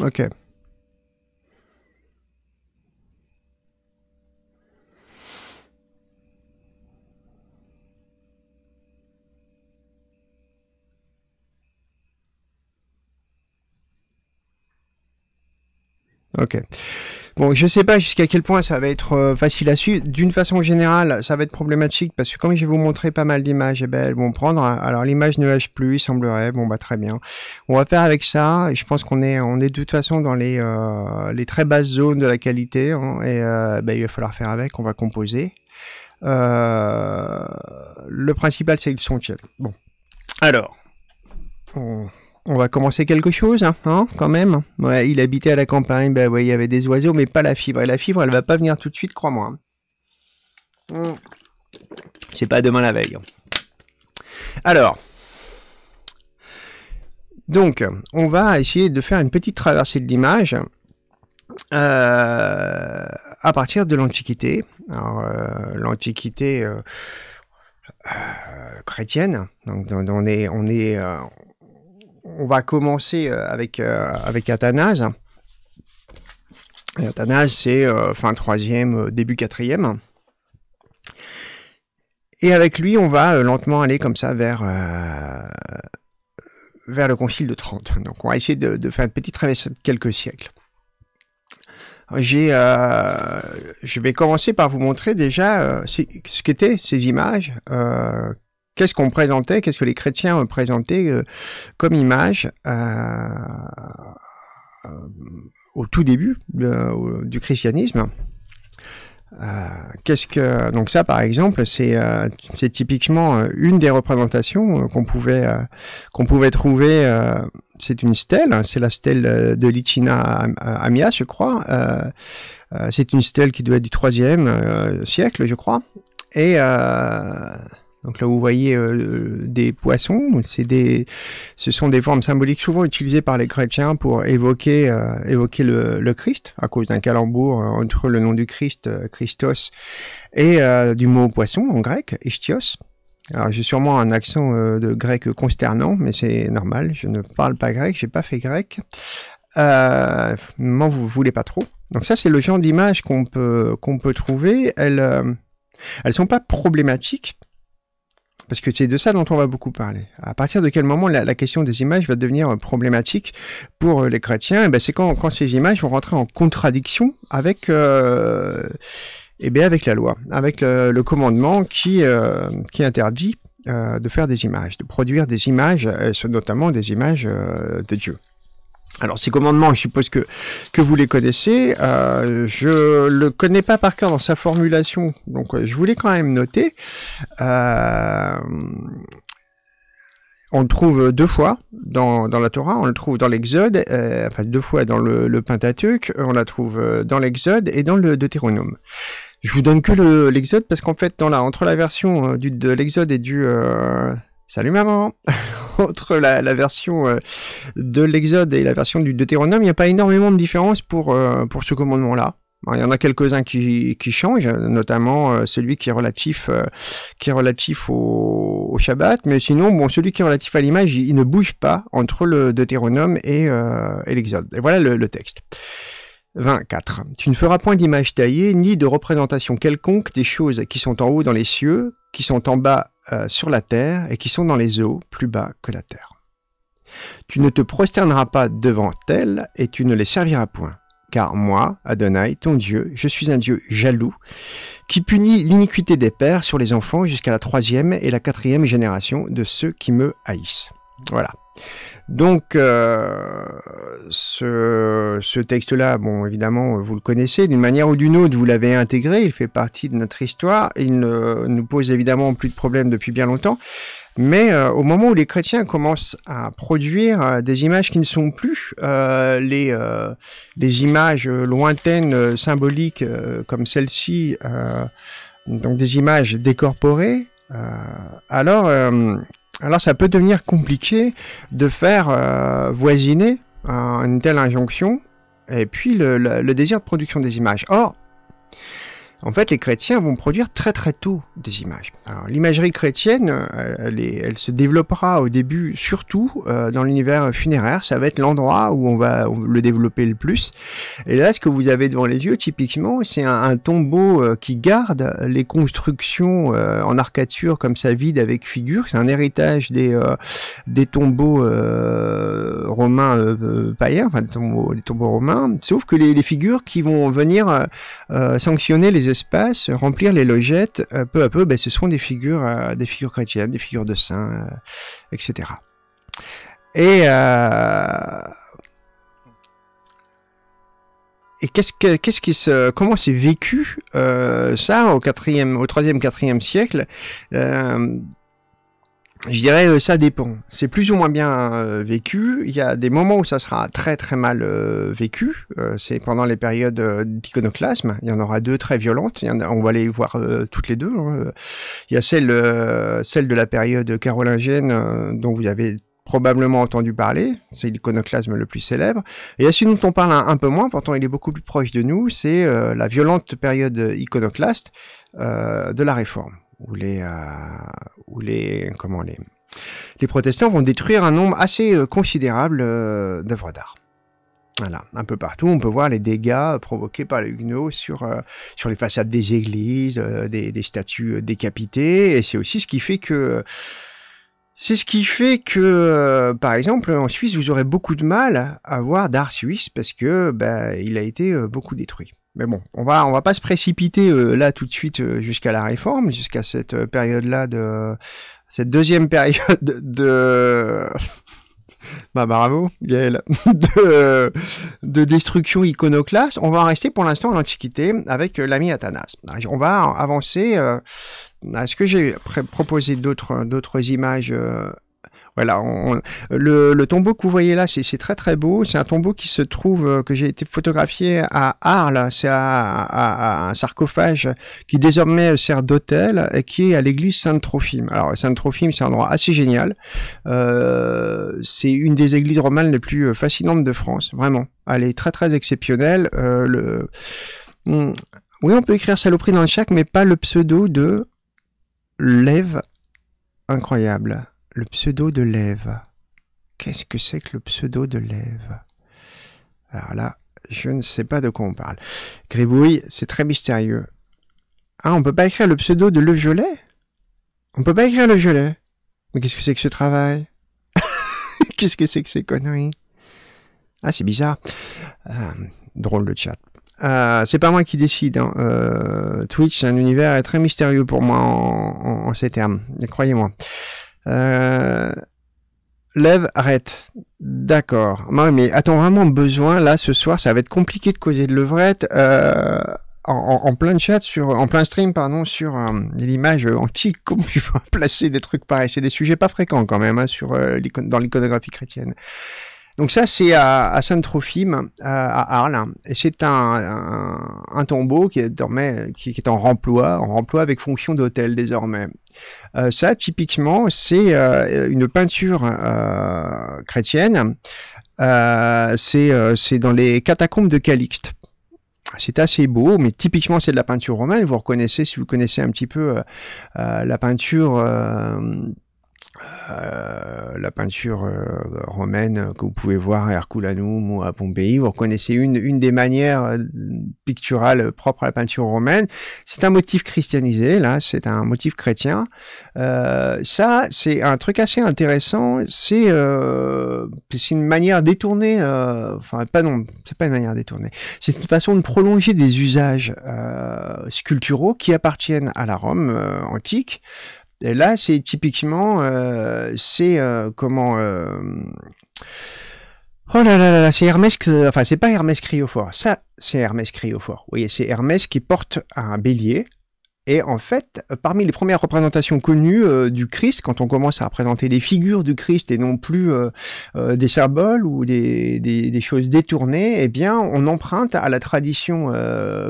Okay Ok. Bon, je ne sais pas jusqu'à quel point ça va être euh, facile à suivre. D'une façon générale, ça va être problématique parce que comme je vais vous montrer pas mal d'images, eh ben, elles vont prendre. Hein. Alors l'image ne lâche plus, il semblerait. Bon bah très bien. On va faire avec ça. Je pense qu'on est, on est de toute façon dans les, euh, très basses zones de la qualité. Hein. et euh, bah, il va falloir faire avec. On va composer. le principal c'est qu'ils sont Bon. Alors on va commencer quelque chose, hein, hein quand même. il habitait à la campagne, ben ouais, il y avait des oiseaux, mais pas la fibre. Et la fibre, elle va pas venir tout de suite, crois-moi. Hmm. C'est pas demain la veille. Alors, donc, on va essayer de faire une petite traversée de l'image euh, à partir de l'Antiquité. Alors, euh, l'Antiquité euh, chrétienne, donc on est, on est on va commencer euh, avec, euh, avec Athanase. Athanase, c'est euh, fin 3e, début 4e. Et avec lui, on va lentement aller comme ça vers, vers le Concile de Trente. Donc on va essayer de, faire une petite traversée de quelques siècles. J'ai, je vais commencer par vous montrer déjà ce qu'étaient ces images qu'est-ce qu'on présentait, qu'est-ce que les chrétiens présentaient euh, comme image euh, euh, au tout début du christianisme. qu'est-ce que donc ça par exemple c'est typiquement une des représentations qu'on pouvait qu'on pouvait trouver c'est une stèle hein, c'est la stèle de Lichina Amia je crois c'est une stèle qui doit être du troisième siècle je crois et donc là, vous voyez euh, des poissons. C'est des, ce sont des formes symboliques souvent utilisées par les chrétiens pour évoquer euh, évoquer le, le, Christ à cause d'un calembour euh, entre le nom du Christ, Christos, et du mot poisson en grec, ichthios. Alors j'ai sûrement un accent de grec consternant, mais c'est normal. Je ne parle pas grec, j'ai pas fait grec. Euh, vous voulez pas trop. Donc ça, c'est le genre d'image qu'on peut qu'on peut trouver. Elles elles sont pas problématiques parce que c'est de ça dont on va beaucoup parler. À partir de quel moment la, question des images va devenir euh, problématique pour euh, les chrétiens Et eh ben, c'est quand, quand, ces images vont rentrer en contradiction avec, et euh, eh avec la loi, avec le, commandement qui, interdit de faire des images, de produire des images, notamment des images de Dieu. Alors ces commandements, je suppose que, vous les connaissez. Je euh, je le connais pas par cœur dans sa formulation, donc euh, je voulais quand même noter. Euh, on le trouve deux fois dans, la Torah, on le trouve dans l'Exode, enfin deux fois dans le, le, on la trouve dans l'Exode et dans le Deutéronome. Je vous donne que l'Exode parce qu'en fait, dans la, entre la version de l'Exode et du Salut maman entre la, version euh, de l'Exode et la version du Deutéronome, il n'y a pas énormément de différence pour, euh, pour ce commandement-là. Il y en a quelques-uns qui, qui changent, notamment euh, celui qui est relatif, qui est relatif au, Shabbat, mais sinon, bon, celui qui est relatif à l'image, il, ne bouge pas entre le Deutéronome et, et l'Exode. Et voilà le, le texte. 24. Tu ne feras point d'image taillée, ni de représentation quelconque des choses qui sont en haut dans les cieux, qui sont en bas euh, sur la terre, et qui sont dans les eaux, plus bas que la terre. Tu ne te prosterneras pas devant elles, et tu ne les serviras point. Car moi, Adonai, ton Dieu, je suis un Dieu jaloux, qui punit l'iniquité des pères sur les enfants jusqu'à la troisième et la quatrième génération de ceux qui me haïssent. Voilà. Donc, euh, ce, texte-là, bon, évidemment, vous le connaissez d'une manière ou d'une autre, vous l'avez intégré, il fait partie de notre histoire, il ne nous pose évidemment plus de problèmes depuis bien longtemps, mais euh, au moment où les chrétiens commencent à produire euh, des images qui ne sont plus les, les images lointaines, symboliques comme celle-ci, donc des images décorporées, alors alors ça peut devenir compliqué de faire euh, voisiner une telle injonction et puis le, le désir de production des images. Or, en fait, les chrétiens vont produire très très tôt des images. l'imagerie chrétienne, euh, elle, se développera au début surtout euh, dans l'univers funéraire. Ça va être l'endroit où on va le développer le plus. Et là, ce que vous avez devant les yeux, typiquement, c'est un, tombeau euh, qui garde les constructions en arcature comme ça vide avec figure. C'est un héritage des des tombeaux romains païens, enfin des tombeaux, romains. Sauf que les, les, figures qui vont venir sanctionner les remplir les logettes, euh, peu à peu, ben, ce seront des figures, euh, des figures chrétiennes, des figures de saints, etc. Euh, et et qu'est-ce que, qu'est-ce qui se, comment c'est vécu ça au quatrième, au 4e siècle je dirais euh, ça dépend. C'est plus ou moins bien euh, vécu. Il y a des moments où ça sera très très mal euh, vécu. c'est pendant les périodes d'iconoclasme. Il y en aura deux très violentes. on va aller voir toutes les deux. Hein. Il y a celle celle de la période carolingienne dont vous avez probablement entendu parler, c'est l'iconoclasme le plus célèbre. Et a celui dont on parle un, peu moins, pourtant il est beaucoup plus proche de nous, c'est la violente période iconoclaste de la Réforme où les, euh, les, comment les, les protestants vont détruire un nombre assez euh, considérable euh, d'œuvres d'art. Voilà, un peu partout, on peut voir les dégâts provoqués par les huguenots sur, sur les façades des églises, des, statues décapitées, et c'est aussi ce qui fait que... C'est ce qui fait que, par exemple, en Suisse, vous aurez beaucoup de mal à voir d'art suisse parce que ben, il a été beaucoup détruit. Mais bon, on va on va pas se précipiter euh, là tout de suite euh, jusqu'à la réforme, jusqu'à cette euh, période-là de cette deuxième période de bah bravo Gaël de destruction iconoclaste. On va rester pour l'instant en Antiquité avec l'ami Athanas. On va avancer. Est-ce que j'ai proposé d'autres images voilà, le, tombeau que vous voyez là, c'est très très beau. C'est un tombeau qui se trouve, euh, que j'ai été photographié à Arles. C'est un sarcophage qui désormais sert d'hôtel et qui est à l'église Sainte-Trophime. Alors Saint trophime c'est un endroit assez génial. Euh, c'est une des églises romanes les plus euh, fascinantes de France, vraiment. Elle est très très exceptionnelle. Hmm, oui, on peut écrire saloperie dans le chat, mais pas le pseudo de Lève incroyable le pseudo de Lève. Qu'est-ce que c'est que le pseudo de Lève Alors là, je ne sais pas de quoi on parle. Gribouille, c'est très mystérieux. Ah, on peut pas écrire le pseudo de Le Violet On peut pas écrire Le Violet Mais qu'est-ce que c'est que ce travail Qu'est-ce que c'est que ces conneries Ah, c'est bizarre. Ah, drôle le chat. Ah, c'est pas moi qui décide. Hein. Euh, Twitch, c'est un univers très mystérieux pour moi en, en ces termes. Croyez-moi. Euh, lève, arrête. D'accord. Mais a-t-on vraiment besoin, là, ce soir, ça va être compliqué de causer de levrette euh, en, plein chat, sur, en plein stream, pardon, sur euh, l'image antique. comme tu vas placer des trucs pareils C'est des sujets pas fréquents, quand même, hein, sur, euh, dans l'iconographie chrétienne. Donc ça, c'est à, saint saint trophime à, Arles. Et c'est un, tombeau qui est, qui, est en remploi, en remploi avec fonction d'hôtel désormais. Euh, ça, typiquement, c'est euh, une peinture euh, chrétienne. c'est dans les catacombes de Calixte. C'est assez beau, mais typiquement c'est de la peinture romaine. Vous reconnaissez, si vous connaissez un petit peu la peinture euh, la peinture euh, romaine que vous pouvez voir à Herculanum ou à Pompéi. Vous reconnaissez une, une des manières euh, picturales propres à la peinture romaine. C'est un motif christianisé, là, c'est un motif chrétien. ça, c'est un truc assez intéressant. C'est c'est une manière détournée, enfin, pas non, c'est pas une manière détournée. C'est une façon de prolonger des usages sculpturaux qui appartiennent à la Rome antique là, c'est typiquement, euh, c'est euh, comment. Euh, oh là là là, là c'est Hermès, enfin c'est pas Hermès Cryophore, ça c'est Hermès Cryophore. Vous voyez, c'est Hermès qui porte un bélier et en fait, euh, parmi les premières représentations connues euh, du Christ, quand on commence à représenter des figures du Christ et non plus euh, des symboles ou des, choses détournées, eh bien, on emprunte à la tradition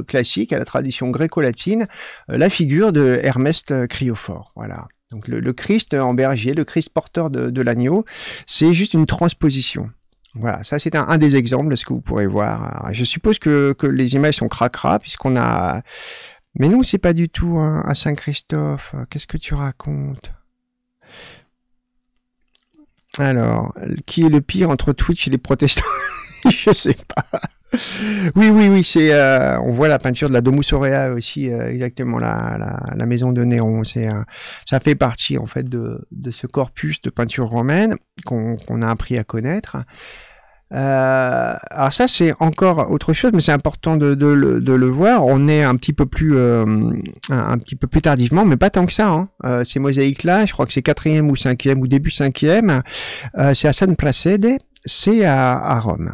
classique, à la tradition gréco-latine, la figure de Hermès Cryophore. Voilà. Donc le, Christ en berger, le Christ porteur de, l'agneau, c'est juste une transposition. Voilà, ça c'est un, des exemples de ce que vous pourrez voir. je suppose que, les images sont cracra puisqu'on a mais non, c'est pas du tout hein, à Saint-Christophe. Qu'est-ce que tu racontes Alors, qui est le pire entre Twitch et les protestants Je sais pas. Oui, oui, oui, c'est. Euh, on voit la peinture de la Domus Aurea aussi, euh, exactement la, maison de Néron. C'est, euh, ça fait partie en fait de, ce corpus de peinture romaine qu'on, a appris à connaître. Euh, alors ça, c'est encore autre chose, mais c'est important de, le voir. On est un petit peu plus, euh, un, petit peu plus tardivement, mais pas tant que ça. Hein. Euh, ces mosaïques-là, je crois que c'est quatrième ou cinquième ou début cinquième. Euh, c'est à San Placide, c'est à, à Rome.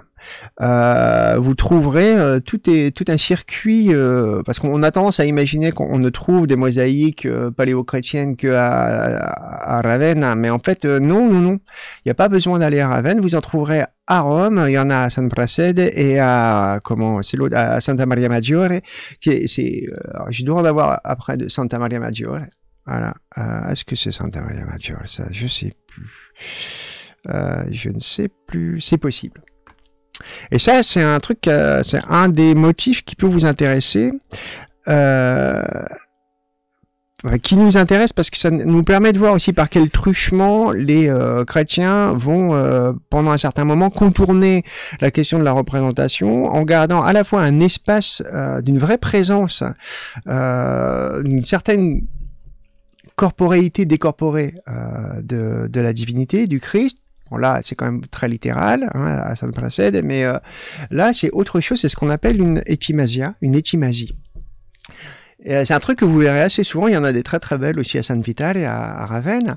Euh, vous trouverez euh, tout, est, tout un circuit, euh, parce qu'on a tendance à imaginer qu'on ne trouve des mosaïques paléo-chrétiennes qu'à à, Ravenne, hein, mais en fait, non, non, non. Il n'y a pas besoin d'aller à Ravenne, vous en trouverez à Rome, il y en a à San Prasede et à comment c'est à Santa Maria Maggiore qui c'est je dois en avoir après de Santa Maria Maggiore. Voilà. est-ce que c'est Santa Maria Maggiore ça, je sais plus. je ne sais plus, c'est possible. Et ça, c'est un truc, euh, c'est un des motifs qui peut vous intéresser. Euh, qui nous intéresse parce que ça nous permet de voir aussi par quel truchement les euh, chrétiens vont pendant un certain moment contourner la question de la représentation en gardant à la fois un espace d'une vraie présence, une certaine corporéité décorporée de la divinité, du Christ, Bon, là, c'est quand même très littéral, hein, à San mais euh, là, c'est autre chose, c'est ce qu'on appelle une étymasia, une étimasie. Euh, c'est un truc que vous verrez assez souvent, il y en a des très très belles aussi à saint Vital et à, Ravenne.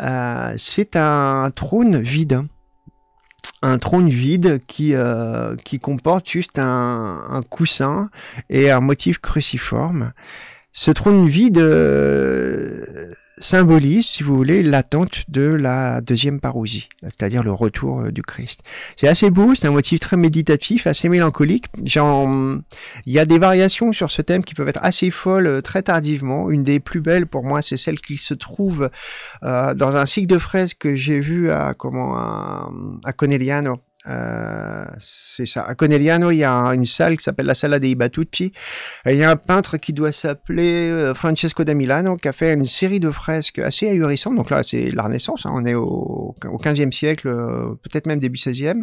Euh, c'est un trône vide. Un trône vide qui, qui comporte juste un, un, coussin et un motif cruciforme. Ce trône vide symbolise, si vous voulez, l'attente de la deuxième parousie, c'est-à-dire le retour euh, du Christ. C'est assez beau, c'est un motif très méditatif, assez mélancolique. Genre, il y a des variations sur ce thème qui peuvent être assez folles euh, très tardivement. Une des plus belles pour moi, c'est celle qui se trouve euh, dans un cycle de fraises que j'ai vu à comment à, euh, c'est ça. À Conegliano, il y a une salle qui s'appelle la Sala dei Batucci. il y a un peintre qui doit s'appeler euh, Francesco da Milano, qui a fait une série de fresques assez ahurissantes. Donc là, c'est la Renaissance. Hein. On est au, au 15e siècle, euh, peut-être même début 16e.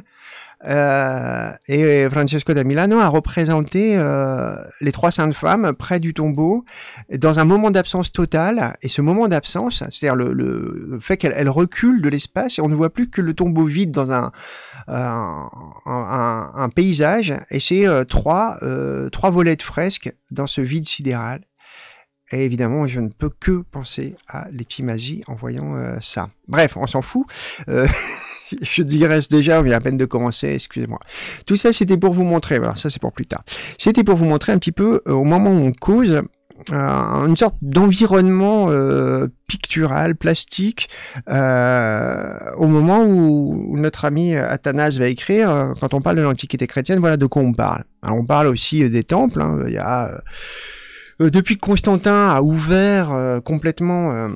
Euh, et Francesco da Milano a représenté euh, les trois saintes femmes près du tombeau dans un moment d'absence totale. Et ce moment d'absence, c'est-à-dire le, fait qu'elle recule de l'espace et on ne voit plus que le tombeau vide dans un, euh, paysage. Et c'est trois, trois volets de fresques dans ce vide sidéral. Et évidemment, je ne peux que penser à l'étimagie en voyant ça. Bref, on s'en fout. je digresse déjà, on vient à peine de commencer, excusez-moi. Tout ça, c'était pour vous montrer, voilà, ça c'est pour plus tard. C'était pour vous montrer un petit peu, euh, au moment où on cause, euh, une sorte d'environnement euh, pictural, plastique, euh, au moment où notre ami Athanas va écrire, euh, quand on parle de l'Antiquité chrétienne, voilà de quoi on parle. Alors on parle aussi des temples, hein, il y a... depuis que Constantin a ouvert complètement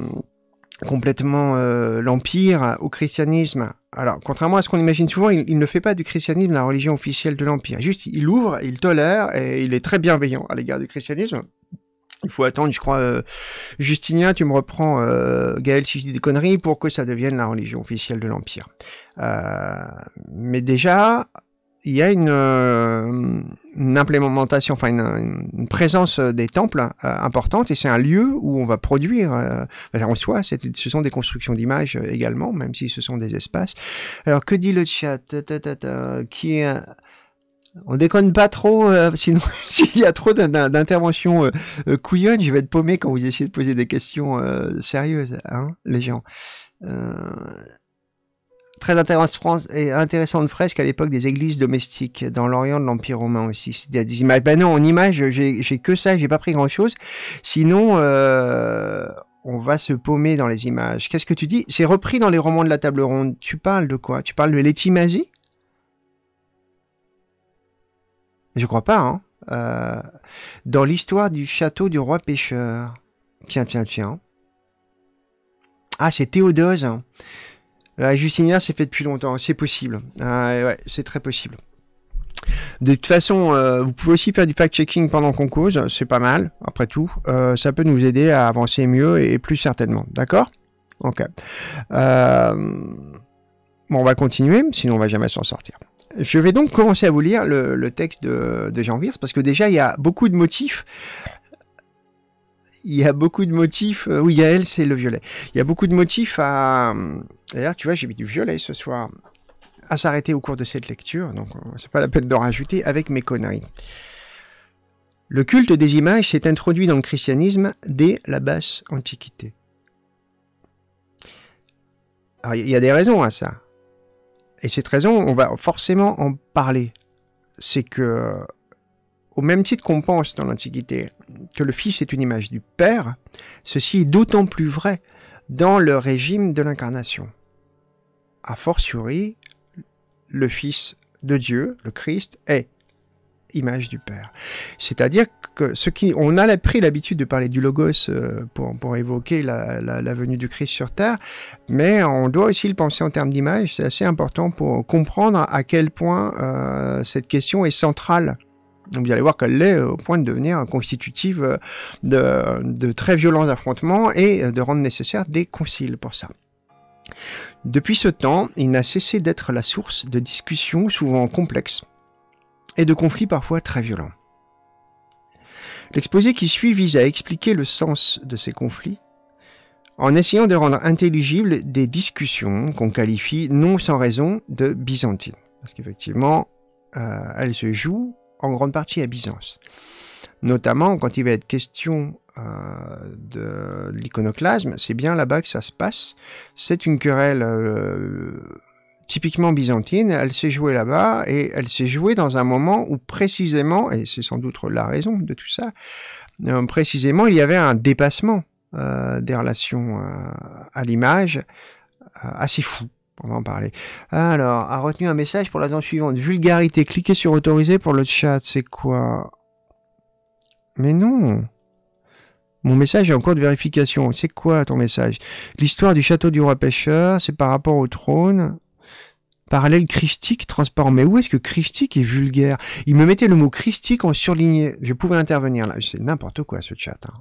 complètement euh, l'Empire euh, au christianisme. Alors, contrairement à ce qu'on imagine souvent, il, ne fait pas du christianisme la religion officielle de l'Empire. Juste, il ouvre, il tolère et il est très bienveillant à l'égard du christianisme. Il faut attendre, je crois, euh, Justinien, tu me reprends, Gaël, si je dis des conneries, pour que ça devienne la religion officielle de l'Empire. mais déjà, il y a une, euh, une implémentation, enfin une, présence euh, des temples euh, importante, et c'est un lieu où on va produire. en soi, ce sont des constructions d'images également, même si ce sont des espaces. Alors que dit le chat Qui on déconne pas trop, sinon s'il y a trop d'interventions euh, couillonnes, je vais être paumé quand vous essayez de poser des questions sérieuses, hein, les gens. Très intéressant, fresque à l'époque des églises domestiques dans l'Orient de l'Empire romain aussi. a des images. Ben non, en images, j'ai que ça, j'ai pas pris grand chose. Sinon, euh, on va se paumer dans les images. Qu'est-ce que tu dis C'est repris dans les romans de la table ronde. Tu parles de quoi Tu parles de l'étymagie Je crois pas, hein. euh, dans l'histoire du château du roi pêcheur. Tiens, tiens, tiens. Ah, c'est Théodose. Hein. Euh, Justinia, c'est fait depuis longtemps. C'est possible. Ah, c'est très possible. De toute façon, euh, vous pouvez aussi faire du fact-checking pendant qu'on cause, c'est pas mal, après tout. Euh, ça peut nous aider à avancer mieux et plus certainement, d'accord Ok. Bon, on va continuer, sinon on va jamais s'en sortir. Je vais donc commencer à vous lire le, texte de, Jean Virs, parce que déjà, il y a beaucoup de motifs il y a beaucoup de motifs. Oui, elle, c'est le violet. Il y a beaucoup de motifs à, D'ailleurs, tu vois, j'ai mis du violet ce soir à s'arrêter au cours de cette lecture, donc euh, c'est pas la peine d'en rajouter avec mes conneries. Le culte des images s'est introduit dans le christianisme dès la basse antiquité. Alors il y a des raisons à ça. Et cette raison, on va forcément en parler. C'est que, au même titre qu'on pense dans l'Antiquité que le Fils est une image du Père, ceci est d'autant plus vrai dans le régime de l'incarnation a fortiori, le Fils de Dieu, le Christ, est image du Père. C'est-à-dire que ce qui, on a pris l'habitude de parler du logos euh, pour, évoquer la, venue du Christ sur terre, mais on doit aussi le penser en termes d'image. C'est assez important pour comprendre à quel point euh, cette question est centrale. vous allez voir qu'elle est au point de devenir constitutive euh, de très violents affrontements et de rendre nécessaire des conciles pour ça. Depuis ce temps, il n'a cessé d'être la source de discussions souvent complexes et de conflits parfois très violents. L'exposé qui suit vise à expliquer le sens de ces conflits en essayant de rendre intelligibles des discussions qu'on qualifie non sans raison de byzantines. Parce qu'effectivement, euh, elles se jouent en grande partie à Byzance. Notamment quand il va être question euh, de l'iconoclasme, c'est bien là-bas que ça se passe. C'est une querelle euh, typiquement byzantine, elle s'est jouée là-bas et elle s'est jouée dans un moment où précisément, et c'est sans doute la raison de tout ça, euh, précisément il y avait un dépassement des relations à l'image assez fou. On va en parler. Alors, a retenu un message pour la zone suivante. Vulgarité, cliquez sur autoriser pour le chat, c'est quoi Mais non mon message est cours de vérification. C'est quoi ton message L'histoire du château du roi pêcheur, c'est par rapport au trône parallèle christique transparent. Mais où est-ce que christique est vulgaire Il me mettait le mot christique en surligné. Je pouvais intervenir là. C'est n'importe quoi ce chat. Hein.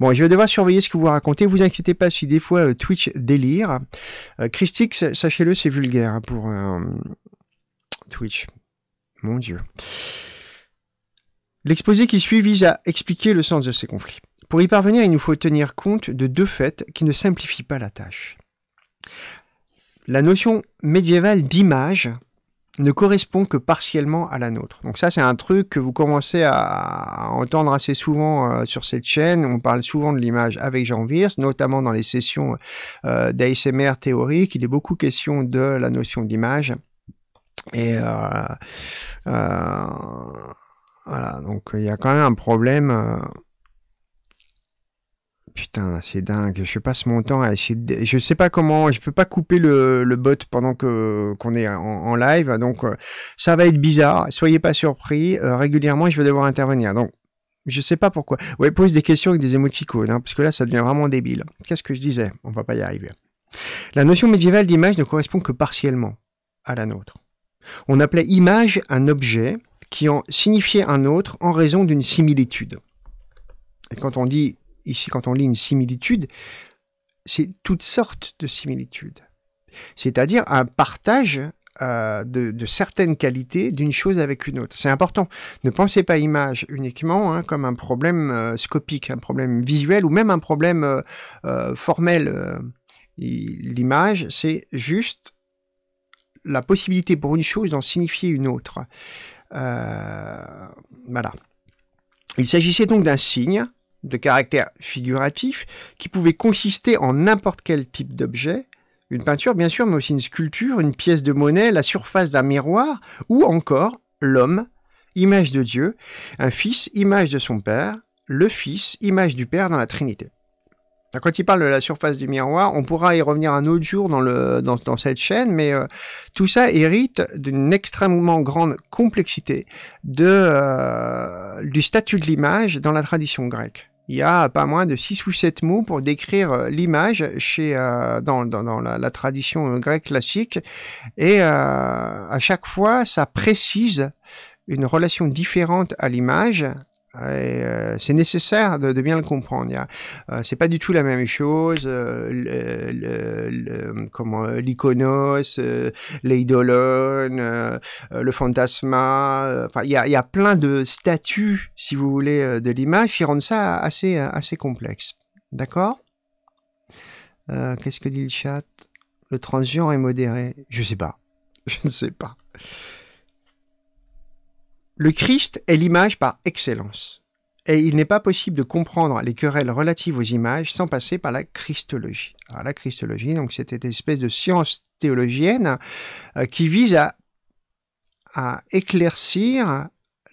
Bon, je vais devoir surveiller ce que vous racontez. Vous inquiétez pas si des fois euh, Twitch délire. Euh, christique, sachez-le, c'est vulgaire hein, pour euh, Twitch. Mon Dieu. L'exposé qui suit vise à expliquer le sens de ces conflits. Pour y parvenir, il nous faut tenir compte de deux faits qui ne simplifient pas la tâche. La notion médiévale d'image ne correspond que partiellement à la nôtre. Donc ça, c'est un truc que vous commencez à entendre assez souvent euh, sur cette chaîne. On parle souvent de l'image avec Jean Virs, notamment dans les sessions euh, d'ASMR théorique. Il est beaucoup question de la notion d'image. Et euh, voilà, donc il y a quand même un problème putain, c'est dingue. Je passe mon temps à essayer de... Je sais pas comment, je peux pas couper le, bot pendant que qu'on est en, live, donc euh, ça va être bizarre. Soyez pas surpris. Euh, régulièrement, je vais devoir intervenir. Donc, je sais pas pourquoi. Oui, pose des questions avec des émoticônes, hein, parce que là, ça devient vraiment débile. Qu'est-ce que je disais On va pas y arriver. La notion médiévale d'image ne correspond que partiellement à la nôtre. On appelait image un objet qui en signifiait un autre en raison d'une similitude. Et quand on dit ici quand on lit une similitude, c'est toutes sortes de similitudes. C'est-à-dire un partage euh, de, certaines qualités d'une chose avec une autre. C'est important. Ne pensez pas image uniquement hein, comme un problème euh, scopique, un problème visuel ou même un problème euh, formel. L'image, c'est juste la possibilité pour une chose d'en signifier une autre. voilà. Il s'agissait donc d'un signe de caractère figuratif qui pouvait consister en n'importe quel type d'objet, une peinture bien sûr, mais aussi une sculpture, une pièce de monnaie, la surface d'un miroir, ou encore l'homme, image de Dieu, un fils, image de son Père, le Fils, image du Père dans la Trinité. Bah, quand il parle de la surface du miroir, on pourra y revenir un autre jour dans, cette chaîne, mais euh, tout ça hérite d'une extrêmement grande complexité euh, du statut de l'image dans la tradition grecque il y a pas moins de six ou sept mots pour décrire euh, l'image chez euh, dans, dans, la, tradition euh, grecque classique et à chaque fois ça précise une relation différente à l'image euh, c'est nécessaire de, bien le comprendre. Euh, c'est pas du tout la même chose. Euh, comment l'iconos, l'eidolon, le fantasma. Enfin, il y a, plein de statuts, si vous voulez, de l'image qui rendent ça assez assez complexe. D'accord Qu'est-ce que dit le chat Le transgenre est modéré. Je sais pas. Je ne sais pas. Le Christ est l'image par excellence, et il n'est pas possible de comprendre les querelles relatives aux images sans passer par la Christologie. la Christologie, donc, c'était une espèce de science théologienne euh, qui vise à, éclaircir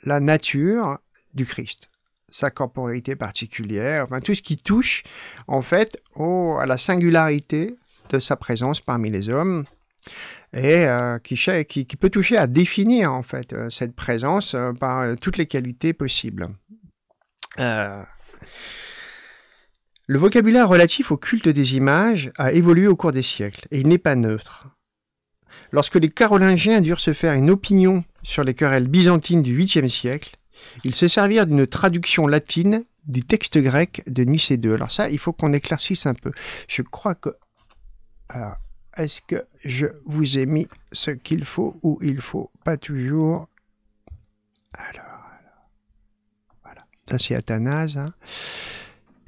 la nature du Christ sa corporalité particulière, enfin, tout ce qui touche en fait au, à la singularité de sa présence parmi les hommes et euh, qui, peut toucher à définir en fait euh, cette présence euh, par toutes les qualités possibles. Le vocabulaire relatif au culte des images a évolué au cours des siècles et il n'est pas neutre. Lorsque les Carolingiens durent se faire une opinion sur les querelles byzantines du 8e siècle, ils se servirent d'une traduction latine du texte grec de Nicée II. Alors ça, il faut qu'on éclaircisse un peu. Je crois que est-ce que je vous ai mis ce qu'il faut ou il faut Pas toujours. Alors, Voilà. Ça, c'est Athanase. Hein.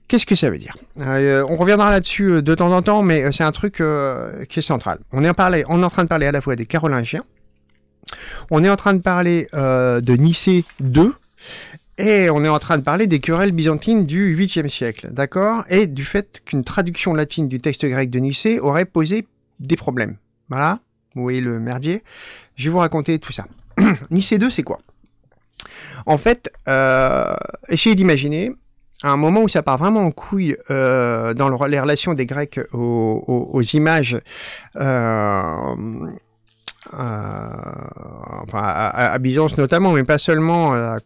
Qu'est-ce que ça veut dire euh, euh, On reviendra là-dessus euh, de temps en temps, mais c'est un truc qui est central. On est, en on est en train de parler à la fois des Carolingiens, on est en train de parler de Nicée II, et on est en train de parler des querelles byzantines du 8e siècle, d'accord Et du fait qu'une traduction latine du texte grec de Nicée aurait posé des problèmes. Voilà, vous voyez le merdier. Je vais vous raconter tout ça. Nice 2, c'est quoi En fait, euh, essayez d'imaginer à un moment où ça part vraiment en couille euh, dans les relations des Grecs aux, images. Euh, à, Byzance notamment, mais pas seulement, à,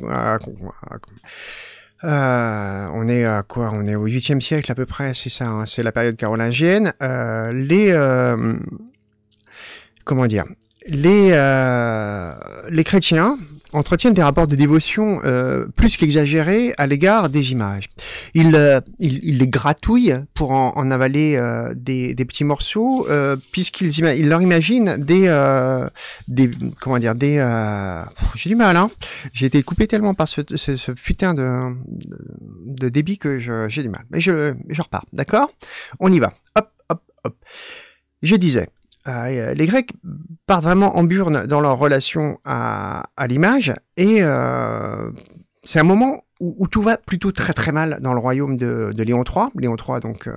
euh, on est à quoi On est au 8e siècle à peu près, c'est ça, hein, c'est la période carolingienne. Euh, les. Euh, comment dire les, les chrétiens, entretiennent des rapports de dévotion euh, plus qu'exagérés à l'égard des images. Ils, euh, les gratouillent pour en, en avaler euh, des, des, petits morceaux, euh, puisqu'ils ils leur imaginent des, euh, des comment dire, des. Euh, j'ai du mal, hein. J'ai été coupé tellement par ce, ce, ce putain de, de, débit que j'ai du mal. Mais je, je repars, d'accord On y va. Hop, hop, hop. Je disais, euh, euh, les Grecs partent vraiment en burne dans leur relation à, l'image et euh, c'est un moment où, tout va plutôt très très mal dans le royaume de, de Léon III. Léon III, donc, euh,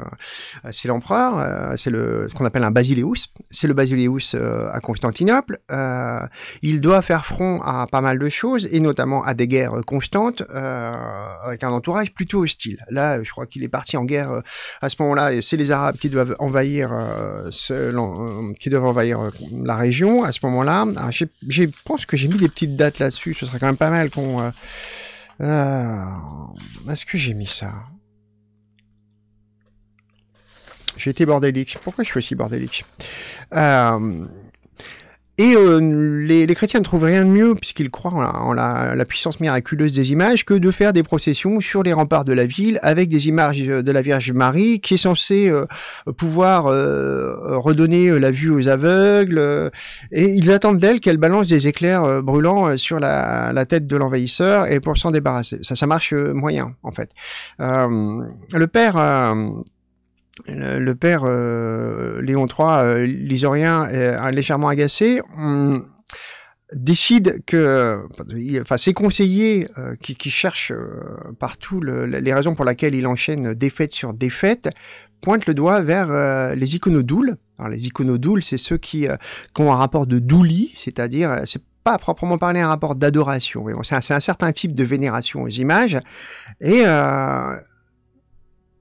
c'est l'empereur, euh, c'est le, ce qu'on appelle un basileus. C'est le basileus euh, à Constantinople. il doit faire front à pas mal de choses, et notamment à des guerres constantes, avec un entourage plutôt hostile. Là, je crois qu'il est parti en guerre à ce moment-là, et c'est les Arabes qui doivent envahir, ce, qui doivent envahir la région à ce moment-là. Ah, je pense que j'ai mis des petites dates là-dessus, ce serait quand même pas mal qu'on euh, Est-ce que j'ai mis ça J'ai été bordélique. Pourquoi je suis aussi bordélique euh, et euh, les, les, chrétiens ne trouvent rien de mieux, puisqu'ils croient en, la, la, puissance miraculeuse des images, que de faire des processions sur les remparts de la ville avec des images de la Vierge Marie, qui est censée euh, pouvoir euh, redonner la vue aux aveugles. et ils attendent d'elle qu'elle balance des éclairs brûlants sur la, la tête de l'envahisseur et pour s'en débarrasser. Ça, ça marche moyen, en fait. le père le père euh, Léon III, euh, l'isorien, euh, légèrement agacé, décide que, enfin, ses conseillers qui, cherchent partout les raisons pour lesquelles il enchaîne défaite sur défaite pointent le doigt vers les iconodoules. les iconodoules, c'est ceux qui, ont un rapport de douli, c'est-à-dire, c'est pas à proprement parler un rapport d'adoration. mais C'est un, un, certain type de vénération aux images. Et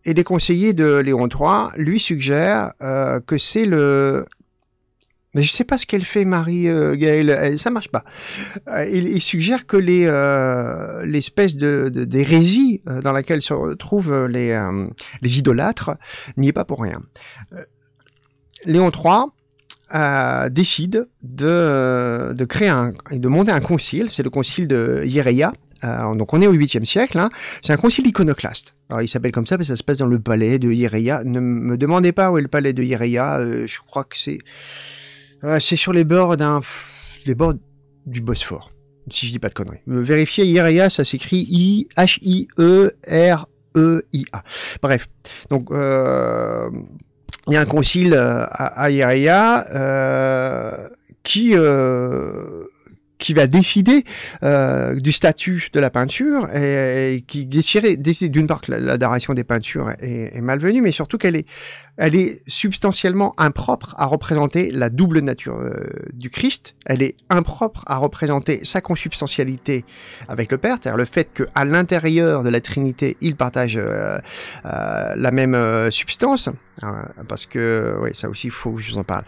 et les conseillers de Léon III lui suggèrent euh, que c'est le... Mais je ne sais pas ce qu'elle fait, Marie euh, Gaëlle. ça ne marche pas. Euh, il, suggère que les l'espèce de d'hérésie dans laquelle se retrouvent les les idolâtres n'y est pas pour rien. Léon III décide de, de créer un, de monter un concile, c'est le concile de Hieréia, euh, donc on est au 8e siècle, hein. c'est un concile iconoclaste. Alors il s'appelle comme ça mais ça se passe dans le palais de Hieria. Ne me demandez pas où est le palais de Hieria, euh, je crois que c'est euh, c'est sur les bords d'un les bords du Bosphore, si je dis pas de conneries. Vérifiez Hieria, ça s'écrit I H I E R E I A. Bref. Donc il y a un concile à, Yereya qui qui va décider euh, du statut de la peinture et, qui décide d'une part que la, des peintures est, est malvenue, mais surtout qu'elle est elle est substantiellement impropre à représenter la double nature euh, du Christ, elle est impropre à représenter sa consubstantialité avec le Père, c'est-à-dire le fait qu'à l'intérieur de la Trinité, il partage euh, euh, la même substance, parce que, oui, ça aussi, il faut que je vous en parle.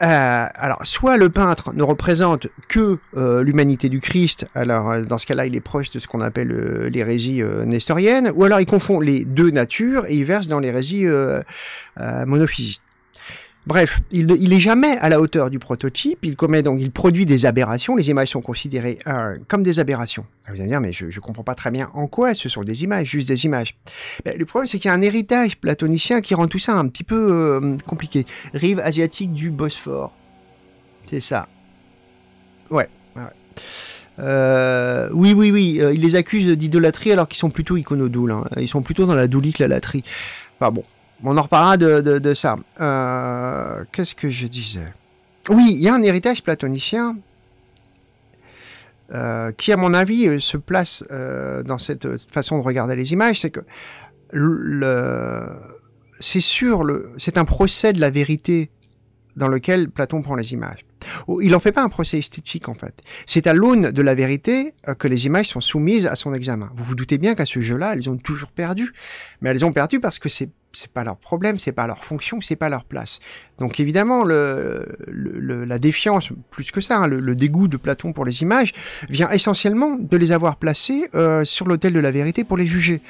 alors, soit le peintre ne représente que l'humanité du Christ, alors dans ce cas-là, il est proche de ce qu'on appelle l'hérésie nestorienne, ou alors il confond les deux natures et il verse dans l'hérésie monophysite. Bref, il n'est jamais à la hauteur du prototype, il commet donc, il produit des aberrations, les images sont considérées euh, comme des aberrations. Ah, vous allez me dire, mais je ne comprends pas très bien en quoi ce sont des images, juste des images. le problème, c'est qu'il y a un héritage platonicien qui rend tout ça un petit peu euh, compliqué. Rive asiatique du Bosphore. C'est ça. Ouais. Euh, oui, oui, oui, Il les accusent d'idolâtrie alors qu'ils sont plutôt iconodoules. Hein. Ils sont plutôt dans la doulique, la latrie. Enfin bon, on en reparlera de, ça. Euh, qu'est-ce que je disais Oui, il y a un héritage platonicien euh, qui, à mon avis, euh, se place dans cette façon de regarder les images, c'est que le, c'est sûr, c'est un procès de la vérité dans lequel Platon prend les images. Il n'en fait pas un procès esthétique en fait. C'est à l'aune de la vérité euh, que les images sont soumises à son examen. Vous vous doutez bien qu'à ce jeu-là, elles ont toujours perdu, mais elles ont perdu parce que c'est c'est pas leur problème, c'est pas leur fonction, c'est pas leur place. Donc évidemment, le, la défiance, plus que ça, hein, le, dégoût de Platon pour les images, vient essentiellement de les avoir placées euh, sur l'autel de la vérité pour les juger.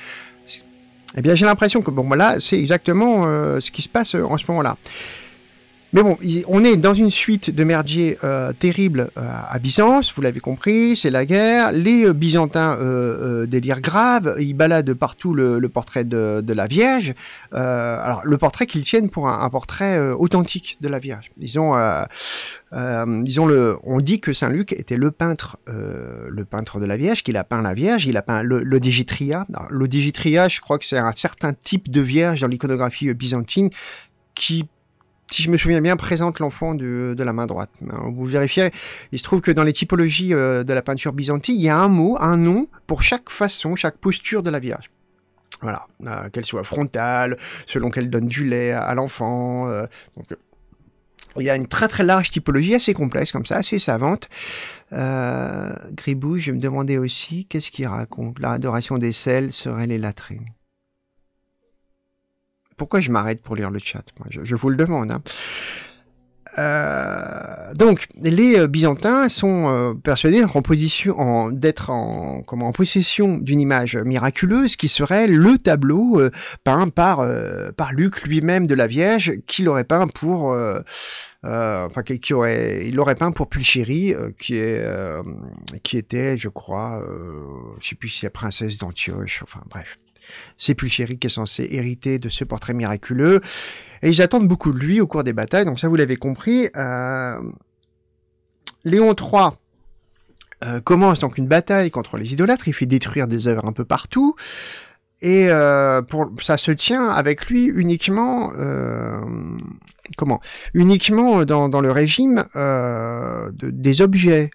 Eh bien, j'ai l'impression que bon, voilà, c'est exactement euh, ce qui se passe en ce moment-là. Mais bon, on est dans une suite de merdiers terrible euh, terribles euh, à Byzance, vous l'avez compris, c'est la guerre. Les euh, Byzantins euh, délirent grave, ils baladent partout le, portrait de, de, la Vierge. alors, le portrait qu'ils tiennent pour un, portrait authentique de la Vierge. Ils ont, ils ont le, on dit que Saint Luc était le peintre, le peintre de la Vierge, qu'il a peint la Vierge, il a peint le l'Odigitria. L'Odigitria, je crois que c'est un certain type de Vierge dans l'iconographie byzantine qui si je me souviens bien, présente l'enfant de, la main droite. Hein, vous vérifiez, il se trouve que dans les typologies euh, de la peinture byzantine, il y a un mot, un nom pour chaque façon, chaque posture de la Vierge. Voilà, euh, qu'elle soit frontale, selon qu'elle donne du lait à, l'enfant. Euh, donc, il y a une très très large typologie, assez complexe comme ça, assez savante. Euh, je me demandais aussi, qu'est-ce qu'il raconte L'adoration des selles serait les latrines. Pourquoi je m'arrête pour lire le chat je, vous le demande. Hein. Euh, donc, les euh, Byzantins sont euh, persuadés d'être en d'être en, comment, possession d'une image miraculeuse qui serait le tableau peint par, par Luc lui-même de la Vierge, qu'il aurait peint pour, enfin, qui aurait, il l'aurait peint pour qui est, qui était, je crois, je sais plus si la princesse d'Antioche, enfin, bref. C'est plus qui est censé hériter de ce portrait miraculeux. Et ils attendent beaucoup de lui au cours des batailles, donc ça vous l'avez compris. Euh, Léon III euh, commence donc une bataille contre les idolâtres, il fait détruire des œuvres un peu partout. Et euh, pour, ça se tient avec lui uniquement comment Uniquement dans, le régime des objets.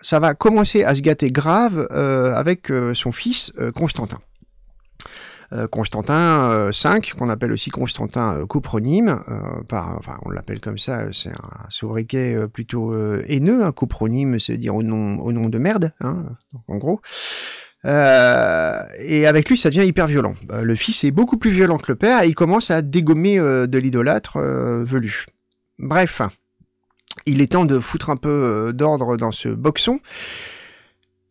Ça va commencer à se gâter grave avec son fils Constantin. Euh, Constantin V, euh, qu'on appelle aussi Constantin euh, Copronyme, enfin on l'appelle comme ça, c'est un sobriquet plutôt haineux, un hein, Copronyme, c'est dire au nom, au nom de merde, hein, en gros. et avec lui, ça devient hyper violent. le fils est beaucoup plus violent que le père et il commence à dégommer de l'idolâtre velu. Bref, il est temps de foutre un peu d'ordre dans ce boxon.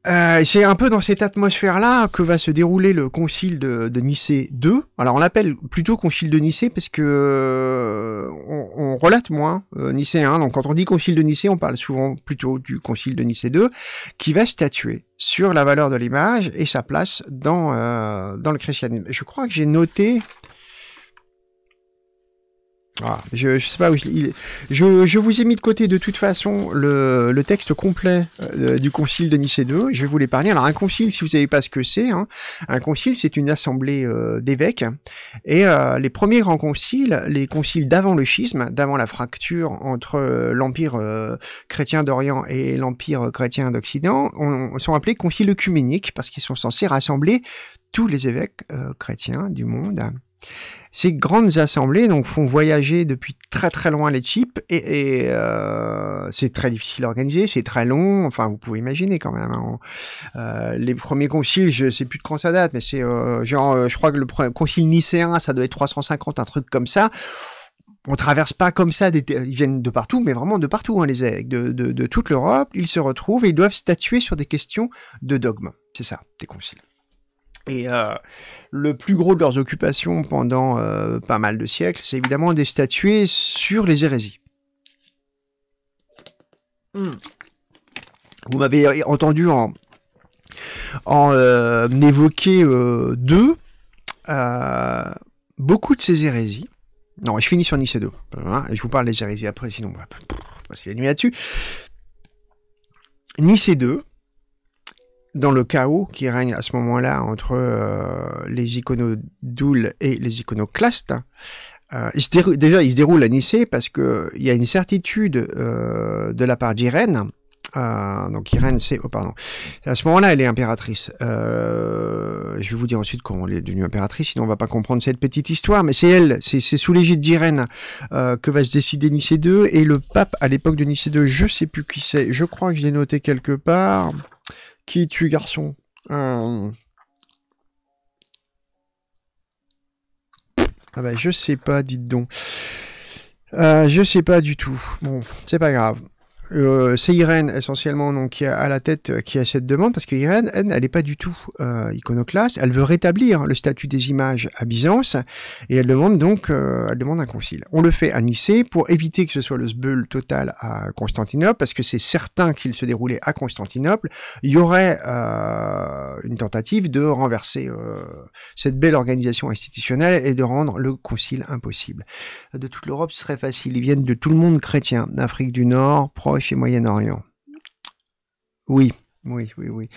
Euh, c'est un peu dans cette atmosphère-là que va se dérouler le concile de, Nicée 2. Alors on l'appelle plutôt concile de Nicée parce que euh, on, relate moins euh, Nicée 1. Donc quand on dit concile de Nicée, on parle souvent plutôt du concile de Nicée 2 qui va statuer sur la valeur de l'image et sa place dans dans le christianisme. Je crois que j'ai noté ah. je, je sais pas où je, vous ai mis de côté de toute façon le, texte complet euh, du concile de Nicée II. Je vais vous l'épargner. Alors un concile, si vous savez pas ce que c'est, hein, un concile c'est une assemblée euh, d'évêques. Et euh, les premiers grands conciles, les conciles d'avant le schisme, d'avant la fracture entre l'empire chrétien d'Orient et l'empire chrétien d'Occident, sont appelés conciles œcuméniques parce qu'ils sont censés rassembler tous les évêques chrétiens du monde. Ces grandes assemblées donc font voyager depuis très très loin les chips et, euh, c'est très difficile à organiser, c'est très long. Enfin, vous pouvez imaginer quand même. Hein. Euh, les premiers conciles, je sais plus de quand ça date, mais c'est euh, genre, euh, je crois que le concile nicéen, ça doit être 350, un truc comme ça on traverse pas comme ça, ils viennent de partout, mais vraiment de partout, hein, les de, de, de, toute l'Europe, ils se retrouvent et ils doivent statuer sur des questions de dogme. C'est ça, des conciles. Et euh, le plus gros de leurs occupations pendant euh, pas mal de siècles, c'est évidemment des statuées sur les hérésies. Hmm. Vous m'avez euh, entendu en, évoquer deux, beaucoup de ces hérésies. Non, je finis sur Nice hein, 2. je vous parle des hérésies après, sinon bah, on va passer la nuit là-dessus. Nice 2, dans le chaos qui règne à ce moment-là entre euh, les iconodoules et les iconoclastes, euh, déjà il se déroule à Nicée parce qu'il y a une certitude euh, de la part d'Irène. Euh, donc Irène, c'est... Oh pardon. À ce moment-là, elle est impératrice. je vais vous dire ensuite comment elle est devenue impératrice, sinon on va pas comprendre cette petite histoire. Mais c'est elle, c'est sous l'égide d'Irène que va se décider Nicée II. Et le pape, à l'époque de Nicée II, je sais plus qui c'est, je crois que je l'ai noté quelque part... Qui tue garçon euh. Ah bah je sais pas, dites donc. Euh, je sais pas du tout. Bon, c'est pas grave. Euh, c'est Irène essentiellement donc qui a à la tête euh, qui a cette demande parce que Irène, elle, n'est pas du tout euh, iconoclaste. Elle veut rétablir le statut des images à Byzance et elle demande donc, elle demande un concile. On le fait à Nicée pour éviter que ce soit le sbeul total à Constantinople parce que c'est certain qu'il se déroulait à Constantinople. Il y aurait une tentative de renverser cette belle organisation institutionnelle et de rendre le concile impossible. De toute l'Europe, ce serait facile. Ils viennent de tout le monde chrétien, d'Afrique du Nord, proche chez Moyen-Orient. Oui, oui, oui, oui.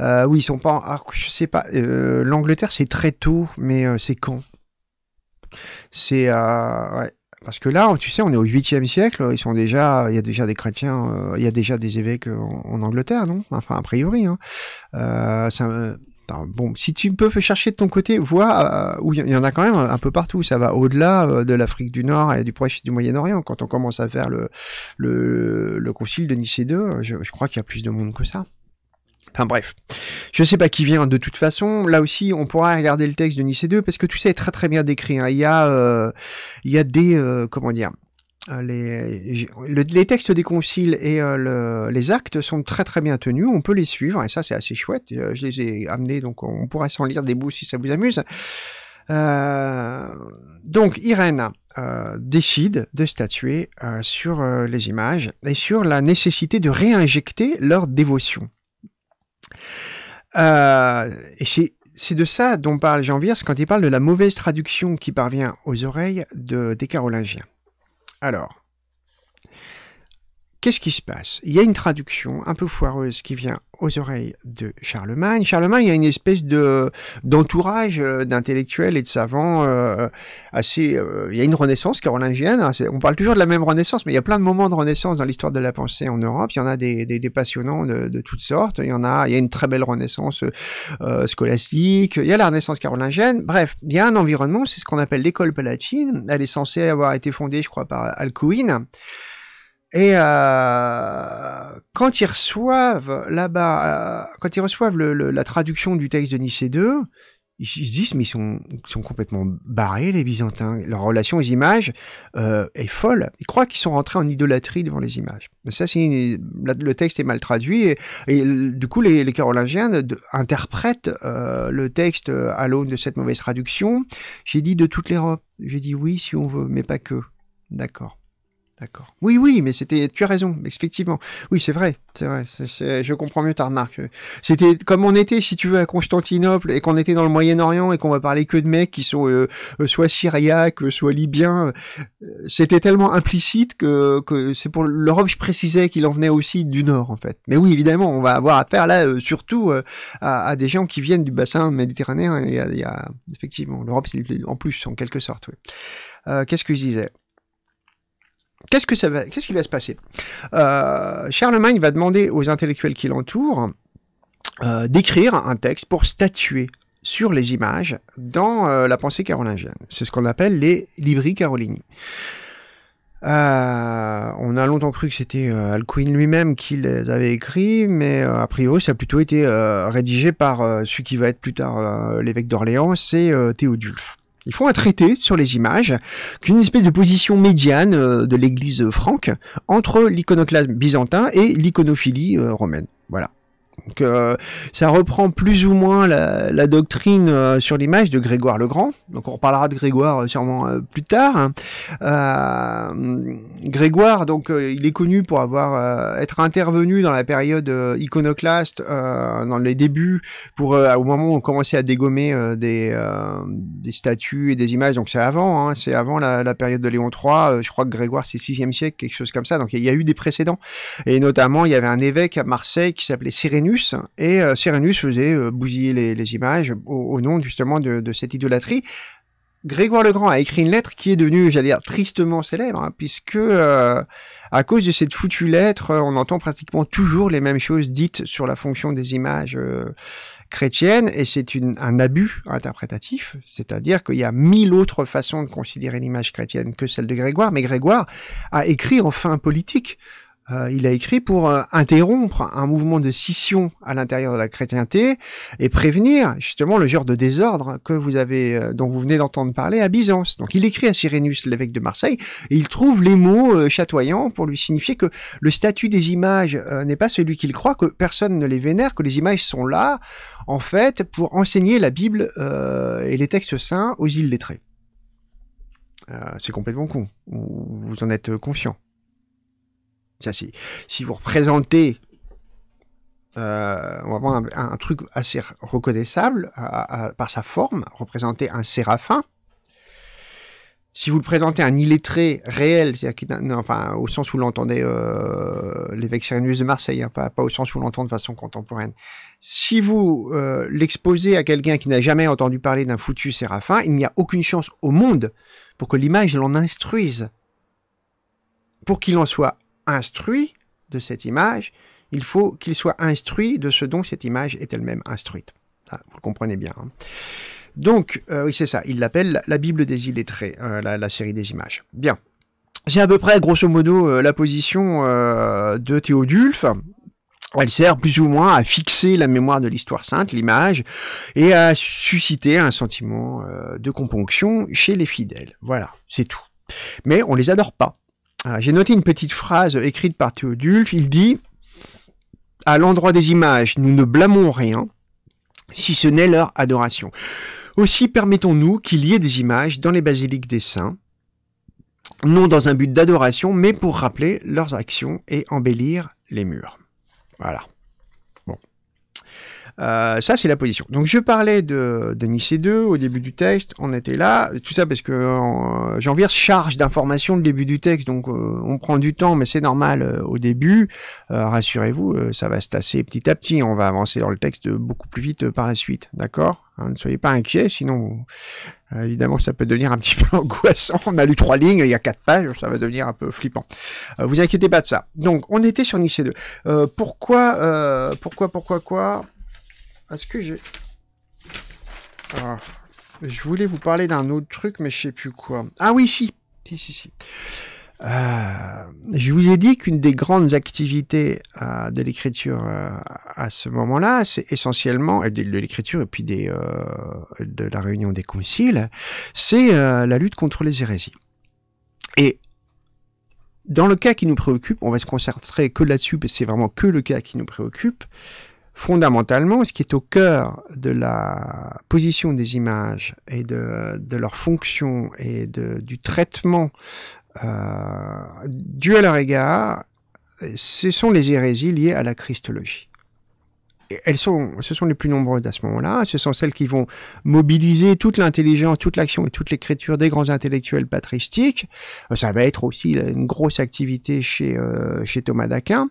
Euh, oui, ils sont pas. En... je sais pas. Euh, L'Angleterre, c'est très tôt, mais euh, c'est quand C'est ouais. Parce que là, tu sais, on est au 8e siècle, ils sont déjà, il y a déjà des chrétiens, il y a déjà des évêques en, Angleterre, non Enfin, a priori. Hein. ça, bon, si tu peux chercher de ton côté, vois euh, où il y en a quand même un peu partout. Ça va au-delà euh, de l'Afrique du Nord et du Proche du Moyen-Orient. Quand on commence à faire le, le, concile de Nicée 2, je, crois qu'il y a plus de monde que ça. Enfin bref, je ne sais pas qui vient de toute façon. Là aussi, on pourra regarder le texte de Nicée 2 parce que tout ça est très très bien décrit. Hein. Il y a, euh, il y a des, comment dire, euh, les, textes des conciles et euh, les actes sont très très bien tenus, on peut les suivre et ça c'est assez chouette. Euh, je les ai amenés donc on pourra s'en lire des bouts si ça vous amuse. donc Irène décide de statuer sur les images et sur la nécessité de réinjecter leur dévotion. et c'est c'est de ça dont parle Jean Vierce quand il parle de la mauvaise traduction qui parvient aux oreilles des Carolingiens. Alors, qu'est-ce qui se passe Il y a une traduction un peu foireuse qui vient aux oreilles de Charlemagne. Charlemagne il y a une espèce de d'entourage euh, d'intellectuels et de savants euh, assez. Euh, il y a une Renaissance carolingienne. Hein, on parle toujours de la même Renaissance, mais il y a plein de moments de Renaissance dans l'histoire de la pensée en Europe. Il y en a des, des, passionnants de, de, toutes sortes. Il y en a. Il y a une très belle Renaissance scolastique. Il y a la Renaissance carolingienne. Bref, il y a un environnement. C'est ce qu'on appelle l'école palatine. Elle est censée avoir été fondée, je crois, par Alcuin. Et euh, quand ils reçoivent là-bas, euh, quand ils reçoivent la traduction du texte de Nicée 2, ils, se disent mais ils sont, complètement barrés les Byzantins. Leur relation aux images euh, est folle. Ils croient qu'ils sont rentrés en idolâtrie devant les images. ça, c'est le texte est mal traduit et, du coup les, Carolingiens interprètent euh, le texte à l'aune de cette mauvaise traduction. J'ai dit de toute l'Europe. J'ai dit oui si on veut, mais pas que. D'accord. D'accord. Oui, oui, mais c'était. Tu as raison, effectivement. Oui, c'est vrai, c'est vrai. je comprends mieux ta remarque. C'était comme on était, si tu veux, à Constantinople et qu'on était dans le Moyen-Orient et qu'on va parler que de mecs qui sont euh, euh, soit syriaques, euh, soit libyens. C'était tellement implicite que, c'est pour l'Europe. Je précisais qu'il en venait aussi du Nord, en fait. Mais oui, évidemment, on va avoir affaire là surtout à, des gens qui viennent du bassin méditerranéen. Il y effectivement l'Europe, en plus, en quelque sorte. Qu'est-ce que je disais Qu'est-ce, que ça va, qu'est-ce qui va se passer euh, Charlemagne va demander aux intellectuels qui l'entourent euh, d'écrire un texte pour statuer sur les images dans euh, la pensée carolingienne. C'est ce qu'on appelle les libri carolini. on a longtemps cru que c'était Alcuin lui-même qui les avait écrits, mais a priori ça a plutôt été rédigé par celui qui va être plus tard l'évêque d'Orléans, c'est Théodulphe. Il font un traité sur les images, qu'une espèce de position médiane euh, de l'Église euh, franque entre l'iconoclasme byzantin et l'iconophilie euh, romaine. Voilà. Donc, euh, ça reprend plus ou moins la, doctrine euh, sur l'image de Grégoire le Grand. Donc on reparlera de Grégoire euh, sûrement plus tard. Hein. Grégoire, donc il est connu pour avoir être intervenu dans la période iconoclaste, dans les débuts, pour au moment où on commençait à dégommer des, des statues et des images. Donc c'est avant, hein, c'est avant la, période de Léon III. je crois que Grégoire c'est 6e siècle, quelque chose comme ça. Donc il y, a eu des précédents. Et notamment il y avait un évêque à Marseille qui s'appelait Sérénus et Cyranus euh, faisait euh, bousiller les, images au, nom justement de, cette idolâtrie. Grégoire le Grand a écrit une lettre qui est devenue, j'allais dire, tristement célèbre, hein, puisque euh, à cause de cette foutue lettre, on entend pratiquement toujours les mêmes choses dites sur la fonction des images chrétiennes, et c'est un abus interprétatif, c'est-à-dire qu'il y a mille autres façons de considérer l'image chrétienne que celle de Grégoire, mais Grégoire a écrit enfin politique. Euh, il a écrit pour euh, interrompre un mouvement de scission à l'intérieur de la chrétienté et prévenir justement le genre de désordre que vous avez, euh, dont vous venez d'entendre parler à Byzance. Donc il écrit à Cyrénus, l'évêque de Marseille, et il trouve les mots chatoyants pour lui signifier que le statut des images n'est pas celui qu'il croit, que personne ne les vénère, que les images sont là, en fait, pour enseigner la Bible et les textes saints aux illettrés. C'est complètement con. Vous en êtes conscient si, vous représentez, euh, on va prendre un, truc assez reconnaissable par sa forme, représenter un séraphin. Si vous le présentez un illettré réel, c'est-à-dire enfin, au sens où l'entendait euh, l'évêque Sérénus de Marseille, hein, pas, au sens où l'entend de façon contemporaine. Si vous euh, l'exposez à quelqu'un qui n'a jamais entendu parler d'un foutu séraphin, il n'y a aucune chance au monde pour que l'image l'en instruise pour qu'il en soit instruit de cette image, il faut qu'il soit instruit de ce dont cette image est elle-même instruite. vous comprenez bien. Hein. Donc, euh, oui, c'est ça, il l'appelle la Bible des illettrés, euh, la, série des images. Bien. C'est à peu près, grosso modo, euh, la position de Théodulphe. Elle sert plus ou moins à fixer la mémoire de l'histoire sainte, l'image, et à susciter un sentiment de componction chez les fidèles. Voilà, c'est tout. Mais on les adore pas. Ah, j'ai noté une petite phrase écrite par Théodulphe. Il dit À l'endroit des images, nous ne blâmons rien, si ce n'est leur adoration. Aussi permettons-nous qu'il y ait des images dans les basiliques des saints, non dans un but d'adoration, mais pour rappeler leurs actions et embellir les murs. Voilà. Euh, ça, c'est la position. Donc, je parlais de, de 2 au début du texte. On était là. Tout ça parce que j'en euh, charge d'informations le début du texte. Donc, euh, on prend du temps, mais c'est normal au début. Rassurez-vous, ça va se tasser petit à petit. On va avancer dans le texte beaucoup plus vite par la suite. D'accord hein, Ne soyez pas inquiets, sinon... Évidemment, ça peut devenir un petit peu angoissant. On a lu trois lignes, il y a quatre pages, ça va devenir un peu flippant. vous inquiétez pas de ça. Donc, on était sur Nice 2. pourquoi, pourquoi, pourquoi, quoi est-ce que j'ai... je voulais vous parler d'un autre truc, mais je sais plus quoi. Ah oui, si. Si, si, euh, je vous ai dit qu'une des grandes activités euh, de l'écriture euh, à ce moment-là, c'est essentiellement de, l'écriture et puis de la réunion des conciles, c'est la lutte contre les hérésies. Et dans le cas qui nous préoccupe, on va se concentrer que là-dessus, parce que c'est vraiment que le cas qui nous préoccupe fondamentalement, ce qui est au cœur de la position des images et de, de leur fonction et de, du traitement euh, dû à leur égard, ce sont les hérésies liées à la christologie elles sont, ce sont les plus nombreuses à ce moment-là. Ce sont celles qui vont mobiliser toute l'intelligence, toute l'action et toute l'écriture des grands intellectuels patristiques. Euh, ça va être aussi une grosse activité chez euh, chez Thomas d'Aquin.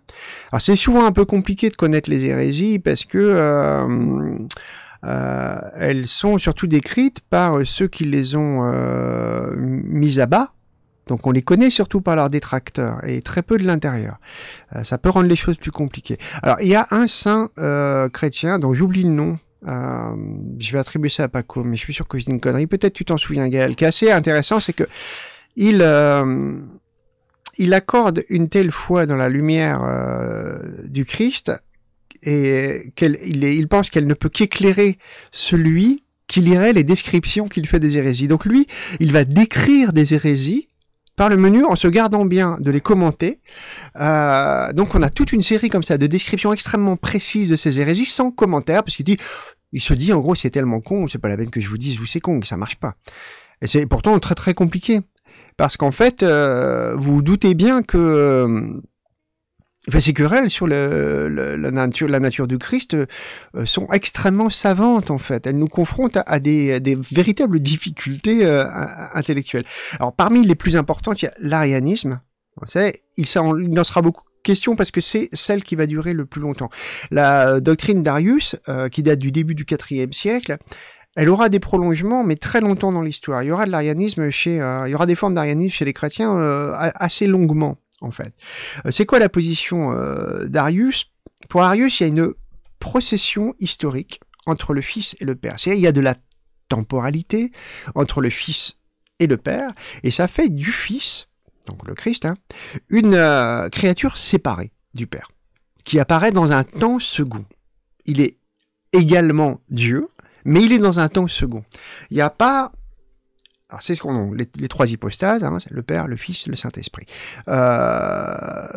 Alors c'est souvent un peu compliqué de connaître les hérésies parce que euh, elles sont surtout décrites par ceux qui les ont mises à bas, donc on les connaît surtout par leurs détracteurs et très peu de l'intérieur. Euh, ça peut rendre les choses plus compliquées. Alors il y a un saint euh, chrétien dont j'oublie le nom. Euh, je vais attribuer ça à Paco, mais je suis sûr que c'est une connerie. Peut-être tu t'en souviens, Gaël. Ce qui est assez intéressant, c'est que il il accorde une telle foi dans la lumière du Christ et qu'il il pense qu'elle ne peut qu'éclairer celui qui lirait les descriptions qu'il fait des hérésies. Donc lui, il va décrire des hérésies par le menu en se gardant bien de les commenter. Euh, donc on a toute une série comme ça de descriptions extrêmement précises de ces hérésies sans commentaire, parce qu'il dit, il se dit en gros c'est tellement con, c'est pas la peine que je vous dise vous c'est con, ça marche pas. Et c'est pourtant très très compliqué, parce qu'en fait, vous, euh, vous doutez bien que euh, les ces querelles sur le, la, nature, la nature du Christ euh, sont extrêmement savantes en fait. Elles nous confrontent à, des, des, véritables difficultés euh, intellectuelles. Alors parmi les plus importantes, il y a l'arianisme. Il, il en sera beaucoup question parce que c'est celle qui va durer le plus longtemps. La doctrine d'Arius, euh, qui date du début du IVe siècle, elle aura des prolongements, mais très longtemps dans l'histoire. Il y aura de l'arianisme chez, il y aura des formes d'arianisme chez les chrétiens assez longuement en fait. Euh, c'est quoi la position euh, d'Arius Pour Arius, il y a une procession historique entre le Fils et le Père. cest il y a de la temporalité entre le Fils et le Père, et ça fait du Fils, donc le Christ, hein, une euh, créature séparée du Père, qui apparaît dans un temps second. Il est également Dieu, mais il est dans un temps second. Il n'y a pas alors c'est ce qu'on a, les, trois hypostases, hein, le Père, le Fils, le Saint-Esprit. Euh,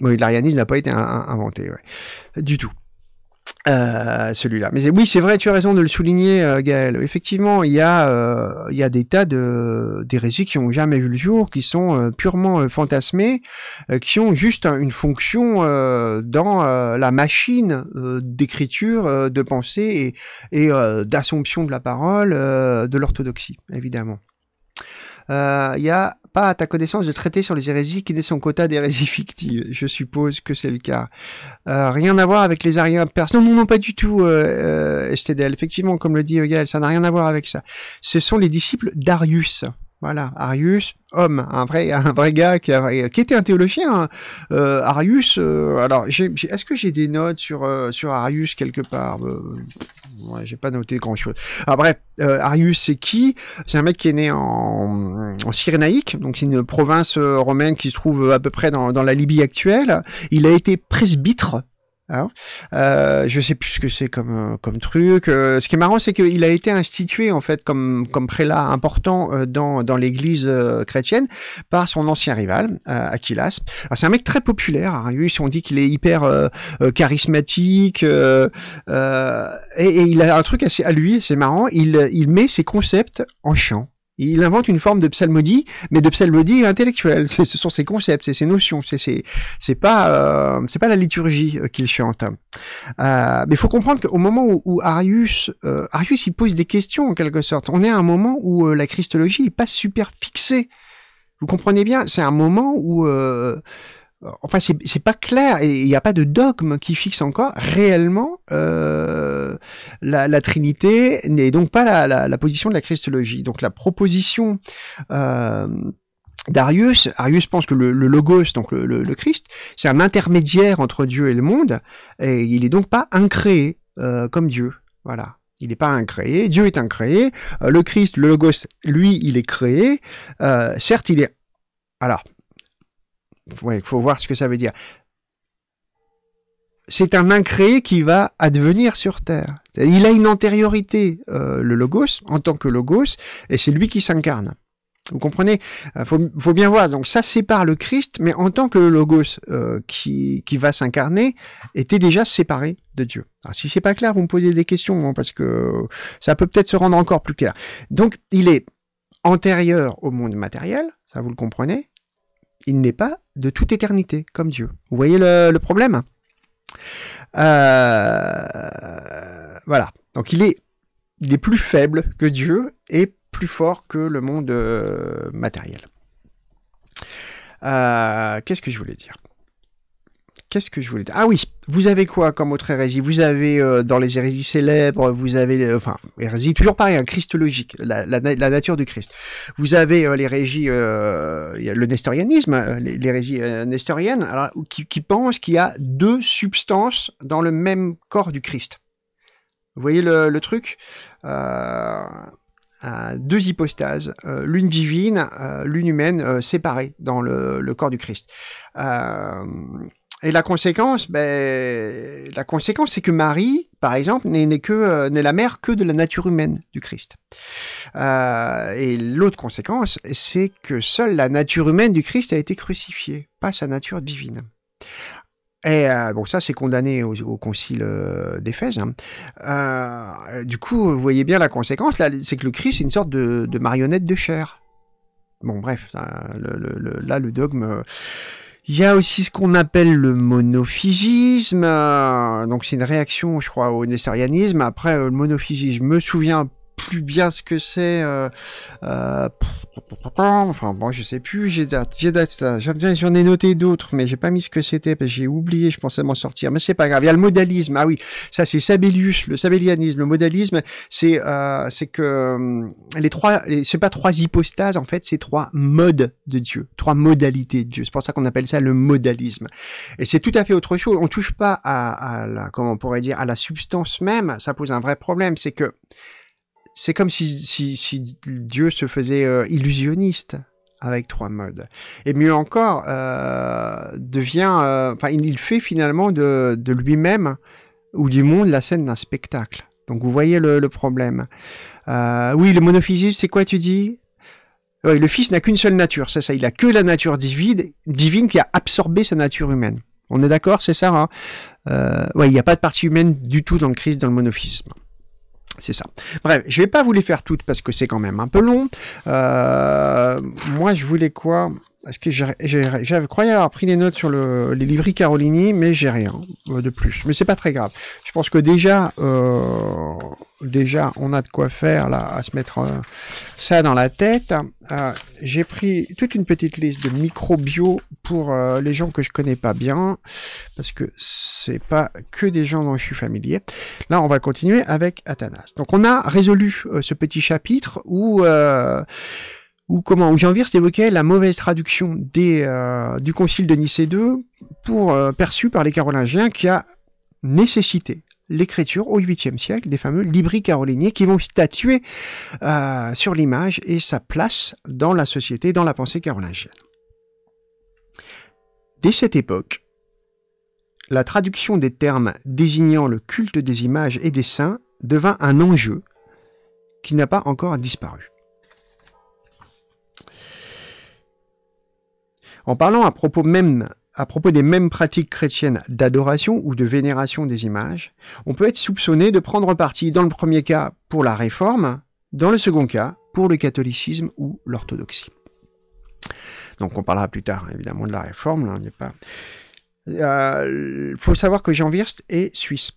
bon, l'arianisme n'a pas été inventé, du tout. Euh, celui-là. Mais oui, c'est vrai, tu as raison de le souligner, euh, Gaël. Effectivement, il y a, euh, il y a des tas de d'hérésies qui ont jamais vu le jour, qui sont purement fantasmées, qui ont juste une fonction dans la machine d'écriture, de pensée et d'assomption de la parole de l'orthodoxie, évidemment il euh, n'y a pas à ta connaissance de traiter sur les hérésies qui n'ait son quota d'hérésies fictives. Je suppose que c'est le cas. Euh, rien à voir avec les ariens perses. Non, non, pas du tout, euh, STDL. Euh, Effectivement, comme le dit Eugèle, ça n'a rien à voir avec ça. Ce sont les disciples d'Arius. Voilà, Arius, homme, un vrai, un vrai gars qui, qui était un théologien. Hein. Euh, Arius, euh, alors, est-ce que j'ai des notes sur, euh, sur Arius quelque part ouais, J'ai pas noté grand-chose. Ah, bref, Arius, c'est qui C'est un mec qui est né en, en Cyrénaïque, donc c'est une province romaine qui se trouve à peu près dans, dans la Libye actuelle. Il a été presbytre alors, ah euh, je sais plus ce que c'est comme euh, comme truc. Euh, ce qui est marrant, c'est qu'il a été institué en fait comme comme prélat important euh, dans dans l'Église chrétienne par son ancien rival Aquilas. Ah, c'est un mec très populaire. Hein. on dit qu'il est hyper charismatique et, et, il a un truc assez à lui, c'est marrant. Il il met ses concepts en chant. Il invente une forme de psalmodie, mais de psalmodie intellectuelle. Ce sont ses concepts, c'est ses notions. C'est c'est pas euh, c'est pas la liturgie euh, qu'il chante. Euh, mais il faut comprendre qu'au moment où, Arius Arius il pose des questions en quelque sorte. On est à un moment où la christologie est pas super fixée. Vous comprenez bien, c'est un moment où enfin c'est pas clair et il n'y a pas de dogme qui fixe encore réellement euh, la, Trinité n'est donc pas la, position de la Christologie. Donc la proposition euh, d'Arius, Arius pense que le, logos, donc le, le, Christ, c'est un intermédiaire entre Dieu et le monde et il est donc pas incréé euh, comme Dieu. Voilà. Il n'est pas incréé, Dieu est incréé, le Christ, le Logos, lui, il est créé. certes, il est... Alors, ouais, faut voir ce que ça veut dire. C'est un incréé qui va advenir sur Terre. Il a une antériorité, euh, le Logos, en tant que Logos, et c'est lui qui s'incarne. Vous comprenez euh, faut, faut, bien voir. Donc ça sépare le Christ, mais en tant que le Logos euh, qui, qui, va s'incarner était déjà séparé de Dieu. Alors si c'est pas clair, vous me posez des questions hein, parce que ça peut peut-être se rendre encore plus clair. Donc il est antérieur au monde matériel, ça vous le comprenez. Il n'est pas de toute éternité, comme Dieu. Vous voyez le, problème euh, Voilà. Donc il est, il est plus faible que Dieu et plus fort que le monde euh, matériel. Euh, qu'est-ce que je voulais dire qu'est-ce que je voulais dire Ah oui, vous avez quoi comme autre hérésie Vous avez euh, dans les hérésies célèbres, vous avez, enfin, hérésie, toujours pareil, un hein, christologique, la, la, nature du Christ. Vous avez euh, l'hérésie, euh, le nestorianisme, euh, l'hérésie nestorienne, qui, pense qu'il y a deux substances dans le même corps du Christ. Vous voyez le, truc deux hypostases, l'une divine, l'une humaine, séparées dans le, le, corps du Christ. Et la conséquence, ben, la conséquence, c'est que Marie, par exemple, n'est que euh, n'est la mère que de la nature humaine du Christ. Euh, et l'autre conséquence, c'est que seule la nature humaine du Christ a été crucifiée, pas sa nature divine. Et euh, bon, ça, c'est condamné au, concile d'Éphèse. Hein. du coup, vous voyez bien la conséquence, là, c'est que le Christ, c'est une sorte de, marionnette de chair. Bon, bref, là, le dogme... Il y a aussi ce qu'on appelle le monophysisme. Euh, donc c'est une réaction, je crois, au nessarianisme. Après, euh, le monophysisme, je me souviens plus bien ce que c'est. Euh, euh, enfin, bon, je sais plus. J'ai j'en ai noté d'autres, mais j'ai pas mis ce que c'était parce que j'ai oublié. Je pensais m'en sortir, mais c'est pas grave. Il y a le modalisme. Ah oui, ça c'est Sabellius, le sabellianisme. Le modalisme, c'est euh, c'est que euh, les trois, c'est pas trois hypostases en fait, c'est trois modes de Dieu, trois modalités de Dieu. C'est pour ça qu'on appelle ça le modalisme. Et c'est tout à fait autre chose. On touche pas à, à la, comment on pourrait dire, à la substance même. Ça pose un vrai problème, c'est que c'est comme si, si, si, Dieu se faisait euh, illusionniste avec trois modes. Et mieux encore, euh, devient, euh, enfin, il fait finalement de, de lui-même ou du monde la scène d'un spectacle. Donc vous voyez le, le problème. Euh, oui, le monophysisme, c'est quoi tu dis Oui, Le Fils n'a qu'une seule nature, c'est ça. Il a que la nature divine, divine qui a absorbé sa nature humaine. On est d'accord, c'est ça. Hein ouais, il n'y a pas de partie humaine du tout dans le Christ, dans le monophysisme. C'est ça. Bref, je vais pas vous les faire toutes parce que c'est quand même un peu long. Euh, moi, je voulais quoi parce que j'avais croyais avoir pris des notes sur les livres Carolini, mais j'ai rien euh, de plus. Mais c'est pas très grave. Je pense que déjà, euh, déjà, on a de quoi faire là, à se mettre euh, ça dans la tête. j'ai pris toute une petite liste de microbio pour les gens que je connais pas bien, parce que c'est pas que des gens dont je suis familier. Là, on va continuer avec Athanas. Donc, on a résolu ce petit chapitre où ou comment Jean c'est évoquait la mauvaise traduction des, euh, du concile de Nicée II pour euh, perçue par les Carolingiens qui a nécessité l'écriture au 8e siècle des fameux libri Carolingiens, qui vont statuer euh, sur l'image et sa place dans la société, dans la pensée carolingienne. Dès cette époque, la traduction des termes désignant le culte des images et des saints devint un enjeu qui n'a pas encore disparu. En parlant à propos des mêmes pratiques chrétiennes d'adoration ou de vénération des images, on peut être soupçonné de prendre parti dans le premier cas pour la réforme, dans le second cas pour le catholicisme ou l'orthodoxie. Donc on parlera plus tard évidemment de la réforme, pas. Il euh, faut savoir que Jean Wirst est suisse.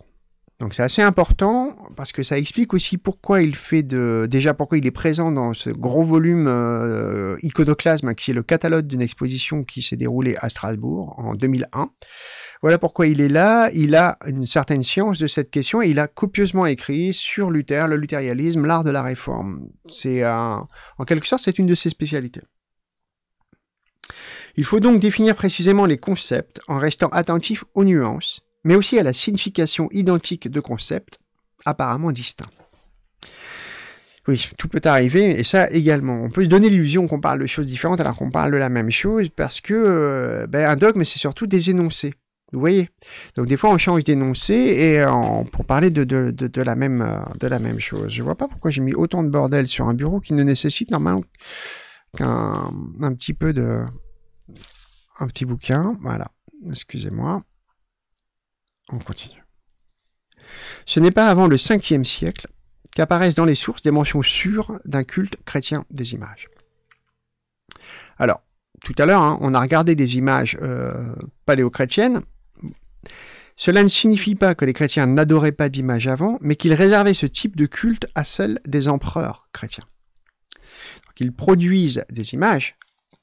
Donc c'est assez important parce que ça explique aussi pourquoi il fait de déjà pourquoi il est présent dans ce gros volume euh, iconoclasme qui est le catalogue d'une exposition qui s'est déroulée à Strasbourg en 2001. Voilà pourquoi il est là, il a une certaine science de cette question et il a copieusement écrit sur Luther, le luthérialisme, l'art de la réforme. C'est en quelque sorte c'est une de ses spécialités. Il faut donc définir précisément les concepts en restant attentif aux nuances mais aussi à la signification identique de concepts apparemment distincts. Oui, tout peut arriver, et ça également. On peut se donner l'illusion qu'on parle de choses différentes alors qu'on parle de la même chose, parce que euh, ben, un dogme, c'est surtout des énoncés. Vous voyez Donc des fois, on change d'énoncé et euh, pour parler de, la même, euh, de la même chose. Je vois pas pourquoi j'ai mis autant de bordel sur un bureau qui ne nécessite normalement qu'un petit peu de... un petit bouquin. Voilà, excusez-moi. On continue. Ce n'est pas avant le 5 siècle qu'apparaissent dans les sources des mentions sûres d'un culte chrétien des images. Alors, tout à l'heure, hein, on a regardé des images euh, paléo-chrétiennes. Cela ne signifie pas que les chrétiens n'adoraient pas d'images avant, mais qu'ils réservaient ce type de culte à celle des empereurs chrétiens. Donc, ils produisent des images,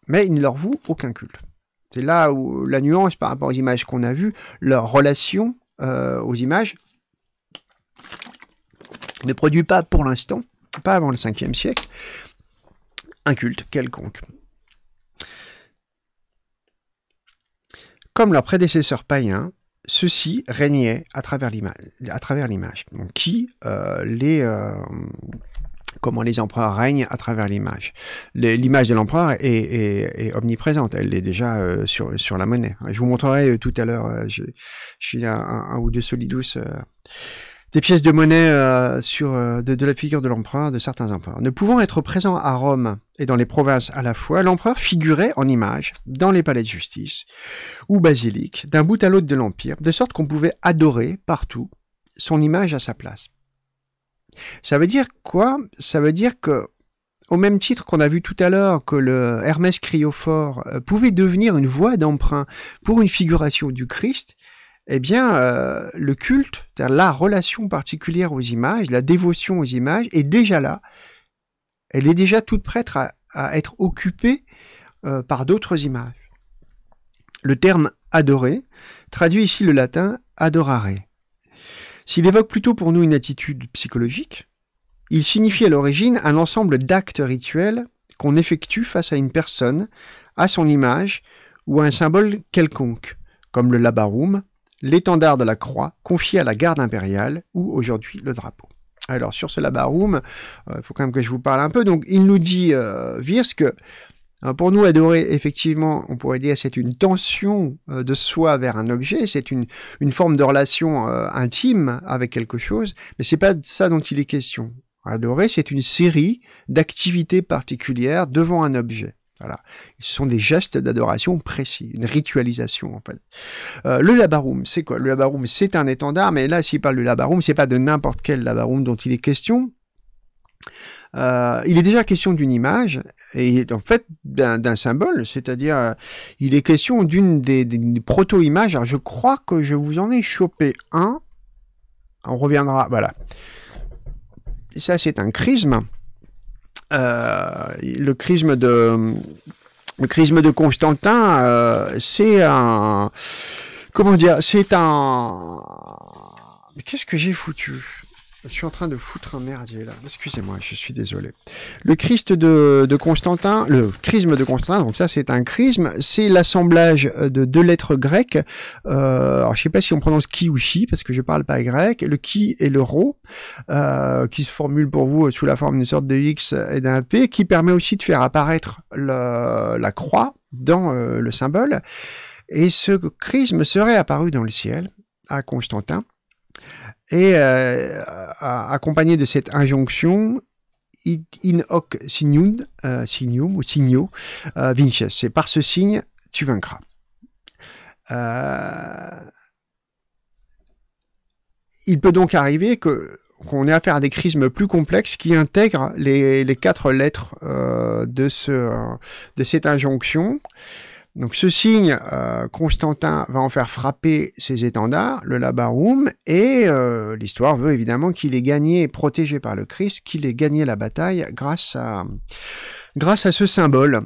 mais ils ne leur vouent aucun culte. C'est là où la nuance par rapport aux images qu'on a vues, leur relation euh, aux images ne produit pas pour l'instant, pas avant le 5e siècle, un culte quelconque. Comme leurs prédécesseurs païens, ceux-ci régnaient à travers l'image, qui euh, les... Euh, comment les empereurs règnent à travers l'image. L'image de l'empereur est, omniprésente, elle est déjà euh, sur, sur la monnaie. Je vous montrerai euh, tout à l'heure, euh, je suis un, un, ou deux solidus, des pièces de monnaie sur, de, de, la figure de l'empereur, de certains empereurs. Ne pouvant être présent à Rome et dans les provinces à la fois, l'empereur figurait en image dans les palais de justice ou basiliques, d'un bout à l'autre de l'Empire, de sorte qu'on pouvait adorer partout son image à sa place. Ça veut dire quoi Ça veut dire que au même titre qu'on a vu tout à l'heure que le Hermès cryophore euh, pouvait devenir une voie d'emprunt pour une figuration du Christ, eh bien, euh, le culte, c'est-à-dire la relation particulière aux images, la dévotion aux images, est déjà là. Elle est déjà toute prête à, être occupée euh, par d'autres images. Le terme adorer traduit ici le latin adorare, s'il évoque plutôt pour nous une attitude psychologique, il signifie à l'origine un ensemble d'actes rituels qu'on effectue face à une personne, à son image ou à un symbole quelconque, comme le labarum, l'étendard de la croix confié à la garde impériale ou aujourd'hui le drapeau. Alors sur ce labarum, il euh, faut quand même que je vous parle un peu. Donc il nous dit euh, que euh, pour nous, adorer, effectivement, on pourrait dire c'est une tension euh, de soi vers un objet, c'est une, une forme de relation euh, intime avec quelque chose, mais c'est pas de ça dont il est question. Adorer, c'est une série d'activités particulières devant un objet. Voilà. Ce sont des gestes d'adoration précis, une ritualisation en fait. le labarum, c'est quoi Le labarum, c'est un étendard, mais là, s'il parle du labarum, c'est pas de n'importe quel labarum dont il est question euh, il est déjà question d'une image et en fait d'un symbole, c'est-à-dire euh, il est question d'une des, proto-images. Alors je crois que je vous en ai chopé un. On reviendra, voilà. Ça c'est un chrisme, euh, le chrisme de le chrisme de Constantin, euh, c'est un comment dire, c'est un qu'est-ce que j'ai foutu je suis en train de foutre un merdier là. Excusez-moi, je suis désolé. Le Christ de, Constantin, le chrisme de Constantin, donc ça c'est un chrisme, c'est l'assemblage de deux lettres grecques. Euh, alors je sais pas si on prononce qui ou chi parce que je parle pas grec. Le qui et le ro euh, qui se formule pour vous sous la forme d'une sorte de x et d'un p, qui permet aussi de faire apparaître la croix dans euh, le symbole. Et ce chrisme serait apparu dans le ciel à Constantin et euh, accompagné de cette injonction, in hoc signum, euh, signum ou signo euh, vinces, c'est par ce signe, tu vaincras. Il peut donc arriver que qu'on ait affaire à des chrismes plus complexes qui intègrent les, quatre lettres de, ce, de cette injonction. Donc ce signe, euh, Constantin va en faire frapper ses étendards, le Labarum, et euh, l'histoire veut évidemment qu'il ait gagné, protégé par le Christ, qu'il ait gagné la bataille grâce à, grâce à ce symbole.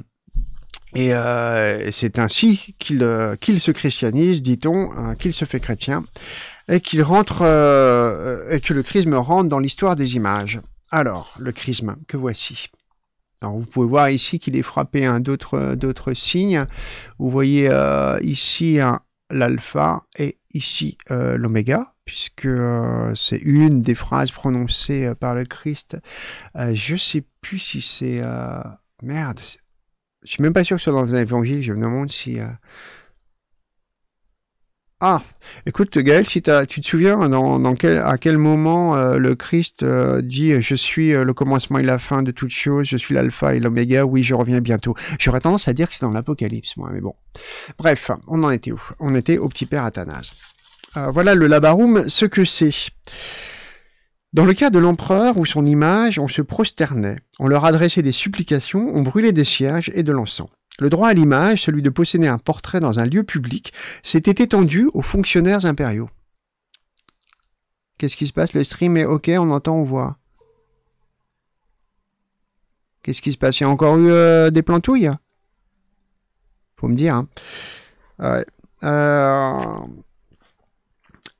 Et euh, c'est ainsi qu'il qu'il se christianise, dit-on, hein, qu'il se fait chrétien, et qu'il rentre, et que le chrisme rentre dans l'histoire des images. Alors, le chrisme, que voici. Alors vous pouvez voir ici qu'il est frappé hein, d'autres signes. Vous voyez euh, ici hein, l'alpha et ici euh, l'oméga puisque euh, c'est une des phrases prononcées par le Christ. je ne sais plus si c'est merde. Je ne suis même pas sûr que ce soit dans un évangile. Je me demande si ah, écoute Gaël, si tu te souviens à quel moment euh, le Christ euh, dit euh, je suis le commencement et la fin de toutes choses, je suis l'alpha et l'oméga, oui je reviens bientôt. J'aurais tendance à dire que c'est dans l'Apocalypse moi, mais bon. Bref, on en était où On était au petit père Athanase. voilà le labarum, ce que c'est. Dans le cas de l'empereur ou son image, on se prosternait, on leur adressait des supplications, on brûlait des cierges et de l'encens. Le droit à l'image, celui de posséder un portrait dans un lieu public, s'était étendu aux fonctionnaires impériaux. Qu'est-ce qui se passe Le stream est OK, on entend, on voit. Qu'est-ce qui se passe Il y a encore eu euh, des plantouilles Faut me dire. Hein. Euh,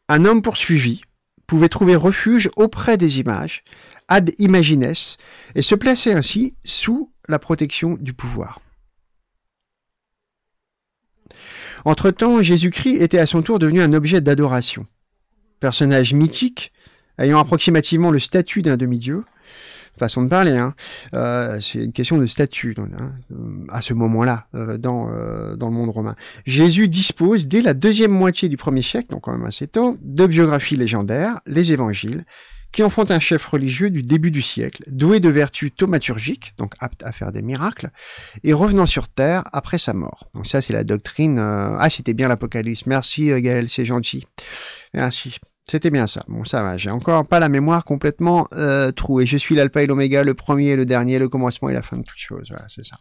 un homme poursuivi pouvait trouver refuge auprès des images, ad imagines, et se placer ainsi sous la protection du pouvoir. Entre-temps, Jésus-Christ était à son tour devenu un objet d'adoration. Personnage mythique, ayant approximativement le statut d'un demi-dieu, façon de parler, hein. euh, c'est une question de statut hein, euh, à ce moment-là euh, dans, le monde romain. Jésus dispose, dès la deuxième moitié du premier siècle, donc quand même assez tôt, de biographies légendaires, les évangiles, qui font un chef religieux du début du siècle, doué de vertus thaumaturgiques, donc apte à faire des miracles, et revenant sur Terre après sa mort. Donc ça, c'est la doctrine. Euh, ah, c'était bien l'Apocalypse. Merci, euh, Gaël, c'est gentil. Merci. C'était bien ça. Bon, ça va, j'ai encore pas la mémoire complètement euh, trouée. Je suis l'alpha et l'oméga, le premier et le dernier, le commencement et la fin de toute chose. Voilà, c'est ça.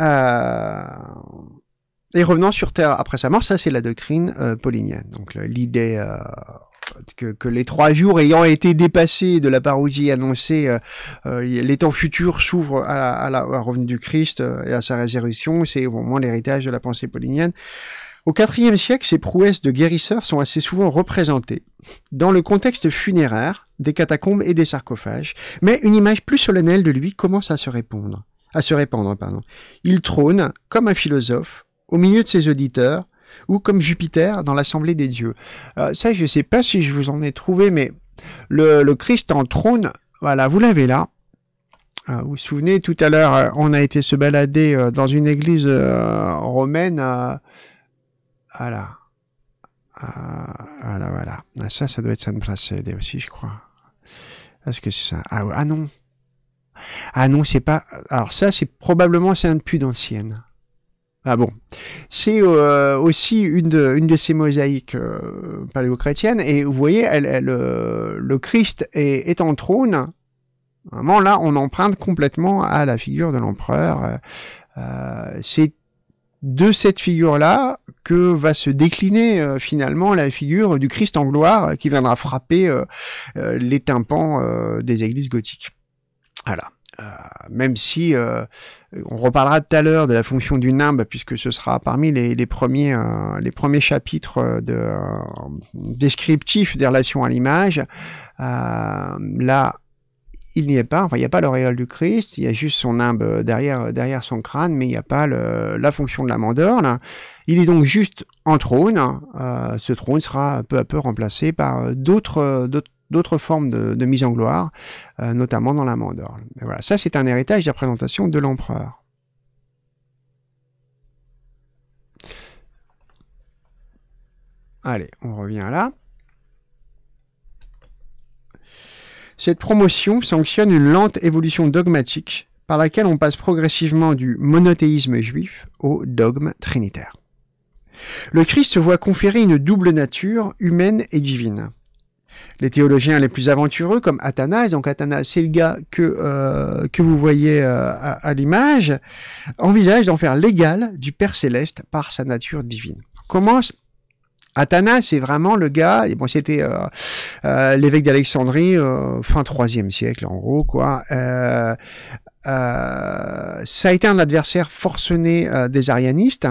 Euh, et revenant sur Terre après sa mort, ça c'est la doctrine polynienne, Donc l'idée que, les trois jours ayant été dépassés de la parousie annoncée, euh, euh, les temps futurs s'ouvrent à, la à revenu du Christ euh, et à sa résurrection. C'est au moins l'héritage de la pensée polynienne. Au IVe siècle, ces prouesses de guérisseurs sont assez souvent représentées dans le contexte funéraire des catacombes et des sarcophages, mais une image plus solennelle de lui commence à se répandre. À se répandre pardon. Il trône comme un philosophe au milieu de ses auditeurs, ou comme Jupiter dans l'assemblée des dieux. Euh, ça, je ne sais pas si je vous en ai trouvé, mais le, Christ en trône, voilà, vous l'avez là. Euh, vous vous souvenez, tout à l'heure, euh, on a été se balader dans une église romaine. voilà. voilà, voilà. Ah, ça, ça doit être San Placide aussi, je crois. Est-ce que c'est ça ah, ah, non. Ah non, c'est pas... Alors ça, c'est probablement Sainte Pudentienne. Ah bon. C'est euh, aussi une de, une ces mosaïques euh, paléo Et vous voyez, elle, euh, le Christ est, est, en trône. Vraiment, là, on emprunte complètement à la figure de l'empereur. Euh, c'est de cette figure-là que va se décliner finalement la figure du Christ en gloire qui viendra frapper les tympans des églises gothiques. Voilà. Euh, même si euh, on reparlera tout à l'heure de la fonction du nimbe, puisque ce sera parmi les, premiers, euh, les premiers chapitres de, descriptifs des relations à l'image. là, il n'y a pas, enfin, il n'y a pas l'auréole du Christ, il y a juste son nimbe derrière, derrière son crâne, mais il n'y a pas la fonction de la mandorle. Il est donc juste en trône. ce trône sera peu à peu remplacé par d'autres d'autres d'autres formes de, mise en gloire, euh, notamment dans la mandorle. Mais voilà, ça c'est un héritage de la présentation de l'empereur. Allez, on revient là. Cette promotion sanctionne une lente évolution dogmatique par laquelle on passe progressivement du monothéisme juif au dogme trinitaire. Le Christ se voit conférer une double nature, humaine et divine. Les théologiens les plus aventureux, comme Athanase, donc Athanase, c'est le gars que, euh, vous voyez euh, à, l'image, envisagent d'en faire l'égal du Père céleste par sa nature divine. commence Athanas, est vraiment le gars, et bon, c'était euh, l'évêque d'Alexandrie, fin 3e siècle en gros, quoi. ça a été un adversaire forcené des arianistes.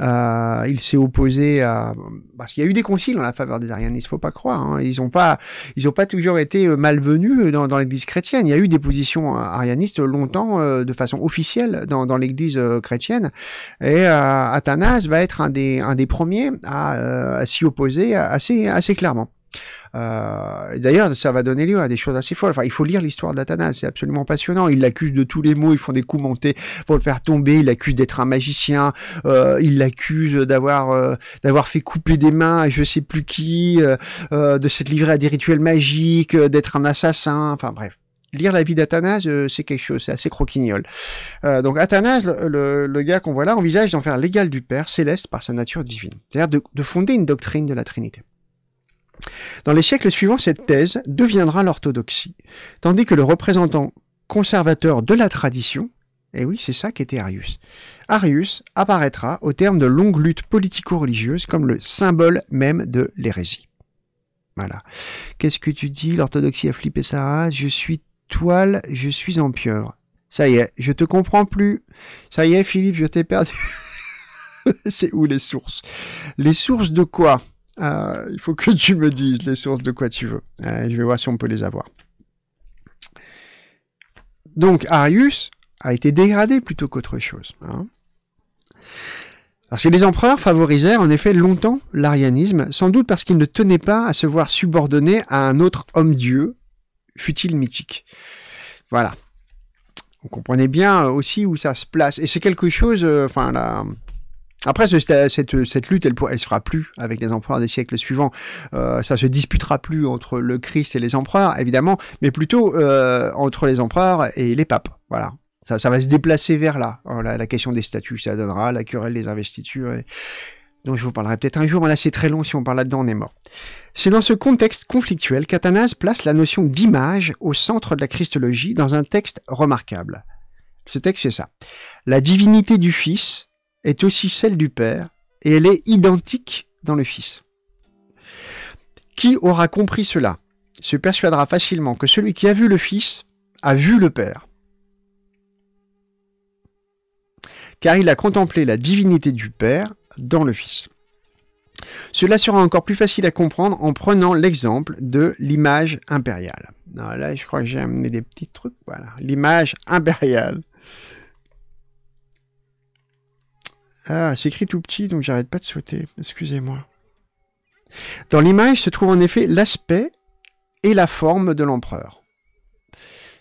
Euh, il s'est opposé à parce qu'il y a eu des conciles en la faveur des arianistes, faut pas croire. Hein. Ils n'ont pas, ils ont pas toujours été euh, malvenus dans, dans l'Église chrétienne. Il y a eu des positions euh, arianistes longtemps euh, de façon officielle dans, dans l'Église chrétienne. Et euh, Athanase va être un des un des premiers à, à s'y opposer assez assez clairement. Euh, d'ailleurs, ça va donner lieu à des choses assez folles. Enfin, il faut lire l'histoire d'Athanas, c'est absolument passionnant. Il l'accuse de tous les maux, ils font des coups montés pour le faire tomber. Il l'accuse d'être un magicien. Euh, il l'accuse euh, d'avoir fait couper des mains à je sais plus qui, de s'être livré à des rituels magiques, d'être un assassin. Enfin bref lire la vie d'Athanase, c'est quelque chose, c'est assez croquignol. donc Athanase, le, gars qu'on voit là, envisage d'en faire l'égal du Père céleste par sa nature divine, c'est-à-dire de fonder une doctrine de la Trinité. Dans les siècles suivants, cette thèse deviendra l'orthodoxie, tandis que le représentant conservateur de la tradition, et eh oui, c'est ça était Arius. Arius apparaîtra au terme de longues luttes politico-religieuses comme le symbole même de l'hérésie. Voilà. Qu'est-ce que tu dis L'orthodoxie a flippé Sarah. Je suis toile, je suis en pieuvre. Ça y est, je te comprends plus. Ça y est, Philippe, je t'ai perdu. c'est où les sources Les sources de quoi euh, il faut que tu me dises les sources de quoi tu veux. Euh, je vais voir si on peut les avoir. Donc Arius a été dégradé plutôt qu'autre chose. Hein. Parce que les empereurs favorisèrent en effet longtemps l'arianisme, sans doute parce qu'ils ne tenaient pas à se voir subordonnés à un autre homme-dieu, fut-il mythique. Voilà. Vous comprenez bien aussi où ça se place. Et c'est quelque chose, euh, enfin, là. Après, cette, lutte, elle ne se fera plus avec les empereurs des siècles suivants. Ça euh, ça se disputera plus entre le Christ et les empereurs, évidemment, mais plutôt euh, entre les empereurs et les papes. Voilà. Ça, va se déplacer vers là. Euh, la, question des statuts, ça donnera la querelle des investitures. Donc je vous parlerai peut-être un jour, mais là c'est très long, si on parle là-dedans, on est mort. C'est dans ce contexte conflictuel qu'Athanase place la notion d'image au centre de la christologie dans un texte remarquable. Ce texte, c'est ça. La divinité du Fils, est aussi celle du Père, et elle est identique dans le Fils. Qui aura compris cela se persuadera facilement que celui qui a vu le Fils a vu le Père. Car il a contemplé la divinité du Père dans le Fils. Cela sera encore plus facile à comprendre en prenant l'exemple de l'image impériale. là, je crois que j'ai amené des petits trucs. Voilà, l'image impériale. Ah, c'est écrit tout petit, donc j'arrête pas de sauter. Excusez-moi. Dans l'image se trouve en effet l'aspect et la forme de l'empereur.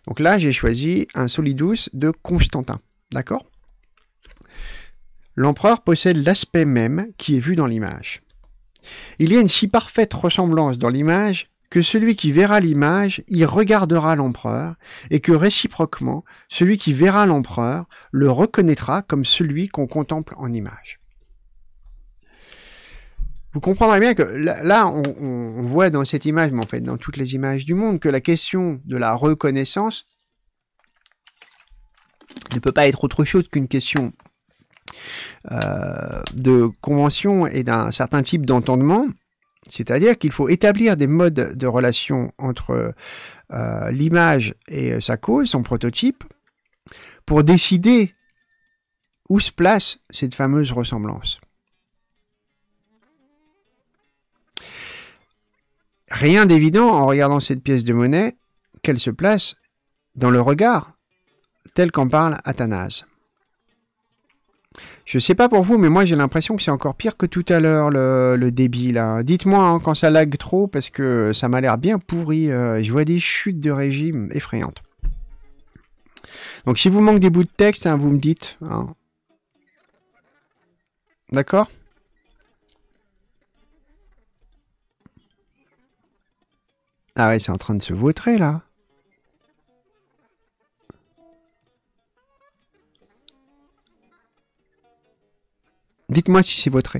Donc là, j'ai choisi un solidus de Constantin. D'accord L'empereur possède l'aspect même qui est vu dans l'image. Il y a une si parfaite ressemblance dans l'image que celui qui verra l'image y regardera l'empereur, et que réciproquement, celui qui verra l'empereur le reconnaîtra comme celui qu'on contemple en image. Vous comprendrez bien que là, on, voit dans cette image, mais en fait dans toutes les images du monde, que la question de la reconnaissance ne peut pas être autre chose qu'une question euh, de convention et d'un certain type d'entendement c'est-à-dire qu'il faut établir des modes de relation entre euh, l'image et euh, sa cause, son prototype, pour décider où se place cette fameuse ressemblance. Rien d'évident en regardant cette pièce de monnaie qu'elle se place dans le regard tel qu'en parle Athanase. Je sais pas pour vous, mais moi j'ai l'impression que c'est encore pire que tout à l'heure le, débit là. Dites-moi hein, quand ça lag trop parce que ça m'a l'air bien pourri. Euh, je vois des chutes de régime effrayantes. Donc si vous manque des bouts de texte, hein, vous me dites. Hein. D'accord Ah ouais, c'est en train de se vautrer là. Dites-moi si c'est votre...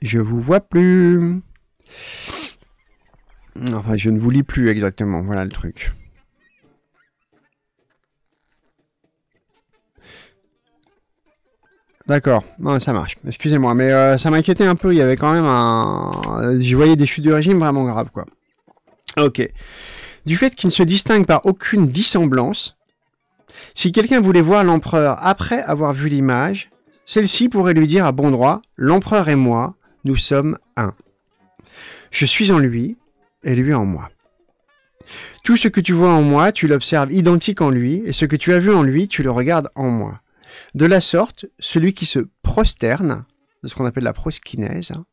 Je vous vois plus. Enfin, je ne vous lis plus exactement. Voilà le truc. D'accord, ça marche. Excusez-moi, mais euh, ça m'inquiétait un peu. Il y avait quand même un. J'y voyais des chutes de régime vraiment graves, quoi. Ok. Du fait qu'il ne se distingue par aucune dissemblance, si quelqu'un voulait voir l'empereur après avoir vu l'image, celle-ci pourrait lui dire à bon droit L'empereur et moi, nous sommes un. Je suis en lui et lui en moi. Tout ce que tu vois en moi, tu l'observes identique en lui, et ce que tu as vu en lui, tu le regardes en moi. De la sorte, celui qui se prosterne, c'est ce qu'on appelle la proskinèse, hein,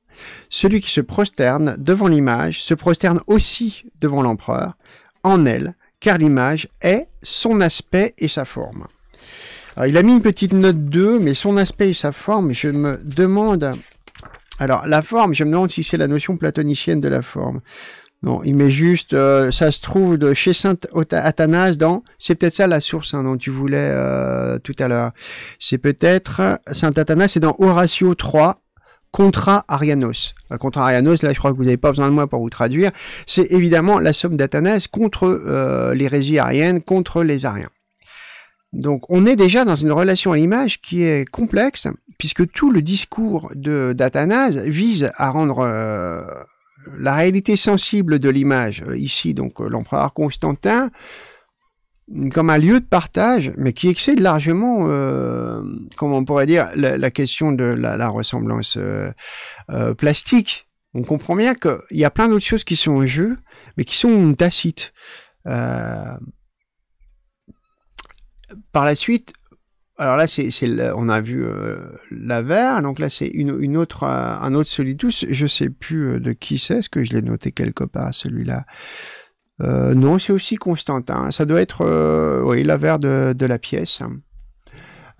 celui qui se prosterne devant l'image se prosterne aussi devant l'empereur, en elle, car l'image est son aspect et sa forme. il a mis une petite note 2, mais son aspect et sa forme, je me demande... Alors, la forme, je me demande si c'est la notion platonicienne de la forme. Non, il met juste, euh, ça se trouve de chez Saint Athanase dans, c'est peut-être ça la source hein, dont tu voulais euh, tout à l'heure. C'est peut-être Saint Athanase, c'est dans Horatio 3, Contra Arianos. La euh, Contra Arianos, là je crois que vous n'avez pas besoin de moi pour vous traduire, c'est évidemment la somme d'Athanase contre les l'hérésie arienne, contre les ariens. Donc on est déjà dans une relation à l'image qui est complexe, puisque tout le discours d'Athanase vise à rendre la réalité sensible de l'image, euh, ici donc euh, l'empereur Constantin, comme un lieu de partage, mais qui excède largement, euh, comment on pourrait dire, la, question de la, ressemblance euh, plastique. On comprend bien qu'il y a plein d'autres choses qui sont en jeu, mais qui sont tacites. par la suite, alors là, c'est, on a vu euh, verre, donc là c'est une, autre, euh, un autre Solitus. Je sais plus euh, de qui c'est, est-ce que je l'ai noté quelque part celui-là euh, Non, c'est aussi Constantin. Ça doit être, oui, l'avers de, de la pièce.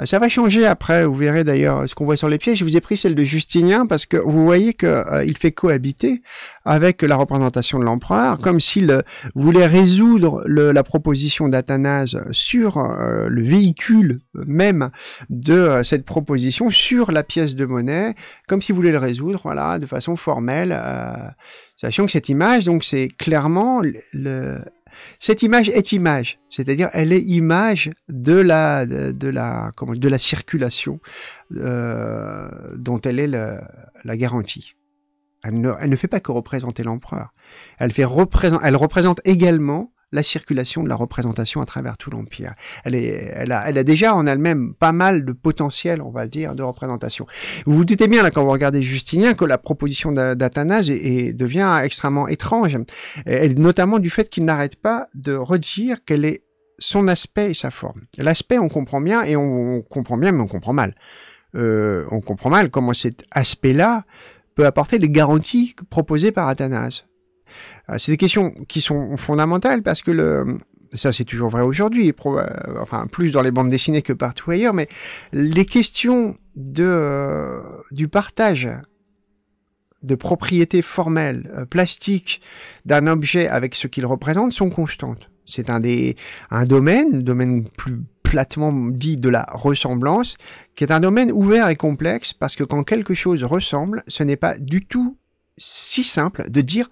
Ça va changer après, vous verrez d'ailleurs ce qu'on voit sur les pieds. Je vous ai pris celle de Justinien parce que vous voyez qu'il euh, fait cohabiter avec la représentation de l'empereur, comme s'il euh, voulait résoudre la proposition d'Athanase sur euh, le véhicule même de cette proposition, sur la pièce de monnaie, comme s'il voulait le résoudre, voilà, de façon formelle. sachant que cette image, donc, c'est clairement le cette image est image, c'est-à-dire elle est image de la de, la de la circulation euh, dont elle est la garantie. Elle ne, fait pas que représenter l'empereur. Elle fait représente, elle représente également la circulation de la représentation à travers tout l'Empire. Elle, est, elle, a, elle a déjà en elle-même pas mal de potentiel, on va dire, de représentation. Vous vous doutez bien, là, quand vous regardez Justinien, que la proposition d'Athanase et, devient extrêmement étrange, et, notamment du fait qu'il n'arrête pas de redire quel est son aspect et sa forme. L'aspect, on comprend bien, et on, comprend bien, mais on comprend mal. Euh, on comprend mal comment cet aspect-là peut apporter les garanties proposées par Athanase. Ah, c'est des questions qui sont fondamentales parce que le, ça c'est toujours vrai aujourd'hui, enfin plus dans les bandes dessinées que partout ailleurs, mais les questions de euh, du partage de propriétés formelles, euh, plastiques d'un objet avec ce qu'il représente sont constantes. C'est un des un domaine, domaine plus platement dit de la ressemblance, qui est un domaine ouvert et complexe parce que quand quelque chose ressemble, ce n'est pas du tout si simple de dire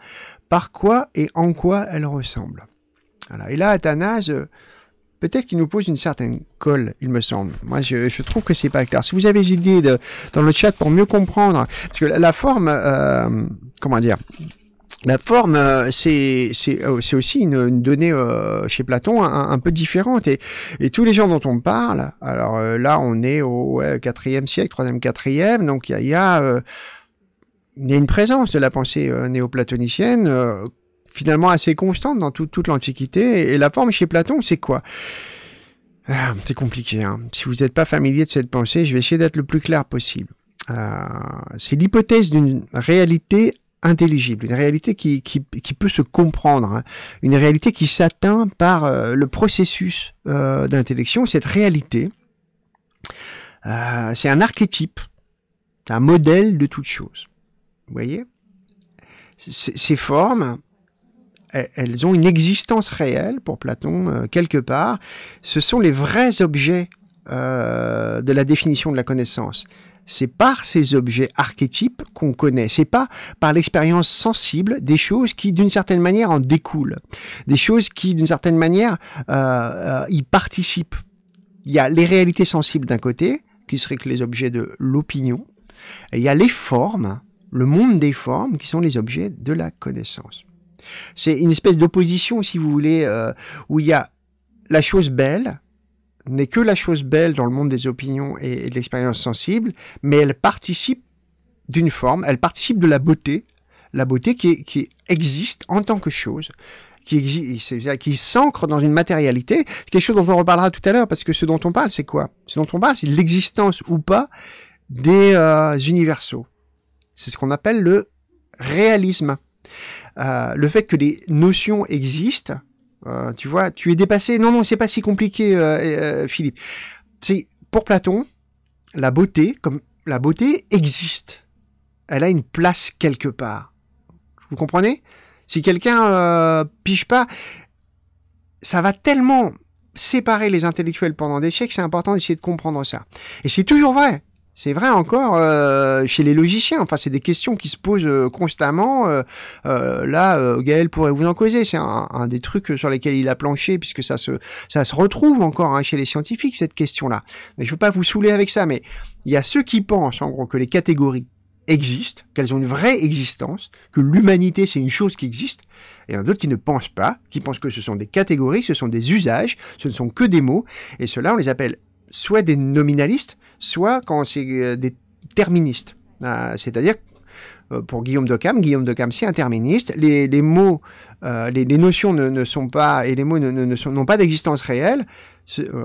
par quoi et en quoi elle ressemble. Voilà. Et là, Athanase, euh, peut-être qu'il nous pose une certaine colle, il me semble. Moi, je, trouve que c'est pas clair. Si vous avez idée de, dans le chat pour mieux comprendre, parce que la, forme, euh, comment dire, la forme, euh, c'est aussi une, donnée chez Platon un, peu différente. Et, tous les gens dont on parle, alors là on est au 4e siècle, troisième, quatrième, donc il y a, il y a une présence de la pensée euh, néoplatonicienne euh, finalement assez constante dans toute l'Antiquité. Et, la forme chez Platon, c'est quoi ah, C'est compliqué. Hein. Si vous n'êtes pas familier de cette pensée, je vais essayer d'être le plus clair possible. Euh, c'est l'hypothèse d'une réalité intelligible, une réalité qui, peut se comprendre, hein. une réalité qui s'atteint par le processus d'intellection. Cette réalité, c'est un archétype, un modèle de toute chose. Vous voyez Ces formes, e-, elles ont une existence réelle pour Platon, euh, quelque part. Ce sont les vrais objets euh, de la définition de la connaissance. C'est par ces objets archétypes qu'on connaît. C'est pas par l'expérience sensible des choses qui, d'une certaine manière, en découlent. Des choses qui, d'une certaine manière, euh, y participent. Il y a les réalités sensibles d'un côté, qui seraient que les objets de l'opinion. Il y a les formes, le monde des formes qui sont les objets de la connaissance. C'est une espèce d'opposition, si vous voulez, euh, où il y a la chose belle, n'est que la chose belle dans le monde des opinions et, de l'expérience sensible, mais elle participe d'une forme, elle participe de la beauté, la beauté qui, qui existe en tant que chose, qui, existe, qui s'ancre dans une matérialité, quelque chose dont on reparlera tout à l'heure, parce que ce dont on parle, c'est quoi Ce dont on parle, c'est l'existence ou pas des euh, universaux. C'est ce qu'on appelle le réalisme. Euh, le fait que les notions existent, euh, tu vois, tu es dépassé. Non, non, c'est pas si compliqué, euh, Philippe. C'est pour Platon, la beauté, comme la beauté existe, elle a une place quelque part. Vous comprenez Si quelqu'un pige pas, ça va tellement séparer les intellectuels pendant des siècles. C'est important d'essayer de comprendre ça. Et c'est toujours vrai. C'est vrai encore euh, chez les logiciens. Enfin, c'est des questions qui se posent euh, constamment. Euh, là, Gaël pourrait vous en causer. C'est un, des trucs sur lesquels il a planché, puisque ça se ça se retrouve encore hein, chez les scientifiques cette question-là. Mais je veux pas vous saouler avec ça, mais il y a ceux qui pensent en gros que les catégories existent, qu'elles ont une vraie existence, que l'humanité c'est une chose qui existe, et il y en a d'autres qui ne pensent pas, qui pensent que ce sont des catégories, ce sont des usages, ce ne sont que des mots, et cela on les appelle soit des nominalistes, soit quand c'est euh, des terministes. Ah, c'est-à-dire euh, pour Guillaume de Cam, Guillaume de Cam, c'est un terministe. Les, mots, euh, les, notions ne, sont pas, et les mots n'ont ne, pas d'existence réelle.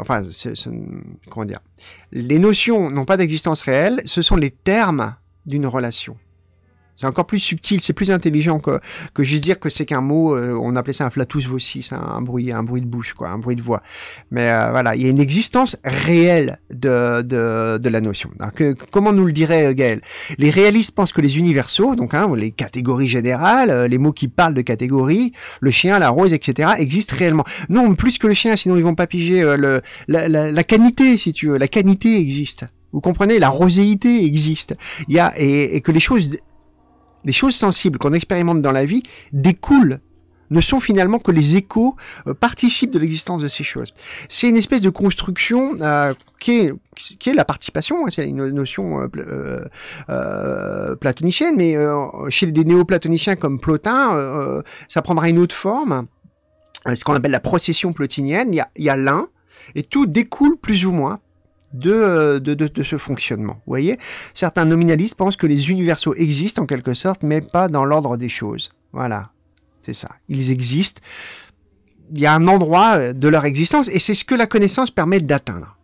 Enfin, comment dire Les notions n'ont pas d'existence réelle, ce sont les termes d'une relation. C'est encore plus subtil, c'est plus intelligent que, que juste dire que c'est qu'un mot, euh, on appelait ça un flatus vocis, c'est un, bruit, un bruit de bouche, quoi, un bruit de voix. Mais euh, voilà, il y a une existence réelle de, de, de la notion. comment nous le dirait euh, Gaël Les réalistes pensent que les universaux, donc hein, les catégories générales, les mots qui parlent de catégories, le chien, la rose, etc., existent réellement. Non, plus que le chien, sinon ils vont pas piger le, la, la, la canité, si tu veux. La canité existe. Vous comprenez, la roséité existe. Il y a et, et que les choses les choses sensibles qu'on expérimente dans la vie découlent ne sont finalement que les échos euh, participent de l'existence de ces choses. C'est une espèce de construction euh, qui, est, qui est la participation, hein, c'est une notion euh, platonicienne, mais chez des néoplatoniciens comme Plotin, ça prendra une autre forme, ce qu'on appelle la procession plotinienne, il y a l'un, et tout découle plus ou moins euh, de, de, ce fonctionnement. Vous voyez Certains nominalistes pensent que les universaux existent en quelque sorte, mais pas dans l'ordre des choses. Voilà, c'est ça. Ils existent. Il y a un endroit euh, de leur existence, et c'est ce que la connaissance permet d'atteindre.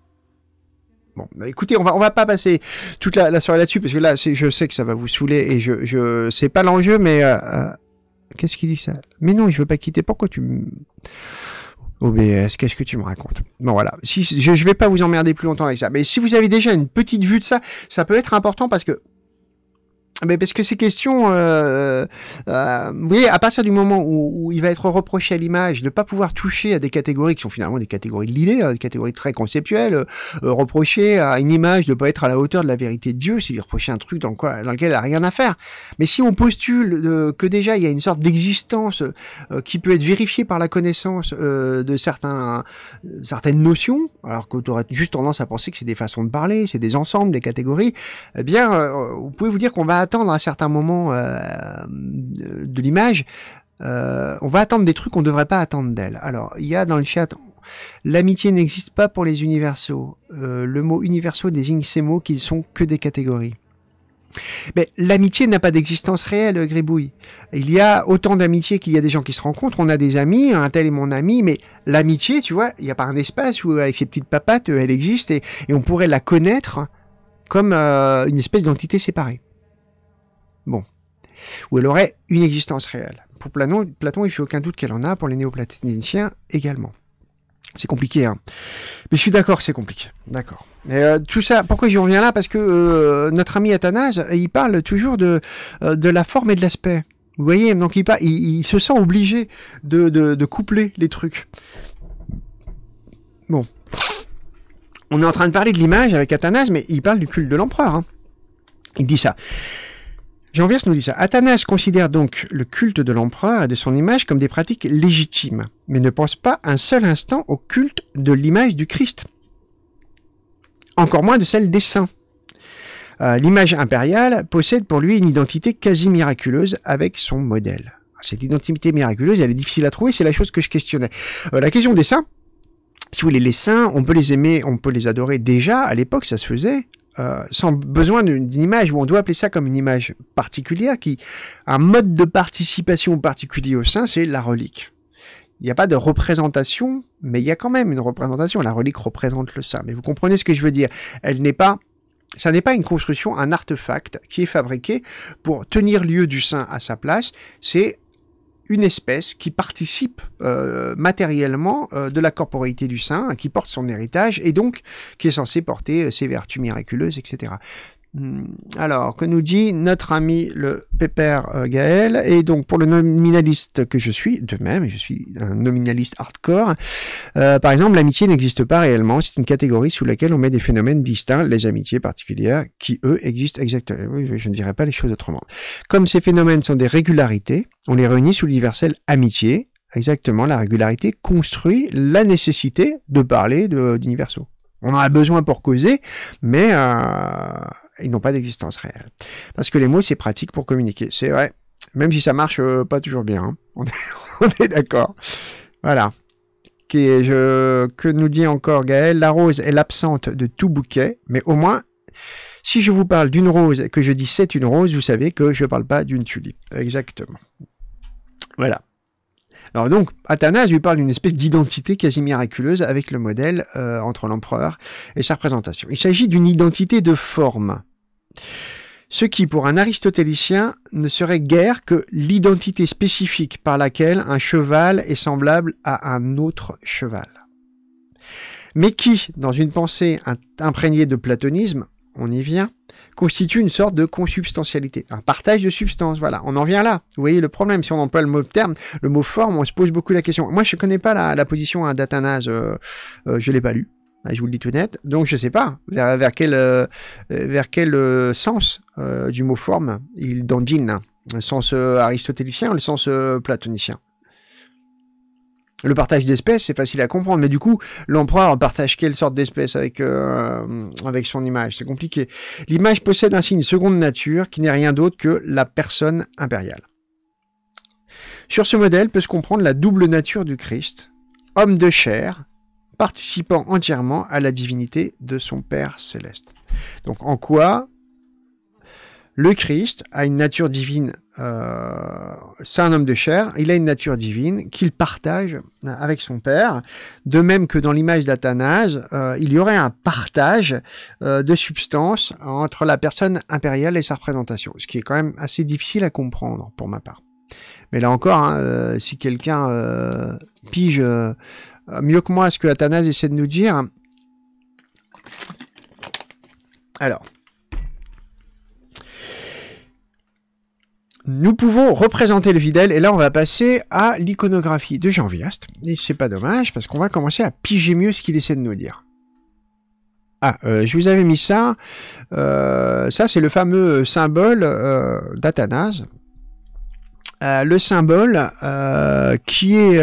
Bon, bah, écoutez, on va on va pas passer toute la, soirée là-dessus parce que là, je sais que ça va vous saouler et je je pas l'enjeu, mais euh, qu'est-ce qu'il dit ça Mais non, je veux pas quitter. Pourquoi tu OBS, qu'est-ce que tu me racontes Bon voilà, si, je ne vais pas vous emmerder plus longtemps avec ça, mais si vous avez déjà une petite vue de ça, ça peut être important parce que mais parce que ces questions, euh, euh, euh, vous voyez, à partir du moment où, où il va être reproché à l'image de ne pas pouvoir toucher à des catégories qui sont finalement des catégories de l'idée, hein, des catégories très conceptuelles, euh, euh, reprocher à une image de ne pas être à la hauteur de la vérité de Dieu, c'est lui reprocher un truc dans, quoi, dans lequel elle n'a rien à faire. Mais si on postule que déjà il y a une sorte d'existence qui peut être vérifiée par la connaissance de certains, certaines notions, alors qu'on aurait juste tendance à penser que c'est des façons de parler, c'est des ensembles, des catégories, eh bien, vous pouvez vous dire qu'on va attendre à certains moments euh, de, l'image. Euh, on va attendre des trucs qu'on ne devrait pas attendre d'elle. Alors, il y a dans le chat, L'amitié n'existe pas pour les universaux. Euh, le mot universaux désigne ces mots qui ne sont que des catégories. Mais l'amitié n'a pas d'existence réelle, Gribouille. Il y a autant d'amitié qu'il y a des gens qui se rencontrent. On a des amis, un tel est mon ami, mais l'amitié, tu vois, il n'y a pas un espace où, avec ses petites papates, elle existe et, on pourrait la connaître comme une espèce d'entité séparée. Bon. Ou elle aurait une existence réelle. Pour Platon, Platon il fait aucun doute qu'elle en a, pour les néoplatoniciens également. C'est compliqué, hein. Mais je suis d'accord, c'est compliqué. D'accord. Euh, tout ça, pourquoi j'y reviens là Parce que euh, notre ami Athanase, euh, il parle toujours de, de la forme et de l'aspect. Vous voyez, donc il, il, se sent obligé de, coupler les trucs. Bon. On est en train de parler de l'image avec Athanase, mais il parle du culte de l'empereur. Hein. Il dit ça. Jean Verse nous dit ça. Athanase considère donc le culte de l'empereur et de son image comme des pratiques légitimes, mais ne pense pas un seul instant au culte de l'image du Christ, encore moins de celle des saints. Euh, l'image impériale possède pour lui une identité quasi miraculeuse avec son modèle. Ah, cette identité miraculeuse, elle est difficile à trouver, c'est la chose que je questionnais. Euh, la question des saints, si vous voulez, les saints, on peut les aimer, on peut les adorer déjà, à l'époque ça se faisait, euh, sans besoin d'une image, où on doit appeler ça comme une image particulière, qui un mode de participation particulier au sein, c'est la relique. Il n'y a pas de représentation, mais il y a quand même une représentation. La relique représente le sein. Mais vous comprenez ce que je veux dire. Elle n'est pas, ça n'est pas une construction, un artefact qui est fabriqué pour tenir lieu du sein à sa place. C'est une espèce qui participe euh, matériellement euh, de la corporealité du saint, hein, qui porte son héritage et donc qui est censé porter euh, ses vertus miraculeuses, etc. Hmm. Alors, que nous dit notre ami le pépère euh, Gaël Et donc, pour le nominaliste que je suis, de même, je suis un nominaliste hardcore, euh, par exemple, l'amitié n'existe pas réellement, c'est une catégorie sous laquelle on met des phénomènes distincts, les amitiés particulières, qui, eux, existent exactement. je ne dirais pas les choses autrement. Comme ces phénomènes sont des régularités, on les réunit sous l'universel amitié. Exactement, la régularité construit la nécessité de parler d'universaux. On en a besoin pour causer, mais... Euh, ils n'ont pas d'existence réelle. Parce que les mots, c'est pratique pour communiquer. C'est vrai. Même si ça marche euh, pas toujours bien. Hein. On est, d'accord. Voilà. je, que nous dit encore Gaël La rose est l'absente de tout bouquet, mais au moins, si je vous parle d'une rose et que je dis c'est une rose, vous savez que je ne parle pas d'une tulipe. Exactement. Voilà. Alors donc, Athanas lui parle d'une espèce d'identité quasi miraculeuse avec le modèle euh, entre l'empereur et sa représentation. Il s'agit d'une identité de forme. Ce qui, pour un aristotélicien, ne serait guère que l'identité spécifique par laquelle un cheval est semblable à un autre cheval. Mais qui, dans une pensée imprégnée de platonisme, on y vient, constitue une sorte de consubstantialité, un partage de substance. Voilà, on en vient là. Vous voyez le problème, si on emploie le mot terme, le mot forme, on se pose beaucoup la question. Moi, je ne connais pas la, position hein, euh, euh, je ne l'ai pas lu. Ah, je vous le dis tout net. Donc je ne sais pas vers, quel, vers quel euh, euh, sens euh, du mot forme il dandine. Le sens aristotélicien, le sens platonicien. Le partage d'espèces, c'est facile à comprendre, mais du coup, l'empereur partage quelle sorte d'espèce avec, avec son image C'est compliqué. L'image possède ainsi une seconde nature qui n'est rien d'autre que la personne impériale. Sur ce modèle peut se comprendre la double nature du Christ, homme de chair, participant entièrement à la divinité de son Père céleste. Donc en quoi le Christ a une nature divine, euh, c'est un homme de chair, il a une nature divine qu'il partage avec son Père, de même que dans l'image d'Athanase, euh, il y aurait un partage euh, de substance entre la personne impériale et sa représentation, ce qui est quand même assez difficile à comprendre pour ma part. Mais là encore, hein, si quelqu'un pige euh, mieux que moi ce que Athanase essaie de nous dire. Alors. Nous pouvons représenter le Videl, et là on va passer à l'iconographie de Jean Viast, et c'est pas dommage, parce qu'on va commencer à piger mieux ce qu'il essaie de nous dire. Ah, euh, je vous avais mis ça. Euh, ça, c'est le fameux symbole d'Athanase. le symbole qui est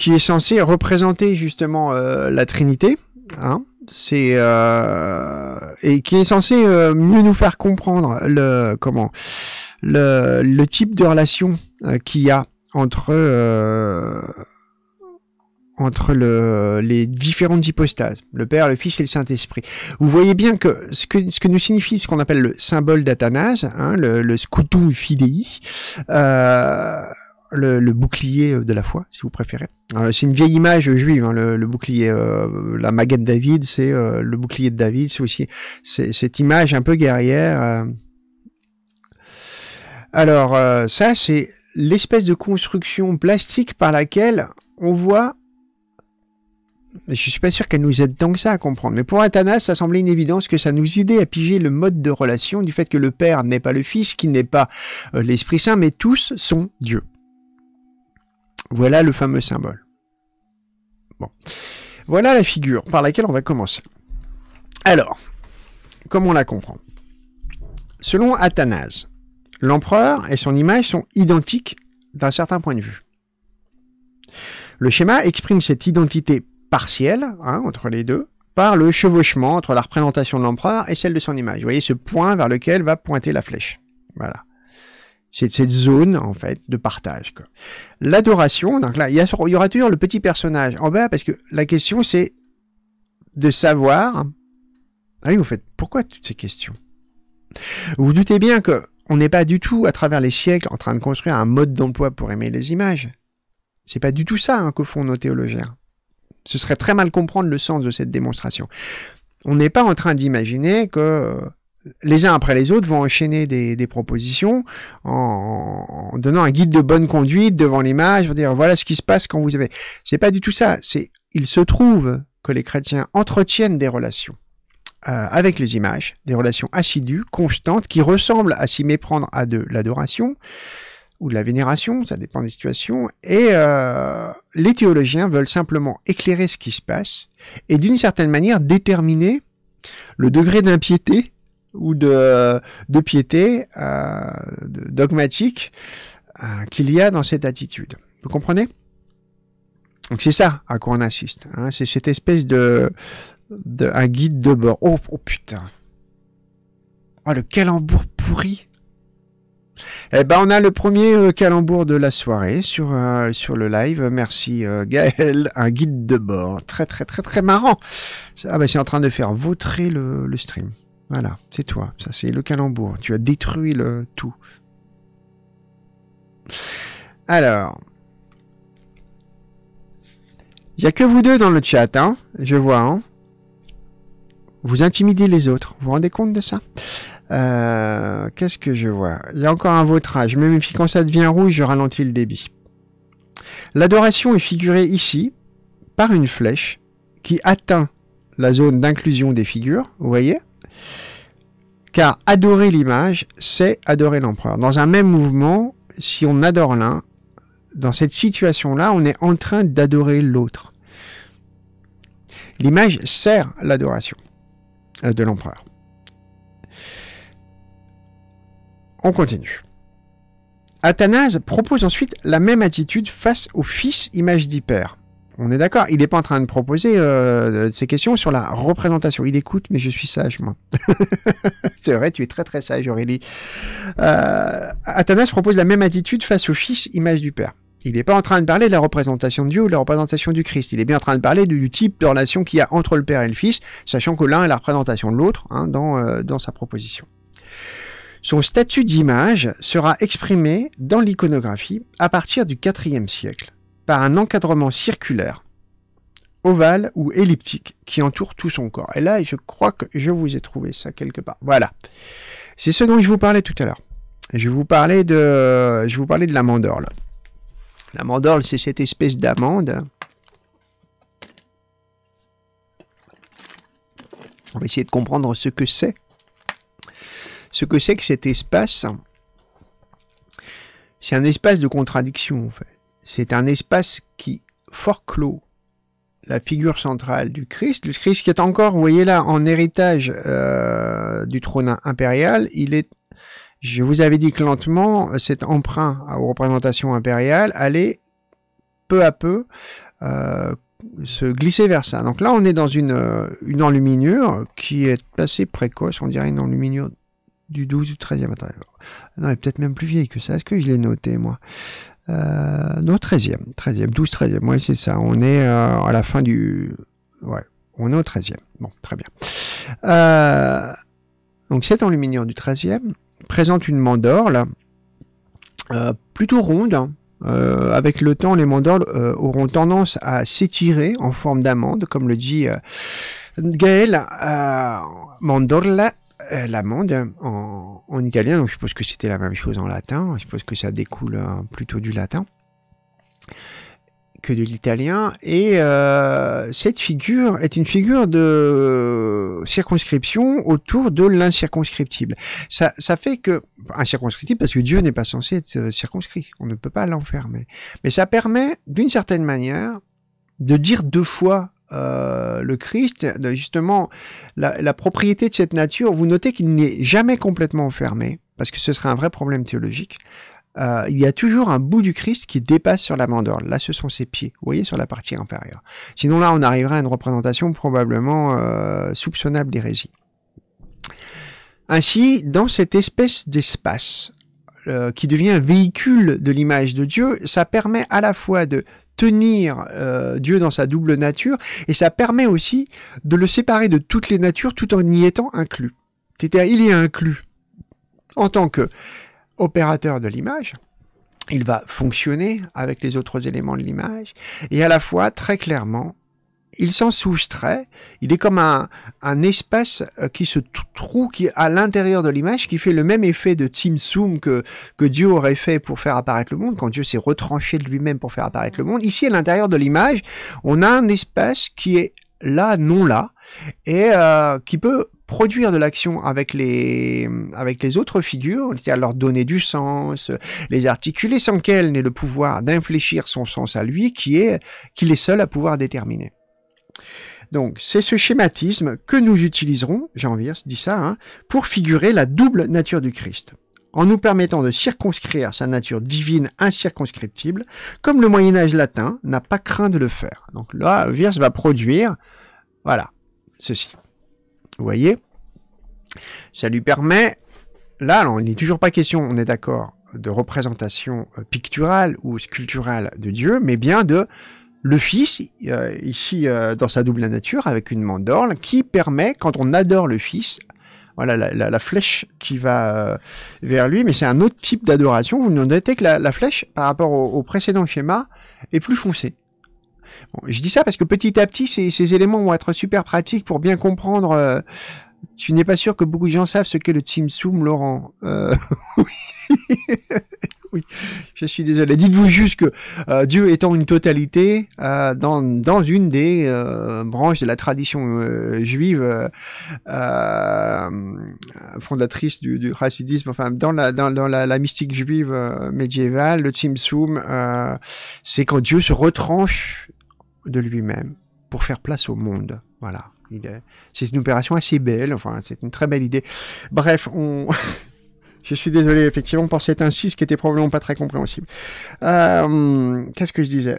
qui est censé représenter justement euh, la Trinité, hein, c'est euh, et qui est censé euh, mieux nous faire comprendre le comment le, le type de relation qu'il y a entre entre le, les différentes hypostases, le Père, le Fils et le Saint-Esprit. Vous voyez bien que ce que, ce que nous signifie ce qu'on appelle le symbole d'Athanase, hein, le, le scutum fidei, euh, le, bouclier euh, de la foi, si vous préférez. Euh, c'est une vieille image juive, hein, le, bouclier, euh, la maguette David, c'est le bouclier de David, c'est aussi cette image un peu guerrière. Alors ça, c'est l'espèce de construction plastique par laquelle on voit je suis pas sûr qu'elle nous aide tant que ça à comprendre. Mais pour Athanas, ça semblait une évidence que ça nous aidait à piger le mode de relation du fait que le Père n'est pas le Fils, qui n'est pas l'Esprit Saint, mais tous sont Dieu. Voilà le fameux symbole. Bon. Voilà la figure par laquelle on va commencer. Alors, comment on la comprend Selon Athanase, l'empereur et son image sont identiques d'un certain point de vue. Le schéma exprime cette identité partielle hein, entre les deux par le chevauchement entre la représentation de l'empereur et celle de son image. Vous voyez ce point vers lequel va pointer la flèche. Voilà. C'est cette zone, en fait, de partage. L'adoration, donc là, il y, aura toujours le petit personnage en bas, parce que la question, c'est de savoir... Ah oui, vous faites, pourquoi toutes ces questions Vous vous doutez bien que on n'est pas du tout, à travers les siècles, en train de construire un mode d'emploi pour aimer les images. C'est pas du tout ça hein, que font nos théologiens. Ce serait très mal comprendre le sens de cette démonstration. On n'est pas en train d'imaginer que les uns après les autres vont enchaîner des, propositions en, donnant un guide de bonne conduite devant l'image pour dire voilà ce qui se passe quand vous avez. C'est pas du tout ça. C'est il se trouve que les chrétiens entretiennent des relations euh, avec les images, des relations assidues, constantes, qui ressemblent à s'y méprendre à de l'adoration ou de la vénération, ça dépend des situations. Et euh, les théologiens veulent simplement éclairer ce qui se passe et d'une certaine manière déterminer le degré d'impiété ou de, piété euh, dogmatique euh, qu'il y a dans cette attitude. Vous comprenez Donc c'est ça à quoi on assiste. Hein. c'est cette espèce de, un guide de bord. Oh, oh, putain. Oh le calembour pourri. Eh ben, on a le premier euh, calembour de la soirée sur sur le live. Merci Gaël, un guide de bord, très très très très marrant. Ah ben, c'est en train de faire vautrer le stream. Voilà, c'est toi. Ça, c'est le calembour. Tu as détruit le tout. Alors. Il n'y a que vous deux dans le chat, hein Je vois, hein Vous intimidez les autres. Vous vous rendez compte de ça euh, Qu'est-ce que je vois Il y a encore un vautrage. Je me méfie quand ça devient rouge, je ralentis le débit. L'adoration est figurée ici par une flèche qui atteint la zone d'inclusion des figures, vous voyez car adorer l'image, c'est adorer l'empereur. Dans un même mouvement, si on adore l'un, dans cette situation-là, on est en train d'adorer l'autre. L'image sert l'adoration euh, de l'empereur. On continue. Athanase propose ensuite la même attitude face au fils image d'hyper. On est d'accord. Il n'est pas en train de proposer euh, euh, ces questions sur la représentation. Il écoute, mais je suis sage, moi. c'est vrai, tu es très très sage, Aurélie. Euh, Athanas propose la même attitude face au Fils, image du Père. Il n'est pas en train de parler de la représentation de Dieu ou de la représentation du Christ. Il est bien en train de parler du, type de relation qu'il y a entre le Père et le Fils, sachant que l'un est la représentation de l'autre hein, dans, dans sa proposition. Son statut d'image sera exprimé dans l'iconographie à partir du IVe siècle par un encadrement circulaire, ovale ou elliptique qui entoure tout son corps. Et là, je crois que je vous ai trouvé ça quelque part. Voilà. C'est ce dont je vous parlais tout à l'heure. Je vous parlais de, je vous parlais de la mandorle. La mandorle, c'est cette espèce d'amande. On va essayer de comprendre ce que c'est. Ce que c'est que cet espace. C'est un espace de contradiction, en fait. C'est un espace qui fort clos. la figure centrale du Christ, le Christ qui est encore, vous voyez là, en héritage euh, du trône impérial, il est, je vous avais dit que lentement, cet emprunt aux représentations impériales allait peu à peu euh, se glisser vers ça. Donc là, on est dans une, euh, une enluminure qui est assez précoce, on dirait une enluminure du 12 ou 13e. Non, elle est peut-être même plus vieille que ça. Est-ce que je l'ai noté, moi euh, non, 13e, 13e, 12, 13e, ouais, c'est ça. On est euh, à la fin du. Ouais, on est au 13e. Bon, très bien. Euh, donc, cet enluminure du 13e présente une mandorle plutôt ronde. Hein. avec le temps, les mandorles auront tendance à s'étirer en forme d'amande, comme le dit Gaël. mandorla euh, L'amende en, italien, donc je suppose que c'était la même chose en latin, je suppose que ça découle euh, plutôt du latin que de l'italien, et euh, cette figure est une figure de circonscription autour de l'incirconscriptible. Ça, ça fait que, incirconscriptible parce que Dieu n'est pas censé être circonscrit, on ne peut pas l'enfermer, mais ça permet d'une certaine manière de dire deux fois euh, le Christ, justement, la, propriété de cette nature, vous notez qu'il n'est jamais complètement fermé, parce que ce serait un vrai problème théologique. Euh, il y a toujours un bout du Christ qui dépasse sur la mandorle. Là, ce sont ses pieds, vous voyez, sur la partie inférieure. Sinon, là, on arriverait à une représentation probablement euh, soupçonnable d'hérésie. Ainsi, dans cette espèce d'espace, qui devient véhicule de l'image de Dieu, ça permet à la fois de tenir euh, Dieu dans sa double nature, et ça permet aussi de le séparer de toutes les natures tout en y étant inclus. C'est-à-dire, il est inclus en tant que opérateur de l'image, il va fonctionner avec les autres éléments de l'image, et à la fois, très clairement, il s'en soustrait. Il est comme un, un espace euh, qui se trouve qui à l'intérieur de l'image, qui fait le même effet de zoom que, que Dieu aurait fait pour faire apparaître le monde, quand Dieu s'est retranché de lui-même pour faire apparaître le monde. Ici, à l'intérieur de l'image, on a un espace qui est là, non là, et euh, qui peut produire de l'action avec les, avec les autres figures, c'est-à-dire leur donner du sens, les articuler, sans qu'elle n'ait le pouvoir d'infléchir son sens à lui, qui est, qu'il est seul à pouvoir déterminer. Donc c'est ce schématisme que nous utiliserons, Jean Wirth dit ça, hein, pour figurer la double nature du Christ en nous permettant de circonscrire sa nature divine incirconscriptible, comme le Moyen Âge latin n'a pas craint de le faire. Donc là, Wirth va produire, voilà, ceci. Vous voyez Ça lui permet, là, alors, il n'est toujours pas question, on est d'accord, de représentation euh, picturale ou sculpturale de Dieu, mais bien de le Fils, euh, ici euh, dans sa double nature, avec une mandorle, qui permet, quand on adore le Fils, voilà la, flèche qui va euh, vers lui, mais c'est un autre type d'adoration. Vous notez que la, la flèche, par rapport au, précédent schéma, est plus foncée. je dis ça parce que petit à petit, ces, ces éléments vont être super pratiques pour bien comprendre tu n'es pas sûr que beaucoup de gens savent ce qu'est le Tsum, Laurent. Euh, oui. je suis désolé. Dites-vous juste que euh, Dieu étant une totalité, euh, dans, une des branches de la tradition juive fondatrice du, du enfin dans la, mystique juive médiévale, le Tsum, c'est quand Dieu se retranche de lui-même pour faire place au monde. Voilà. C'est une opération assez belle, enfin, c'est une très belle idée. Bref, on... Je suis désolé, effectivement, pour cet insiste qui était probablement pas très compréhensible. Euh, qu'est-ce que je disais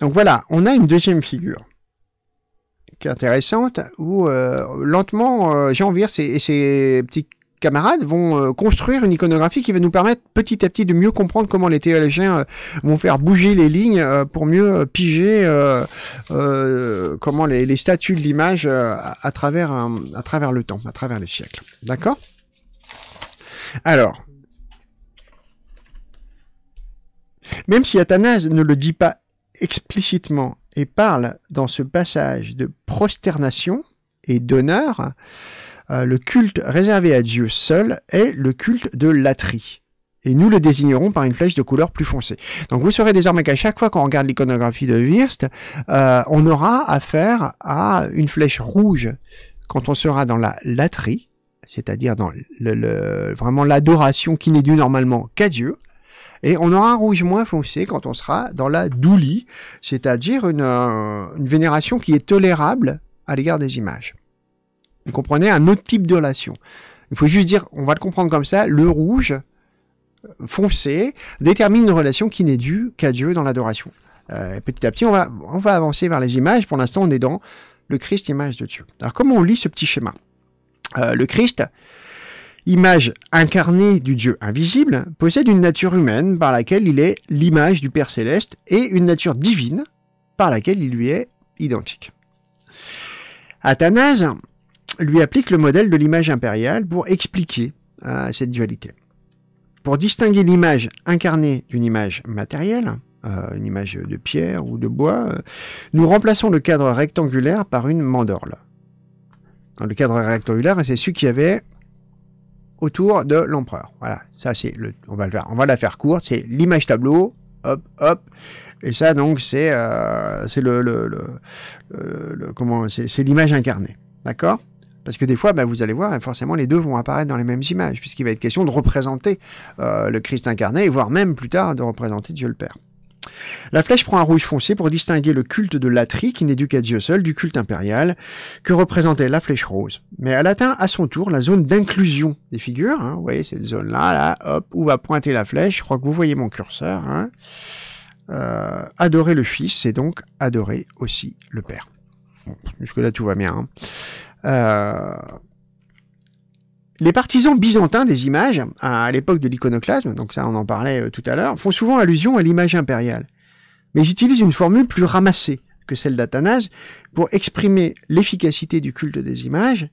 Donc voilà, on a une deuxième figure qui est intéressante, où euh, lentement, euh, j'ai Jean Vire et, et, ses petits camarades vont euh, construire une iconographie qui va nous permettre petit à petit de mieux comprendre comment les théologiens euh, vont faire bouger les lignes euh, pour mieux piger comment les, les, statuts de l'image travers à travers le temps, à travers les siècles. D'accord Alors, même si Athanase ne le dit pas explicitement et parle dans ce passage de prosternation et d'honneur, euh, le culte réservé à Dieu seul est le culte de l'atrie. Et nous le désignerons par une flèche de couleur plus foncée. Donc vous serez désormais qu'à chaque fois qu'on regarde l'iconographie de Wirst, euh, on aura affaire à une flèche rouge quand on sera dans la latrie, c'est-à-dire dans le, vraiment l'adoration qui n'est due normalement qu'à Dieu, et on aura un rouge moins foncé quand on sera dans la Doulie, c'est-à-dire une, euh, vénération qui est tolérable à l'égard des images. Vous comprenez Un autre type de relation. Il faut juste dire, on va le comprendre comme ça, le rouge foncé détermine une relation qui n'est due qu'à Dieu dans l'adoration. Euh, petit à petit, on va, on va avancer vers les images. Pour l'instant, on est dans le Christ, image de Dieu. Alors, comment on lit ce petit schéma euh, Le Christ, image incarnée du Dieu invisible, possède une nature humaine par laquelle il est l'image du Père céleste et une nature divine par laquelle il lui est identique. Athanase lui applique le modèle de l'image impériale pour expliquer hein, cette dualité. Pour distinguer l'image incarnée d'une image matérielle, euh, une image de pierre ou de bois, euh, nous remplaçons le cadre rectangulaire par une mandorle. Le cadre rectangulaire, c'est celui qu'il y avait autour de l'empereur. Voilà, ça c'est le, on va le faire, on va la faire courte, c'est l'image tableau, hop, hop, et ça donc c'est, euh, le, comment, c'est l'image incarnée, d'accord parce que des fois, bah, vous allez voir, forcément, les deux vont apparaître dans les mêmes images, puisqu'il va être question de représenter euh, le Christ incarné, voire même plus tard de représenter Dieu le Père. La flèche prend un rouge foncé pour distinguer le culte de l'atrie, qui n'est du qu'à Dieu seul, du culte impérial, que représentait la flèche rose. Mais elle atteint à son tour la zone d'inclusion des figures. Hein. vous voyez cette zone-là, là, hop, où va pointer la flèche. Je crois que vous voyez mon curseur. Hein. Euh, adorer le Fils, c'est donc adorer aussi le Père. Jusque-là, tout va bien. Hein. Euh, les partisans byzantins des images, à, l'époque de l'iconoclasme, donc ça on en parlait euh, tout à l'heure, font souvent allusion à l'image impériale. Mais j'utilise utilisent une formule plus ramassée que celle d'Athanase pour exprimer l'efficacité du culte des images.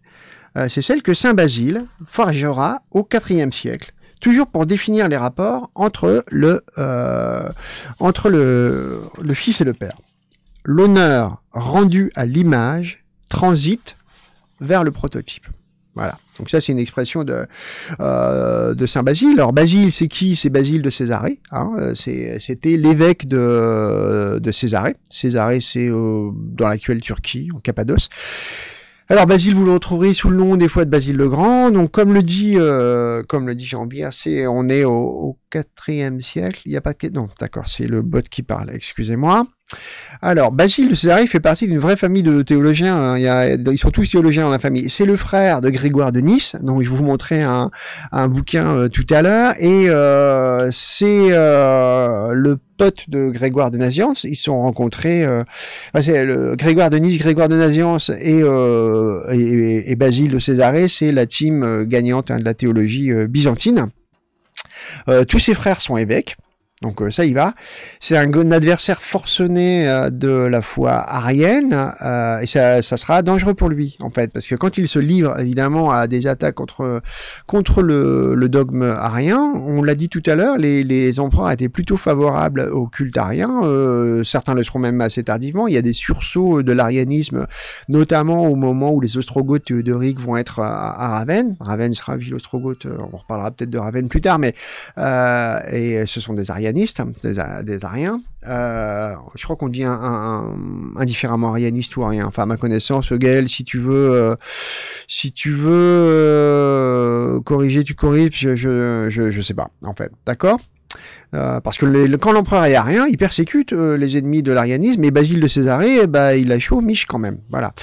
Euh, c'est celle que Saint Basile forgera au IVe siècle, toujours pour définir les rapports entre le fils et le père. L'honneur rendu à l'image transite vers le prototype. Voilà. Donc ça, c'est une expression de, euh, de Saint Basile. Alors Basile, c'est qui C'est Basile de Césarée. Hein. Euh, c'était l'évêque de, de Césarée. Césarée, c'est euh, dans l'actuelle Turquie, en Cappadoce. Alors Basile, vous le retrouverez sous le nom des fois de Basile le Grand. Donc comme le dit, comme le dit Jean bien c'est on est au, quatrième siècle. Il n'y a pas de non, d'accord, c'est le bot qui parle. Excusez-moi. Alors, Basile de Césarée fait partie d'une vraie famille de théologiens. Hein. Il ils sont tous théologiens dans la famille. C'est le frère de Grégoire de Nice, dont je vous montrais un, bouquin euh, tout à l'heure, et euh, c'est euh, le pote de Grégoire de Naziance. Ils sont rencontrés. c'est Grégoire de Nice, Grégoire de Naziance et, Basile de Césarée, c'est la team gagnante hein, de la théologie byzantine. tous ses frères sont évêques. Donc euh, ça y va. C'est un, adversaire forcené euh, de la foi arienne euh, et ça, sera dangereux pour lui en fait parce que quand il se livre évidemment à des attaques contre contre le, dogme arien, on l'a dit tout à l'heure, les, les, empereurs étaient plutôt favorables au culte arien. certains le seront même assez tardivement. Il y a des sursauts de l'arianisme, notamment au moment où les Ostrogoths de théodoriques vont être à, Raven. Ravenne. Ravenne sera ville ostrogoth. On reparlera peut-être de Ravenne plus tard, mais et ce sont des ariens Hein, des, des ariens. Euh, je crois qu'on dit un, indifféremment arianiste ou arien. Enfin, à ma connaissance, Gaël, si tu veux, euh, si tu veux euh, corriger, tu corriges. Je, je, je, je sais pas, en fait. D'accord euh, parce que quand l'empereur est rien, il persécute euh, les ennemis de l'arianisme, et Basile de Césarée, eh ben, il a chaud miche quand même. Voilà.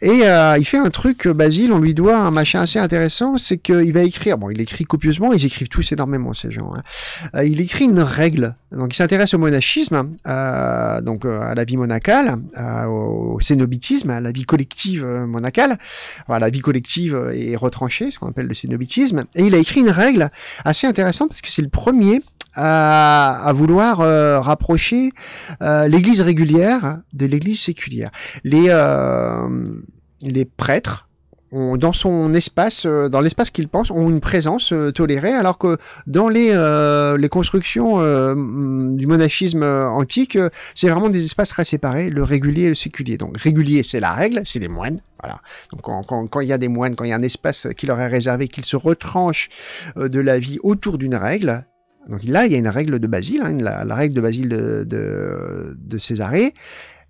Et euh, il fait un truc, Basile, on lui doit un machin assez intéressant, c'est qu'il va écrire, bon, il écrit copieusement, ils écrivent tous énormément ces gens, hein. il écrit une règle. Donc il s'intéresse au monachisme, donc à la vie monacale, au cénobitisme, à la vie collective monacale, la vie collective est retranchée, ce qu'on appelle le cénobitisme, et il a écrit une règle assez intéressante parce que c'est le premier à, vouloir euh, rapprocher euh, l'Église régulière de l'Église séculière. Les, euh, les prêtres dans son espace, dans l'espace qu'ils pensent, ont une présence tolérée, alors que dans les, les constructions mm, du monachisme antique, c'est vraiment des espaces très séparés, le régulier et le séculier. Donc régulier, c'est la règle, c'est les moines, voilà. Donc quand, quand, il y a des moines, quand il y a un espace qui leur est réservé, qu'ils se retranchent de la vie autour d'une règle, donc là, il y a une règle de Basile, hein, la, règle de Basile de, Césarée.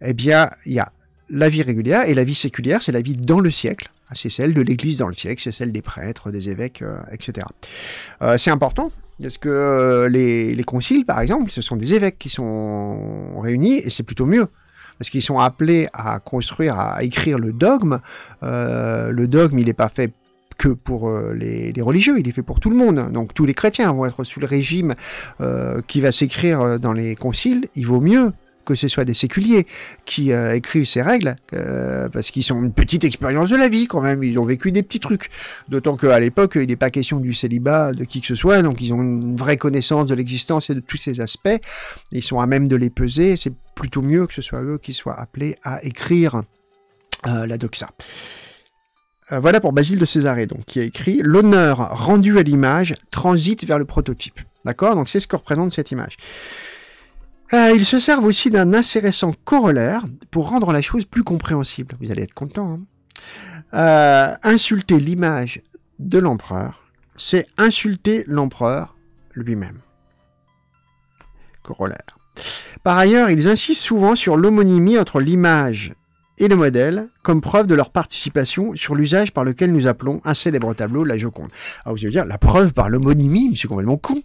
Eh bien, il y a la vie régulière et la vie séculière, c'est la vie dans le siècle. Ah, c'est celle de l'Église dans le siècle, c'est celle des prêtres, des évêques, euh, etc. Euh, c'est important parce que euh, les, conciles, par exemple, ce sont des évêques qui sont réunis et c'est plutôt mieux parce qu'ils sont appelés à construire, à écrire le dogme. le dogme, il n'est pas fait que pour euh, les, religieux, il est fait pour tout le monde. Donc tous les chrétiens vont être sous le régime euh, qui va s'écrire euh, dans les conciles. Il vaut mieux que ce soit des séculiers qui écrivent ces règles, parce qu'ils ont une petite expérience de la vie quand même, ils ont vécu des petits trucs. D'autant qu'à l'époque, il n'est pas question du célibat de qui que ce soit, donc ils ont une vraie connaissance de l'existence et de tous ces aspects, ils sont à même de les peser, c'est plutôt mieux que ce soit eux qui soient appelés à écrire la doxa. Euh, voilà pour Basile de Césarée, donc, qui a écrit L'honneur rendu à l'image transite vers le prototype. D'accord Donc c'est ce que représente cette image. Euh, ils se servent aussi d'un assez corollaire pour rendre la chose plus compréhensible. Vous allez être content. Hein. Euh, insulter l'image de l'empereur, c'est insulter l'empereur lui-même. Corollaire. Par ailleurs, ils insistent souvent sur l'homonymie entre l'image et le modèle comme preuve de leur participation sur l'usage par lequel nous appelons un célèbre tableau, la Joconde. Alors ah, vous allez me dire, la preuve par l'homonymie, c'est complètement con.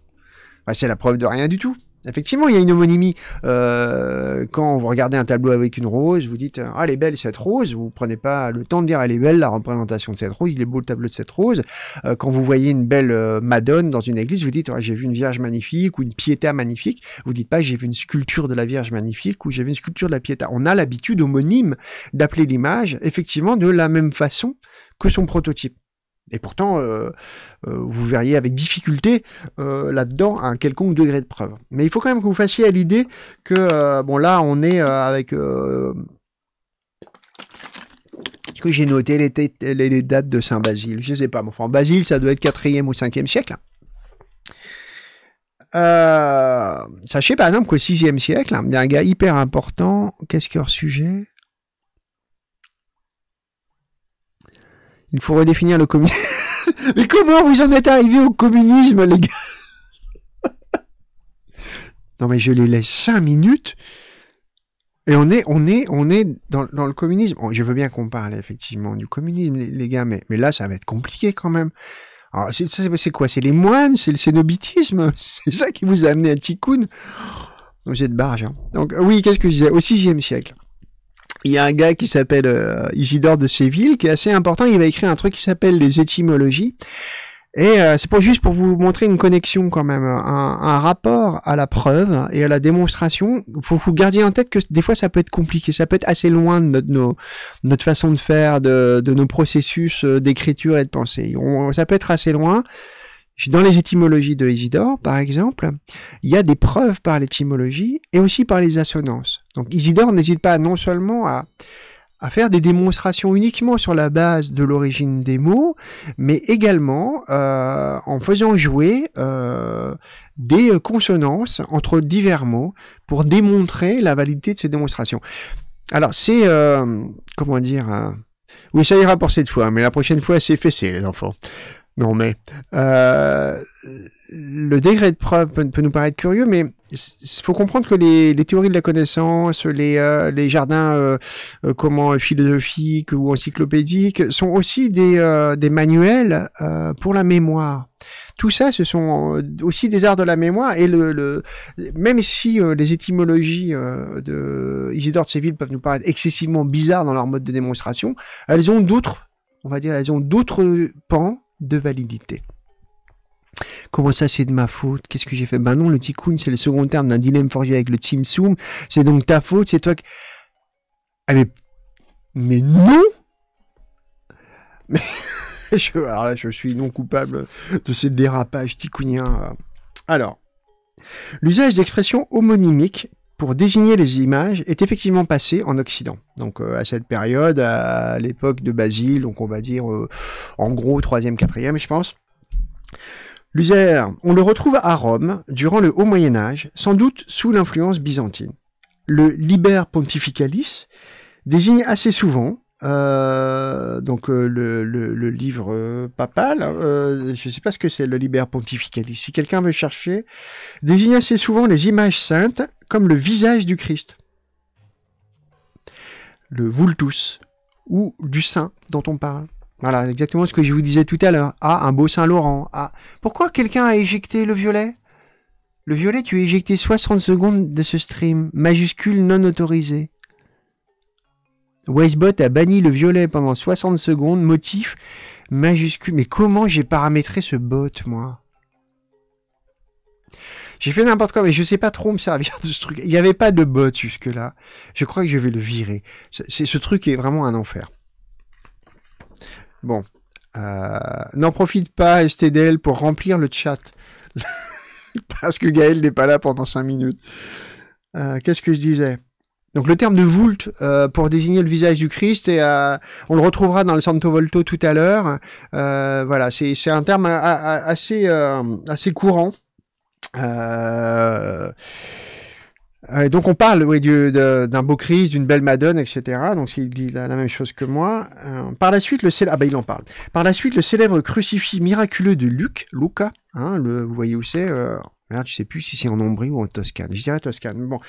Bah, c'est la preuve de rien du tout. Effectivement, il y a une homonymie. Euh, quand vous regardez un tableau avec une rose, vous dites Ah, elle est belle cette rose. Vous prenez pas le temps de dire Elle est belle la représentation de cette rose, il est beau le tableau de cette rose. Euh, quand vous voyez une belle euh, Madone dans une église, vous dites J'ai vu une Vierge magnifique ou une Piéta magnifique. Vous dites pas J'ai vu une sculpture de la Vierge magnifique ou J'ai vu une sculpture de la Piéta. On a l'habitude homonyme d'appeler l'image effectivement de la même façon que son prototype. Et pourtant, euh, euh, vous verriez avec difficulté euh, là-dedans un quelconque degré de preuve. Mais il faut quand même que vous fassiez à l'idée que, bon là, on est avec... Est-ce que j'ai noté les, dates de Saint Basile Je ne sais pas, mais enfin, Basile, ça doit être 4e ou 5e siècle. sachez par exemple qu'au 6e siècle, il y a un gars hyper important. Qu'est-ce que leur sujet Il faut redéfinir le communisme. Mais comment vous en êtes arrivé au communisme, les gars Non, mais je les laisse cinq minutes. Et on est, on est, on est dans, le communisme. Je veux bien qu'on parle effectivement du communisme, les, gars, mais, mais là, ça va être compliqué quand même. Alors, c'est quoi C'est les moines C'est le cénobitisme C'est ça qui vous a amené à Tikkun Vous êtes barge. Hein. Donc, oui, qu'est-ce que je disais Au VIe siècle il y a un gars qui s'appelle euh, Isidore de Séville, qui est assez important. Il va écrire un truc qui s'appelle les étymologies. Et euh, c'est pas juste pour vous montrer une connexion quand même, un, rapport à la preuve et à la démonstration. Il Faut vous garder en tête que des fois ça peut être compliqué, ça peut être assez loin de notre, notre façon de faire, de, nos processus euh, d'écriture et de pensée. ça peut être assez loin. Dans les étymologies de Isidore, par exemple, il y a des preuves par l'étymologie et aussi par les assonances. Donc Isidore n'hésite pas non seulement à, faire des démonstrations uniquement sur la base de l'origine des mots, mais également euh, en faisant jouer euh, des consonances entre divers mots pour démontrer la validité de ces démonstrations. Alors c'est, euh, comment dire, oui ça ira pour cette fois, mais la prochaine fois c'est fessé les enfants. Non mais, le degré de preuve peut nous paraître curieux, mais il faut comprendre que les, les, théories de la connaissance, les, euh, les jardins euh, euh, comment philosophiques ou encyclopédiques sont aussi des, des manuels pour la mémoire. Tout ça, ce sont aussi des arts de la mémoire et le, le même si les étymologies de Isidore de Séville peuvent nous paraître excessivement bizarres dans leur mode de démonstration, elles ont d'autres, on va dire, elles ont d'autres pans de validité. Comment ça, c'est de ma faute Qu'est-ce que j'ai fait Ben non, le tikkun, c'est le second terme d'un dilemme forgé avec le tsum. C'est donc ta faute, c'est toi qui... Ah mais... Mais non Mais... je, alors là, je suis non coupable de ces dérapages ticouniens. Alors, l'usage d'expressions homonymiques pour désigner les images est effectivement passé en Occident. Donc euh, à cette période, à l'époque de Basile, donc on va dire euh, en gros 3e, 4e, je pense. L'usaire, on le retrouve à Rome durant le Haut Moyen Âge, sans doute sous l'influence byzantine. Le liber pontificalis désigne assez souvent, euh, donc euh, le, livre euh, papal, hein, je ne sais pas ce que c'est le liber pontificalis, si quelqu'un veut chercher, désigne assez souvent les images saintes comme le visage du Christ, le vultus, ou du saint dont on parle. Voilà, exactement ce que je vous disais tout à l'heure. Ah, un beau Saint-Laurent. Ah, pourquoi quelqu'un a éjecté le violet Le violet, tu as éjecté 60 secondes de ce stream, majuscule non autorisé. Wazebot a banni le violet pendant 60 secondes, motif majuscule. Mais comment j'ai paramétré ce bot, moi J'ai fait n'importe quoi, mais je sais pas trop me servir de ce truc. Il n'y avait pas de bot jusque-là. Je crois que je vais le virer. C'est, ce truc est vraiment un enfer. Bon. Euh, n'en profite pas, STDL, pour remplir le chat. Parce que Gaël n'est pas là pendant 5 minutes. Euh, qu'est-ce que je disais donc le terme de voult euh, pour désigner le visage du Christ, et, on le retrouvera dans le Santo Volto tout à l'heure. voilà, c'est un terme assez, assez courant. Euh, donc on parle oui, d'un beau Christ, d'une belle Madone, etc. Donc il dit la, même chose que moi. Euh, par la suite, le célèbre, ah bah, il en parle. Par la suite, le célèbre crucifix miraculeux de Luc, Luca, hein, le, vous voyez où c'est. Euh, Merde, je sais plus si c'est en Ombrie ou en Toscane. Je dirais Toscane. Bon,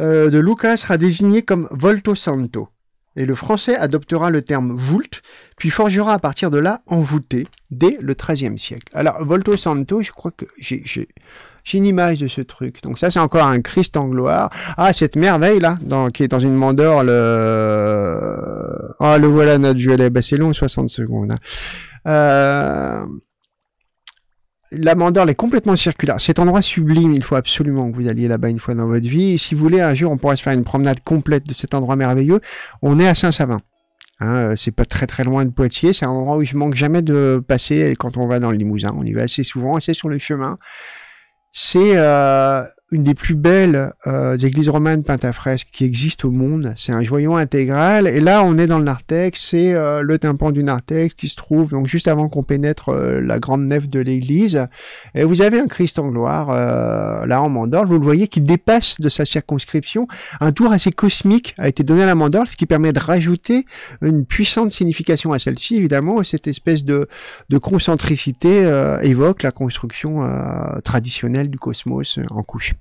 euh, de Luca sera désigné comme Volto Santo, et le français adoptera le terme Vult, puis forgera à partir de là envoûté dès le XIIIe siècle. Alors, Volto Santo, je crois que j'ai, j'ai une image de ce truc. Donc ça, c'est encore un Christ en gloire. Ah, cette merveille là, qui est dans une mandorle. Le... Ah, oh, le voilà notre violet. Eh ben, c'est long, 60 secondes. Hein. Euh, la mandorle est complètement circulaire. Cet endroit sublime, il faut absolument que vous alliez là-bas une fois dans votre vie. si vous voulez, un jour, on pourrait se faire une promenade complète de cet endroit merveilleux. On est à Saint-Savin. Hein. Euh, c'est pas très très loin de Poitiers. C'est un endroit où je manque jamais de passer. quand on va dans le Limousin, on y va assez souvent. assez sur le chemin c'est euh, une des plus belles euh, églises romanes peintes à fresque qui existe au monde. C'est un joyau intégral. Et là, on est dans le narthex. C'est euh, le tympan du narthex qui se trouve donc juste avant qu'on pénètre euh, la grande nef de l'église. Et vous avez un Christ en gloire là en mandorle. Vous le voyez qui dépasse de sa circonscription. Un tour assez cosmique a été donné à la mandorle, ce qui permet de rajouter une puissante signification à celle-ci. Évidemment, cette espèce de, de concentricité évoque la construction traditionnelle du cosmos en couche.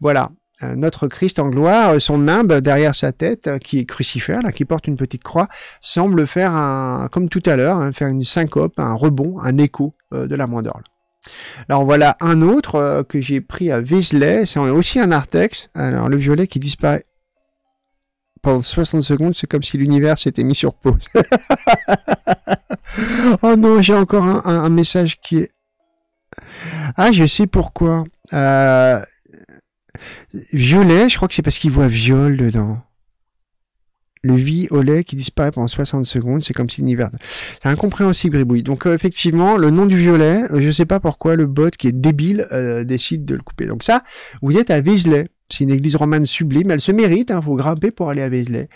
Voilà. notre Christ en gloire, euh, son nimbe derrière sa tête, euh, qui est crucifère, là, qui porte une petite croix, semble faire un, comme tout à l'heure, hein, faire une syncope, un rebond, un écho euh, de la moindre Alors voilà un autre que j'ai pris à Vézelay, c'est aussi un Artex, alors le violet qui disparaît pendant 60 secondes, c'est comme si l'univers s'était mis sur pause. oh non, j'ai encore un, message qui est... Ah, je sais pourquoi. Violet, je crois que c'est parce qu'il voit viol dedans. Le vie au lait qui disparaît pendant 60 secondes, c'est comme si l'univers... C'est incompréhensible, Gribouille. Donc euh, effectivement, le nom du violet, euh, je ne sais pas pourquoi le bot qui est débile euh, décide de le couper. Donc ça, vous êtes à Vézelay. C'est une église romane sublime, elle se mérite, il hein, faut grimper pour aller à Vézelay.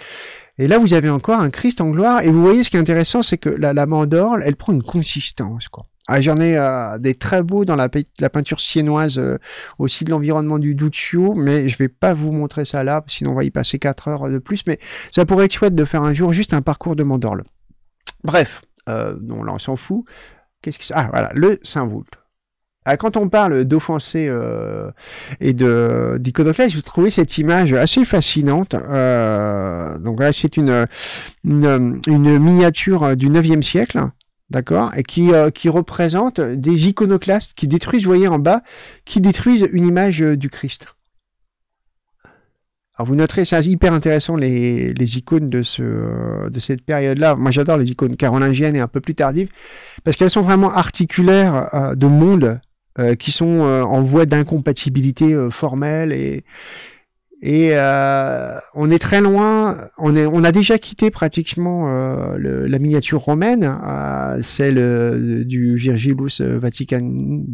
Et là, vous avez encore un Christ en gloire, et vous voyez ce qui est intéressant, c'est que la, la mandorle, elle prend une consistance, quoi. Ah, j'en ai euh, des très beaux dans la, peinture chinoise, euh, aussi de l'environnement du Duccio, mais je vais pas vous montrer ça là, sinon on va y passer 4 heures de plus, mais ça pourrait être chouette de faire un jour juste un parcours de mandorle. Bref, euh, non, là on s'en fout. Qu'est-ce que ça Ah voilà, le Saint-Voult. Ah, quand on parle d'Offensé euh, et de je vous trouvez cette image assez fascinante. donc là, c'est une, une, une miniature du 9e siècle d'accord, et qui, euh, qui représentent des iconoclastes qui détruisent, vous voyez en bas, qui détruisent une image euh, du Christ. Alors vous noterez, c'est hyper intéressant les, icônes de, ce, euh, de cette période-là. Moi j'adore les icônes carolingiennes et un peu plus tardives, parce qu'elles sont vraiment articulaires de mondes qui sont en voie d'incompatibilité formelle et, et euh, on est très loin, on, est, on a déjà quitté pratiquement euh, la miniature romaine, euh, celle euh, du Virgilus Vatican,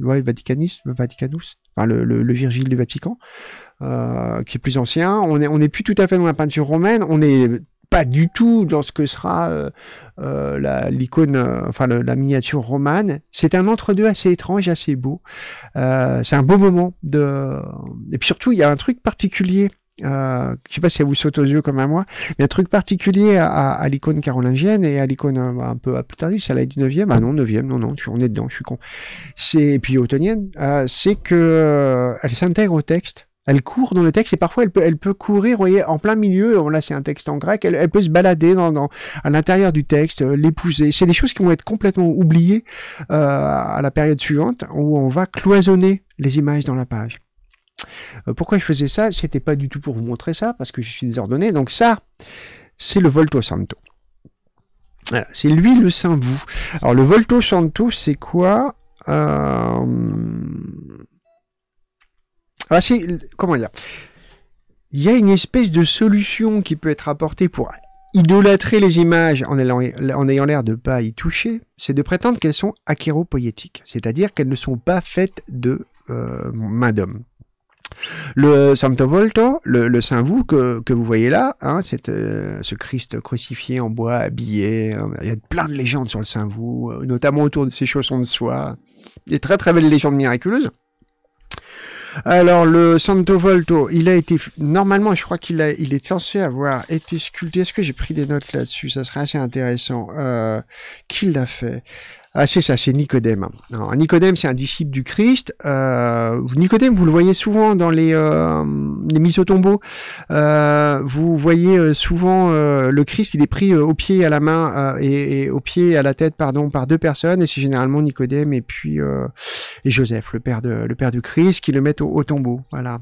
ouais, Vaticanus, Vaticanus, enfin le, Virgile du Vatican, qui est plus ancien. On est, on est plus tout à fait dans la peinture romaine, on est pas du tout dans ce que sera euh, euh, l'icône, euh, enfin la miniature romane. C'est un entre-deux assez étrange, assez beau. c'est un beau moment de. Et puis surtout, il y a un truc particulier. Euh, je sais pas si ça vous saute aux yeux comme à moi, mais un truc particulier à, l'icône carolingienne et à l'icône bah, un peu plus tardive, celle du 9e, ah non, 9e, non, non, on est dedans, je suis con. C'est, et puis autonienne, c'est que elle s'intègre au texte. Elle court dans le texte et parfois elle peut, elle peut courir, voyez, en plein milieu. Là, c'est un texte en grec. Elle, peut se balader dans, à l'intérieur du texte, euh, l'épouser. C'est des choses qui vont être complètement oubliées euh, à la période suivante où on va cloisonner les images dans la page. Euh, pourquoi je faisais ça C'était pas du tout pour vous montrer ça parce que je suis désordonné. Donc ça, c'est le Volto Santo. c'est lui le saint vous. Alors le Volto Santo, c'est quoi alors, ah, c'est, comment dire Il y a une espèce de solution qui peut être apportée pour idolâtrer les images en, ayant l'air de ne pas y toucher, c'est de prétendre qu'elles sont achéropoétiques, c'est-à-dire qu'elles ne sont pas faites de euh, main d'homme. Le Santo Volto, le Saint Vous que, vous voyez là, hein, c'est euh, ce Christ crucifié en bois, habillé, euh, il y a plein de légendes sur le Saint Vous, notamment autour de ses chaussons de soie, des très très belles légendes miraculeuses. Alors le Santo Volto, il a été normalement, je crois qu'il il est censé avoir été sculpté. Est-ce que j'ai pris des notes là-dessus Ça serait assez intéressant. Euh, qui l'a fait ah, c'est ça, c'est Nicodème. Nicodème, c'est un disciple du Christ. Euh, Nicodème, vous le voyez souvent dans les, euh, mises au tombeau. Euh, vous voyez euh, souvent le Christ, il est pris au pied à la main et, et, au pied à la tête, pardon, par deux personnes, et c'est généralement Nicodème et puis et Joseph, le père de, le père du Christ, qui le met au, tombeau. Voilà.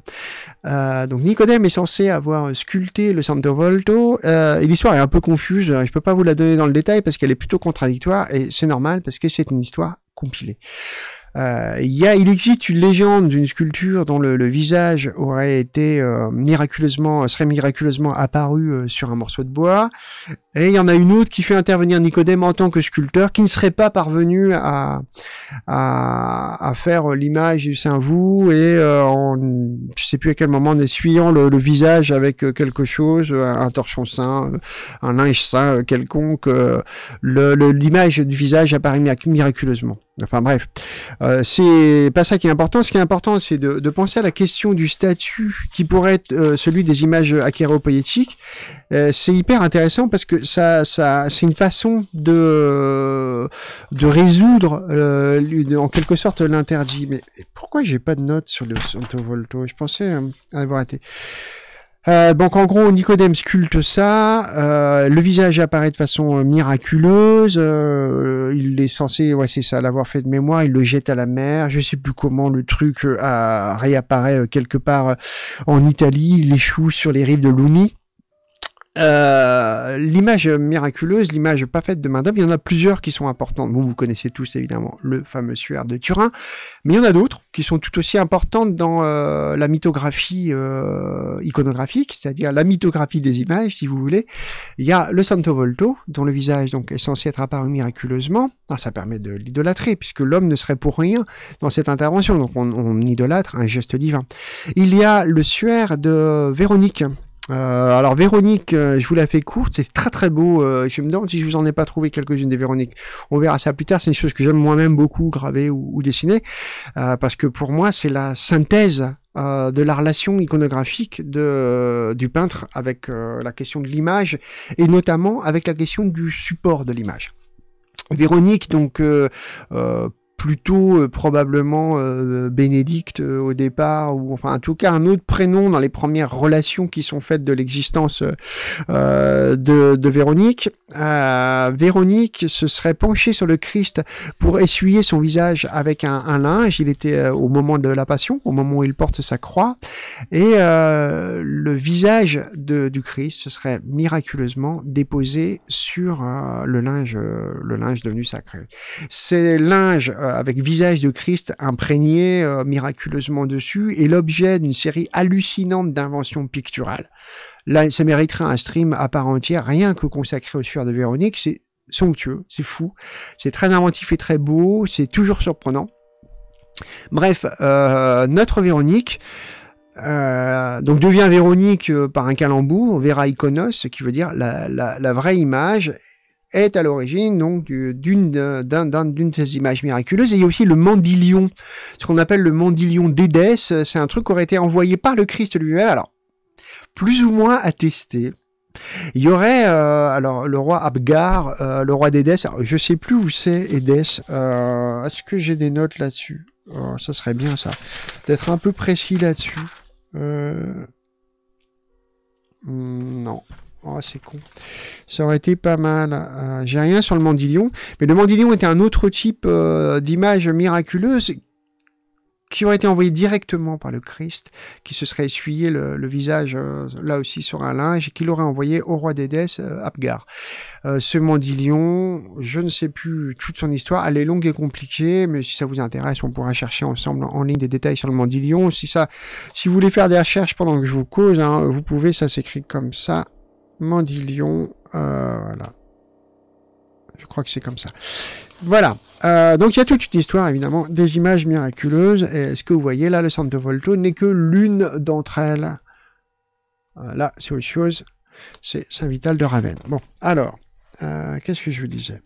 Euh, donc Nicodème est censé avoir sculpté le Santo Volto, euh, et l'histoire est un peu confuse, hein. je peux pas vous la donner dans le détail parce qu'elle est plutôt contradictoire, et c'est normal parce que c'est une histoire compilée. Euh, y a, il existe une légende d'une sculpture dont le, visage aurait été euh, miraculeusement, euh, serait miraculeusement apparu euh, sur un morceau de bois. Et il y en a une autre qui fait intervenir Nicodème en tant que sculpteur, qui ne serait pas parvenu à, à, faire l'image du saint vous et en, je sais plus à quel moment, en essuyant le, visage avec quelque chose, un, torchon saint, un linge saint quelconque, l'image le, du visage apparaît miraculeusement. Enfin bref, euh, c'est pas ça qui est important. Ce qui est important, c'est de, penser à la question du statut qui pourrait être euh, celui des images achéropoétiques. Euh, c'est hyper intéressant parce que ça, ça, c'est une façon de de résoudre euh, en quelque sorte l'interdit. Mais pourquoi j'ai pas de notes sur le Santo Volto Je pensais avoir été. Euh, donc en gros, Nicodème sculpte ça, euh, le visage apparaît de façon euh, miraculeuse, il est censé, ouais c'est ça, l'avoir fait de mémoire, il le jette à la mer, je sais plus comment le truc réapparaît quelque part en Italie, il échoue sur les rives de Luni. Euh, l'image miraculeuse, l'image pas faite de main d'homme, il y en a plusieurs qui sont importantes. Vous vous connaissez tous évidemment le fameux suaire de Turin, mais il y en a d'autres qui sont tout aussi importantes dans euh, la mythographie euh, iconographique, c'est-à-dire la mythographie des images, si vous voulez. Il y a le Santo Volto, dont le visage donc est censé être apparu miraculeusement. Ah, ça permet de l'idolâtrer, puisque l'homme ne serait pour rien dans cette intervention, donc on, on idolâtre un geste divin. Il y a le suaire de Véronique, euh, alors Véronique, euh, je vous la fais courte, c'est très très beau. Euh, je me demande si je vous en ai pas trouvé quelques-unes des Véroniques. On verra ça plus tard. C'est une chose que j'aime moi-même beaucoup graver ou, dessiner, parce que pour moi c'est la synthèse de la relation iconographique de, du peintre avec la question de l'image et notamment avec la question du support de l'image. Véronique, donc plutôt euh, probablement euh, Bénédicte euh, au départ, ou enfin en tout cas un autre prénom dans les premières relations qui sont faites de l'existence de, Véronique. Véronique se serait penchée sur le Christ pour essuyer son visage avec un, linge. Il était au moment de la passion, au moment où il porte sa croix. Et le visage de, du Christ se serait miraculeusement déposé sur le linge, le linge devenu sacré. Ces linges euh, avec visage de Christ imprégné euh, miraculeusement dessus, et l'objet d'une série hallucinante d'inventions picturales. Là, ça mériterait un stream à part entière, rien que consacré au sueur de Véronique. C'est somptueux, c'est fou, c'est très inventif et très beau, c'est toujours surprenant. Bref, euh, notre Véronique, donc devient Véronique par un calembour, Vera Iconos, ce qui veut dire la vraie image, est à l'origine donc d'une d'une de ces images miraculeuses. Et il y a aussi le mandilion, ce qu'on appelle le mandilion d'Édès. C'est un truc qui aurait été envoyé par le Christ lui-même. Alors, plus ou moins attesté. Il y aurait euh, alors le roi Abgar, euh, le roi d'Édès. Je sais plus où c'est Édès. Euh, est-ce que j'ai des notes là-dessus oh, Ça serait bien ça, d'être un peu précis là-dessus. Hmm, non, Oh, c'est con. Ça aurait été pas mal. Euh, j'ai rien sur le mandilion. Mais le mandilion était un autre type euh, d'image miraculeuse qui aurait été envoyé directement par le Christ, qui se serait essuyé le, visage euh, là aussi sur un linge et qui l'aurait envoyé au roi d'Édesse, Abgar. ce mandilion, je ne sais plus toute son histoire, elle est longue et compliquée, mais si ça vous intéresse, on pourra chercher ensemble en ligne des détails sur le mandilion. Si ça, si vous voulez faire des recherches pendant que je vous cause, hein, vous pouvez, ça s'écrit comme ça, Mandilion. Euh, voilà. Je crois que c'est comme ça. Voilà. Euh, donc il y a toute une histoire, évidemment, des images miraculeuses. Et ce que vous voyez là, le Santo Volto n'est que l'une d'entre elles. Euh, là, c'est autre chose. C'est Saint-Vital de Ravenne. Bon, alors, qu'est-ce que je vous disais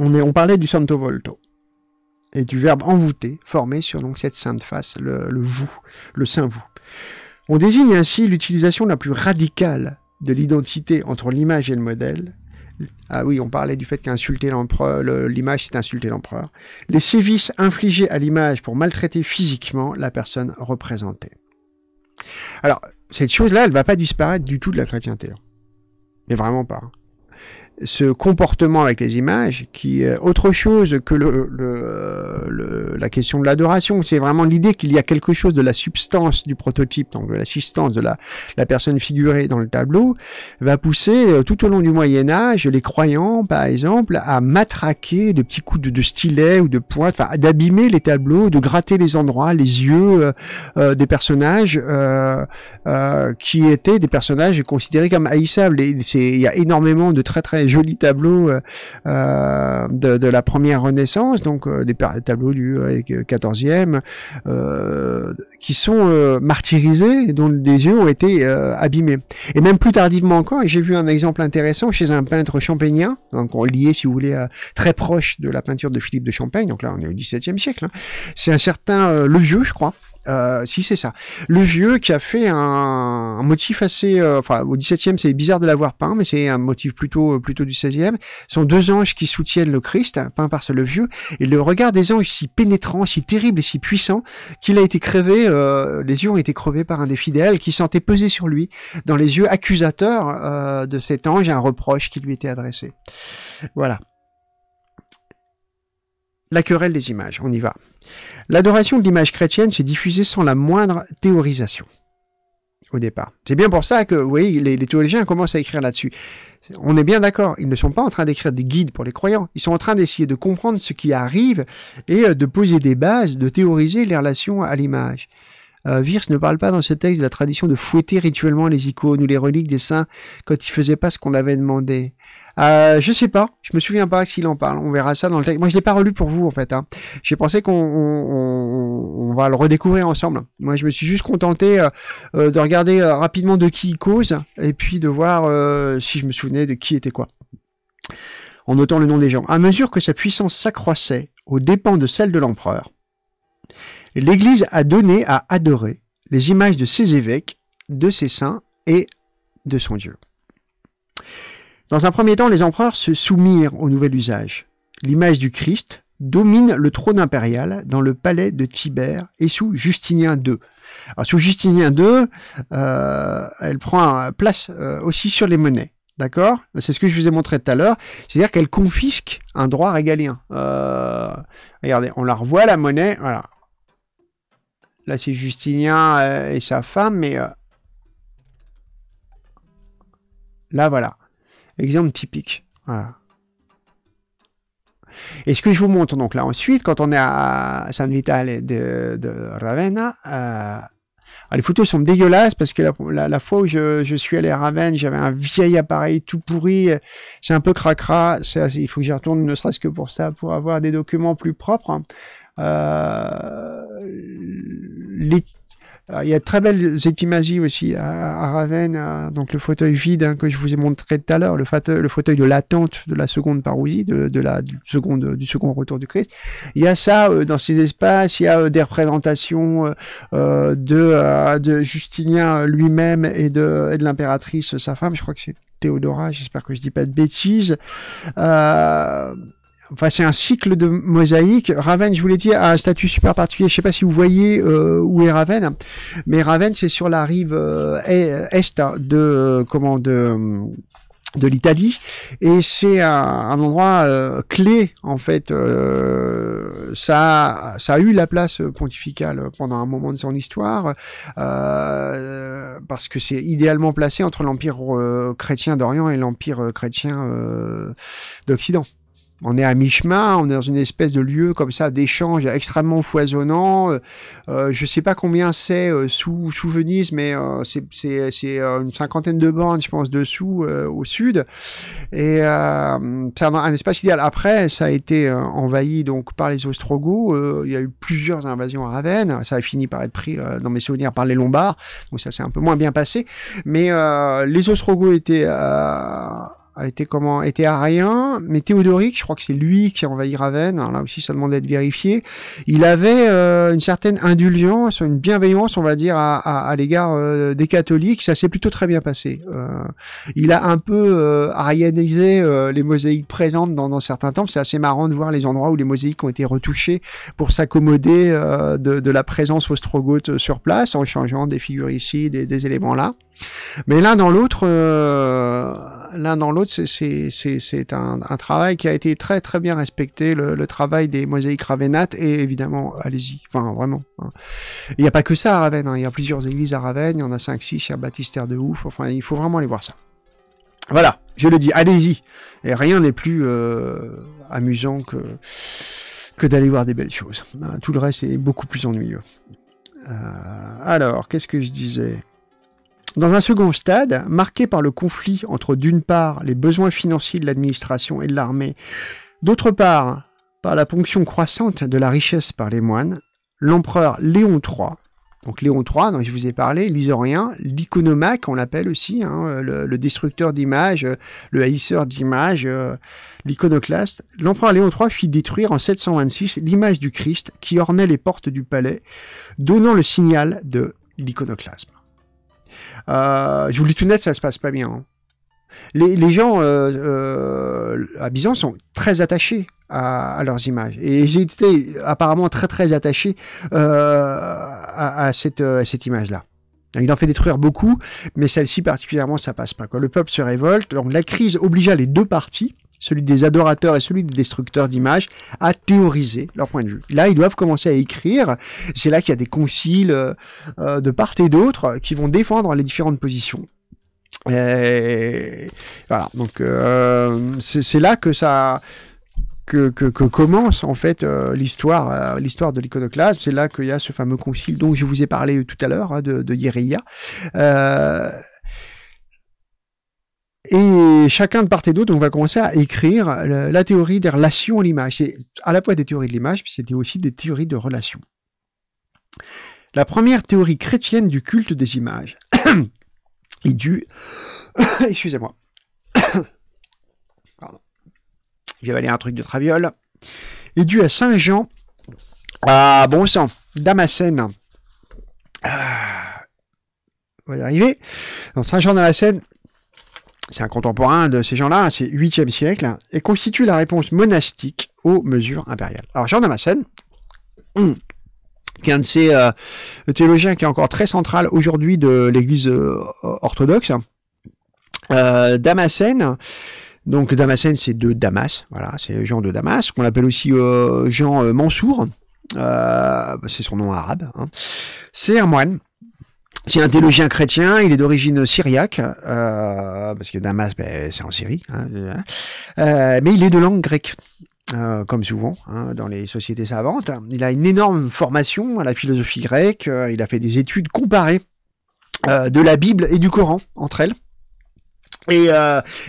on, est, on parlait du Santo Volto et du verbe envoûter, formé sur donc, cette sainte face, le, le vous, le saint vous. On désigne ainsi l'utilisation la plus radicale de l'identité entre l'image et le modèle. Ah oui, on parlait du fait qu'insulter l'empereur, l'image, c'est insulter l'empereur. Les sévices infligés à l'image pour maltraiter physiquement la personne représentée. Alors, cette chose-là, elle ne va pas disparaître du tout de la chrétienté. Hein. Mais vraiment pas. Hein ce comportement avec les images qui est autre chose que le, le, la question de l'adoration. C'est vraiment l'idée qu'il y a quelque chose de la substance du prototype, donc de l'assistance de la, la personne figurée dans le tableau, va pousser euh, tout au long du Moyen Âge les croyants, par exemple, à matraquer de petits coups de, de stylet ou de pointe, d'abîmer les tableaux, de gratter les endroits, les yeux euh, euh, des personnages qui étaient des personnages considérés comme haïssables. Il y a énormément de très très jolis tableaux euh, euh, de, la première Renaissance, donc euh, des tableaux du XIVe, qui sont martyrisés et dont les yeux ont été abîmés. Et même plus tardivement encore, j'ai vu un exemple intéressant chez un peintre champenois donc lié, si vous voulez, à, très proche de la peinture de Philippe de Champagne, donc là on est au XVIIe siècle, hein. c'est un certain le vieux je crois, euh, si c'est ça. Le vieux qui a fait un, motif assez, euh, enfin au 17e c'est bizarre de l'avoir peint, mais c'est un motif plutôt euh, plutôt du 16e. sont deux anges qui soutiennent le Christ, peint par ce le vieux, et le regard des anges si pénétrant, si terrible et si puissant qu'il a été crevé, les yeux ont été crevés par un des fidèles qui sentait peser sur lui dans les yeux accusateurs de cet ange un reproche qui lui était adressé. Voilà. La querelle des images, on y va. L'adoration de l'image chrétienne s'est diffusée sans la moindre théorisation au départ. C'est bien pour ça que, vous voyez, les, les théologiens commencent à écrire là-dessus. On est bien d'accord, ils ne sont pas en train d'écrire des guides pour les croyants, ils sont en train d'essayer de comprendre ce qui arrive et euh, de poser des bases, de théoriser les relations à l'image. Euh, Virs ne parle pas dans ce texte de la tradition de fouetter rituellement les icônes ou les reliques des saints quand ils faisaient pas ce qu'on avait demandé. Euh, je sais pas, je me souviens pas s'il en parle. On verra ça dans le texte. Moi, je l'ai pas relu pour vous en fait. Hein. J'ai pensé qu'on va le redécouvrir ensemble. Moi, je me suis juste contenté euh, euh, de regarder rapidement de qui il cause et puis de voir si je me souvenais de qui était quoi. En notant le nom des gens. À mesure que sa puissance s'accroissait aux dépens de celle de l'empereur, l'Église a donné à adorer les images de ses évêques, de ses saints et de son Dieu. Dans un premier temps, les empereurs se soumirent au nouvel usage. L'image du Christ domine le trône impérial dans le palais de Tibère et sous Justinien II. Alors, sous Justinien II, euh, elle prend place euh, aussi sur les monnaies. D'accord C'est ce que je vous ai montré tout à l'heure. C'est-à-dire qu'elle confisque un droit régalien. Euh, regardez, on la revoit la monnaie. Voilà, Là, c'est Justinien euh, et sa femme, mais... Euh, là, voilà. Exemple typique. Voilà. Et ce que je vous montre donc là ensuite, quand on est à San Vitale de, de Ravenna, euh, les photos sont dégueulasses parce que la, fois où je, suis allé à Ravenne, j'avais un vieil appareil tout pourri, c'est un peu cracra, il faut que j'y retourne ne serait-ce que pour ça, pour avoir des documents plus propres. Euh, il y a de très belles étimagies aussi à, Ravenne, donc le fauteuil vide hein, que je vous ai montré tout à l'heure, le fauteuil, de l'attente de la seconde parousie, de, la du seconde du second retour du Christ. Il y a ça euh, dans ces espaces, il y a euh, des représentations de, de Justinien lui-même et de, l'impératrice sa femme. Je crois que c'est Théodora, j'espère que je dis pas de bêtises enfin c'est un cycle de mosaïque. Raven, je vous l'ai dit, a un statut super particulier. Je ne sais pas si vous voyez euh, où est Raven, mais Raven c'est sur la rive euh, est de euh, comment de de l'Italie et c'est un, endroit clé en fait ça ça a eu la place pontificale pendant un moment de son histoire parce que c'est idéalement placé entre l'empire chrétien d'Orient et l'empire chrétien d'Occident on est à mi-chemin, on est dans une espèce de lieu comme ça d'échange extrêmement foisonnant. Euh, euh je sais pas combien c'est euh, sous, sous Venise, mais euh, c'est, une cinquantaine de bornes, je pense, dessous au sud. Et c'est un, espace idéal. Après, ça a été envahi donc par les Ostrogoths. il y a eu plusieurs invasions à Ravenne. Ça a fini par être pris dans mes souvenirs par les Lombards. Donc ça s'est un peu moins bien passé. Mais les Ostrogoths étaient était comment était à rien, mais Théodoric, je crois que c'est lui qui envahit Ravenne. Alors là aussi, ça demande d'être vérifié. Il avait euh, une certaine indulgence, une bienveillance, on va dire, à, à, l'égard euh, des catholiques. Ça s'est plutôt très bien passé. Euh, il a un peu arianisé les mosaïques présentes dans, dans certains temples. C'est assez marrant de voir les endroits où les mosaïques ont été retouchées pour s'accommoder de, de, la présence ostrogote sur place, en changeant des figures ici, des, des éléments là. Mais l'un dans l'autre l'un dans l'autre, c'est un, travail qui a été très très bien respecté, le, travail des mosaïques ravennates, et évidemment, allez-y, enfin vraiment. Hein. Il n'y a pas que ça à Ravenne, hein. il y a plusieurs églises à Ravenne, il y en a 5-6, il y a baptistère de ouf, enfin il faut vraiment aller voir ça. Voilà, je le dis, allez-y. Et rien n'est plus euh, amusant que, que d'aller voir des belles choses. Hein. Tout le reste est beaucoup plus ennuyeux. Euh, alors, qu'est-ce que je disais dans un second stade, marqué par le conflit entre d'une part les besoins financiers de l'administration et de l'armée, d'autre part par la ponction croissante de la richesse par les moines, l'empereur Léon III, donc Léon III, dont je vous ai parlé, l'isorien, l'iconomaque, on l'appelle aussi, hein, le, destructeur d'images, le haïsseur d'images, euh, l'iconoclaste. L'empereur Léon III fit détruire en 726 l'image du Christ qui ornait les portes du palais, donnant le signal de l'iconoclasme. Euh, je vous le dis tout net, ça se passe pas bien. Hein. Les, gens euh, euh, à Byzance sont très attachés à, leurs images. Et été apparemment très très attaché à, cette, image-là. Il en fait détruire beaucoup, mais celle-ci particulièrement, ça passe pas. Quoi. Le peuple se révolte, donc la crise obligea les deux parties celui des adorateurs et celui des destructeurs d'images, à théoriser leur point de vue. Là, ils doivent commencer à écrire. C'est là qu'il y a des conciles euh, euh, de part et d'autre qui vont défendre les différentes positions. voilà, donc euh, c'est là que ça, que, que, commence en fait euh, l'histoire l'histoire de l'iconoclasme. C'est là qu'il y a ce fameux concile dont je vous ai parlé tout à l'heure hein, de, de et chacun de part et d'autre, on va commencer à écrire la, théorie des relations à l'image. C'est à la fois des théories de l'image, puis c'était aussi des théories de relations. La première théorie chrétienne du culte des images est due... Excusez-moi. Pardon. J'ai un truc de traviole. Est due à Saint Jean. Ah, bon sang. Damascène. on va y arriver. Dans Saint Jean damasène c'est un contemporain de ces gens-là, c'est 8e siècle, hein, et constitue la réponse monastique aux mesures impériales. Alors Jean Damascène, qui est un de ces euh, théologiens qui est encore très central aujourd'hui de l'Église euh, orthodoxe, euh, Damascène, donc Damascène c'est de Damas, voilà, c'est Jean de Damas, qu'on appelle aussi Jean Mansour, c'est son nom arabe, hein. c'est un moine c'est un théologien chrétien, il est d'origine syriaque, euh, parce que Damas, ben, c'est en Syrie, hein, euh, hein. Euh, mais il est de langue grecque. comme souvent hein, dans les sociétés savantes. Il a une énorme formation à la philosophie grecque, il a fait des études comparées de la Bible et du Coran entre elles. Et,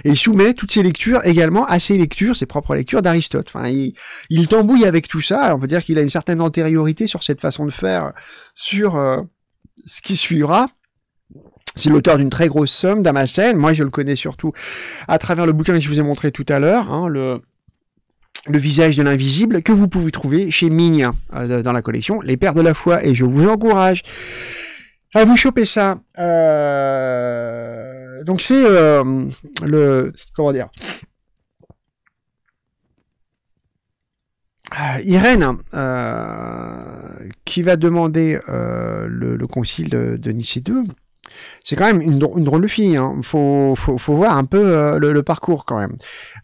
il soumet toutes ses lectures également à ses lectures, ses propres lectures d'Aristote. il, il tambouille avec tout ça. On peut dire qu'il a une certaine antériorité sur cette façon de faire, sur ce qui suivra, c'est l'auteur d'une très grosse somme, Damascène. Moi, je le connais surtout à travers le bouquin que je vous ai montré tout à l'heure, hein, le, le visage de l'invisible, que vous pouvez trouver chez Migne euh, dans la collection Les Pères de la foi. Et je vous encourage à vous choper ça. Euh, donc c'est euh, le comment dire Euh, Irène, euh, qui va demander euh, le, concile de, de Nicée II, c'est quand même une, drôle de fille. Hein. Faut, faut, faut, voir un peu le, parcours quand même.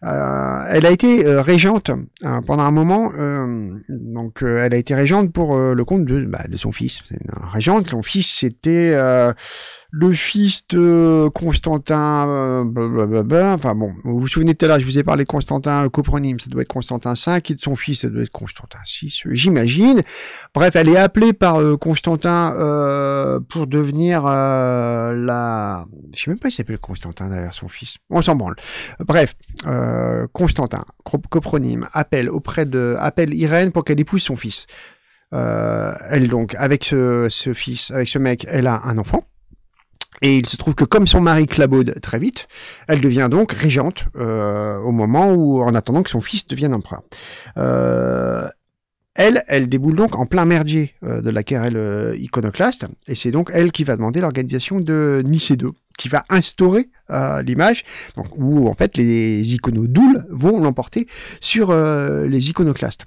elle a été régente hein, pendant un moment. donc, elle a été régente pour le compte de, bah, de son fils. Une régente, son fils, c'était le fils de Constantin, euh, Enfin bon, vous vous souvenez tout à l'heure, je vous ai parlé de Constantin Copronyme, ça doit être Constantin V, et de son fils, ça doit être Constantin VI, euh, j'imagine. Bref, elle est appelée par euh, Constantin euh, pour devenir la... Je sais même pas s'il s'appelle Constantin d'ailleurs, son fils. On s'en branle. Bref, euh, Constantin Copronyme appelle auprès de... appelle Irène pour qu'elle épouse son fils. elle donc, avec ce, ce fils, avec ce mec, elle a un enfant. Et il se trouve que comme son mari clabaude très vite, elle devient donc régente euh, au moment où, en attendant que son fils devienne empereur. Euh, elle, elle déboule donc en plein merdier euh, de la querelle iconoclaste, et c'est donc elle qui va demander l'organisation de Nicée II qui va instaurer l'image, où en fait les iconodoules vont l'emporter sur les iconoclastes.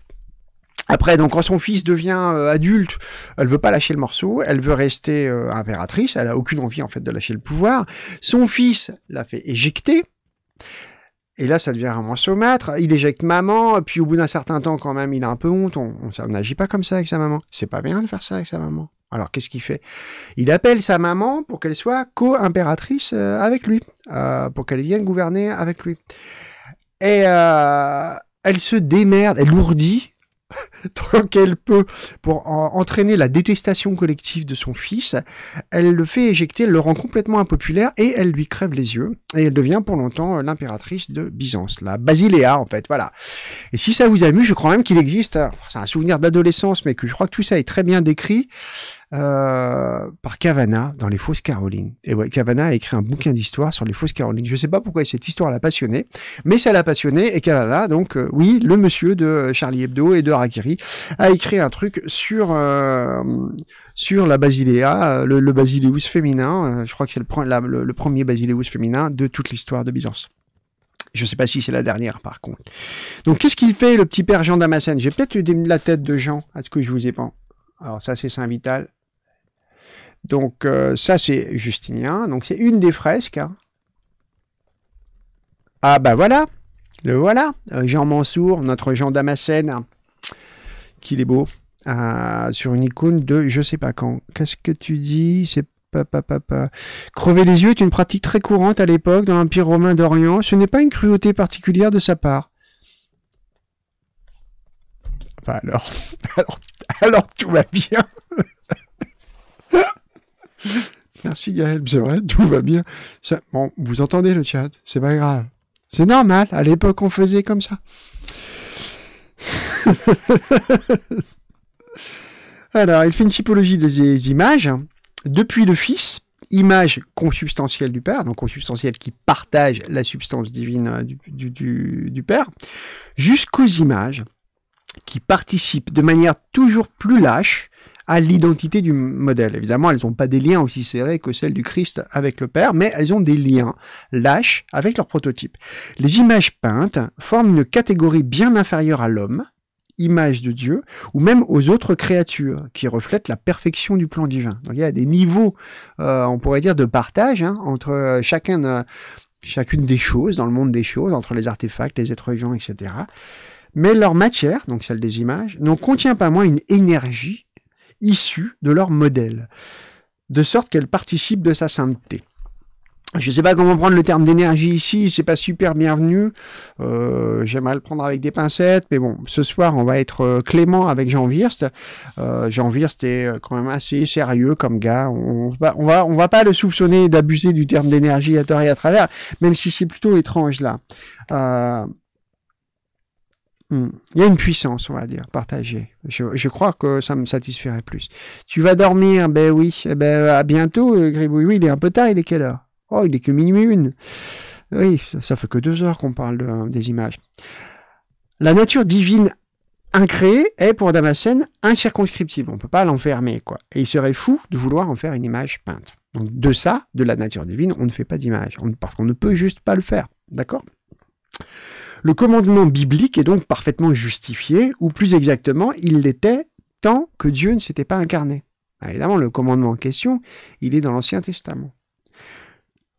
Après, donc, quand son fils devient euh, adulte, elle veut pas lâcher le morceau, elle veut rester euh, impératrice, elle a aucune envie, en fait, de lâcher le pouvoir. Son fils l'a fait éjecter. Et là, ça devient vraiment saumâtre. Il éjecte maman, puis au bout d'un certain temps, quand même, il a un peu honte. On n'agit pas comme ça avec sa maman. C'est pas bien de faire ça avec sa maman. Alors qu'est-ce qu'il fait Il appelle sa maman pour qu'elle soit co-impératrice euh, avec lui, pour qu'elle vienne gouverner avec lui. Et elle se démerde, elle lourdit tant qu'elle peut pour entraîner la détestation collective de son fils, elle le fait éjecter, le rend complètement impopulaire et elle lui crève les yeux et elle devient pour longtemps l'impératrice de Byzance, la Basilea en fait, voilà. Et si ça vous amuse, je crois même qu'il existe, hein, c'est un souvenir d'adolescence mais que je crois que tout ça est très bien décrit, euh, par Cavana dans les fausses Carolines. Et ouais, Cavana a écrit un bouquin d'histoire sur les fausses Carolines. Je ne sais pas pourquoi cette histoire l'a passionné, mais ça l'a passionné. Et Cavana, donc euh, oui, le monsieur de Charlie Hebdo et de Rakiri, a écrit un truc sur euh, sur la basiléa, le, Basileus féminin. je crois que c'est le, le, premier Basileus féminin de toute l'histoire de Byzance. Je ne sais pas si c'est la dernière, par contre. Donc, qu'est-ce qu'il fait, le petit père Jean damasène J'ai peut-être eu la tête de Jean à ce que je vous ai pas. Alors, ça, c'est Saint-Vital. Donc euh, ça c'est Justinien, donc c'est une des fresques. Hein. Ah bah voilà, le voilà, euh, Jean Mansour, notre Jean Damascène, qu'il est beau, euh, sur une icône de je sais pas quand. Qu'est-ce que tu dis C'est pas, pas, Crever les yeux est une pratique très courante à l'époque dans l'Empire romain d'Orient. Ce n'est pas une cruauté particulière de sa part. Enfin alors, alors, alors tout va bien. Merci Gaël c'est vrai, tout va bien. bon, vous entendez le chat, c'est pas grave. C'est normal, à l'époque on faisait comme ça. Alors, il fait une typologie des images. Depuis le Fils, image consubstantielle du Père, donc consubstantielle qui partage la substance divine euh, du Père, jusqu'aux images qui participent de manière toujours plus lâche à l'identité du modèle. Évidemment, elles n'ont pas des liens aussi serrés que celles du Christ avec le Père, mais elles ont des liens lâches avec leur prototype. Les images peintes forment une catégorie bien inférieure à l'homme, image de Dieu, ou même aux autres créatures, qui reflètent la perfection du plan divin. Donc il y a des niveaux, euh, on pourrait dire, de partage hein, entre euh, chacun euh, chacune des choses, dans le monde des choses, entre les artefacts, les êtres vivants, etc. Mais leur matière, donc celle des images, n'en contient pas moins une énergie issues de leur modèle, de sorte qu'elle participe de sa sainteté. Je ne sais pas comment prendre le terme d'énergie ici, c'est pas super bienvenu. Euh, le prendre avec des pincettes, mais bon, ce soir on va être euh, clément avec Jean Virst. Euh, Jean Virst est euh, quand même assez sérieux comme gars. On va, on va, pas le soupçonner d'abuser du terme d'énergie à tort et à travers, même si c'est plutôt étrange là. Hmm. Il y a une puissance, on va dire, partagée. Je, crois que ça me satisferait plus. Tu vas dormir, ben oui, eh ben euh, à bientôt, euh, Gribouille. Oui, il est un peu tard, il est quelle heure Oh, il est que minuit une. Oui, ça, fait que deux heures qu'on parle des images. La nature divine incréée est pour Damascène incirconscriptible. On ne peut pas l'enfermer, quoi. Et il serait fou de vouloir en faire une image peinte. Donc de ça, de la nature divine, on ne fait pas d'image. parce qu'on ne peut juste pas le faire. D'accord le commandement biblique est donc parfaitement justifié, ou plus exactement, il l'était tant que Dieu ne s'était pas incarné. Ah, évidemment, le commandement en question, il est dans l'Ancien Testament.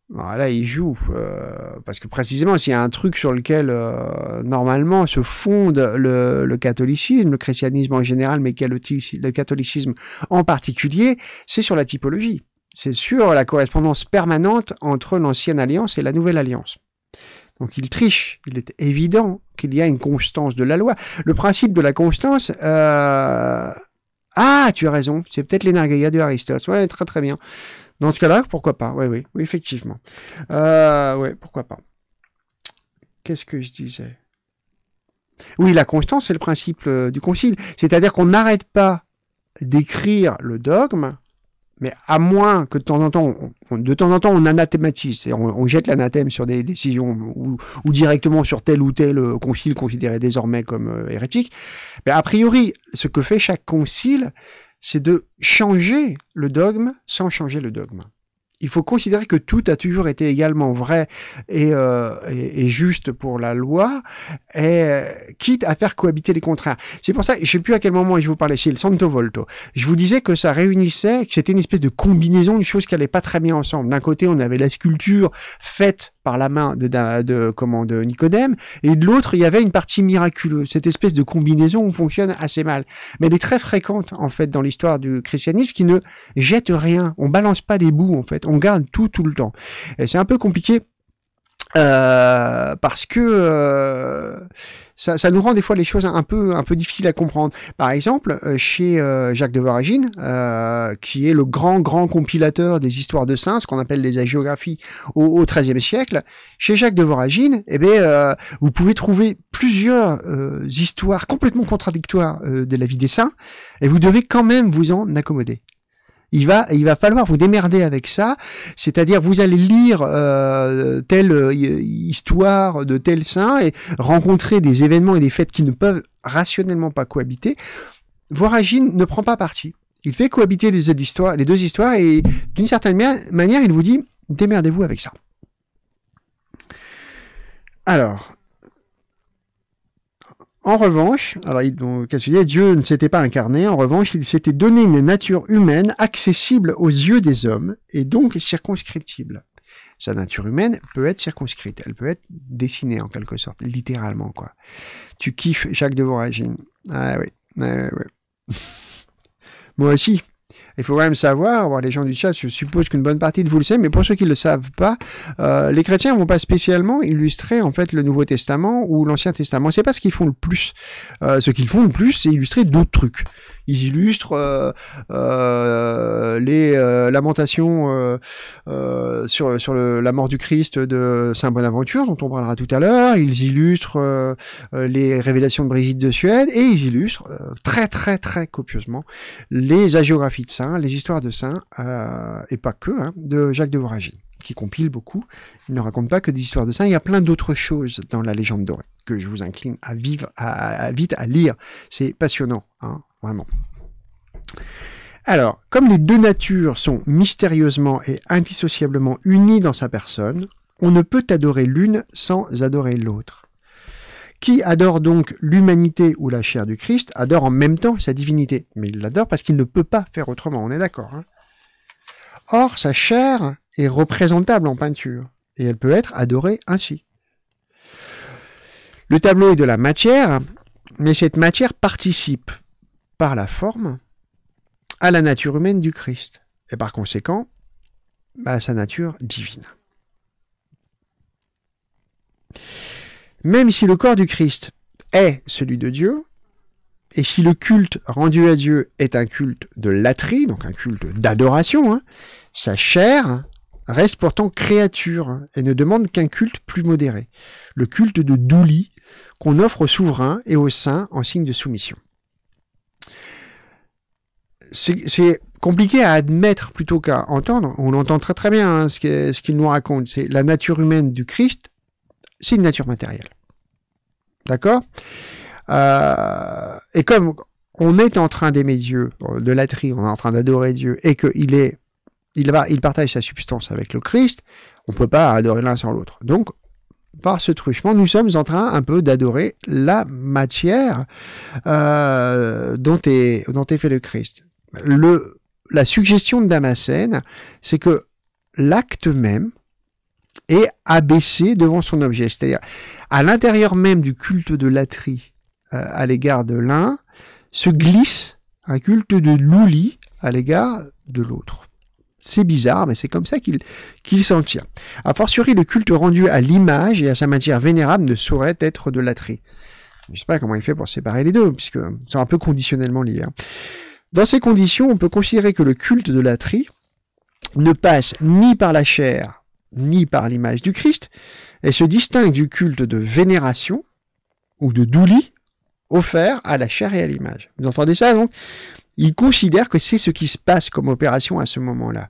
Voilà, il joue, euh, parce que précisément, s'il y a un truc sur lequel, euh, normalement, se fonde le, catholicisme, le christianisme en général, mais le catholicisme en particulier, c'est sur la typologie. C'est sur la correspondance permanente entre l'ancienne alliance et la nouvelle alliance. Donc il triche. Il est évident qu'il y a une constance de la loi. Le principe de la constance. Euh, ah, tu as raison. C'est peut-être l'énergie de Aristote. Ouais, très très bien. Dans ce cas-là, pourquoi pas Oui, oui, oui, effectivement. Euh, oui, pourquoi pas Qu'est-ce que je disais Oui, la constance, c'est le principe euh, du concile. C'est-à-dire qu'on n'arrête pas d'écrire le dogme mais à moins que de temps en temps, on, de temps en temps, on anathématise, on, jette l'anathème sur des décisions ou, directement sur tel ou tel euh, concile considéré désormais comme euh, hérétique. Mais a priori, ce que fait chaque concile, c'est de changer le dogme sans changer le dogme il faut considérer que tout a toujours été également vrai euh, et, juste pour la loi, et, quitte à faire cohabiter les contraires. C'est pour ça, je ne sais plus à quel moment je vous parlais, c'est le Santo Volto. Je vous disais que ça réunissait, que c'était une espèce de combinaison de choses qui n'allaient pas très bien ensemble. D'un côté, on avait la sculpture faite par la main de, Nicodème, et de l'autre, il y avait une partie miraculeuse. Cette espèce de combinaison fonctionne assez mal. Mais elle est très fréquente, en fait, dans l'histoire du christianisme, qui ne jette rien. On ne balance pas les bouts, en fait on garde tout tout le temps. Et c'est un peu compliqué euh, parce que euh, ça, nous rend des fois les choses un peu un peu difficiles à comprendre. Par exemple, euh, chez Jacques de Voragine, qui est le grand grand compilateur des histoires de saints, ce qu'on appelle les hagiographies au XIIIe siècle, chez Jacques de Voragine, et eh bien, vous pouvez trouver plusieurs histoires complètement contradictoires de la vie des saints, et vous devez quand même vous en accommoder il va, il va falloir vous démerder avec ça. C'est-à-dire, vous allez lire euh, telle euh, histoire de tel saint et rencontrer des événements et des fêtes qui ne peuvent rationnellement pas cohabiter. Voragine ne prend pas parti. Il fait cohabiter les deux histoires, les deux histoires et d'une certaine manière, il vous dit démerdez-vous avec ça. Alors, en revanche, alors donc, Dieu ne s'était pas incarné, en revanche, il s'était donné une nature humaine accessible aux yeux des hommes et donc circonscriptible. Sa nature humaine peut être circonscrite, elle peut être dessinée en quelque sorte, littéralement quoi. Tu kiffes Jacques de Voragine. Ah oui, ah, oui. Moi aussi il faut quand même savoir, les gens du chat, je suppose qu'une bonne partie de vous le sait, mais pour ceux qui ne le savent pas, euh, les chrétiens vont pas spécialement illustrer en fait le Nouveau Testament ou l'Ancien Testament. C'est pas ce qu'ils font le plus. Euh, ce qu'ils font le plus, c'est illustrer d'autres trucs ils illustrent euh, euh, les euh, lamentations sur, sur la mort du Christ de Saint Bonaventure, dont on parlera tout à l'heure. Ils illustrent les révélations de Brigitte de Suède et ils illustrent très très très copieusement les hagiographies de saints, les histoires de saints et pas que hein, de Jacques de Voragine qui compile beaucoup. Il ne raconte pas que des histoires de saints. Il y a plein d'autres choses dans la légende dorée que je vous incline à vivre, vite à lire. C'est passionnant. Hein. Vraiment. Alors, comme les deux natures sont mystérieusement et indissociablement unies dans sa personne, on ne peut adorer l'une sans adorer l'autre. Qui adore donc l'humanité ou la chair du Christ adore en même temps sa divinité, mais il l'adore parce qu'il ne peut pas faire autrement, on est d'accord. Hein. Or, sa chair est représentable en peinture, et elle peut être adorée ainsi. Le tableau est de la matière, mais cette matière participe par la forme à la nature humaine du Christ, et par conséquent bah, à sa nature divine. Même si le corps du Christ est celui de Dieu, et si le culte rendu à Dieu est un culte de latrie, donc un culte d'adoration, hein, sa chair reste pourtant créature et ne demande qu'un culte plus modéré, le culte de douli qu'on offre aux souverain et au saints en signe de soumission c'est compliqué à admettre plutôt qu'à entendre. On entend très très bien hein, ce qu'il nous raconte. C'est la nature humaine du Christ, c'est une nature matérielle. D'accord euh, Et comme on est en train d'aimer Dieu, de l'atri, on est en train d'adorer Dieu, et qu'il est, il il partage sa substance avec le Christ, on ne peut pas adorer l'un sans l'autre. Donc, par ce truchement, nous sommes en train un peu d'adorer la matière euh, dont est fait le Christ le, la suggestion de Damascène, c'est que l'acte même est abaissé devant son objet. C'est-à-dire, à l'intérieur même du culte de l'atrie euh, à l'égard de l'un, se glisse un culte de l'ouli à l'égard de l'autre. C'est bizarre, mais c'est comme ça qu'il qu'il s'en tient. A fortiori, le culte rendu à l'image et à sa matière vénérable ne saurait être de l'atrie. Je ne sais pas comment il fait pour séparer les deux, puisque c'est un peu conditionnellement lié. Hein. Dans ces conditions, on peut considérer que le culte de la tri ne passe ni par la chair, ni par l'image du Christ, et se distingue du culte de vénération ou de douli offert à la chair et à l'image. Vous entendez ça donc Il considère que c'est ce qui se passe comme opération à ce moment-là.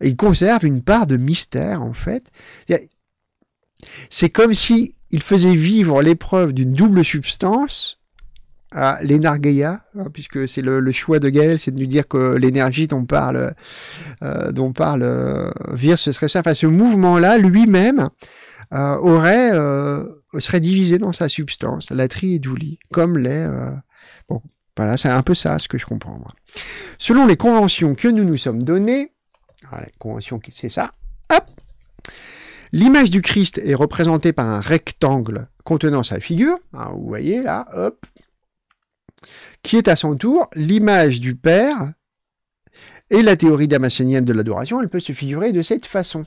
Il conserve une part de mystère en fait. C'est comme si il faisait vivre l'épreuve d'une double substance à hein, puisque c'est le, choix de Gaël, c'est de nous dire que l'énergie dont parle, euh, dont parle euh, Vir, ce serait ça. Enfin, ce mouvement-là, lui-même, euh, aurait, serait divisé dans sa substance, la triédoulie, comme les... bon, voilà, c'est un peu ça ce que je comprends. Selon les conventions que nous nous sommes données, les conventions, c'est ça, hop L'image du Christ est représentée par un rectangle contenant sa figure. Hein, vous voyez là, hop, qui est à son tour l'image du Père, et la théorie damascénienne de l'adoration, elle peut se figurer de cette façon.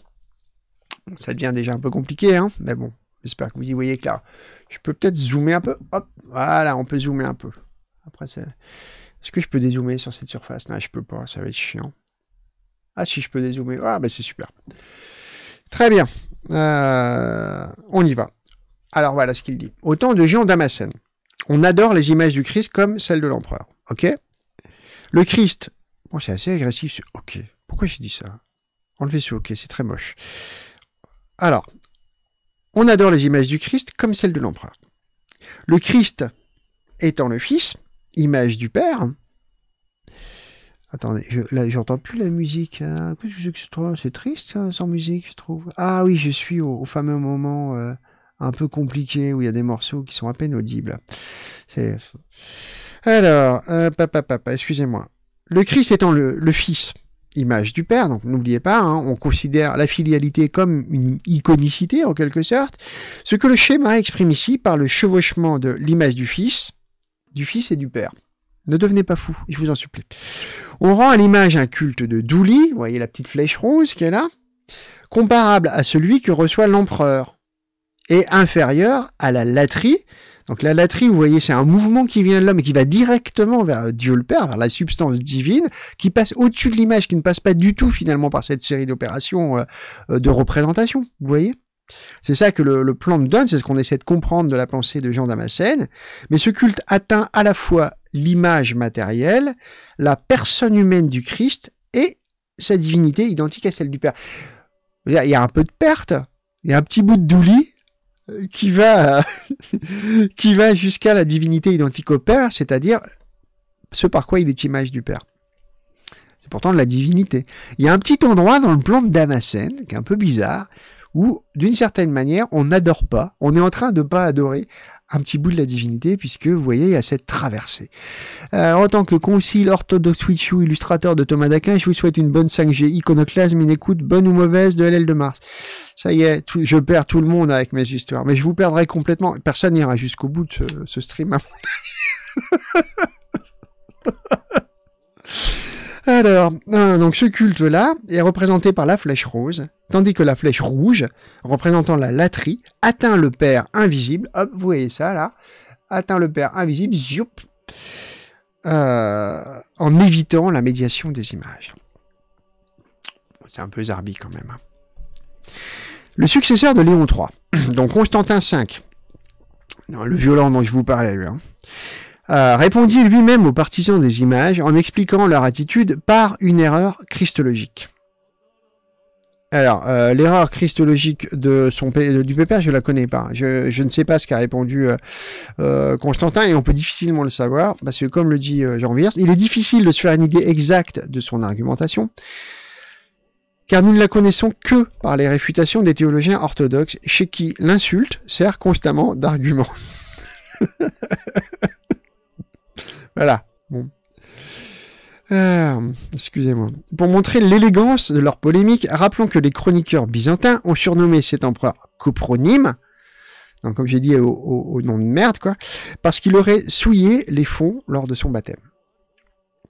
Ça devient déjà un peu compliqué, hein mais bon, j'espère que vous y voyez clair. Je peux peut-être zoomer un peu, hop, voilà, on peut zoomer un peu. Après, Est-ce que je peux dézoomer sur cette surface Non, je peux pas, ça va être chiant. Ah si, je peux dézoomer, ah ben c'est super. Très bien, euh, on y va. Alors voilà ce qu'il dit. Autant de Jean Damascène on adore les images du Christ comme celles de l'empereur. Ok Le Christ, bon, c'est assez agressif. Ok. Pourquoi j'ai dit ça Enlevez ce ok, c'est très moche. Alors, on adore les images du Christ comme celles de l'empereur. Le Christ étant le Fils, image du Père. Attendez, là, j'entends plus la musique. Hein. C'est triste hein, sans musique, je trouve. Ah oui, je suis au, fameux moment. Euh, un peu compliqué où il y a des morceaux qui sont à peine audibles. C'est... Alors, papa, euh, papa, excusez-moi. Le Christ étant le, le Fils, image du Père, donc n'oubliez pas, hein, on considère la filialité comme une iconicité en quelque sorte, ce que le schéma exprime ici par le chevauchement de l'image du Fils, du Fils et du Père. Ne devenez pas fou, je vous en supplie. On rend à l'image un culte de Douli, vous voyez la petite flèche rose qui est là, comparable à celui que reçoit l'empereur est inférieur à la latrie. Donc la latrie, vous voyez, c'est un mouvement qui vient de l'homme et qui va directement vers euh, Dieu le Père, vers la substance divine, qui passe au-dessus de l'image, qui ne passe pas du tout finalement par cette série d'opérations euh, euh, de représentation, vous voyez c'est ça que le, plan nous donne, c'est ce qu'on essaie de comprendre de la pensée de Jean Damascène. Mais ce culte atteint à la fois l'image matérielle, la personne humaine du Christ et sa divinité identique à celle du Père. Il y a un peu de perte, il y a un petit bout de douli, euh, qui va, qui va jusqu'à la divinité identique au Père, c'est-à-dire ce par quoi il est image du Père. C'est pourtant de la divinité. Il y a un petit endroit dans le plan de Damascène, qui est un peu bizarre, où, d'une certaine manière, on n'adore pas, on est en train de pas adorer, un petit bout de la divinité, puisque vous voyez, il y a cette traversée. Euh, en tant que concile orthodoxe Wichu, illustrateur de Thomas d'Aquin, je vous souhaite une bonne 5G iconoclasme, une écoute bonne ou mauvaise de LL de Mars. Ça y est, je perds tout le monde avec mes histoires, mais je vous perdrai complètement. Personne n'ira jusqu'au bout de ce, stream. Alors, euh, donc ce culte-là est représenté par la flèche rose, tandis que la flèche rouge, représentant la latrie, atteint le père invisible. Hop, vous voyez ça là Atteint le père invisible, zioup, euh, en évitant la médiation des images. C'est un peu zarbi quand même. Hein. Le successeur de Léon III, donc Constantin V, le violent dont je vous parlais, lui, hein répondit lui-même aux partisans des images en expliquant leur attitude par une erreur christologique. Alors, euh, l'erreur christologique de son, du pépère, je la connais pas. Je, ne sais pas ce qu'a répondu euh, euh, Constantin et on peut difficilement le savoir parce que, comme le dit Jean Wirth, il est difficile de se faire une idée exacte de son argumentation car nous ne la connaissons que par les réfutations des théologiens orthodoxes chez qui l'insulte sert constamment d'argument. Voilà. Bon. Euh, excusez-moi. Pour montrer l'élégance de leur polémique, rappelons que les chroniqueurs byzantins ont surnommé cet empereur copronyme, donc comme j'ai dit au, nom de merde, quoi, parce qu'il aurait souillé les fonds lors de son baptême.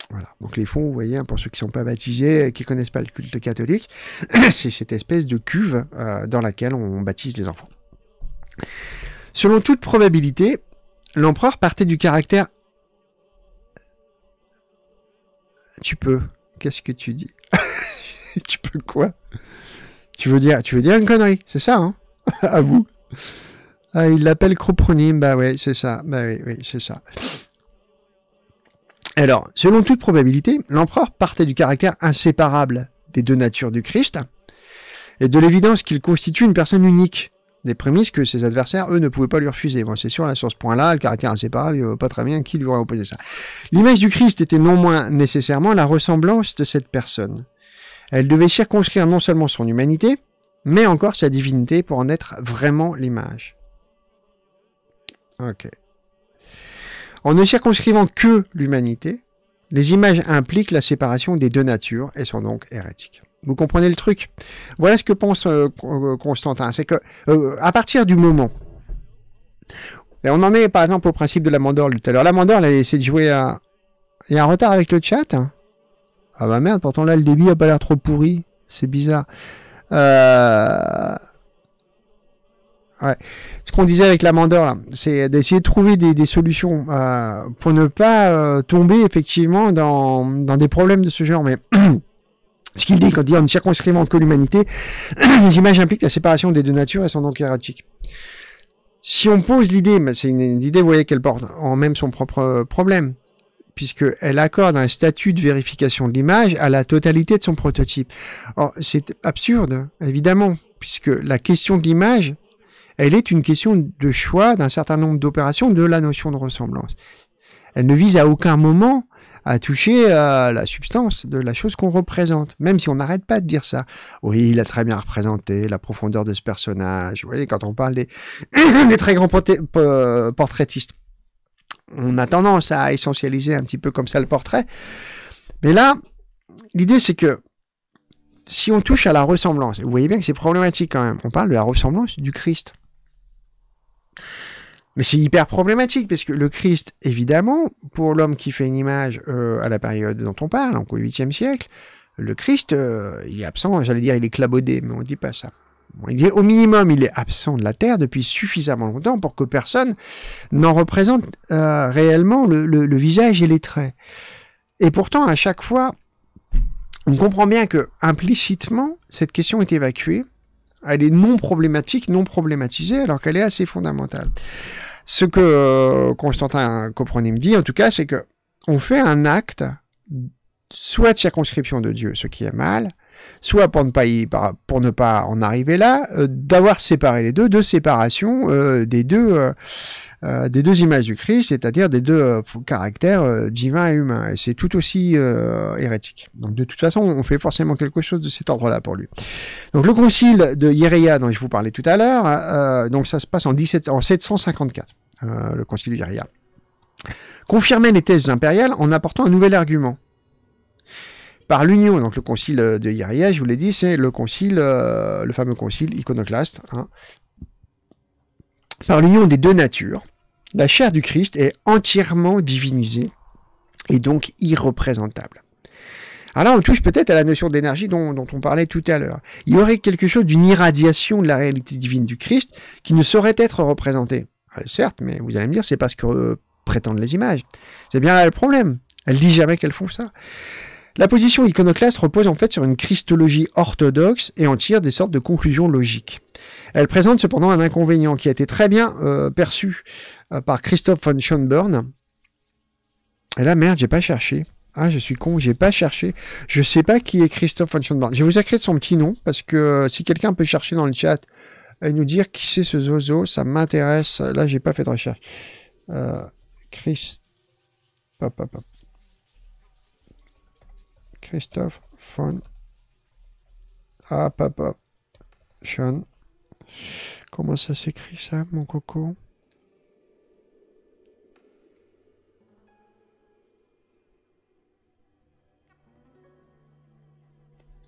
Voilà. Donc les fonds, vous voyez, hein, pour ceux qui ne sont pas baptisés, qui connaissent pas le culte catholique, c'est cette espèce de cuve euh, dans laquelle on baptise les enfants. Selon toute probabilité, l'empereur partait du caractère Tu peux. Qu'est-ce que tu dis Tu peux quoi Tu veux dire, tu veux dire une connerie, c'est ça, hein À vous. Ah, il l'appelle cropronime, bah ouais, c'est ça. Bah oui, oui, c'est ça. Alors, selon toute probabilité, l'empereur partait du caractère inséparable des deux natures du Christ et de l'évidence qu'il constitue une personne unique, des prémices que ses adversaires, eux, ne pouvaient pas lui refuser. c'est sûr, sur ce point-là, le caractère inséparable, il pas très bien qui lui aurait opposé ça. L'image du Christ était non moins nécessairement la ressemblance de cette personne. Elle devait circonscrire non seulement son humanité, mais encore sa divinité pour en être vraiment l'image. Ok. En ne circonscrivant que l'humanité, les images impliquent la séparation des deux natures et sont donc hérétiques. Vous comprenez le truc Voilà ce que pense euh, euh, Constantin. C'est que euh, à partir du moment, et on en est par exemple au principe de la mandorle tout à l'heure. La mandorle, elle a de jouer à. Il y a un retard avec le chat. Hein. ah bah merde, pourtant là le débit a pas l'air trop pourri. C'est bizarre. Ouais. Ce qu'on disait avec la mandorle, c'est d'essayer de trouver des, solutions pour ne pas tomber effectivement dans, dans des problèmes de ce genre. Mais Ce qu'il dit quand il dit en ne circonscrivant que l'humanité, les images impliquent la séparation des deux natures et sont donc Si on pose l'idée, mais c'est une, idée, vous voyez, qu'elle porte en même son propre euh, problème, puisqu'elle accorde un statut de vérification de l'image à la totalité de son prototype. c'est absurde, évidemment, puisque la question de l'image, elle est une question de choix d'un certain nombre d'opérations de la notion de ressemblance. Elle ne vise à aucun moment à toucher à la substance de la chose qu'on représente, même si on n'arrête pas de dire ça. Oui, il a très bien représenté la profondeur de ce personnage. Vous voyez, quand on parle des, des très grands portraitistes, on a tendance à essentialiser un petit peu comme ça le portrait. Mais là, l'idée c'est que si on touche à la ressemblance, vous voyez bien que c'est problématique quand même, on parle de la ressemblance du Christ. Mais c'est hyper problématique parce que le Christ, évidemment, pour l'homme qui fait une image euh, à la période dont on parle, donc au 8e siècle, le Christ, euh, il est absent, j'allais dire il est clabaudé, mais on ne dit pas ça. il est, au minimum, il est absent de la Terre depuis suffisamment longtemps pour que personne n'en représente euh, réellement le, le visage et les traits. Et pourtant, à chaque fois, on comprend bien que, implicitement, cette question est évacuée, elle est non problématique, non problématisée, alors qu'elle est assez fondamentale. Ce que euh, Constantin Copronim dit, en tout cas, c'est que on fait un acte, soit de circonscription de Dieu, ce qui est mal, soit pour ne pas, y, pour ne pas en arriver là, euh, d'avoir séparé les deux, de séparation euh, des deux, euh, des deux images du Christ, c'est-à-dire des deux euh, caractères euh, divins et humain. Et c'est tout aussi hérétique. Donc de toute façon, on fait forcément quelque chose de cet ordre-là pour lui. Donc le concile de Hieria, dont je vous parlais tout à l'heure, hein, donc ça se passe en, 17, 754, le concile de confirmait les thèses impériales en apportant un nouvel argument par l'union. Donc le concile de Hieria, je vous l'ai dit, c'est le concile, le fameux concile iconoclaste, hein, par l'union des deux natures, la chair du Christ est entièrement divinisée et donc irreprésentable. Alors là, on touche peut-être à la notion d'énergie dont, on parlait tout à l'heure. Il y aurait quelque chose d'une irradiation de la réalité divine du Christ qui ne saurait être représentée. Euh, certes, mais vous allez me dire, c'est parce que euh, prétendent les images. C'est bien là le problème. Elles disent jamais qu'elles font ça. La position iconoclaste repose en fait sur une christologie orthodoxe et en tire des sortes de conclusions logiques. Elle présente cependant un inconvénient qui a été très bien euh, perçu euh, par Christophe von Schoenborn. Et là, merde, j'ai pas cherché. Ah, je suis con, j'ai pas cherché. Je sais pas qui est Christophe von Schoenborn. Je vais vous écrire son petit nom parce que euh, si quelqu'un peut chercher dans le chat et nous dire qui c'est ce zozo, ça m'intéresse. Là, j'ai pas fait de recherche. Christophe. Christophe fun. Ah, papa. Sean. Comment ça s'écrit ça, mon coco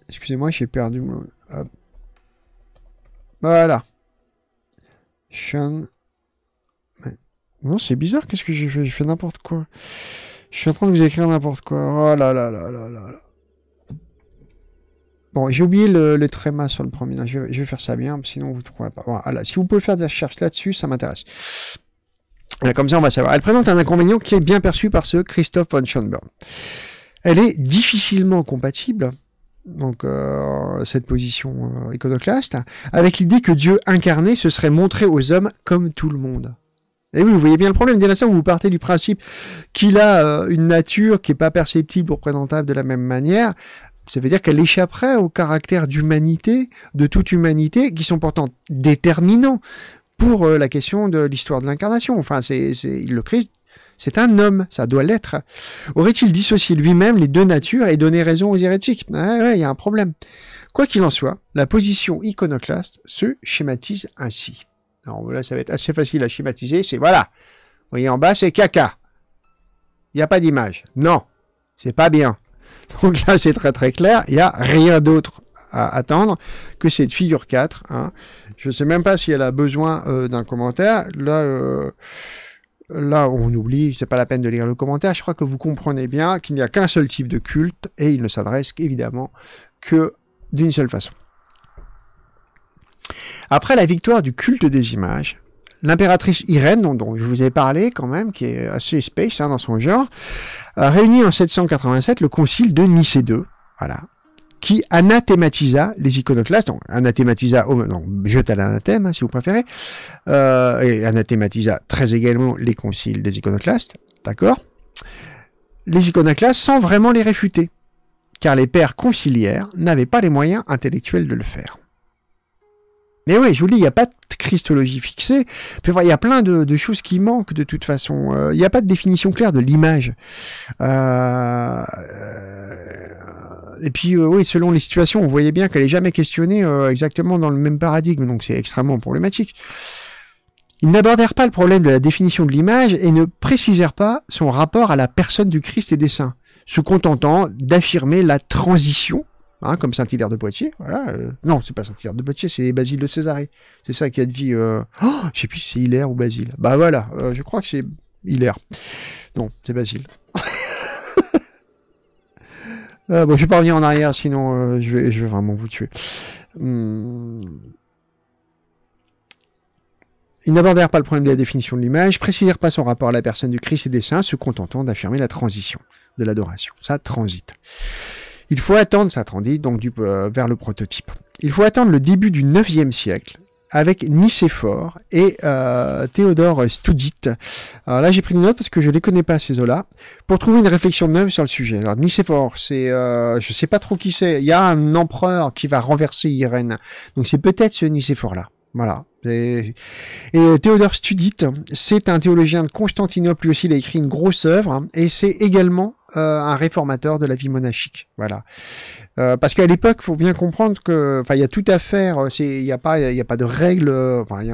Excusez-moi, j'ai perdu mon... Euh, voilà. Sean... Non, c'est bizarre, qu'est-ce que j'ai fait J'ai fait n'importe quoi. Je suis en train de vous écrire n'importe quoi. Oh là là là là là là. Bon, j'ai oublié le, tréma sur le premier. Je vais, faire ça bien, sinon vous ne trouverez pas. Voilà. Si vous pouvez faire des recherches là-dessus, ça m'intéresse. Comme ça, on va savoir. Elle présente un inconvénient qui est bien perçu par ce Christophe von Schoenberg. Elle est difficilement compatible, donc euh, cette position euh, iconoclaste, avec l'idée que Dieu incarné se serait montré aux hommes comme tout le monde. Et eh oui, vous voyez bien le problème. Dès l'instant où vous partez du principe qu'il a euh, une nature qui n'est pas perceptible ou représentable de la même manière, ça veut dire qu'elle échapperait au caractère d'humanité, de toute humanité, qui sont pourtant déterminants pour euh, la question de l'histoire de l'incarnation. Enfin, c'est le Christ c'est un homme, ça doit l'être. Aurait-il dissocié lui-même les deux natures et donné raison aux hérétiques ah Il y a un problème. Quoi qu'il en soit, la position iconoclaste se schématise ainsi. Alors là, ça va être assez facile à schématiser, c'est voilà. Vous voyez en bas, c'est caca. Il n'y a pas d'image. Non, c'est pas bien. Donc là, c'est très très clair, il n'y a rien d'autre à attendre que cette figure 4. Hein. Je ne sais même pas si elle a besoin euh, d'un commentaire. Là, euh, là, on oublie, c'est pas la peine de lire le commentaire. Je crois que vous comprenez bien qu'il n'y a qu'un seul type de culte et il ne s'adresse évidemment que d'une seule façon. Après la victoire du culte des images, L'impératrice Irène, dont, je vous ai parlé quand même, qui est assez space hein, dans son genre, réunit en 787 le concile de Nicée II, voilà, qui anathématisa les iconoclastes, donc anathématisa, oh, non, à l'anathème si vous préférez, euh, et anathématisa très également les conciles des iconoclastes, d'accord Les iconoclastes sans vraiment les réfuter, car les pères conciliaires n'avaient pas les moyens intellectuels de le faire. Mais oui, je vous dis, il n'y a pas de christologie fixée. il y a plein de, choses qui manquent de toute façon. Euh, il n'y a pas de définition claire de l'image. Euh, et puis, euh, oui, selon les situations, on voyait bien qu'elle n'est jamais questionnée exactement dans le même paradigme, donc c'est extrêmement problématique. Ils n'abordèrent pas le problème de la définition de l'image et ne précisèrent pas son rapport à la personne du Christ et des saints, se contentant d'affirmer la transition Hein, comme Saint-Hilaire de Poitiers, voilà. Euh. Non, c'est pas Saint-Hilaire de Poitiers, c'est Basile de Césarée. C'est ça qui a dit. Euh... Oh, je sais plus si c'est Hilaire ou Basile. Bah voilà, euh, je crois que c'est Hilaire. Non, c'est Basile. Ah, bon, je vais pas revenir en arrière, sinon euh, je, vais, vraiment vous tuer. Hmm. Ils n'abordèrent pas le problème de la définition de l'image, précisèrent pas son rapport à la personne du Christ et des saints, se contentant d'affirmer la transition de l'adoration. Ça transite. Il faut attendre, ça trendit donc du, euh, vers le prototype. Il faut attendre le début du 9e siècle avec Nicéphore et euh, Théodore Studite. Alors là, j'ai pris une note parce que je les connais pas ces eaux-là pour trouver une réflexion neuve sur le sujet. Alors Nicéphore, c'est, euh, je sais pas trop qui c'est. Il y a un empereur qui va renverser Irène, donc c'est peut-être ce Nicéphore là. Voilà. Et, euh, Théodore Studite, c'est un théologien de Constantinople, lui aussi, il a écrit une grosse œuvre, hein, et c'est également euh, un réformateur de la vie monachique. Voilà. Euh, parce qu'à l'époque, il faut bien comprendre que, enfin, il y a tout à faire, euh, il n'y a, pas, il y a pas de règles, enfin, y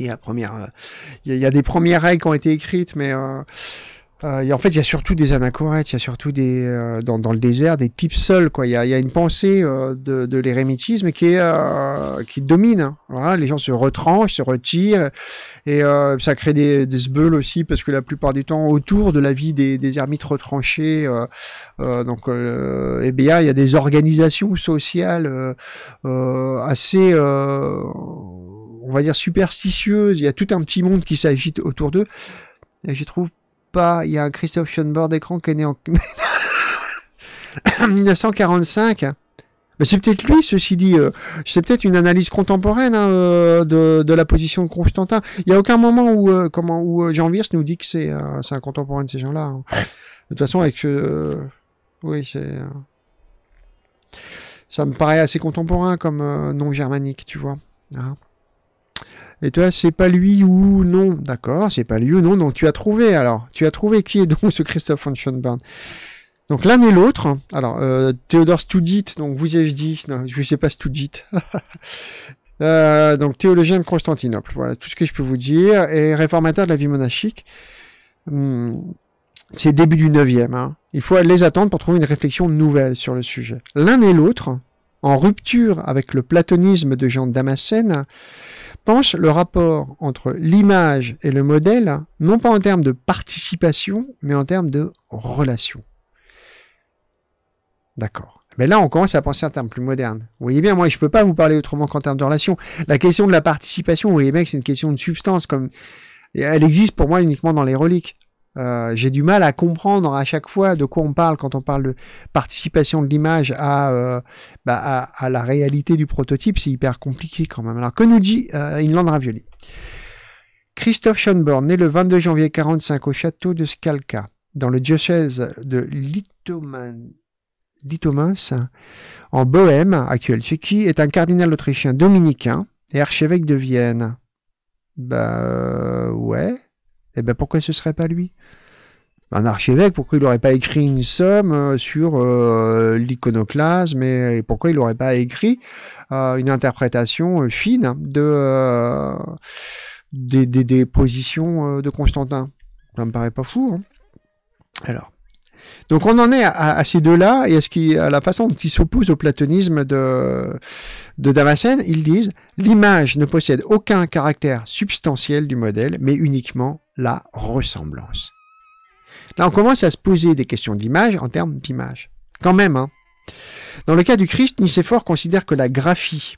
la première, il y, a des premières règles qui ont été écrites, mais euh, en fait, il y a surtout des anachorètes, il y a surtout des euh, dans, dans, le désert des types seuls. Quoi. Il y a, y a, une pensée euh, de, de l'érémitisme qui est euh, qui domine. Voilà, hein. les gens se retranchent, se retirent, et ça crée des, des aussi parce que la plupart du temps, autour de la vie des, des ermites retranchés, donc eh bien, il y a des organisations sociales assez on va dire superstitieuses. Il y a tout un petit monde qui s'agite autour d'eux. Et je trouve pas. Il y a un Christophe Schoenberg d'écran qui est né en 1945. Mais c'est peut-être lui, ceci dit. Euh, c'est peut-être une analyse contemporaine hein, euh, de, la position de Constantin. Il n'y a aucun moment où, euh, comment, où Jean Wirth nous dit que c'est un contemporain de ces gens-là. Hein. De toute façon, avec... oui, c'est... ça me paraît assez contemporain comme non germanique, tu vois. Hein. Et toi, c'est pas lui ou non, d'accord, c'est pas lui ou non, donc tu as trouvé alors. Tu as trouvé qui est donc ce Christophe von Schoenborn. Donc l'un et l'autre. Alors, euh, Théodore Studit, donc vous avez dit, non, je sais pas Studit. Euh, donc théologien de Constantinople, voilà tout ce que je peux vous dire, et réformateur de la vie monachique. Hmm, c'est début du 9e. Hein. Il faut les attendre pour trouver une réflexion nouvelle sur le sujet. L'un et l'autre, en rupture avec le platonisme de Jean damasène penche le rapport entre l'image et le modèle, non pas en termes de participation, mais en termes de relation. D'accord. Mais là, on commence à penser en termes plus modernes. Vous voyez bien, moi, je ne peux pas vous parler autrement qu'en termes de relation. La question de la participation, vous voyez bien que c'est une question de substance, comme elle existe pour moi uniquement dans les reliques. Euh, j'ai du mal à comprendre à chaque fois de quoi on parle quand on parle de participation de l'image à, euh, bah, à, la réalité du prototype. C'est hyper compliqué quand même. Alors, que nous dit euh, Inland Ravioli Christophe Schoenborn, né le 22 janvier 1945 au château de Skalka, dans le diocèse de Litoman, en Bohème actuelle, ce qui est un cardinal autrichien dominicain et archevêque de Vienne. Bah ouais. Eh ben pourquoi ce serait pas lui un archevêque, pourquoi il n'aurait pas écrit une somme euh, sur euh, l'iconoclasme pourquoi il n'aurait pas écrit euh, une interprétation fine de, des, positions de Constantin Ça me paraît pas fou. Hein. Alors, donc on en est à, ces deux-là et à, la façon dont ils s'opposent au platonisme de, de Ils disent l'image ne possède aucun caractère substantiel du modèle, mais uniquement la ressemblance. Là, on commence à se poser des questions d'image en termes d'image. Quand même, hein. Dans le cas du Christ, Nicéphore considère que la graphie,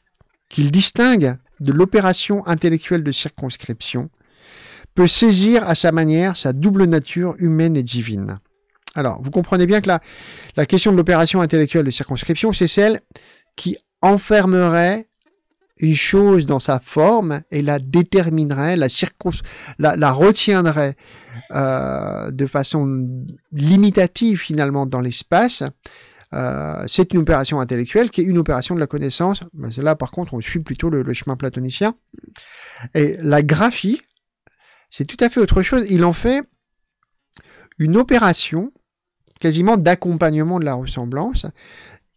qu'il distingue de l'opération intellectuelle de circonscription, peut saisir à sa manière sa double nature humaine et divine. Alors, vous comprenez bien que la, la question de l'opération intellectuelle de circonscription, c'est celle qui enfermerait une chose dans sa forme et la déterminerait, la, la, retiendrait euh, de façon limitative finalement dans l'espace. Euh, c'est une opération intellectuelle qui est une opération de la connaissance. Mais ben, là, par contre, on suit plutôt le, le chemin platonicien. Et la graphie, c'est tout à fait autre chose. Il en fait une opération quasiment d'accompagnement de la ressemblance.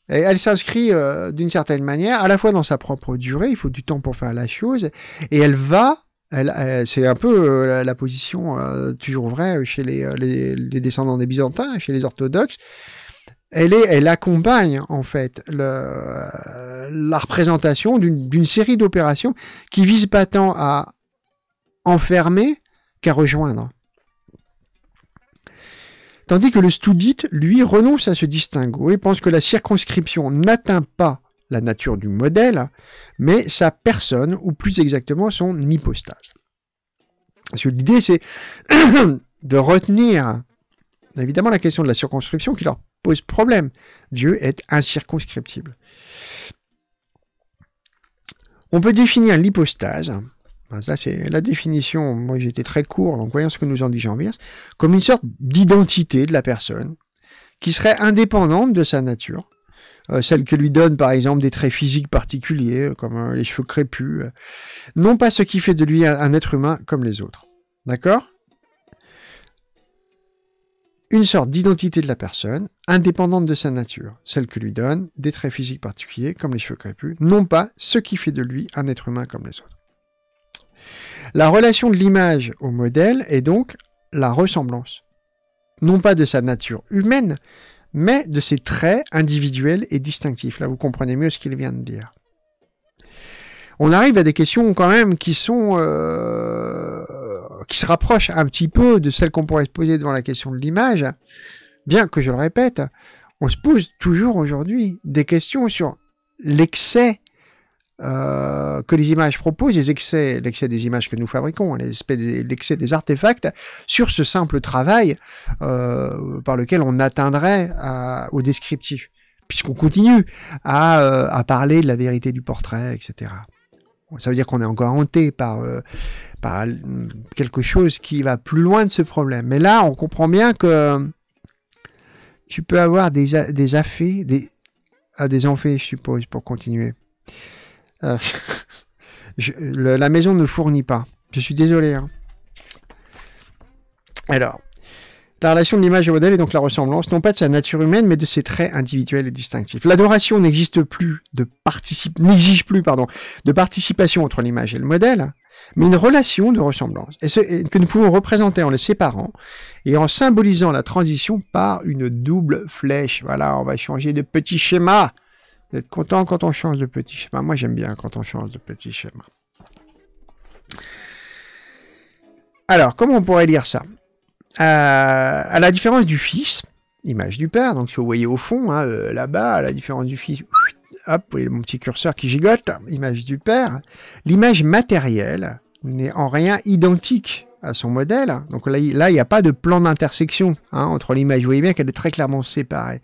Et elle s'inscrit euh, d'une certaine manière, à la fois dans sa propre durée, il faut du temps pour faire la chose, et elle va, euh, c'est un peu euh, la position toujours vraie chez les, descendants des Byzantins, chez les orthodoxes, elle, est, elle accompagne en fait le, la représentation d'une, d'une série d'opérations qui visent pas tant à enfermer qu'à rejoindre. Tandis que le studite, lui, renonce à ce distinguo et pense que la circonscription n'atteint pas la nature du modèle, mais sa personne, ou plus exactement son hypostase. Parce que l'idée, c'est de retenir évidemment la question de la circonscription qui leur pose problème. Dieu est incirconscriptible. On peut définir l'hypostase ça, c'est la définition. Moi, j'ai été très court, donc voyons ce que nous en dit Jean Viers, Comme une sorte d'identité de la personne qui serait indépendante de sa nature. Euh, celle que lui donne par exemple des traits physiques particuliers, euh, comme euh, les cheveux crépus, non pas ce qui fait de lui un être humain comme les autres. D'accord Une sorte d'identité de la personne, indépendante de sa nature, celle que lui donne des traits physiques particuliers, comme les cheveux crépus, non pas ce qui fait de lui un être humain comme les autres. La relation de l'image au modèle est donc la ressemblance, non pas de sa nature humaine, mais de ses traits individuels et distinctifs. Là, vous comprenez mieux ce qu'il vient de dire. On arrive à des questions quand même qui sont euh, qui se rapprochent un petit peu de celles qu'on pourrait se poser devant la question de l'image, bien que je le répète, on se pose toujours aujourd'hui des questions sur l'excès euh, que les images proposent, les excès, l'excès des images que nous fabriquons, hein, l'excès des artefacts, sur ce simple travail euh, par lequel on atteindrait au descriptif, puisqu'on continue euh, à, parler de la vérité du portrait, etc. Ça veut dire qu'on est encore hanté par, quelque chose qui va plus loin de ce problème. Mais là, on comprend bien que tu peux avoir des, des des, à ah, des je suppose, pour continuer. Euh, la maison ne fournit pas. Je suis désolé. Hein. Alors, la relation de l'image au modèle est donc la ressemblance, non pas de sa nature humaine, mais de ses traits individuels et distinctifs. L'adoration n'existe plus de participe, n'exige plus, pardon, de participation entre l'image et le modèle, mais une relation de ressemblance, et ce, que nous pouvons représenter en les séparant et en symbolisant la transition par une double flèche. Voilà, on va changer de petit schéma. Être content quand on change de petit schéma. Moi, j'aime bien quand on change de petit schéma. Alors, comment on pourrait lire ça euh, À la différence du fils, image du père, donc si vous voyez au fond, hein, euh, là-bas, à la différence du fils, hop, vous voyez mon petit curseur qui gigote, image du père, l'image matérielle n'est en rien identique à son modèle. Hein. Donc là, il n'y a pas de plan d'intersection hein, entre l'image. Vous voyez bien qu'elle est très clairement séparée.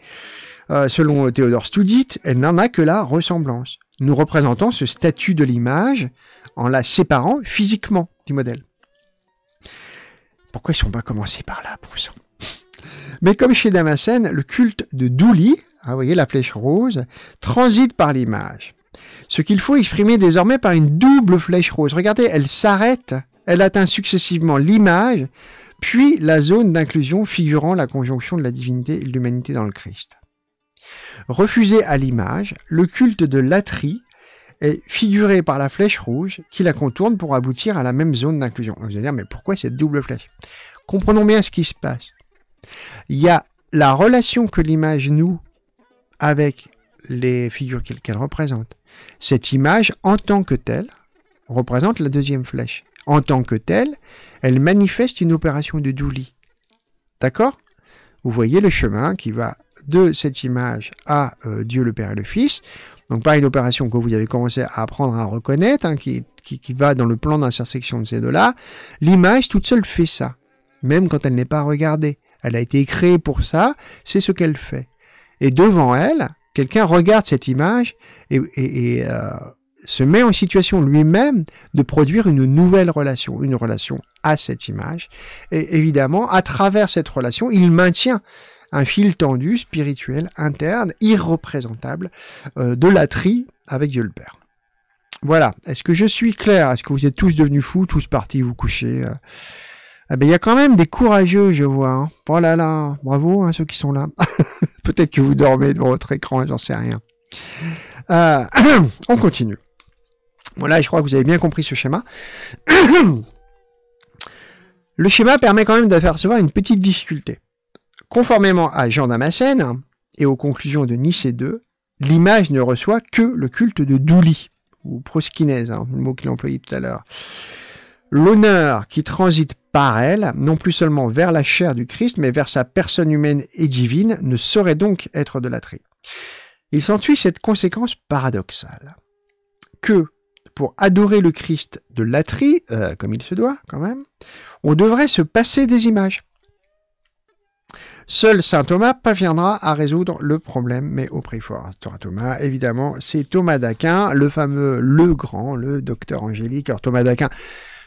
Euh, selon Théodore Studit, elle n'en a que la ressemblance. Nous représentons ce statut de l'image en la séparant physiquement du modèle. Pourquoi si on va commencer par là, pour ça Mais comme chez Damascène, le culte de Douli, hein, vous voyez la flèche rose, transite par l'image. Ce qu'il faut exprimer désormais par une double flèche rose. Regardez, elle s'arrête elle atteint successivement l'image, puis la zone d'inclusion figurant la conjonction de la divinité et de l'humanité dans le Christ. Refusé à l'image, le culte de l'atrie est figuré par la flèche rouge qui la contourne pour aboutir à la même zone d'inclusion. Vous allez dire, mais pourquoi cette double flèche Comprenons bien ce qui se passe. Il y a la relation que l'image noue avec les figures qu'elle représente. Cette image, en tant que telle, représente la deuxième flèche en tant que telle, elle manifeste une opération de douli. D'accord Vous voyez le chemin qui va de cette image à euh, Dieu le Père et le Fils. Donc pas une opération que vous avez commencé à apprendre à reconnaître, hein, qui, va dans le plan d'intersection de ces deux-là, l'image toute seule fait ça, même quand elle n'est pas regardée. Elle a été créée pour ça, c'est ce qu'elle fait. Et devant elle, quelqu'un regarde cette image et, euh, se met en situation lui-même de produire une nouvelle relation, une relation à cette image. Et évidemment, à travers cette relation, il maintient un fil tendu, spirituel, interne, irreprésentable, euh, de la tri avec Dieu le Père. Voilà. Est-ce que je suis clair Est-ce que vous êtes tous devenus fous, tous partis vous coucher euh? ah ben, il y a quand même des courageux, je vois. Hein. Oh là là, bravo hein, ceux qui sont là. Peut-être que vous dormez devant votre écran, j'en sais rien. Euh, on continue. Voilà, je crois que vous avez bien compris ce schéma. Le schéma permet quand même d'apercevoir une petite difficulté. Conformément à Jean Damascène et aux conclusions de Nicée II, l'image ne reçoit que le culte de Douli, ou proskinèse, hein, le mot qu'il employait tout à l'heure. L'honneur qui transite par elle, non plus seulement vers la chair du Christ, mais vers sa personne humaine et divine, ne saurait donc être de la Il s'ensuit cette conséquence paradoxale. Que pour adorer le Christ de l'atrie, euh, comme il se doit quand même, on devrait se passer des images. Seul saint Thomas parviendra à résoudre le problème, mais au prix fort. Thomas, évidemment, c'est Thomas d'Aquin, le fameux, le grand, le docteur angélique. Alors Thomas d'Aquin,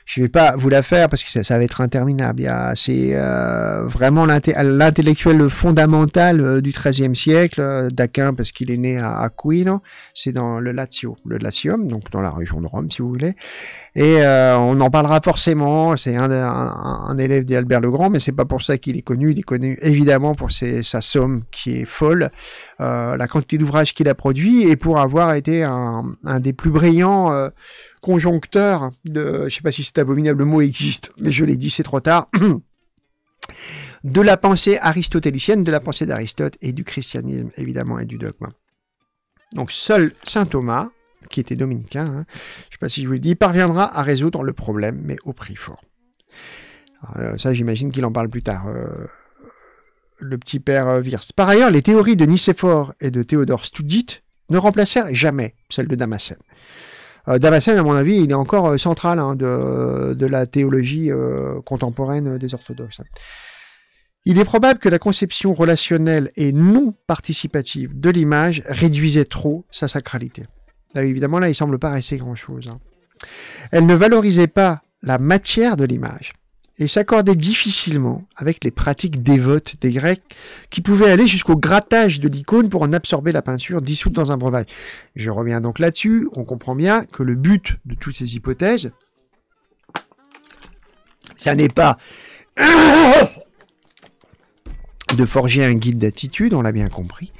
je vais pas vous la faire parce que ça, ça va être interminable. C'est euh, vraiment l'intellectuel fondamental euh, du XIIIe siècle, euh, d'Aquin parce qu'il est né à Aquino, c'est dans le Lazio, le Latium, donc dans la région de Rome si vous voulez. Et on en parlera forcément. C'est un, un, élève d'Albert le Grand, mais c'est pas pour ça qu'il est connu. Il est connu évidemment pour sa somme qui est folle, la quantité d'ouvrages qu'il a produit et pour avoir été un, un des plus brillants conjoncteur de, je sais pas si cet abominable mot existe, mais je l'ai dit, c'est trop tard, de la pensée aristotélicienne, de la pensée d'Aristote et du christianisme, évidemment, et du dogme. Donc seul saint Thomas, qui était dominicain, hein, je ne sais pas si je vous le dis, parviendra à résoudre le problème, mais au prix fort. Euh, ça, j'imagine qu'il en parle plus tard. Euh, le petit père Wirst. Euh, Par ailleurs, les théories de Nicéphore et de Théodore Studite ne remplacèrent jamais celles de Damascène. Euh, à mon avis, il est encore euh, central hein, de, la théologie euh, contemporaine euh, des orthodoxes. Il est probable que la conception relationnelle et non participative de l'image réduisait trop sa sacralité. évidemment, là, il semble pas rester grand-chose. Hein. Elle ne valorisait pas la matière de l'image et s'accordait difficilement avec les pratiques dévotes des Grecs qui pouvaient aller jusqu'au grattage de l'icône pour en absorber la peinture dissoute dans un breuvage. Je reviens donc là-dessus, on comprend bien que le but de toutes ces hypothèses, ça n'est pas de forger un guide d'attitude, on l'a bien compris,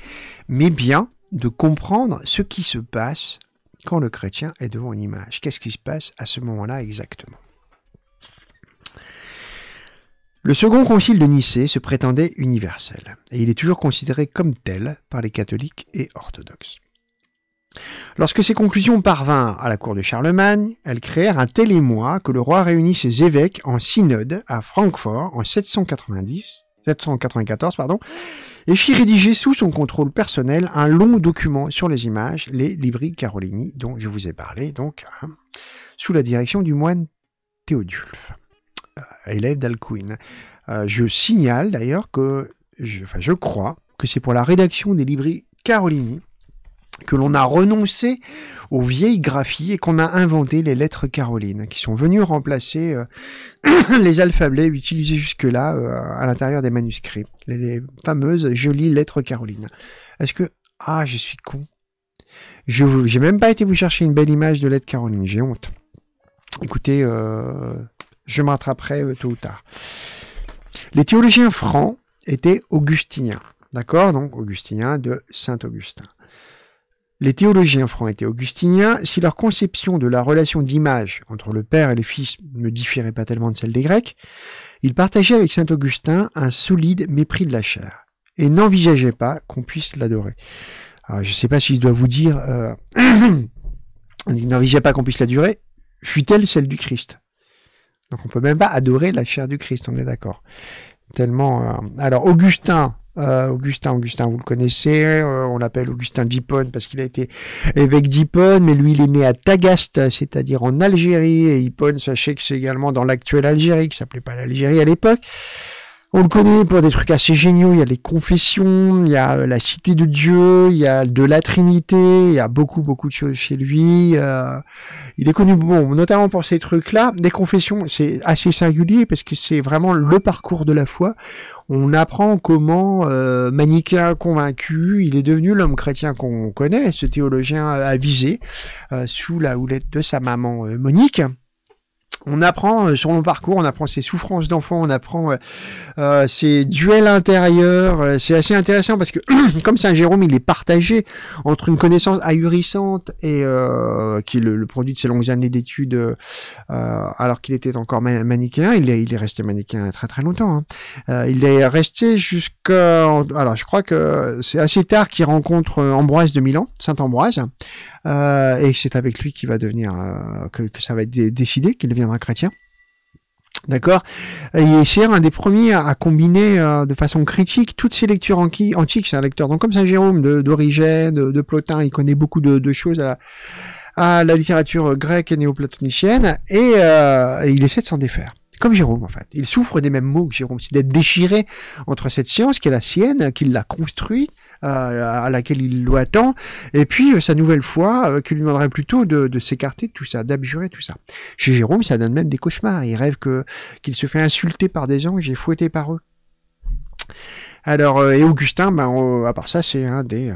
mais bien de comprendre ce qui se passe quand le chrétien est devant une image. Qu'est-ce qui se passe à ce moment-là exactement le second concile de Nicée se prétendait universel, et il est toujours considéré comme tel par les catholiques et orthodoxes. Lorsque ces conclusions parvinrent à la cour de Charlemagne, elles créèrent un tel émoi que le roi réunit ses évêques en synode à Francfort en 790, 794 pardon, et fit rédiger sous son contrôle personnel un long document sur les images, les Libri Carolini, dont je vous ai parlé, donc, hein, sous la direction du moine Théodulfe élève d'Alcuin. Euh, je signale d'ailleurs que, je, enfin, je crois que c'est pour la rédaction des livres Carolini que l'on a renoncé aux vieilles graphies et qu'on a inventé les lettres carolines, qui sont venues remplacer euh, les alphabets utilisés jusque-là euh, à l'intérieur des manuscrits, les, fameuses jolies lettres caroline Est-ce que... Ah, je suis con. Je n'ai même pas été vous chercher une belle image de lettres caroline, j'ai honte. Écoutez, je m'attraperai euh, tôt ou tard. Les théologiens francs étaient augustiniens, d'accord Donc Augustinien de Saint-Augustin. Les théologiens francs étaient augustiniens. Si leur conception de la relation d'image entre le père et le fils ne différait pas tellement de celle des Grecs, ils partageaient avec Saint Augustin un solide mépris de la chair et n'envisageaient pas qu'on puisse l'adorer. je ne sais pas si je dois vous dire, euh, n'envisageaient pas qu'on puisse l'adorer, fut-elle celle du Christ donc on peut même pas adorer la chair du Christ, on est d'accord. Tellement. Euh, alors Augustin, euh, Augustin, Augustin, vous le connaissez, euh, on l'appelle Augustin d'Hippone parce qu'il a été évêque d'Hippone, mais lui il est né à Tagaste, c'est-à-dire en Algérie, et Hippone, sachez que c'est également dans l'actuelle Algérie, qui s'appelait pas l'Algérie à l'époque. On le connaît pour des trucs assez géniaux. Il y a les confessions, il y a euh, la cité de Dieu, il y a de la Trinité, il y a beaucoup, beaucoup de choses chez lui. Euh, il est connu, bon, notamment pour ces trucs-là. Les confessions, c'est assez singulier parce que c'est vraiment le parcours de la foi. On apprend comment euh, convaincu, il est devenu l'homme chrétien qu'on connaît, ce théologien euh, avisé, sous la houlette de sa maman Monique on apprend euh, sur mon parcours, on apprend ses souffrances d'enfant, on apprend ses euh, euh, duels intérieurs. C'est assez intéressant parce que comme Saint-Jérôme, il est partagé entre une connaissance ahurissante et qui est le, produit de ses longues années d'études alors qu'il était encore manichéen. Il est, il est resté manichéen très très longtemps. Hein. il est resté jusqu'à... Alors je crois que c'est assez tard qu'il rencontre Ambroise de Milan, Saint-Ambroise, et c'est avec lui qu'il va devenir... que, ça va être décidé qu'il viendra un chrétien. D'accord Il est un des premiers à, combiner euh, de façon critique toutes ces lectures antiques. C'est un lecteur, donc comme Saint Jérôme, d'Origène, de, Plotin, il connaît beaucoup de, choses à la, littérature grecque et néoplatonicienne, et euh, il essaie de s'en défaire. Comme Jérôme, en fait. Il souffre des mêmes maux que Jérôme. C'est d'être déchiré entre cette science qui est la sienne, qu'il l'a construite, euh, à laquelle il doit tant, et puis euh, sa nouvelle foi, qu'il euh, qui lui demanderait plutôt de, s'écarter de tout ça, d'abjurer tout ça. Chez Jérôme, ça donne même des cauchemars. Il rêve qu'il se fait insulter par des anges et fouetter par eux. Alors, et Augustin, ben, à part ça, c'est un des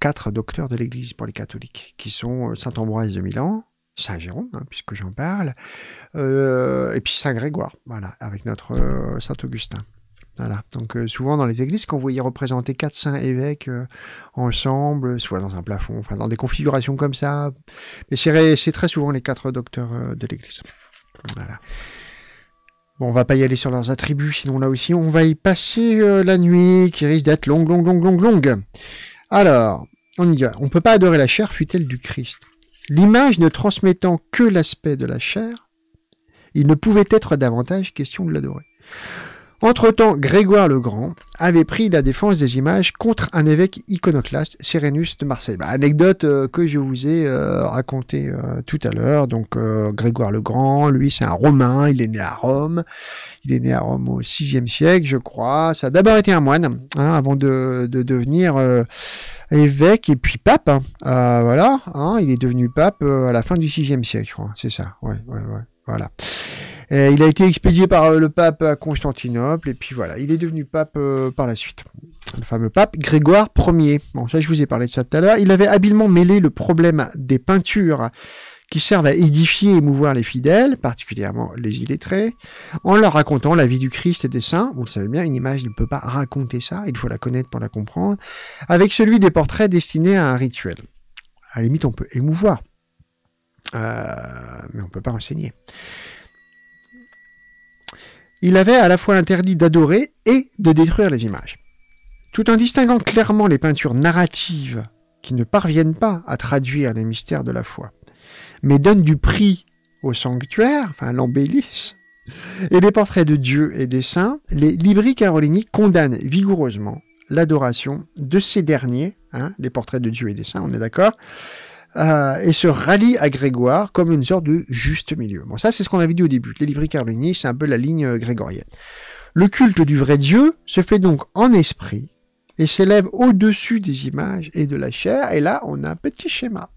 quatre docteurs de l'Église pour les catholiques, qui sont Saint Ambroise de Milan, Saint-Jérôme, hein, puisque j'en parle, euh, et puis Saint-Grégoire, voilà, avec notre euh, Saint-Augustin. Voilà. Donc euh, souvent dans les églises, qu'on vous voyez représenter quatre saints évêques ensemble, soit dans un plafond, enfin dans des configurations comme ça, mais c'est très souvent les quatre docteurs de l'église. Voilà. Bon, on va pas y aller sur leurs attributs, sinon là aussi on va y passer la nuit qui risque d'être longue, longue, longue, longue, longue. Alors, on y va. On peut pas adorer la chair, fut-elle du Christ. L'image ne transmettant que l'aspect de la chair, il ne pouvait être davantage question de l'adorer. Entre-temps, Grégoire le Grand avait pris la défense des images contre un évêque iconoclaste, Sérénus de Marseille. Bah, anecdote euh, que je vous ai raconté euh, racontée euh, tout à l'heure. Donc Grégoire le Grand, lui, c'est un Romain, il est né à Rome. Il est né à Rome au VIe siècle, je crois. Ça a d'abord été un moine, hein, avant de, devenir évêque et puis pape. Hein. voilà, hein. il est devenu pape à la fin du VIe siècle, je crois. C'est ça, ouais, ouais, ouais. Voilà. il a été expédié par euh, le pape à Constantinople, et puis voilà, il est devenu pape euh, par la suite. Le fameux pape Grégoire Ier. Bon, ça, je vous ai parlé de ça tout à l'heure. Il avait habilement mêlé le problème des peintures qui servent à édifier et émouvoir les fidèles, particulièrement les illettrés, en leur racontant la vie du Christ et des saints. Vous le savez bien, une image ne peut pas raconter ça, il faut la connaître pour la comprendre, avec celui des portraits destinés à un rituel. À la limite, on peut émouvoir, euh, mais on ne peut pas enseigner. Il avait à la fois interdit d'adorer et de détruire les images. Tout en distinguant clairement les peintures narratives qui ne parviennent pas à traduire les mystères de la foi, mais donnent du prix au sanctuaire, enfin l'embellissent, et les portraits de Dieu et des saints, les Libri Carolini condamnent vigoureusement l'adoration de ces derniers, hein, les portraits de Dieu et des saints, on est d'accord, euh, et se rallie à Grégoire comme une sorte de juste milieu. Bon, ça c'est ce qu'on avait dit au début. Les libri Carolini, c'est un peu la ligne euh, grégorienne. Le culte du vrai Dieu se fait donc en esprit et s'élève au-dessus des images et de la chair. Et là, on a un petit schéma.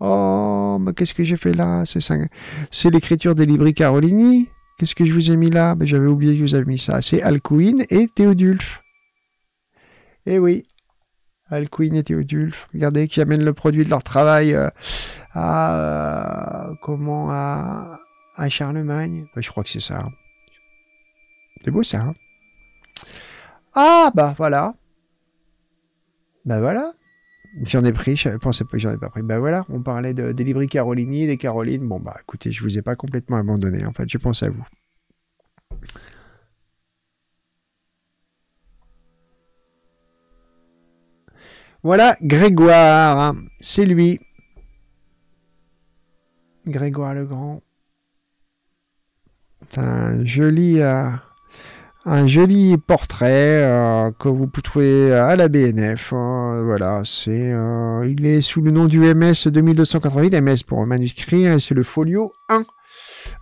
Oh, mais qu'est-ce que j'ai fait là C'est l'écriture des Libri Carolini. Qu'est-ce que je vous ai mis là Mais J'avais oublié que je vous avais mis ça. C'est Alcuin et Théodulphe. Eh oui, Alcuin et Théodulf, regardez, qui amènent le produit de leur travail euh, à euh, comment à, à Charlemagne. je crois que c'est ça. Hein. C'est beau ça. Hein. ah bah voilà. Bah voilà. J'en ai pris, je pensais pas que j'en ai pas pris. Bah voilà, on parlait de, des Libri Carolini, des Carolines. Bon bah écoutez, je vous ai pas complètement abandonné en fait, je pense à vous. Voilà Grégoire, c'est lui. Grégoire le Grand. C'est un joli, euh, un joli portrait euh, que vous pouvez trouver euh, à la BNF. voilà, c'est, il est sous le nom du MS 2288, MS pour manuscrit, et hein, c'est le folio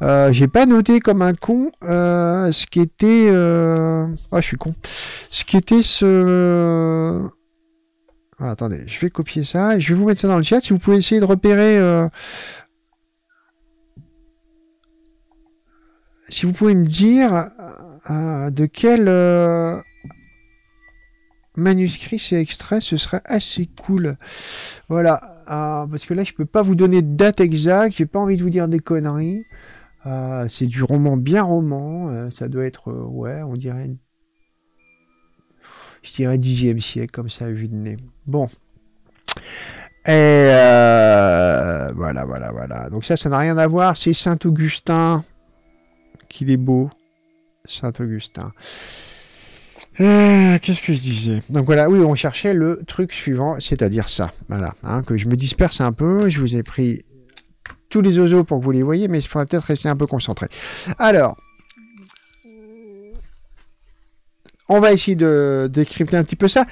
1. j'ai pas noté comme un con ce qui était. Ah, je suis con. Ce qui était ce. Ah, attendez, je vais copier ça et je vais vous mettre ça dans le chat. Si vous pouvez essayer de repérer... Euh, si vous pouvez me dire euh, euh, de quel manuscrit c'est extrait, ce serait assez cool. Voilà, parce que là je peux pas vous donner de date exacte, j'ai pas envie de vous dire des conneries. c'est du roman bien roman, ça doit être, ouais, on dirait je dirais 10e siècle, comme ça, vu de nez. Bon. Et euh, voilà, voilà, voilà. Donc ça, ça n'a rien à voir. C'est Saint Augustin qu'il est beau. Saint Augustin. Euh, qu'est-ce que je disais Donc voilà, oui, on cherchait le truc suivant, c'est-à-dire ça. Voilà, hein, que je me disperse un peu. Je vous ai pris tous les oiseaux pour que vous les voyez, mais il faudrait peut-être rester un peu concentré. Alors, On va essayer de décrypter un petit peu ça.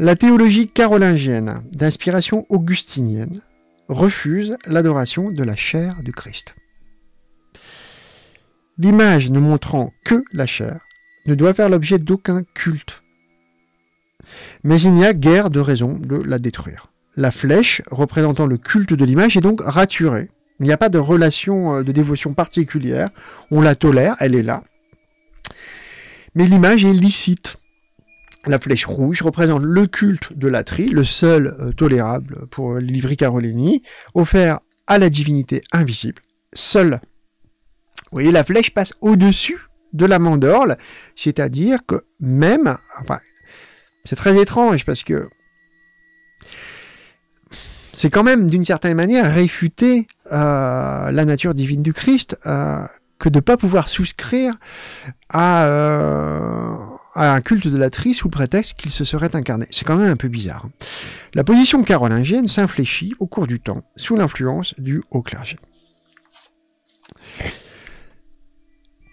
La théologie carolingienne, d'inspiration augustinienne, refuse l'adoration de la chair du Christ. L'image ne montrant que la chair ne doit faire l'objet d'aucun culte. Mais il n'y a guère de raison de la détruire. La flèche représentant le culte de l'image est donc raturée. Il n'y a pas de relation euh, de dévotion particulière. On la tolère, elle est là. Mais l'image est licite. La flèche rouge représente le culte de Latrie, le seul euh, tolérable pour euh, les Carolini, offert à la divinité invisible, seule. Vous voyez, la flèche passe au-dessus de la mandorle, c'est-à-dire que même... c'est très étrange parce que c'est quand même d'une certaine manière réfuter euh, la nature divine du Christ que de ne pas pouvoir souscrire euh, à, un culte de la tri sous prétexte qu'il se serait incarné. C'est quand même un peu bizarre. Hein. La position carolingienne s'infléchit au cours du temps sous l'influence du haut clergé.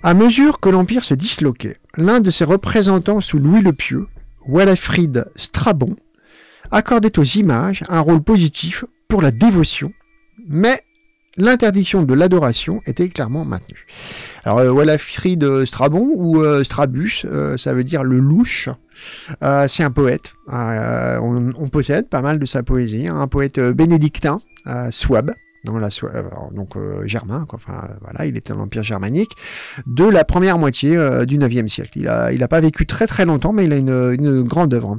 À mesure que l'Empire se disloquait, l'un de ses représentants sous Louis le Pieux, Walafrid Strabon, accordait aux images un rôle positif pour la dévotion, mais l'interdiction de l'adoration était clairement maintenue. Alors euh, de euh, Strabon ou euh, Strabus, euh, ça veut dire le louche. c'est un poète. On, possède pas mal de sa poésie. Hein. un poète bénédictin, Swab. donc germain, enfin voilà, il était dans empire germanique de la première moitié du 9e siècle. Il n'a pas vécu très très longtemps, mais il a une, grande œuvre.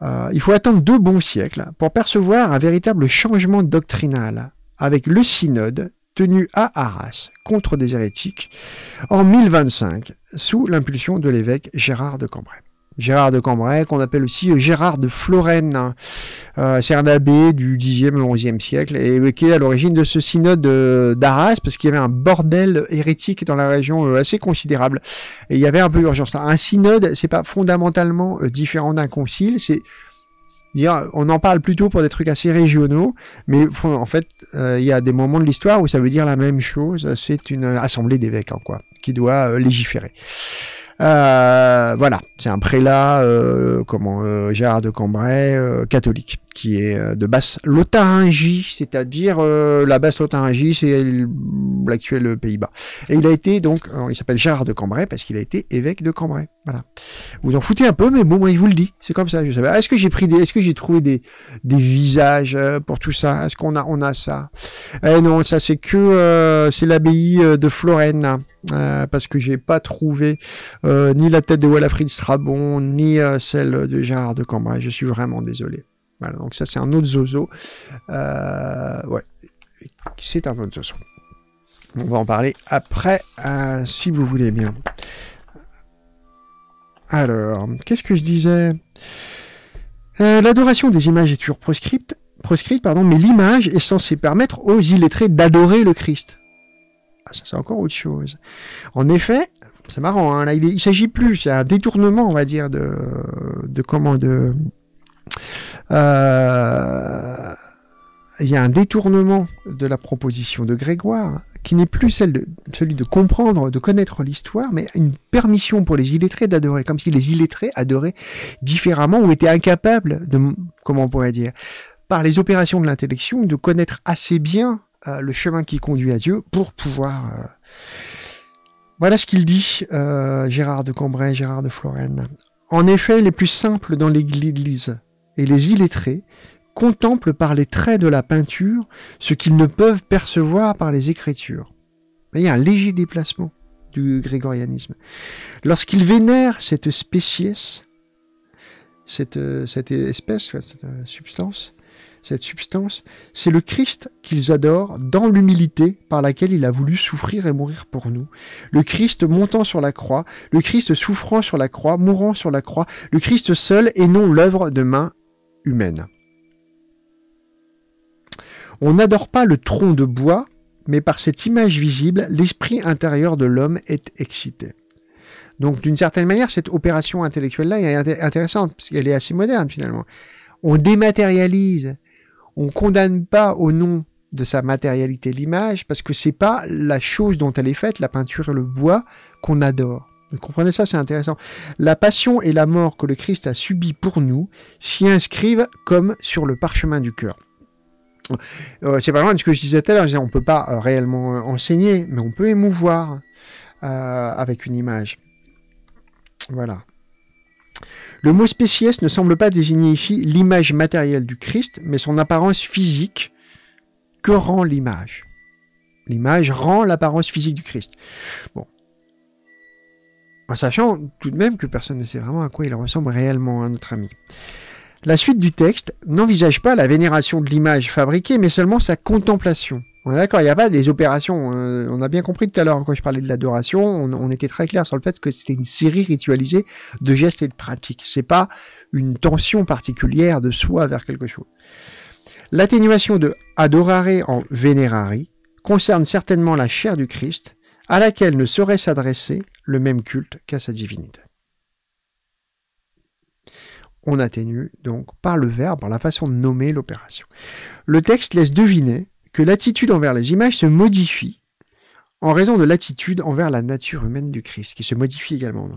Hein. il faut attendre deux bons siècles pour percevoir un véritable changement doctrinal avec le synode tenu à Arras contre des hérétiques en 1025 sous l'impulsion de l'évêque Gérard de Cambrai. Gérard de Cambrai, qu'on appelle aussi euh, Gérard de Florène. Hein. Euh, c'est un abbé du 10e 11e siècle et euh, qui est à l'origine de ce synode d'Arras parce qu'il y avait un bordel hérétique dans la région assez considérable. Et il y avait un peu d'urgence. Un synode, c'est pas fondamentalement différent d'un concile, c'est on en parle plutôt pour des trucs assez régionaux, mais en fait, euh, il y a des moments de l'histoire où ça veut dire la même chose. C'est une euh, assemblée d'évêques, en hein, quoi, qui doit euh, légiférer. voilà, c'est un prélat, comment, Gérard de Cambrai, catholique qui est euh, de basse Lotharingie, c'est-à-dire euh, la basse Lotharingie, c'est l'actuel Pays-Bas. Et il a été donc, euh, il s'appelle Gérard de Cambrai parce qu'il a été évêque de Cambrai. Voilà. Vous en foutez un peu, mais bon, moi, il vous le dit. C'est comme ça. Je savais. Est-ce que j'ai pris des, est-ce que j'ai trouvé des, des visages pour tout ça Est-ce qu'on a, on a ça Eh non, ça c'est que euh, c'est l'abbaye de Florène parce que j'ai pas trouvé ni la tête de Walafrid Strabon ni celle de Gérard de Cambrai. Je suis vraiment désolé. Voilà, donc ça c'est un autre zozo. Euh, ouais, c'est un autre zozo. On va en parler après, euh, si vous voulez bien. Alors, qu'est-ce que je disais euh, L'adoration des images est toujours proscrite, pardon, mais l'image est censée permettre aux illettrés d'adorer le Christ. Ah, ça c'est encore autre chose. En effet, c'est marrant, hein, là il, ne s'agit plus, c'est un détournement, on va dire, de, de comment, de, euh, il y a un détournement de la proposition de Grégoire qui n'est plus celle de, celui de comprendre, de connaître l'histoire, mais une permission pour les illettrés d'adorer, comme si les illettrés adoraient différemment ou étaient incapables de, comment on pourrait dire, par les opérations de l'intellection, de connaître assez bien euh, le chemin qui conduit à Dieu pour pouvoir. Euh, voilà ce qu'il dit Gérard de Cambrai, Gérard de Florène. En effet, les plus simples dans l'Église et les illettrés contemplent par les traits de la peinture ce qu'ils ne peuvent percevoir par les écritures. Il y a un léger déplacement du grégorianisme. Lorsqu'ils vénèrent cette spéciesse, euh, cette, espèce, euh, substance, cette substance, c'est le Christ qu'ils adorent dans l'humilité par laquelle il a voulu souffrir et mourir pour nous. Le Christ montant sur la croix, le Christ souffrant sur la croix, mourant sur la croix, le Christ seul et non l'œuvre de main humaine. On n'adore pas le tronc de bois, mais par cette image visible, l'esprit intérieur de l'homme est excité. Donc d'une certaine manière, cette opération intellectuelle-là est intéressante, parce qu'elle est assez moderne finalement. On dématérialise, on ne condamne pas au nom de sa matérialité l'image, parce que ce n'est pas la chose dont elle est faite, la peinture et le bois, qu'on adore. Vous comprenez ça, c'est intéressant. La passion et la mort que le Christ a subie pour nous s'y inscrivent comme sur le parchemin du cœur. Euh, c'est pas ce que je disais tout à l'heure, on ne peut pas euh, réellement euh, enseigner, mais on peut émouvoir avec une image. Voilà. Le mot spécies ne semble pas désigner ici l'image matérielle du Christ, mais son apparence physique. Que rend l'image L'image rend l'apparence physique du Christ. Bon, en sachant tout de même que personne ne sait vraiment à quoi il ressemble réellement à hein, notre ami. La suite du texte n'envisage pas la vénération de l'image fabriquée, mais seulement sa contemplation. On est d'accord, il n'y a pas des opérations. Euh, on a bien compris tout à l'heure quand je parlais de l'adoration, on, était très clair sur le fait que c'était une série ritualisée de gestes et de pratiques. C'est pas une tension particulière de soi vers quelque chose. L'atténuation de adorare en vénérari concerne certainement la chair du Christ, à laquelle ne saurait s'adresser le même culte qu'à sa divinité. On atténue donc par le verbe, par la façon de nommer l'opération. Le texte laisse deviner que l'attitude envers les images se modifie en raison de l'attitude envers la nature humaine du Christ, qui se modifie également.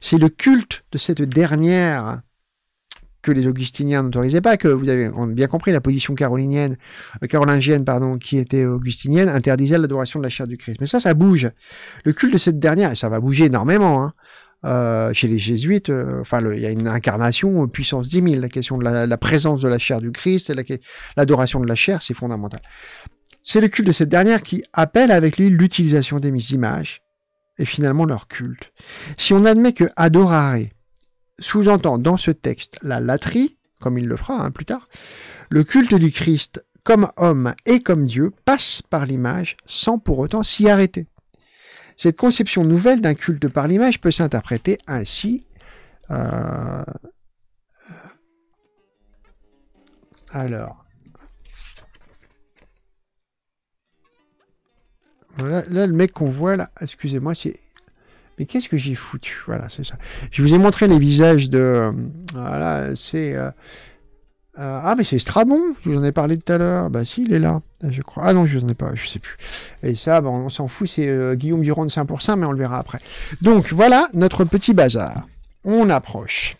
C'est le culte de cette dernière que les augustiniens n'autorisaient pas, que vous avez bien compris, la position carolinienne, euh, carolingienne, pardon, qui était augustinienne, interdisait l'adoration de la chair du Christ. Mais ça, ça bouge. Le culte de cette dernière, et ça va bouger énormément, hein, euh, chez les jésuites, euh, enfin, il y a une incarnation aux puissance 10 000. La question de la, présence de la chair du Christ l'adoration de la chair, c'est fondamental. C'est le culte de cette dernière qui appelle avec lui l'utilisation des images et finalement leur culte. Si on admet que adorare, sous-entend dans ce texte la latrie, comme il le fera hein, plus tard, le culte du Christ comme homme et comme Dieu passe par l'image sans pour autant s'y arrêter. Cette conception nouvelle d'un culte par l'image peut s'interpréter ainsi euh, Alors. là, le mec qu'on voit là, excusez-moi, c'est qu'est-ce que j'ai foutu Voilà, c'est ça. Je vous ai montré les visages de... Euh, voilà, c'est... Euh, euh, ah, mais c'est Strabon, je vous en ai parlé tout à l'heure. Bah si, il est là, je crois. Ah non, je vous en ai pas, je sais plus. Et ça, bon, bah, on s'en fout, c'est Guillaume Durand de 5%, mais on le verra après. Donc voilà notre petit bazar. On approche.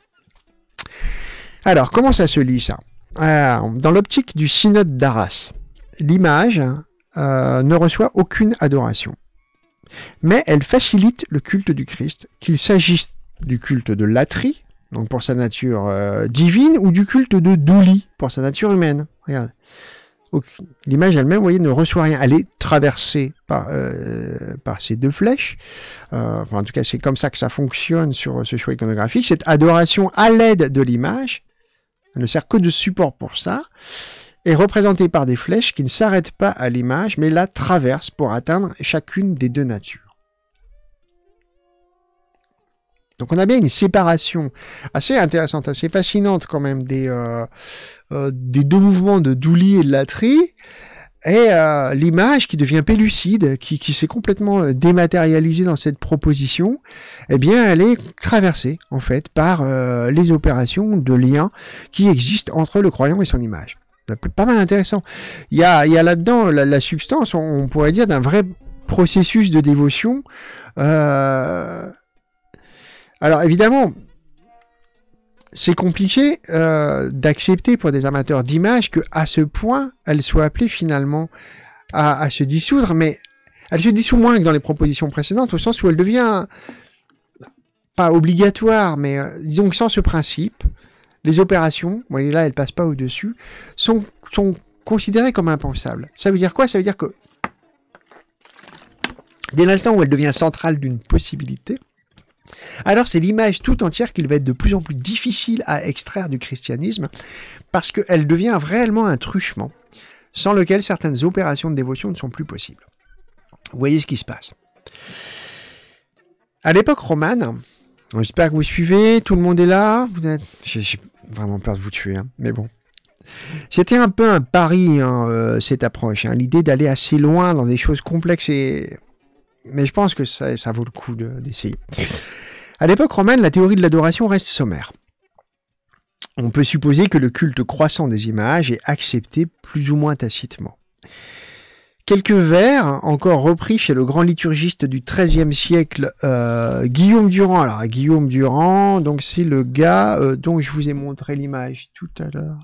Alors, comment ça se lit ça Dans l'optique du synode d'Arras, l'image ne reçoit aucune adoration mais elle facilite le culte du Christ, qu'il s'agisse du culte de Latrie, donc pour sa nature euh, divine, ou du culte de Douli, pour sa nature humaine. L'image elle-même, voyez, ne reçoit rien. Elle est traversée par, euh, par ces deux flèches. Euh, en tout cas, c'est comme ça que ça fonctionne sur ce choix iconographique. Cette adoration à l'aide de l'image, ne sert que de support pour ça est représentée par des flèches qui ne s'arrêtent pas à l'image mais la traversent pour atteindre chacune des deux natures. Donc on a bien une séparation assez intéressante, assez fascinante quand même des, euh, euh, des deux mouvements de Douli et de latrie. et euh, l'image qui devient pellucide, qui, qui s'est complètement dématérialisée dans cette proposition, eh bien, elle est traversée en fait par les opérations de lien qui existent entre le croyant et son image pas mal intéressant. Il y a, là-dedans la, substance, on, pourrait dire, d'un vrai processus de dévotion. Euh, alors évidemment, c'est compliqué euh, d'accepter pour des amateurs d'images que ce point, elle soit appelée finalement à, se dissoudre, mais elle se dissout moins que dans les propositions précédentes, au sens où elle devient pas obligatoire, mais euh, disons que sans ce principe, les opérations, vous voyez là, elles passent pas au-dessus, sont, considérées comme impensables. Ça veut dire quoi Ça veut dire que dès l'instant où elle devient centrale d'une possibilité, alors c'est l'image tout entière qu'il va être de plus en plus difficile à extraire du christianisme, parce qu'elle devient réellement un truchement, sans lequel certaines opérations de dévotion ne sont plus possibles. Vous voyez ce qui se passe. À l'époque romane, j'espère que vous suivez, tout le monde est là, vous êtes vraiment peur de vous tuer, hein. mais bon. C'était un peu un pari, hein, euh, cette approche. Hein. L'idée d'aller assez loin dans des choses complexes et... Mais je pense que ça, ça vaut le coup d'essayer. à l'époque romaine, la théorie de l'adoration reste sommaire. On peut supposer que le culte croissant des images est accepté plus ou moins tacitement. Quelques vers, encore repris chez le grand liturgiste du XIIIe siècle, euh, Guillaume Durand. Alors, Guillaume Durand, donc c'est le gars euh, dont je vous ai montré l'image tout à l'heure.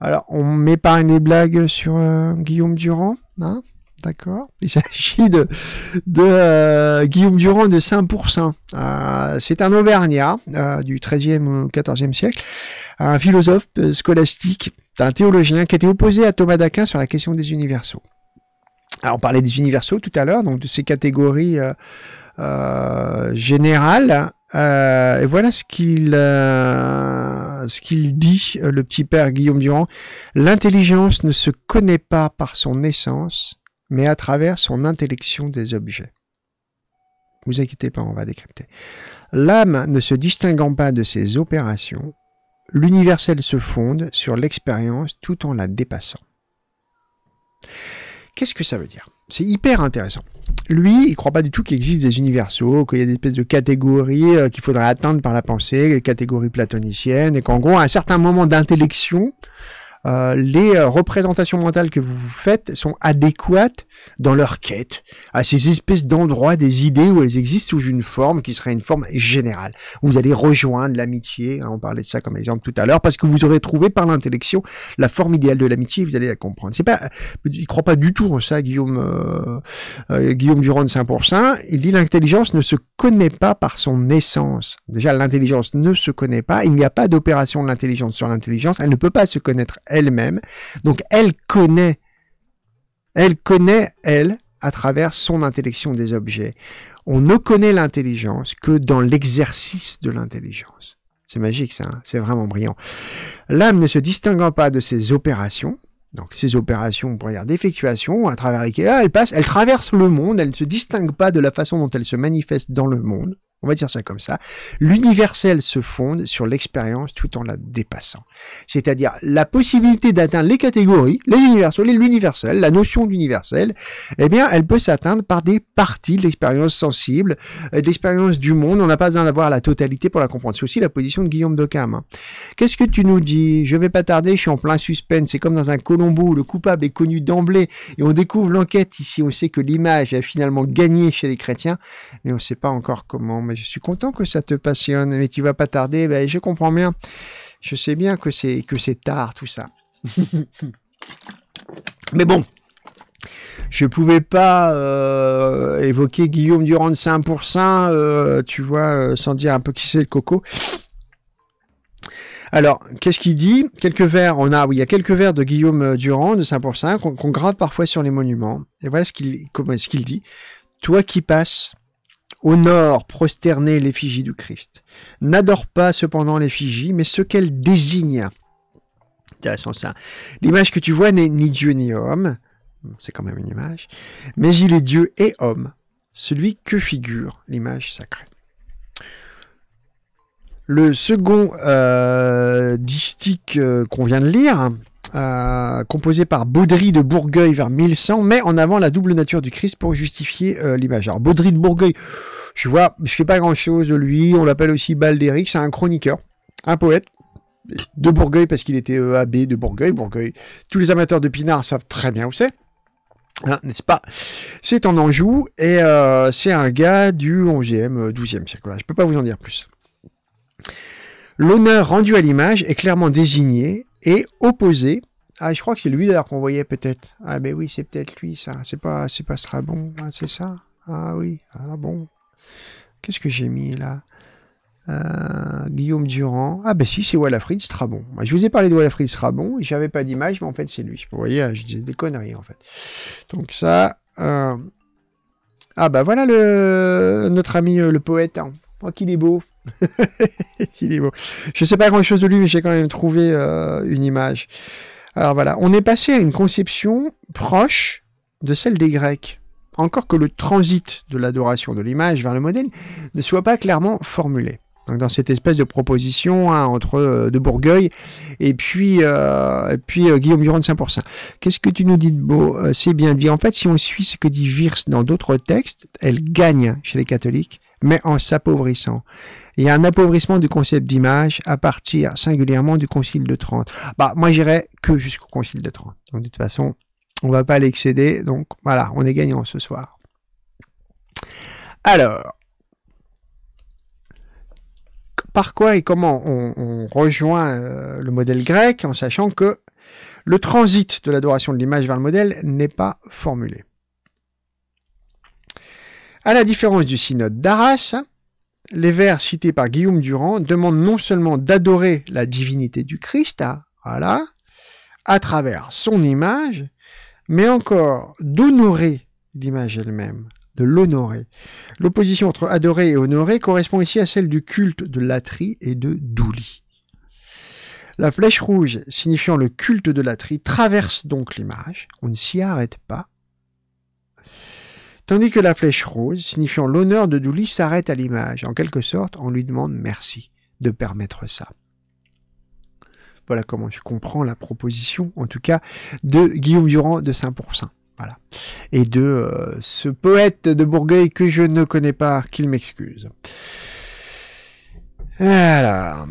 Alors, on met m'épargne les blagues sur euh, Guillaume Durand, hein D'accord. Il s'agit de, Guillaume Durand de Saint-Pourçain. c'est un Auvergnat du XIIIe ou XIVe siècle, un philosophe scolastique, un théologien qui était opposé à Thomas d'Aquin sur la question des universaux. Alors, ah, on parlait des universaux tout à l'heure, donc de ces catégories euh, euh, générales. Euh, et voilà ce qu'il ce qu'il dit, le petit père Guillaume Durand. L'intelligence ne se connaît pas par son essence, mais à travers son intellection des objets. Vous inquiétez pas, on va décrypter. L'âme ne se distinguant pas de ses opérations, l'universel se fonde sur l'expérience tout en la dépassant. Qu'est-ce que ça veut dire C'est hyper intéressant. Lui, il croit pas du tout qu'il existe des universaux, qu'il y a des espèces de catégories euh, qu'il faudrait atteindre par la pensée, les catégories platoniciennes, et qu'en gros, à un certain moment d'intellection, euh, les euh, représentations mentales que vous faites sont adéquates dans leur quête à ces espèces d'endroits, des idées où elles existent sous une forme qui serait une forme générale. Vous allez rejoindre l'amitié, hein, on parlait de ça comme exemple tout à l'heure, parce que vous aurez trouvé par l'intellection la forme idéale de l'amitié, vous allez la comprendre. C'est pas, il croit pas du tout en ça, Guillaume, euh, Guillaume Durand de saint Il dit l'intelligence ne se connaît pas par son essence. Déjà, l'intelligence ne se connaît pas, il n'y a pas d'opération de l'intelligence sur l'intelligence, elle ne peut pas se connaître elle-même. Donc elle connaît, elle connaît, elle, à travers son intellection des objets. On ne connaît l'intelligence que dans l'exercice de l'intelligence. C'est magique ça, hein. c'est vraiment brillant. L'âme ne se distinguant pas de ses opérations, donc ses opérations, on pourrait dire d'effectuation, à travers lesquelles elle passe, elle traverse le monde, elle ne se distingue pas de la façon dont elle se manifeste dans le monde. On va dire ça comme ça. L'universel se fonde sur l'expérience tout en la dépassant. C'est-à-dire la possibilité d'atteindre les catégories, les universaux, l'universel, la notion d'universel, eh bien, elle peut s'atteindre par des parties de l'expérience sensible, euh, de l'expérience du monde. On n'a pas besoin d'avoir la totalité pour la comprendre. C'est aussi la position de Guillaume de hein. Qu'est-ce que tu nous dis Je vais pas tarder, je suis en plein suspense. C'est comme dans un Colombo où le coupable est connu d'emblée et on découvre l'enquête. Ici, on sait que l'image a finalement gagné chez les chrétiens, mais on ne sait pas encore comment je suis content que ça te passionne, mais tu vas pas tarder. Ben, je comprends bien. Je sais bien que c'est que c'est tard tout ça. mais bon, je pouvais pas euh, évoquer Guillaume Durand de 5%, euh, tu vois, euh, sans dire un peu qui c'est le coco. Alors, qu'est-ce qu'il dit Quelques vers, on a, oui, il y a quelques vers de Guillaume Durand de 5% qu'on grave parfois sur les monuments. Et voilà ce qu'il dit. Toi qui passes, au nord, prosterner l'effigie du Christ. N'adore pas cependant l'effigie, mais ce qu'elle désigne. Intéressant ça. L'image que tu vois n'est ni Dieu ni homme, c'est quand même une image, mais il est Dieu et homme, celui que figure l'image sacrée. Le second euh, distique euh, qu'on vient de lire, euh, composé par Baudry de Bourgueil vers 1100, met en avant la double nature du Christ pour justifier euh, l'image. Alors Baudry de Bourgueil, je vois, je sais pas grand chose de lui, on l'appelle aussi Baldéric, c'est un chroniqueur, un poète de Bourgueil parce qu'il était e abbé de Bourgueil, Bourgueil. Tous les amateurs de Pinard savent très bien où c'est hein, n'est-ce pas C'est en Anjou et euh, c'est un gars du 11e, 12e siècle. je ne peux pas vous en dire plus. L'honneur rendu à l'image est clairement désigné et opposé. Ah, je crois que c'est lui d'ailleurs qu'on voyait peut-être. Ah, ben oui, c'est peut-être lui, ça. C'est pas, c'est pas Strabon, hein, c'est ça. Ah oui, ah bon. Qu'est-ce que j'ai mis là euh, Guillaume Durand. Ah ben si, c'est Walafrid Strabon. Bah, je vous ai parlé de Walafrid Strabon, j'avais pas d'image, mais en fait c'est lui. Vous voyez, hein, je disais des conneries en fait. Donc ça... Euh, ah ben voilà le... notre ami euh, le poète. Hein. Oh, qu'il est beau. Je ne sais pas grand-chose de lui, mais j'ai quand même trouvé euh, une image. Alors voilà, on est passé à une conception proche de celle des Grecs. Encore que le transit de l'adoration de l'image vers le modèle ne soit pas clairement formulé. Donc dans cette espèce de proposition hein, entre euh, de Bourgueil et puis, euh, puis Guillaume Durand de Saint-Pourçain. Qu'est-ce que tu nous dis de beau C'est bien dit. En fait, si on suit ce que dit Wirth dans d'autres textes, elle gagne chez les catholiques mais en s'appauvrissant. Il y a un appauvrissement du concept d'image à partir singulièrement du Concile de Trente. Bah, moi, j'irais que jusqu'au Concile de Trente. de toute façon, on va pas l'excéder. Donc, voilà, on est gagnant ce soir. Alors, par quoi et comment on, rejoint euh, le modèle grec en sachant que le transit de l'adoration de l'image vers le modèle n'est pas formulé. À la différence du synode d'Arras, les vers cités par Guillaume Durand demandent non seulement d'adorer la divinité du Christ, ah, à travers son image, mais encore d'honorer l'image elle-même, de l'honorer. L'opposition entre adorer et honorer correspond ici à celle du culte de Latrie et de Douli. La flèche rouge, signifiant le culte de Latrie traverse donc l'image. On ne s'y arrête pas tandis que la flèche rose, signifiant l'honneur de Douli, s'arrête à l'image. En quelque sorte, on lui demande merci de permettre ça. Voilà comment je comprends la proposition, en tout cas, de Guillaume Durand de Saint-Pourçain. Voilà. Et de euh, ce poète de Bourgueil que je ne connais pas, qu'il m'excuse. la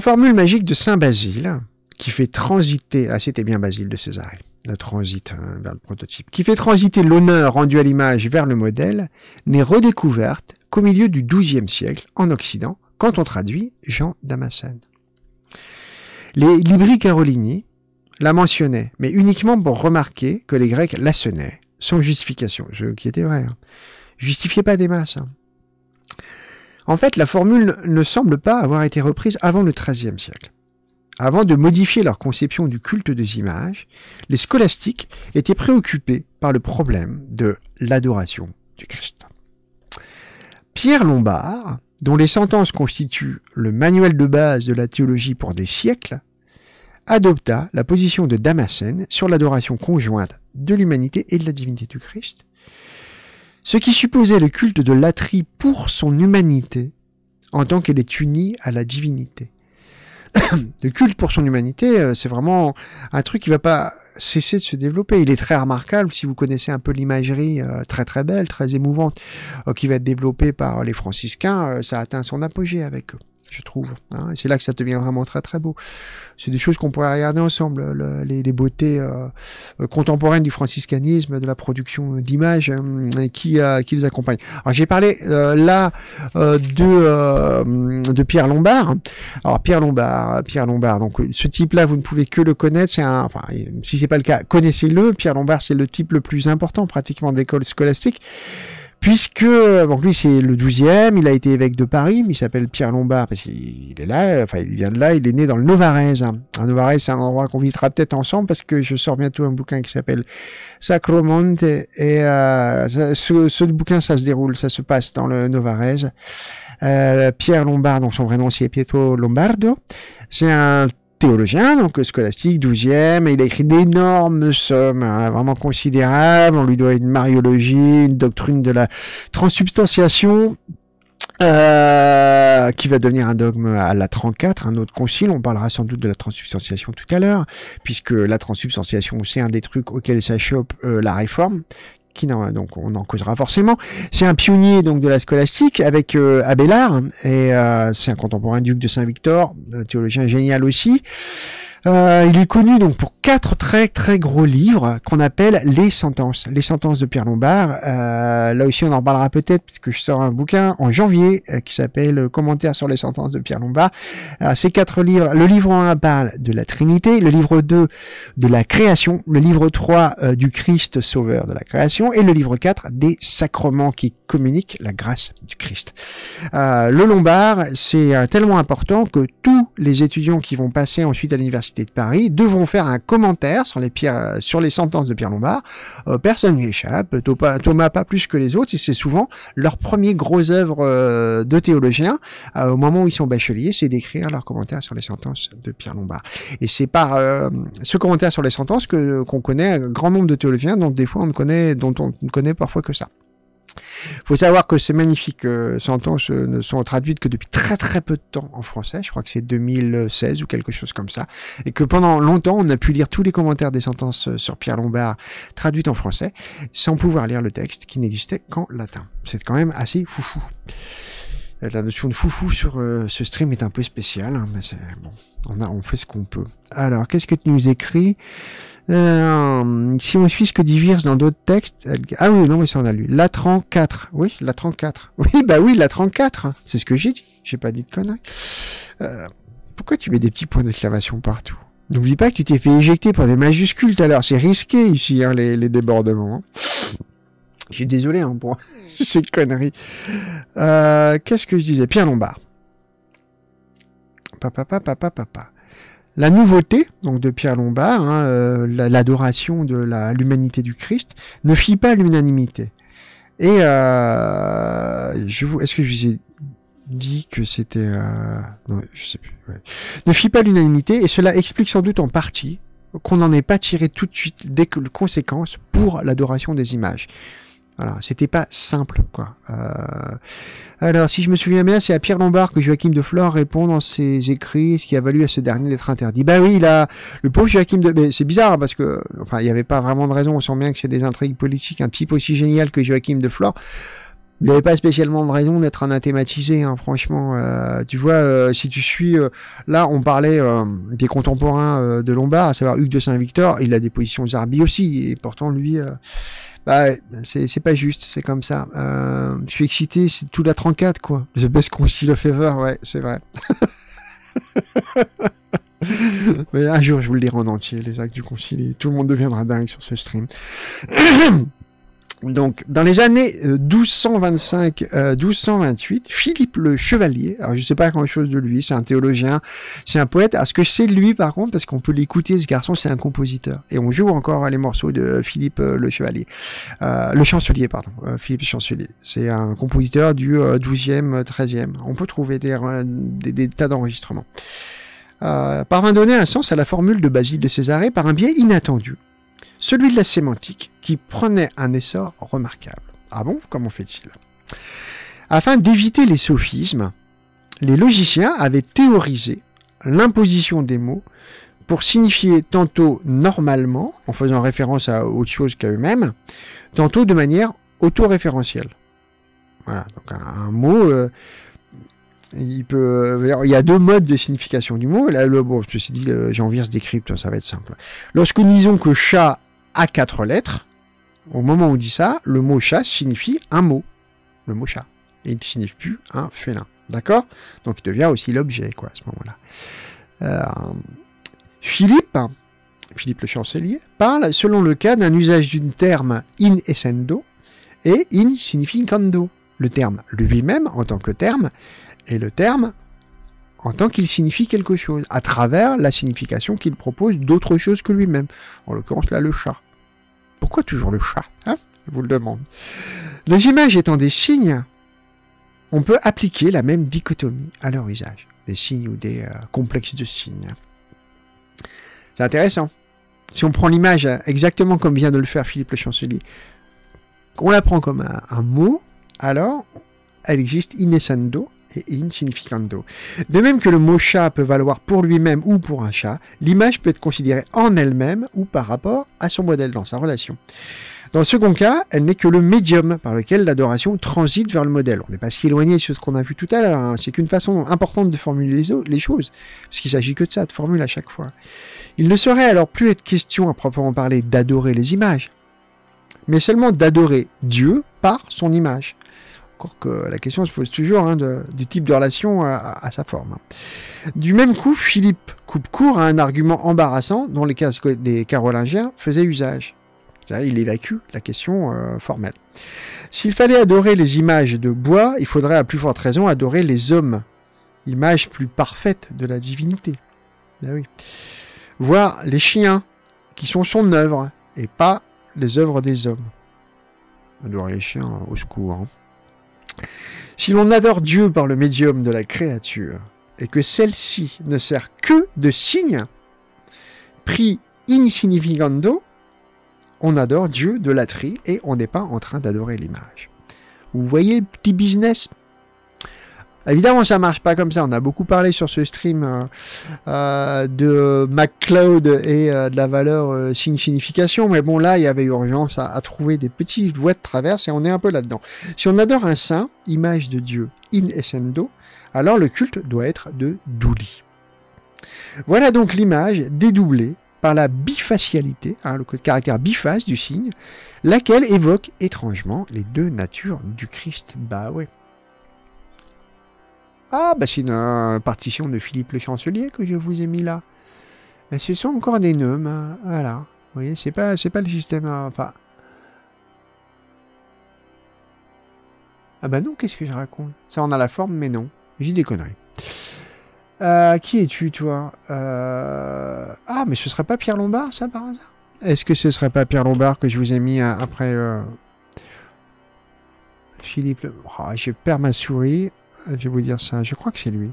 formule magique de Saint Basile, qui fait transiter, ah c'était bien Basile de Césarée, le transit hein, vers le prototype, qui fait transiter l'honneur rendu à l'image vers le modèle, n'est redécouverte qu'au milieu du XIIe siècle en Occident, quand on traduit Jean Damascène. Les Libri Carolini la mentionnaient, mais uniquement pour remarquer que les Grecs l'assenaient, sans justification, ce qui était vrai. Hein. Justifiez pas des masses. Hein. En fait, la formule ne semble pas avoir été reprise avant le XIIIe siècle. Avant de modifier leur conception du culte des images, les scolastiques étaient préoccupés par le problème de l'adoration du Christ. Pierre Lombard, dont les sentences constituent le manuel de base de la théologie pour des siècles, adopta la position de Damasène sur l'adoration conjointe de l'humanité et de la divinité du Christ, ce qui supposait le culte de l'atrie pour son humanité en tant qu'elle est unie à la divinité. Le culte pour son humanité, euh, c'est vraiment un truc qui va pas cesser de se développer. Il est très remarquable si vous connaissez un peu l'imagerie euh, très très belle, très émouvante, euh, qui va être développée par les franciscains. ça atteint son apogée avec eux je trouve. Hein. c'est là que ça devient vraiment très très beau. C'est des choses qu'on pourrait regarder ensemble, les, les, beautés euh, euh, contemporaines du franciscanisme, de la production d'images euh, qui, qui les accompagnent. Alors j'ai parlé là de, de Pierre Lombard. Alors Pierre Lombard, Pierre Lombard. Donc ce type-là, vous ne pouvez que le connaître. C'est un, enfin, si c'est pas le cas, connaissez-le. Pierre Lombard, c'est le type le plus important pratiquement d'école scolastique puisque donc lui c'est le 12e, il a été évêque de Paris, mais il s'appelle Pierre Lombard parce qu'il est là, enfin il vient de là, il est né dans le Novarez. Hein. Un Novarez, c'est un endroit qu'on visitera peut-être ensemble parce que je sors bientôt un bouquin qui s'appelle Sacromonte et euh, ce, ce, bouquin ça se déroule, ça se passe dans le Novarez. Euh, Pierre Lombard, donc son vrai nom c'est Pietro Lombardo, c'est un théologien, donc scolastique, 12e, et il a écrit d'énormes sommes, hein, vraiment considérables. On lui doit une mariologie, une doctrine de la transsubstantiation, euh, qui va devenir un dogme à la 34, un autre concile. On parlera sans doute de la transsubstantiation tout à l'heure, puisque la transsubstantiation, c'est un des trucs auxquels ça euh, la réforme, donc on en causera forcément. C'est un pionnier donc de la scolastique avec euh, Abélard et euh, c'est un contemporain duc de Saint-Victor, théologien génial aussi. Euh, il est connu donc pour quatre très très gros livres qu'on appelle les sentences. Les sentences de Pierre Lombard. Euh, là aussi, on en parlera peut-être puisque je sors un bouquin en janvier euh, qui s'appelle Commentaires sur les sentences de Pierre Lombard. ces quatre livres, le livre 1 parle de la Trinité, le livre 2 de la création, le livre 3 du Christ sauveur de la création et le livre 4 des sacrements qui communiquent la grâce du Christ. le Lombard, c'est tellement important que tous les étudiants qui vont passer ensuite à l'université de Paris devront faire un commentaire sur les, euh, sentences de Pierre Lombard. Euh, personne n'y échappe, Thomas pas plus que les autres, et c'est souvent leur premier gros œuvre euh, de théologien au moment où ils sont bacheliers, c'est d'écrire leurs commentaires sur les sentences de Pierre Lombard. Et c'est par ce commentaire sur les sentences que qu'on connaît un grand nombre de théologiens, dont des fois on ne connaît, dont on ne connaît parfois que ça faut savoir que ces magnifiques euh, sentences euh, ne sont traduites que depuis très très peu de temps en français. Je crois que c'est 2016 ou quelque chose comme ça. Et que pendant longtemps, on a pu lire tous les commentaires des sentences euh, sur Pierre Lombard traduites en français sans pouvoir lire le texte qui n'existait qu'en latin. C'est quand même assez foufou la notion de foufou sur ce stream est un peu spéciale, hein, mais bon, on, on fait ce qu'on peut. Alors, qu'est-ce que tu nous écris euh, si on suit ce que dit Virse dans d'autres textes, ah oui, non, mais ça on a lu. la 34 oui, la 34 Oui, bah oui, la 34 c'est ce que j'ai dit, j'ai pas dit de conneries. Euh, pourquoi tu mets des petits points d'exclamation partout N'oublie pas que tu t'es fait éjecter par des majuscules tout à l'heure, c'est risqué ici, hein, les, les, débordements. J'ai hein. Je désolé hein, pour ces conneries. Euh, qu'est-ce que je disais Pierre Lombard. Papa, papa, papa, papa. La nouveauté donc de Pierre Lombard, hein, euh, l'adoration de l'humanité du Christ, ne fit pas l'unanimité. Et euh, je vous, est-ce que je vous ai dit que c'était, euh, je sais plus. Ne fit pas l'unanimité et cela explique sans doute en partie qu'on n'en ait pas tiré tout de suite des conséquences pour l'adoration des images. Voilà, c'était pas simple, quoi. Euh, alors, si je me souviens bien, c'est à Pierre Lombard que Joachim de Flore répond dans ses écrits, ce qui a valu à ce dernier d'être interdit. Bah oui, là, le pauvre Joachim de... Mais ben, c'est bizarre, parce que, enfin, il n'y avait pas vraiment de raison, on sent bien que c'est des intrigues politiques, un type aussi génial que Joachim de Flore. Il n'avait pas spécialement de raison d'être un athématisé, hein, franchement. Euh, tu vois, euh, si tu suis... là, on parlait des contemporains de Lombard, à savoir Hugues de Saint-Victor, il a des positions zarbi aussi, et pourtant, lui... Bah, c'est pas juste, c'est comme ça. Euh, je suis excité, c'est tout la 34, quoi. The Best concile of Ever, ouais, c'est vrai. Mais un jour, je vous le dirai en entier, les actes du concile. Tout le monde deviendra dingue sur ce stream. Donc, dans les années 1225-1228, euh, euh, Philippe le Chevalier, alors je ne sais pas grand-chose de lui, c'est un théologien, c'est un poète. À ce que c'est lui, par contre, parce qu'on peut l'écouter, ce garçon, c'est un compositeur. Et on joue encore euh, les morceaux de Philippe le Chevalier. le Chancelier, pardon. Philippe Chancelier. C'est un compositeur du 12e, 13e. On peut trouver des, des, tas d'enregistrements. Euh, donner un sens à la formule de Basile de Césarée par un biais inattendu celui de la sémantique, qui prenait un essor remarquable. Ah bon Comment fait-il Afin d'éviter les sophismes, les logiciens avaient théorisé l'imposition des mots pour signifier tantôt normalement, en faisant référence à autre chose qu'à eux-mêmes, tantôt de manière autoréférentielle. Voilà, donc un, mot, euh, il peut, euh, il y a deux modes de signification du mot. Là, le, bon, ceci dit, euh, j'ai envie se ça va être simple. Lorsque nous disons que chat à quatre lettres, au moment où dit ça, le mot chat signifie un mot. Le mot chat. Et il ne signifie plus un félin. D'accord Donc il devient aussi l'objet, quoi, à ce moment-là. Euh, Philippe, Philippe le chancelier, parle, selon le cas, d'un usage d'une terme in essendo, et in signifie "cando". Le terme lui-même, en tant que terme, et le terme en tant qu'il signifie quelque chose, à travers la signification qu'il propose d'autre chose que lui-même. En l'occurrence, là, le chat. Pourquoi toujours le chat hein, Je vous le demande. Les images étant des signes, on peut appliquer la même dichotomie à leur usage, des signes ou des euh, complexes de signes. C'est intéressant. Si on prend l'image euh, exactement comme vient de le faire Philippe le Chancelier, on la prend comme un, un mot, alors elle existe in essendo, et De même que le mot chat peut valoir pour lui-même ou pour un chat, l'image peut être considérée en elle-même ou par rapport à son modèle dans sa relation. Dans le second cas, elle n'est que le médium par lequel l'adoration transite vers le modèle. On n'est pas si éloigné de ce qu'on a vu tout à l'heure, hein. c'est qu'une façon importante de formuler les, choses, parce qu'il s'agit que de ça, de formule à chaque fois. Il ne saurait alors plus être question à proprement parler d'adorer les images, mais seulement d'adorer Dieu par son image que la question se pose toujours hein, du type de relation à, sa forme. Du même coup, Philippe coupe court à un argument embarrassant dont les, Carolingiens faisaient usage. Il évacue la question euh, formelle. S'il fallait adorer les images de bois, il faudrait à plus forte raison adorer les hommes, Images plus parfaites de la divinité. Ben oui. Voir les chiens, qui sont son œuvre, et pas les œuvres des hommes. Adorer les chiens, au secours. Hein. Si l'on adore Dieu par le médium de la créature, et que celle-ci ne sert que de signe, pris insignificando, on adore Dieu de la et on n'est pas en train d'adorer l'image. Vous voyez le petit business Évidemment, ça marche pas comme ça. On a beaucoup parlé sur ce stream euh, euh, de MacLeod et euh, de la valeur signe signification, mais bon, là, il y avait urgence à, trouver des petites voies de traverse et on est un peu là-dedans. Si on adore un saint, image de Dieu, in essendo, alors le culte doit être de Douli. Voilà donc l'image dédoublée par la bifacialité, hein, le caractère biface du signe, laquelle évoque étrangement les deux natures du Christ. Bah ouais. Ah, bah c'est une euh, partition de Philippe le Chancelier que je vous ai mis là. ce sont encore des nœuds, hein. voilà. Vous voyez, c'est pas, pas le système, hein. enfin... Ah bah non, qu'est-ce que je raconte Ça en a la forme, mais non. J'y des Euh, qui es-tu, toi euh, Ah, mais ce serait pas Pierre Lombard, ça, par hasard Est-ce que ce serait pas Pierre Lombard que je vous ai mis hein, après... Euh, Philippe... Oh, je perds ma souris. Ah, je vais vous dire ça, je crois que c'est lui.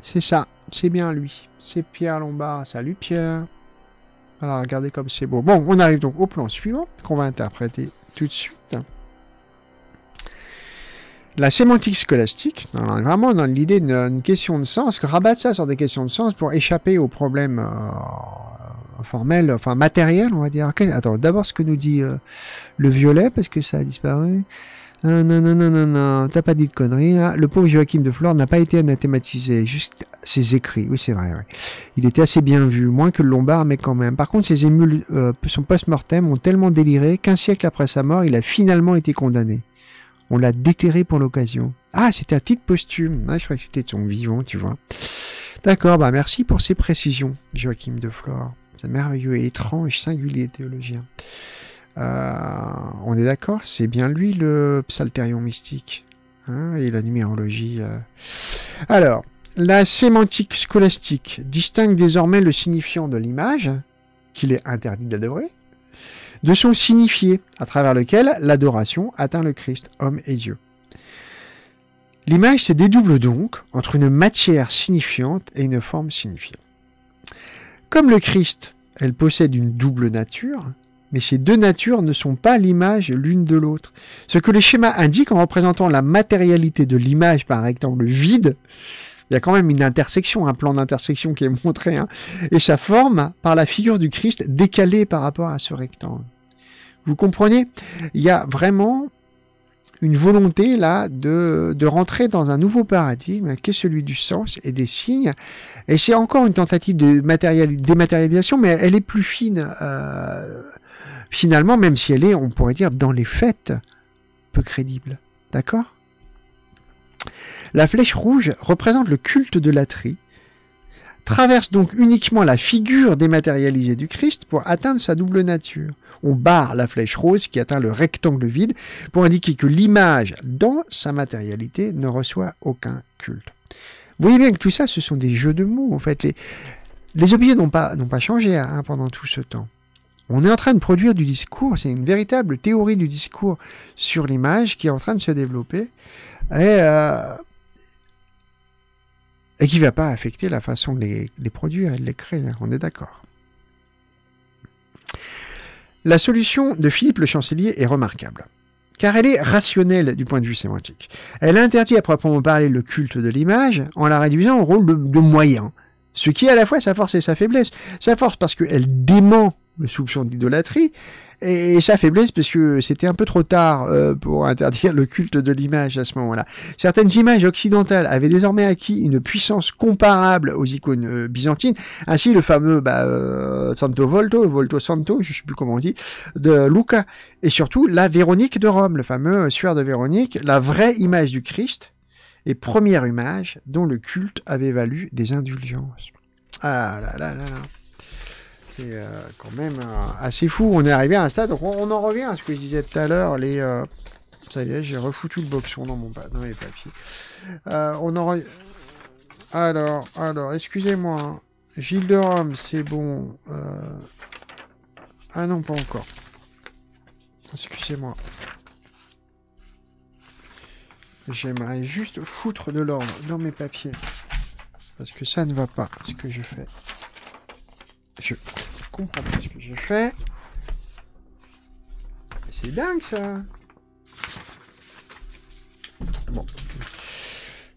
C'est ça, c'est bien lui. C'est Pierre Lombard. Salut Pierre. Alors regardez comme c'est beau. Bon, on arrive donc au plan suivant qu'on va interpréter tout de suite la sémantique scolastique, vraiment dans l'idée d'une question de sens, rabattre ça sur des questions de sens pour échapper aux problèmes euh, formels, enfin matériels, on va dire. attends, d'abord ce que nous dit euh, le violet, parce que ça a disparu. Non, non, non, non, non, t'as pas dit de conneries. Hein. Le pauvre Joachim de Flore n'a pas été anathématisé, juste ses écrits. Oui, c'est vrai, oui. Il était assez bien vu, moins que le Lombard, mais quand même. Par contre, ses émules, euh, son post-mortem ont tellement déliré qu'un siècle après sa mort, il a finalement été condamné. On l'a déterré pour l'occasion. Ah, c'était à titre posthume. Ah, je croyais que c'était son vivant, tu vois. D'accord, bah merci pour ces précisions, Joachim de Flore. C'est merveilleux et étrange, singulier théologien. Euh, on est d'accord, c'est bien lui le psalterion mystique. Hein, et la numérologie. Euh. Alors, la sémantique scolastique distingue désormais le signifiant de l'image, qu'il est interdit d'adorer, de son signifié, à travers lequel l'adoration atteint le Christ, homme et Dieu. L'image se dédouble donc entre une matière signifiante et une forme signifiante. Comme le Christ, elle possède une double nature, mais ces deux natures ne sont pas l'image l'une de l'autre. Ce que le schémas indique en représentant la matérialité de l'image par un rectangle vide, il y a quand même une intersection, un plan d'intersection qui est montré, hein. et sa forme, par la figure du Christ, décalée par rapport à ce rectangle. Vous comprenez Il y a vraiment une volonté là de, rentrer dans un nouveau paradigme qui est celui du sens et des signes. Et c'est encore une tentative de dématérialisation, mais elle est plus fine euh, finalement, même si elle est, on pourrait dire, dans les faits, peu crédible. D'accord la flèche rouge représente le culte de l'atrie, traverse donc uniquement la figure dématérialisée du Christ pour atteindre sa double nature. On barre la flèche rose qui atteint le rectangle vide pour indiquer que l'image dans sa matérialité ne reçoit aucun culte. Vous voyez bien que tout ça, ce sont des jeux de mots. En fait, les, objets n'ont pas, changé hein, hein, pendant tout ce temps. On est en train de produire du discours, c'est une véritable théorie du discours sur l'image qui est en train de se développer. Et euh, et qui ne va pas affecter la façon de les, les produire et de les créer, on est d'accord. La solution de Philippe le Chancelier est remarquable, car elle est rationnelle du point de vue sémantique. Elle interdit à proprement parler le culte de l'image en la réduisant au rôle de, de moyen, ce qui est à la fois sa force et sa faiblesse. Sa force parce qu'elle dément le soupçon d'idolâtrie, et, sa faiblesse, parce que c'était un peu trop tard euh, pour interdire le culte de l'image à ce moment-là. Certaines images occidentales avaient désormais acquis une puissance comparable aux icônes euh, byzantines. Ainsi, le fameux bah, euh, Santo Volto, Volto Santo, je ne sais plus comment on dit, de Luca, et surtout la Véronique de Rome, le fameux suaire de Véronique, la vraie image du Christ, et première image dont le culte avait valu des indulgences. Ah là là là là. C'est euh, quand même euh, assez fou. On est arrivé à un stade. Donc on, en revient à ce que je disais tout à l'heure. Les, euh, ça y est, j'ai refoutu le boxon dans, mon, dans mes papiers. on en Alors, alors, excusez-moi. Hein. Gilles de Rome, c'est bon. Ah non, pas encore. Excusez-moi. J'aimerais juste foutre de l'ordre dans mes papiers. Parce que ça ne va pas, ce que je fais. Je comprends pas ce que j'ai fait. C'est dingue ça. Bon.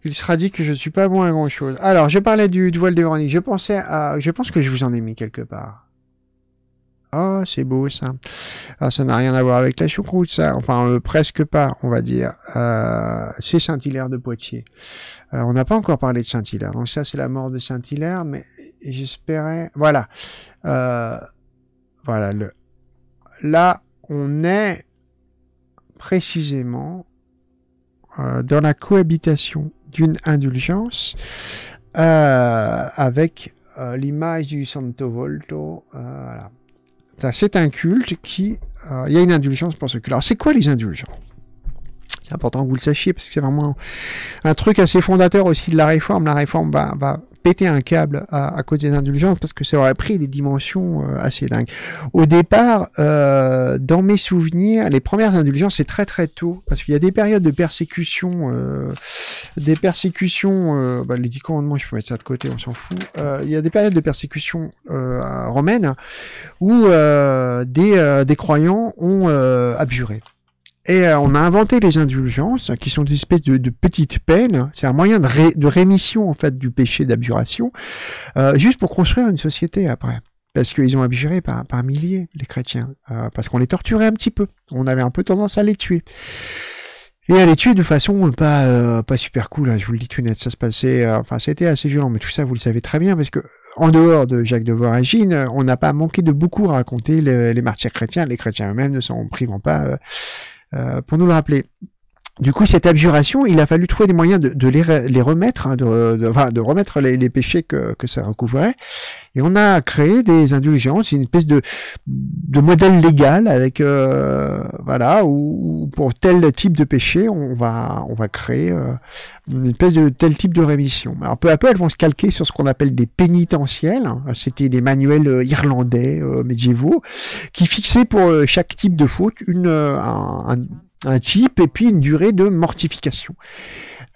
Il sera dit que je ne suis pas bon à grand chose. Alors, je parlais du, voile de Véronique. Je pensais à. Je pense que je vous en ai mis quelque part. Oh, c'est beau ça. Ah, ça n'a rien à voir avec la choucroute, ça. Enfin, euh, presque pas, on va dire. Euh, c'est Saint-Hilaire de Poitiers. Euh, on n'a pas encore parlé de Saint-Hilaire. Donc ça, c'est la mort de Saint-Hilaire, mais j'espérais... Voilà. Euh, voilà. Le... Là, on est précisément euh, dans la cohabitation d'une indulgence euh, avec l'image du Santo Volto. C'est un culte qui... Il y a une indulgence pour ce culte. Alors, c'est quoi les indulgences c'est important que vous le sachiez parce que c'est vraiment un truc assez fondateur aussi de la réforme. La réforme va pété un câble à, cause des indulgences parce que ça aurait pris des dimensions euh, assez dingues. Au départ, euh, dans mes souvenirs, les premières indulgences c'est très très tôt parce qu'il y a des périodes de persécution, euh, des persécutions, euh, bah, les dix commandements, je peux mettre ça de côté, on s'en fout. Euh, il y a des périodes de persécution romaine où des, des croyants ont abjuré. Et euh, on a inventé les indulgences, qui sont des espèces de, petites peines. C'est un moyen de, rémission en fait du péché d'abjuration, euh, juste pour construire une société après. Parce qu'ils ont abjuré par, par milliers, les chrétiens. Euh, parce qu'on les torturait un petit peu. On avait un peu tendance à les tuer. Et à les tuer de façon pas pas super cool, hein, je vous le dis tout net, ça se passait, enfin c'était assez violent, mais tout ça vous le savez très bien, parce que en dehors de Jacques de Voragine, on n'a pas manqué de beaucoup raconter les, les martyrs chrétiens, les chrétiens eux-mêmes ne s'en privant pas euh, pour nous le rappeler du coup, cette abjuration, il a fallu trouver des moyens de, les, remettre, hein, de, remettre les, péchés que, ça recouvrait. Et on a créé des indulgences, une espèce de, de modèle légal avec, euh, voilà, où pour tel type de péché, on va, on va créer euh, une espèce de tel type de rémission. Alors peu à peu, elles vont se calquer sur ce qu'on appelle des pénitentiels. C'était des manuels euh, irlandais médiévaux qui fixaient pour chaque type de faute une, un un type et puis une durée de mortification.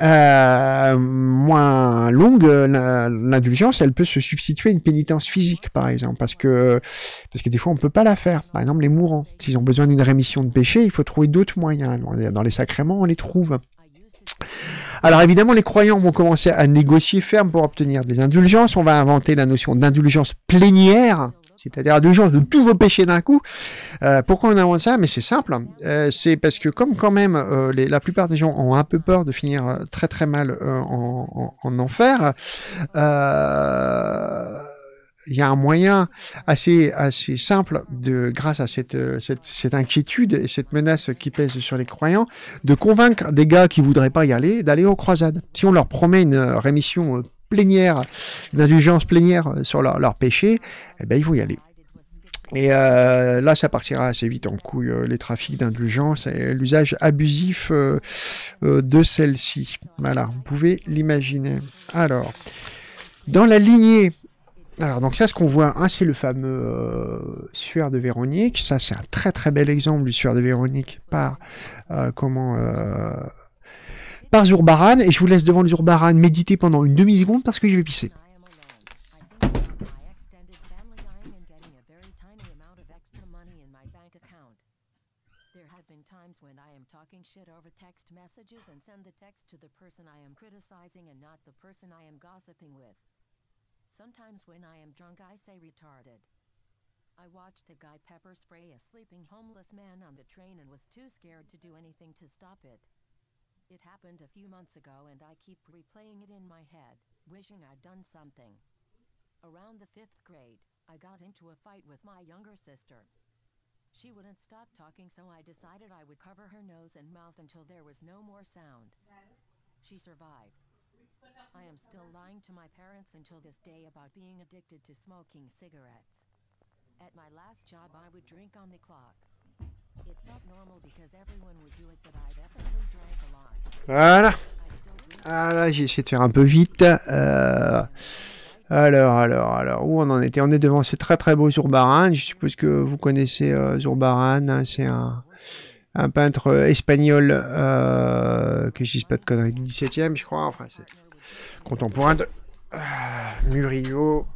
Euh, moins longue, l'indulgence, elle peut se substituer à une pénitence physique, par exemple, parce que parce que des fois on peut pas la faire. Par exemple, les mourants, s'ils ont besoin d'une rémission de péché, il faut trouver d'autres moyens. Dans les sacrements, on les trouve. Alors évidemment, les croyants vont commencer à négocier ferme pour obtenir des indulgences. On va inventer la notion d'indulgence plénière c'est-à-dire jours de tous vos péchés d'un coup. Euh, pourquoi on invente ça Mais c'est simple, euh, c'est parce que comme quand même euh, la plupart des gens ont un peu peur de finir très très mal en, enfer, il y a un moyen assez assez simple de grâce à cette, cette, cette inquiétude et cette menace qui pèse sur les croyants de convaincre des gars qui voudraient pas y aller d'aller aux croisades si on leur promet une rémission plénière, d'indulgence plénière euh, sur leur, péché, eh ben, ils vont y aller. Et euh, là, ça partira assez vite en couille, euh, les trafics d'indulgence et l'usage abusif de celle-ci. Voilà, vous pouvez l'imaginer. Alors, dans la lignée... Alors, donc ça, ce qu'on voit, hein, c'est le fameux sueur de Véronique. Ça, c'est un très très bel exemple du sueur de Véronique par comment par Zurbaran, et je vous laisse devant le Zurbaran méditer pendant une demi-seconde parce que je vais pisser. Sometimes when I am drunk I say retarded. I watched a guy pepper spray a sleeping homeless man on the train and was too scared to do anything to stop it. It happened a few months ago and I keep replaying it in my head, wishing I'd done something. Around the fifth grade, I got into a fight with my younger sister. She wouldn't stop talking so I decided I would cover her nose and mouth until there was no more sound. She survived. I am still lying to my parents until this day about being addicted to smoking cigarettes. At my last job I would drink on the clock. Voilà. Ah j'ai essayé de faire un peu vite. Euh, alors, alors, alors, où on en était On est devant ce très très beau Zurbaran. Je suppose que vous connaissez euh, Zurbaran. Hein. c'est un, un, peintre euh, espagnol, euh, que je dis pas de conneries, du 17e, je crois. Enfin, contemporain de Murillo.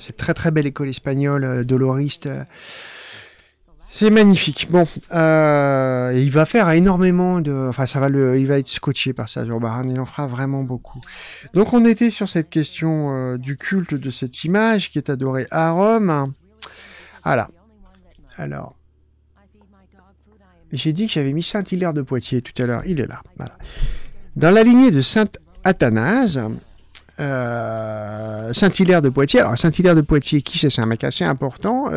c'est très très belle école espagnole, doloriste. C'est magnifique. Bon, euh, il va faire énormément de, enfin ça va le, il va être scotché par ça. Baran, Il en fera vraiment beaucoup. Donc on était sur cette question euh, du culte de cette image qui est adorée à Rome. Voilà. Alors, j'ai dit que j'avais mis Saint Hilaire de Poitiers tout à l'heure. Il est là. Voilà. Dans la lignée de Saint Athanase, euh, Saint-Hilaire de Poitiers. Alors, Saint-Hilaire de Poitiers, qui c'est C'est un mec assez important.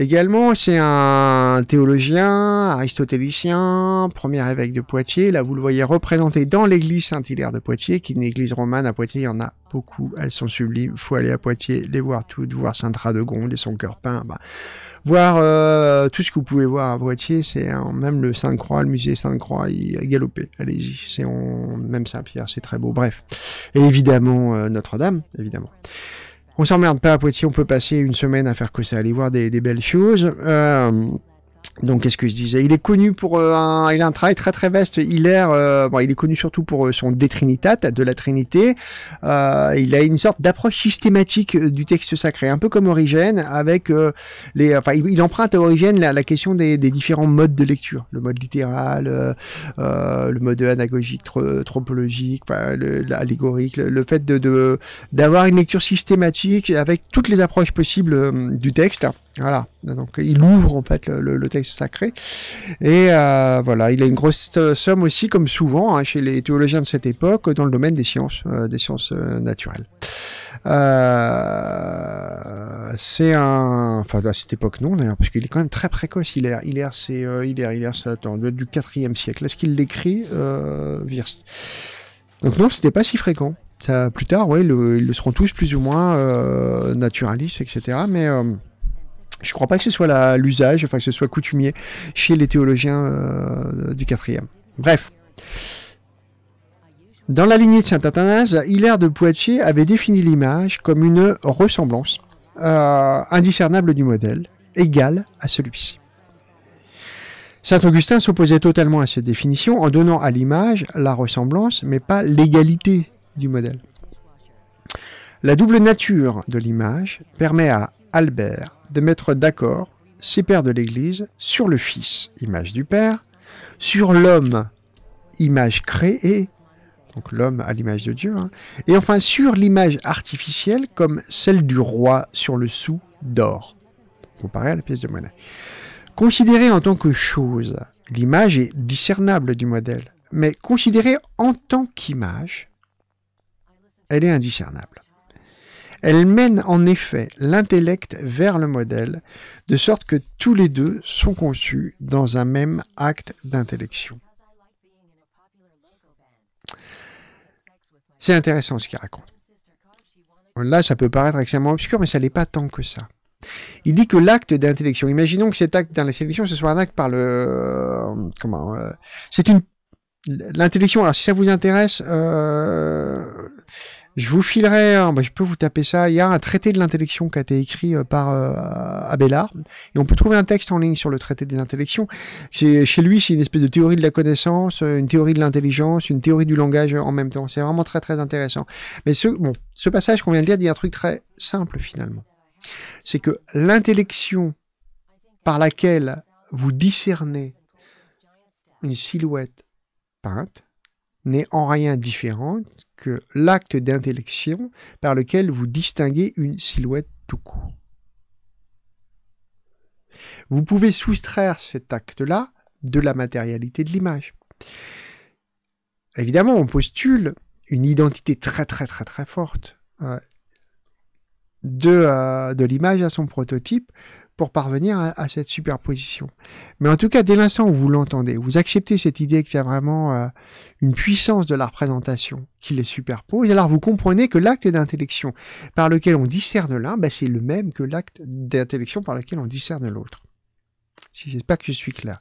Également, c'est un théologien, aristotélicien, premier évêque de Poitiers. Là, vous le voyez représenté dans l'église Saint-Hilaire de Poitiers, qui est une église romane à Poitiers. Il y en a beaucoup, elles sont sublimes. Faut aller à Poitiers, les voir toutes, voir saint radegonde et son cœur peint. Bah, voir euh, tout ce que vous pouvez voir à Poitiers, c'est même le Sainte-Croix, le musée Sainte-Croix, il a galopé. Allez-y, c'est même Saint-Pierre, c'est très beau. Bref, et évidemment euh, Notre-Dame, évidemment. On s'emmerde pas à Poitiers, on peut passer une semaine à faire que ça, aller voir des, belles choses. Euh, donc, qu'est-ce que je disais Il est connu pour euh, un, il a un travail très très vaste. il est euh, connu surtout pour euh, son De de la Trinité. il a une sorte d'approche systématique du texte sacré, un peu comme Origène, avec les, enfin, il, emprunte à Origène la, question des, différents modes de lecture, le mode littéral, le mode anagogique, tropologique, enfin, l'allégorique, le, fait de d'avoir une lecture systématique avec toutes les approches possibles du texte. Voilà, donc il ouvre en fait le, texte sacré. Et euh, voilà, il a une grosse euh, somme aussi, comme souvent hein, chez les théologiens de cette époque, dans le domaine des sciences, euh, des sciences naturelles. c'est un, enfin à cette époque non d'ailleurs, parce qu'il est quand même très précoce. Il est, il est il est, il doit être du 4e siècle. Est-ce qu'il l'écrit Donc non, c'était pas si fréquent. plus tard, oui, ils le seront tous plus ou moins naturalistes, etc. Mais je ne crois pas que ce soit l'usage, enfin que ce soit coutumier chez les théologiens euh, du quatrième. Bref. Dans la lignée de Saint Athanase, Hilaire de Poitiers avait défini l'image comme une ressemblance euh, indiscernable du modèle, égale à celui-ci. Saint Augustin s'opposait totalement à cette définition en donnant à l'image la ressemblance, mais pas l'égalité du modèle. La double nature de l'image permet à Albert de mettre d'accord ses pères de l'Église sur le Fils, image du Père, sur l'homme, image créée, donc l'homme à l'image de Dieu, hein, et enfin sur l'image artificielle comme celle du roi sur le sou d'or, comparé à la pièce de monnaie. Considérée en tant que chose, l'image est discernable du modèle, mais considérée en tant qu'image, elle est indiscernable. Elle mène en effet l'intellect vers le modèle, de sorte que tous les deux sont conçus dans un même acte d'intellection. C'est intéressant ce qu'il raconte. Là, ça peut paraître extrêmement obscur, mais ça n'est pas tant que ça. Il dit que l'acte d'intellection, imaginons que cet acte d'intellection, ce soit un acte par le... Euh, comment euh, C'est une... L'intellection, alors si ça vous intéresse, euh, je vous filerai, bah, je peux vous taper ça. Il y a un traité de l'intellection qui a été écrit euh, par Abelard. Euh, Abélard. Et on peut trouver un texte en ligne sur le traité de l'intellection. Chez, lui, c'est une espèce de théorie de la connaissance, une théorie de l'intelligence, une théorie du langage en même temps. C'est vraiment très, très intéressant. Mais ce, ce passage qu'on vient de lire dit un truc très simple finalement. C'est que l'intellection par laquelle vous discernez une silhouette peinte n'est en rien différente l'acte d'intellection par lequel vous distinguez une silhouette tout court. Vous pouvez soustraire cet acte-là de la matérialité de l'image. Évidemment, on postule une identité très très très très forte euh, de l'image à son prototype parvenir à, cette superposition. Mais en tout cas, dès l'instant où vous l'entendez, vous acceptez cette idée qu'il y a vraiment euh, une puissance de la représentation qui les superpose, alors vous comprenez que l'acte d'intellection par lequel on discerne l'un, ben, c'est le même que l'acte d'intellection par lequel on discerne l'autre. Si j'espère que je suis clair.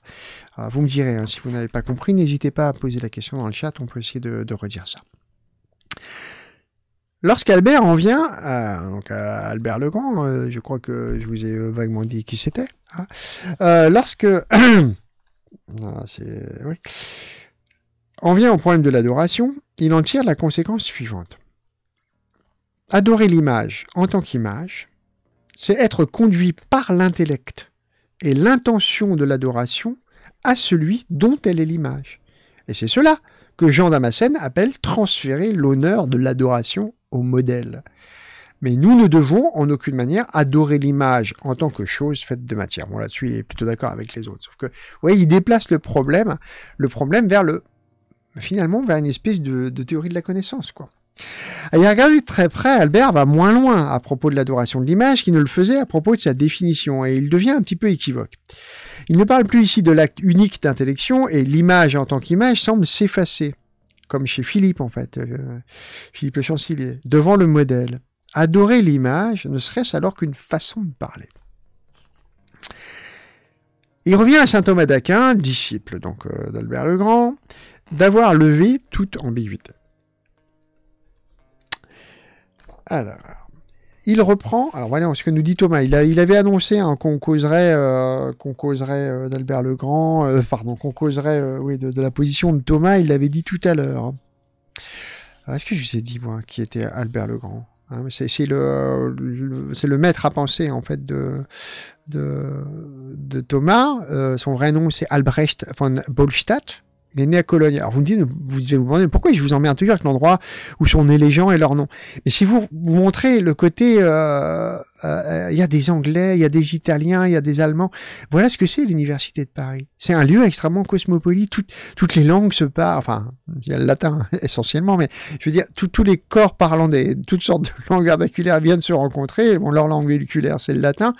Ah, vous me direz, hein, si vous n'avez pas compris, n'hésitez pas à poser la question dans le chat, on peut essayer de redire ça. Lorsqu'Albert en vient, euh, donc Albert le Grand, euh, je crois que je vous ai euh, vaguement dit qui c'était. Hein, lorsque on ah, vient au problème de l'adoration, il en tire la conséquence suivante. Adorer l'image en tant qu'image, c'est être conduit par l'intellect et l'intention de l'adoration à celui dont elle est l'image. Et c'est cela que Jean Damascène appelle transférer l'honneur de l'adoration au modèle. Mais nous ne devons en aucune manière adorer l'image en tant que chose faite de matière. Bon, là-dessus, il est plutôt d'accord avec les autres. Sauf que, vous voyez, il déplace le problème, le problème vers le, finalement, vers une espèce de, théorie de la connaissance, quoi. Et regardez très près, Albert va moins loin à propos de l'adoration de l'image qu'il ne le faisait à propos de sa définition, et il devient un petit peu équivoque. Il ne parle plus ici de l'acte unique d'intellection, et l'image en tant qu'image semble s'effacer comme chez Philippe en fait, euh, Philippe le chancelier, devant le modèle. Adorer l'image, ne serait-ce alors qu'une façon de parler. Il revient à saint Thomas d'Aquin, disciple donc euh, d'Albert le Grand, d'avoir levé toute ambiguïté. Alors, il reprend. Alors voilà ce que nous dit Thomas. Il, avait annoncé hein, qu'on causerait, euh, qu'on causerait euh, d'Albert Legrand, euh, pardon, qu'on causerait oui, de, la position de Thomas. Il l'avait dit tout à l'heure. Hein. Est-ce que je vous ai dit moi qui était Albert Legrand hein, C'est le, Grand c'est le maître à penser en fait de de Thomas. son vrai nom c'est Albrecht von Bollstadt. Il est né à Cologne. Alors vous me dites, vous vous demander pourquoi je vous un toujours avec l'endroit où sont nés les gens et leurs noms. Mais si vous vous montrez le côté euh, il euh, euh, y a des Anglais, il y a des Italiens, il y a des Allemands. Voilà ce que c'est l'Université de Paris. C'est un lieu extrêmement cosmopolite. toutes les langues se parlent, enfin, il y a le latin essentiellement, mais je veux dire, tous les corps parlant des toutes sortes de langues vernaculaires viennent se rencontrer. Bon, leur langue véhiculaire, c'est le latin.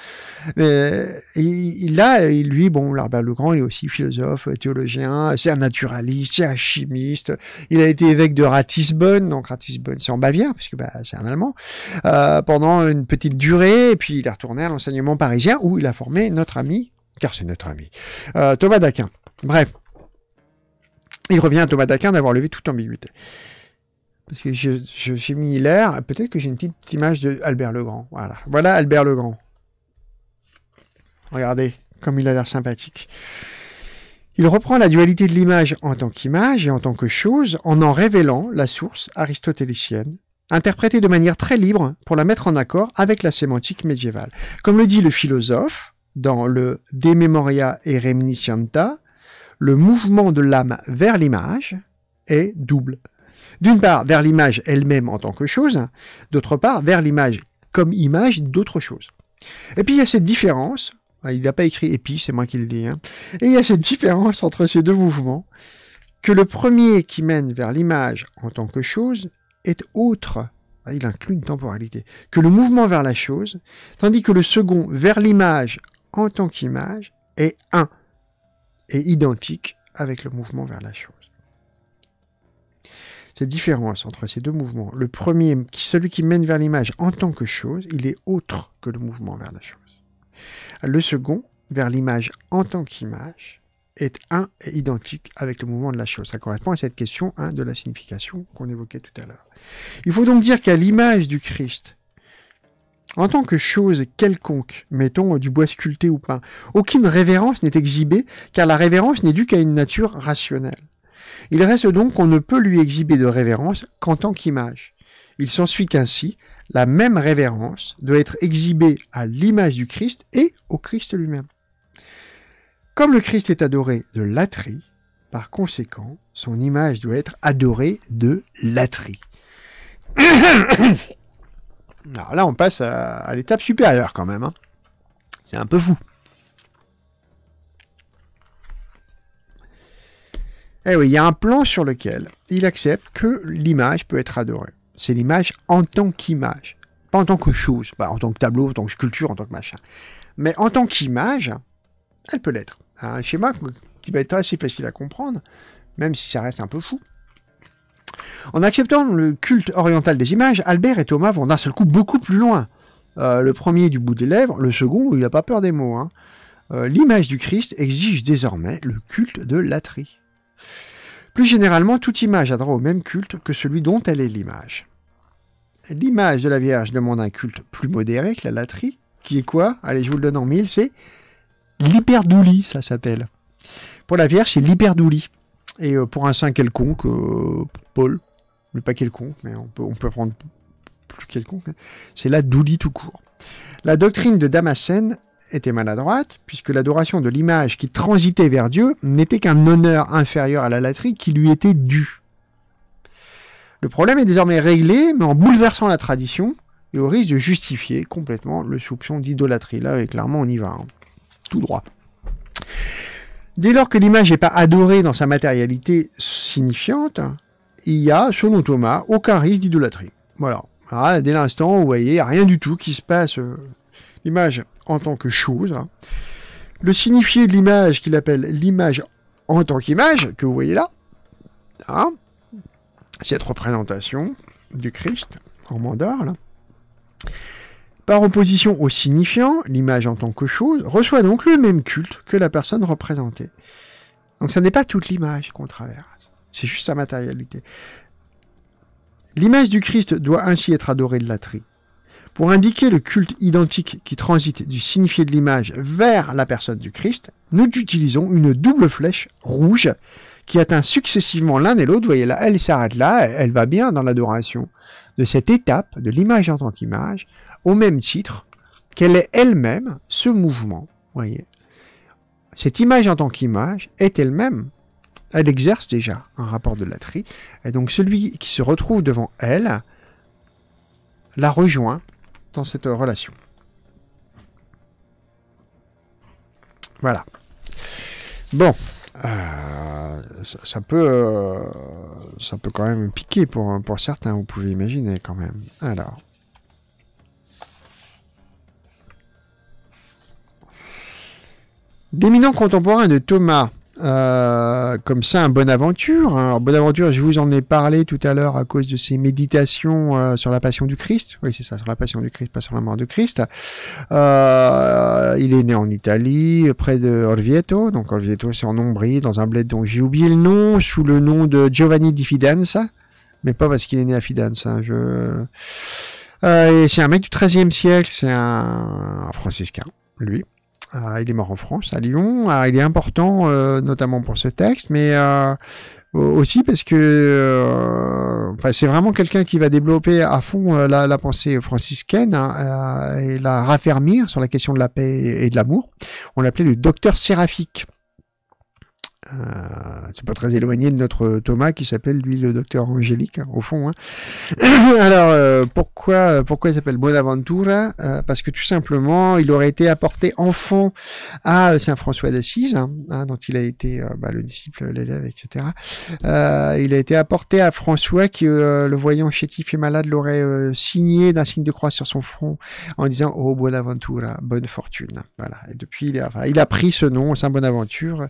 Mais et, là, lui, bon, l'Arbert le grand, il est aussi philosophe, théologien, c'est un naturaliste, c'est un chimiste. Il a été évêque de Ratisbonne, donc Ratisbonne, c'est en Bavière, parce que bah, c'est un Allemand, euh, pendant une petite durée et puis il est retourné à l'enseignement parisien où il a formé notre ami, car c'est notre ami, euh, Thomas d'Aquin. Bref, il revient à Thomas d'Aquin d'avoir levé toute ambiguïté. Parce que j'ai je, mis l'air, peut-être que j'ai une petite image de Albert Legrand. Voilà, voilà Albert Legrand. Regardez, comme il a l'air sympathique. Il reprend la dualité de l'image en tant qu'image et en tant que chose en en révélant la source aristotélicienne interprété de manière très libre pour la mettre en accord avec la sémantique médiévale. Comme le dit le philosophe dans le De Memoria et Reminiscenta, le mouvement de l'âme vers l'image est double. D'une part, vers l'image elle-même en tant que chose, d'autre part, vers l'image comme image d'autre chose. Et puis il y a cette différence, ah, il n'a pas écrit épi, c'est moi qui le dis, hein. et il y a cette différence entre ces deux mouvements, que le premier qui mène vers l'image en tant que chose est autre, ah, il inclut une temporalité, que le mouvement vers la chose, tandis que le second vers l'image en tant qu'image est un, est identique avec le mouvement vers la chose. Cette différence entre ces deux mouvements, le premier, celui qui mène vers l'image en tant que chose, il est autre que le mouvement vers la chose. Le second, vers l'image en tant qu'image, est un identique avec le mouvement de la chose. Ça correspond à cette question hein, de la signification qu'on évoquait tout à l'heure. Il faut donc dire qu'à l'image du Christ, en tant que chose quelconque, mettons du bois sculpté ou peint, aucune révérence n'est exhibée, car la révérence n'est due qu'à une nature rationnelle. Il reste donc qu'on ne peut lui exhiber de révérence qu'en tant qu'image. Il s'ensuit qu'ainsi, la même révérence doit être exhibée à l'image du Christ et au Christ lui-même. Comme le Christ est adoré de latrie, par conséquent, son image doit être adorée de latrie. Alors là, on passe à, l'étape supérieure quand même. Hein. C'est un peu fou. Eh oui, il y a un plan sur lequel il accepte que l'image peut être adorée. C'est l'image en tant qu'image, pas en tant que chose, pas bah, en tant que tableau, en tant que sculpture, en tant que machin. Mais en tant qu'image, elle peut l'être un schéma qui va être assez facile à comprendre, même si ça reste un peu fou. En acceptant le culte oriental des images, Albert et Thomas vont d'un seul coup beaucoup plus loin. Euh, le premier du bout des lèvres, le second, il n'a pas peur des mots. Hein. Euh, l'image du Christ exige désormais le culte de l'atrie. Plus généralement, toute image a droit au même culte que celui dont elle est l'image. L'image de la Vierge demande un culte plus modéré que la latrie, qui est quoi Allez, je vous le donne en mille, c'est l'hyperdouli, ça s'appelle. Pour la Vierge, c'est l'hyperdouli. Et euh, pour un saint quelconque, euh, Paul, mais pas quelconque, mais on peut, on prendre plus quelconque, hein. c'est la douli tout court. La doctrine de Damascène était maladroite, puisque l'adoration de l'image qui transitait vers Dieu n'était qu'un honneur inférieur à la latrie qui lui était due. Le problème est désormais réglé, mais en bouleversant la tradition, et au risque de justifier complètement le soupçon d'idolâtrie. Là, clairement, on y va. Hein tout droit. Dès lors que l'image n'est pas adorée dans sa matérialité signifiante, il y a, selon Thomas, aucun risque d'idolâtrie. Voilà. Ah, dès l'instant, vous voyez, rien du tout qui se passe. Euh, l'image en tant que chose. Hein. Le signifié de l'image qu'il appelle l'image en tant qu'image, que vous voyez là, hein, cette représentation du Christ en mandorle, par opposition au signifiant, l'image en tant que chose reçoit donc le même culte que la personne représentée. Donc ce n'est pas toute l'image qu'on traverse, c'est juste sa matérialité. L'image du Christ doit ainsi être adorée de la tri. Pour indiquer le culte identique qui transite du signifié de l'image vers la personne du Christ, nous utilisons une double flèche rouge qui atteint successivement l'un et l'autre. Vous voyez là, elle s'arrête là, elle va bien dans l'adoration de cette étape de l'image en tant qu'image, au même titre qu'elle est elle-même ce mouvement. Voyez. Cette image en tant qu'image est elle-même. Elle exerce déjà un rapport de latrie. Et donc celui qui se retrouve devant elle la rejoint dans cette relation. Voilà. Bon, euh, ça, peut, euh, ça peut quand même piquer pour, pour certains, vous pouvez imaginer quand même. Alors. D'éminents contemporains de Thomas euh, comme ça, un bonne aventure hein. Alors, aventure, je vous en ai parlé tout à l'heure à cause de ses méditations euh, sur la passion du Christ. Oui, c'est ça, sur la passion du Christ, pas sur la mort du Christ. Euh, il est né en Italie, près de Orvieto. Donc, Orvieto, c'est en Ombrie, dans un bled dont j'ai oublié le nom, sous le nom de Giovanni di Fidanza. Mais pas parce qu'il est né à Fidanza. Hein, euh, c'est un mec du XIIIe siècle, c'est un franciscain, lui. Ah, il est mort en France, à Lyon. Ah, il est important, euh, notamment pour ce texte, mais euh, aussi parce que euh, c'est vraiment quelqu'un qui va développer à fond la, pensée franciscaine hein, et la raffermir sur la question de la paix et de l'amour. On l'appelait le docteur séraphique. Euh, c'est pas très éloigné de notre Thomas qui s'appelle lui le docteur Angélique hein, au fond. Hein. Alors euh, pourquoi euh, pourquoi il s'appelle Bonaventura Parce que tout simplement il aurait été apporté enfant à Saint François d'Assise, hein, dont il a été bah, le disciple, l'élève, etc. il a été apporté à François qui le voyant chétif et malade l'aurait signé d'un signe de croix sur son front en disant Oh Bonaventura, bonne fortune. Voilà. Et depuis il a, il a pris ce nom Saint Bonaventure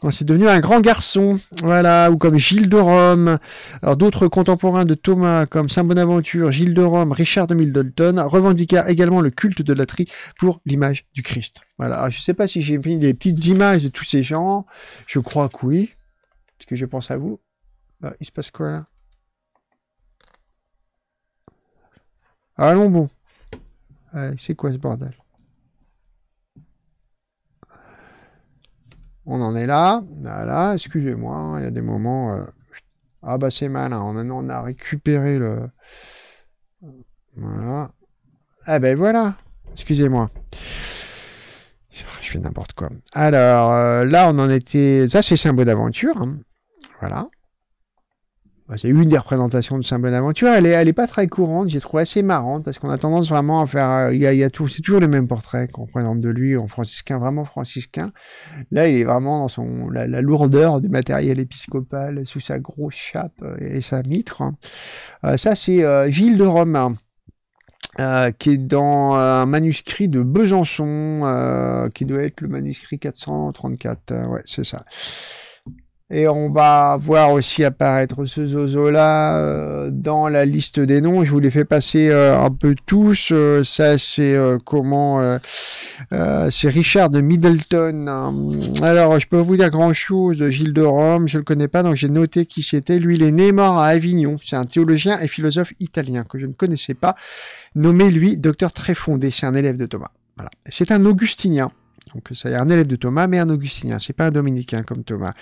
quand c'est un grand garçon, voilà, ou comme Gilles de Rome. Alors d'autres contemporains de Thomas, comme Saint Bonaventure, Gilles de Rome, Richard de Middleton, revendiqua également le culte de la tri pour l'image du Christ. Voilà, ah, je ne sais pas si j'ai mis des petites images de tous ces gens, je crois que oui, parce que je pense à vous. Ah, il se passe quoi là Allons bon. Euh, c'est quoi ce bordel on en est là. Voilà, excusez-moi, hein, il y a des moments... Euh, ah bah c'est malin, on a, on a récupéré le... Voilà. Ah ben voilà, excusez-moi. Je fais n'importe quoi. Alors, euh, là, on en était... Ça, c'est Symbole d'aventure. Hein. Voilà. Bah, c'est une des représentations de Saint Bonaventure. Elle est, elle est pas très courante. J'ai trouvé assez marrante parce qu'on a tendance vraiment à faire. Euh, il y a, C'est toujours le même portrait qu'on présente de lui en franciscain, vraiment franciscain. Là, il est vraiment dans son la, lourdeur du matériel épiscopal sous sa grosse chape euh, et sa mitre. Hein. Euh, ça, c'est Gilles de Rome. Hein, qui est dans un manuscrit de Besançon, qui doit être le manuscrit 434. ouais, c'est ça. Et on va voir aussi apparaître ce zozo-là euh, dans la liste des noms. Je vous les fais passer euh, un peu tous. Euh, ça, c'est comment... c'est Richard de Middleton. Alors, je peux vous dire grand-chose de Gilles de Rome. Je le connais pas, donc j'ai noté qui c'était. Lui, il est né mort à Avignon. C'est un théologien et philosophe italien que je ne connaissais pas. Nommé, lui, docteur très fondé. C'est un élève de Thomas. Voilà. C'est un augustinien. Donc c'est un élève de Thomas, mais un augustinien, c'est pas un dominicain comme Thomas.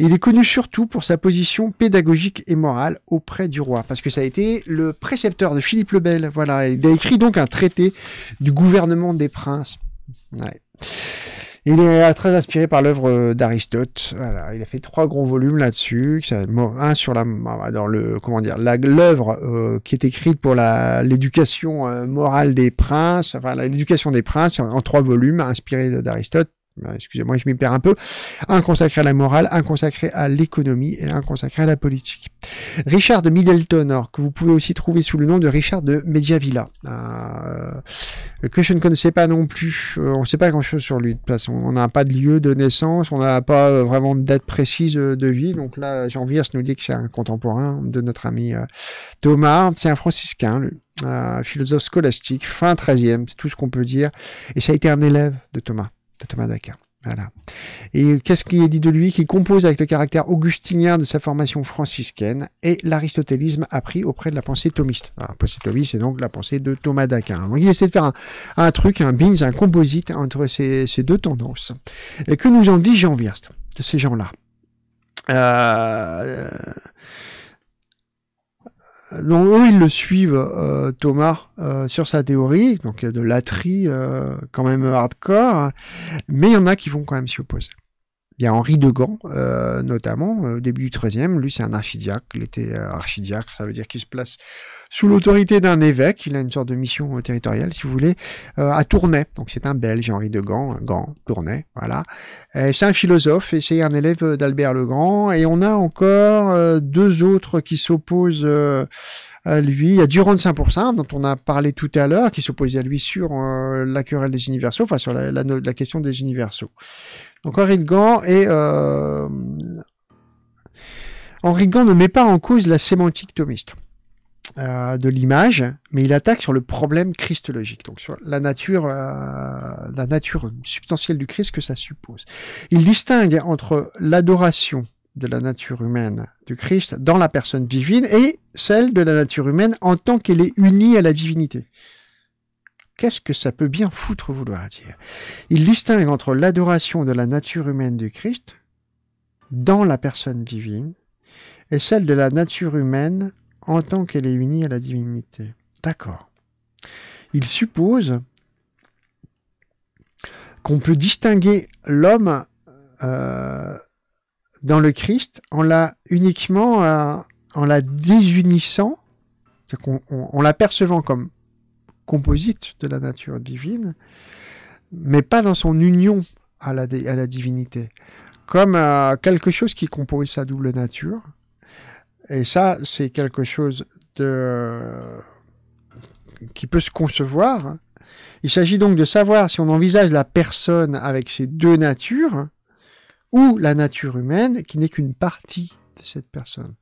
Il est connu surtout pour sa position pédagogique et morale auprès du roi, parce que ça a été le précepteur de Philippe le Bel. Voilà, il a écrit donc un traité du gouvernement des princes. Ouais. Il est très inspiré par l'œuvre euh, d'Aristote. il a fait trois gros volumes là-dessus. Un sur la, ah, dans le, comment dire, l'œuvre euh, qui est écrite pour l'éducation euh, morale des princes, enfin l'éducation des princes en trois volumes, inspirée d'Aristote. Bah, excusez-moi, je m'y perds un peu, un consacré à la morale, un consacré à l'économie et un consacré à la politique. Richard de Middleton, que vous pouvez aussi trouver sous le nom de Richard de Mediavilla, euh, que je ne connaissais pas non plus, euh, on ne sait pas grand-chose sur lui, de toute façon, on n'a pas de lieu de naissance, on n'a pas euh, vraiment de date précise de vie, donc là, Jean Vierce nous dit que c'est un contemporain de notre ami Thomas, c'est un franciscain, philosophe scolastique, fin 13e, c'est tout ce qu'on peut dire, et ça a été un élève de Thomas. Thomas d'Aquin. Voilà. Et qu'est-ce qui est dit de lui Qui compose avec le caractère augustinien de sa formation franciscaine et l'aristotélisme appris auprès de la pensée thomiste. La pensée thomiste, c'est donc la pensée de Thomas d'Aquin. Donc il essaie de faire un, truc, un binge, un composite entre ces, ces, deux tendances. Et que nous en dit Jean Wirst de ces gens-là euh, donc eux, ils le suivent, euh, Thomas, euh, sur sa théorie, donc de l'atrie euh, quand même hardcore, mais il y en a qui vont quand même s'y opposer il y a Henri de Gand, euh, notamment, au euh, début du XIIIe. Lui, c'est un archidiacre. Il était euh, archidiacre, ça veut dire qu'il se place sous l'autorité d'un évêque. Il a une sorte de mission territoriale, si vous voulez, à Tournai. Donc, c'est un Belge, Henri de Gand, Gand, Tournai, voilà. c'est un philosophe et c'est un élève d'Albert le Grand. Et on a encore deux autres qui s'opposent à lui. Il y a Durand de Saint-Pourçain, dont on a parlé tout à l'heure, qui s'opposait à lui sur la querelle des universaux, enfin, sur la, la question des universaux. Donc Henri Gand et euh, Gand ne met pas en cause la sémantique thomiste euh, de l'image, mais il attaque sur le problème christologique, donc sur la euh, la nature substantielle du Christ que ça suppose. Il distingue entre l'adoration de la nature humaine du Christ dans la personne divine et celle de la nature humaine en tant qu'elle est unie à la divinité qu'est-ce que ça peut bien foutre vouloir dire Il distingue entre l'adoration de la nature humaine du Christ dans la personne divine et celle de la nature humaine en tant qu'elle est unie à la divinité. D'accord. Il suppose qu'on peut distinguer l'homme euh, dans le Christ en la uniquement euh, en la désunissant, c'est-à-dire en l'apercevant comme composite de la nature divine, mais pas dans son union à la, divinité, comme euh, quelque chose qui compose sa double nature. Et ça, c'est quelque chose de... qui peut se concevoir. Il s'agit donc de savoir si on envisage la personne avec ses deux natures ou la nature humaine qui n'est qu'une partie de cette personne.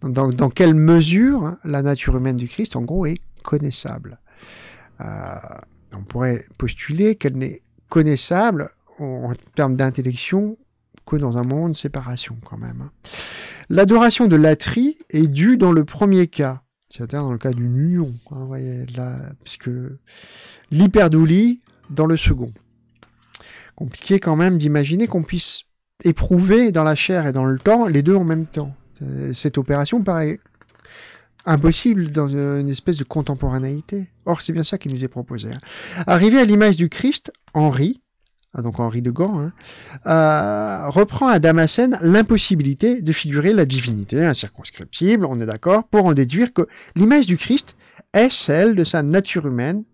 dans, quelle mesure la nature humaine du Christ, en gros, est connaissable. Euh, on pourrait postuler qu'elle n'est connaissable en, termes d'intellection que dans un moment de séparation quand même. Hein. L'adoration de l'atrie est due dans le premier cas, c'est-à-dire dans le cas d'une union, hein, puisque l'hyperdoulie dans le second. Compliqué quand même d'imaginer qu'on puisse éprouver dans la chair et dans le temps les deux en même temps. Euh, cette opération paraît impossible dans une espèce de contemporanéité. Or, c'est bien ça qui nous est proposé. Hein. Arrivé à l'image du Christ, Henri, ah, donc Henri de Gand, hein, euh, reprend à Damascène l'impossibilité de figurer la divinité incirconscriptible, on est d'accord, pour en déduire que l'image du Christ est celle de sa nature humaine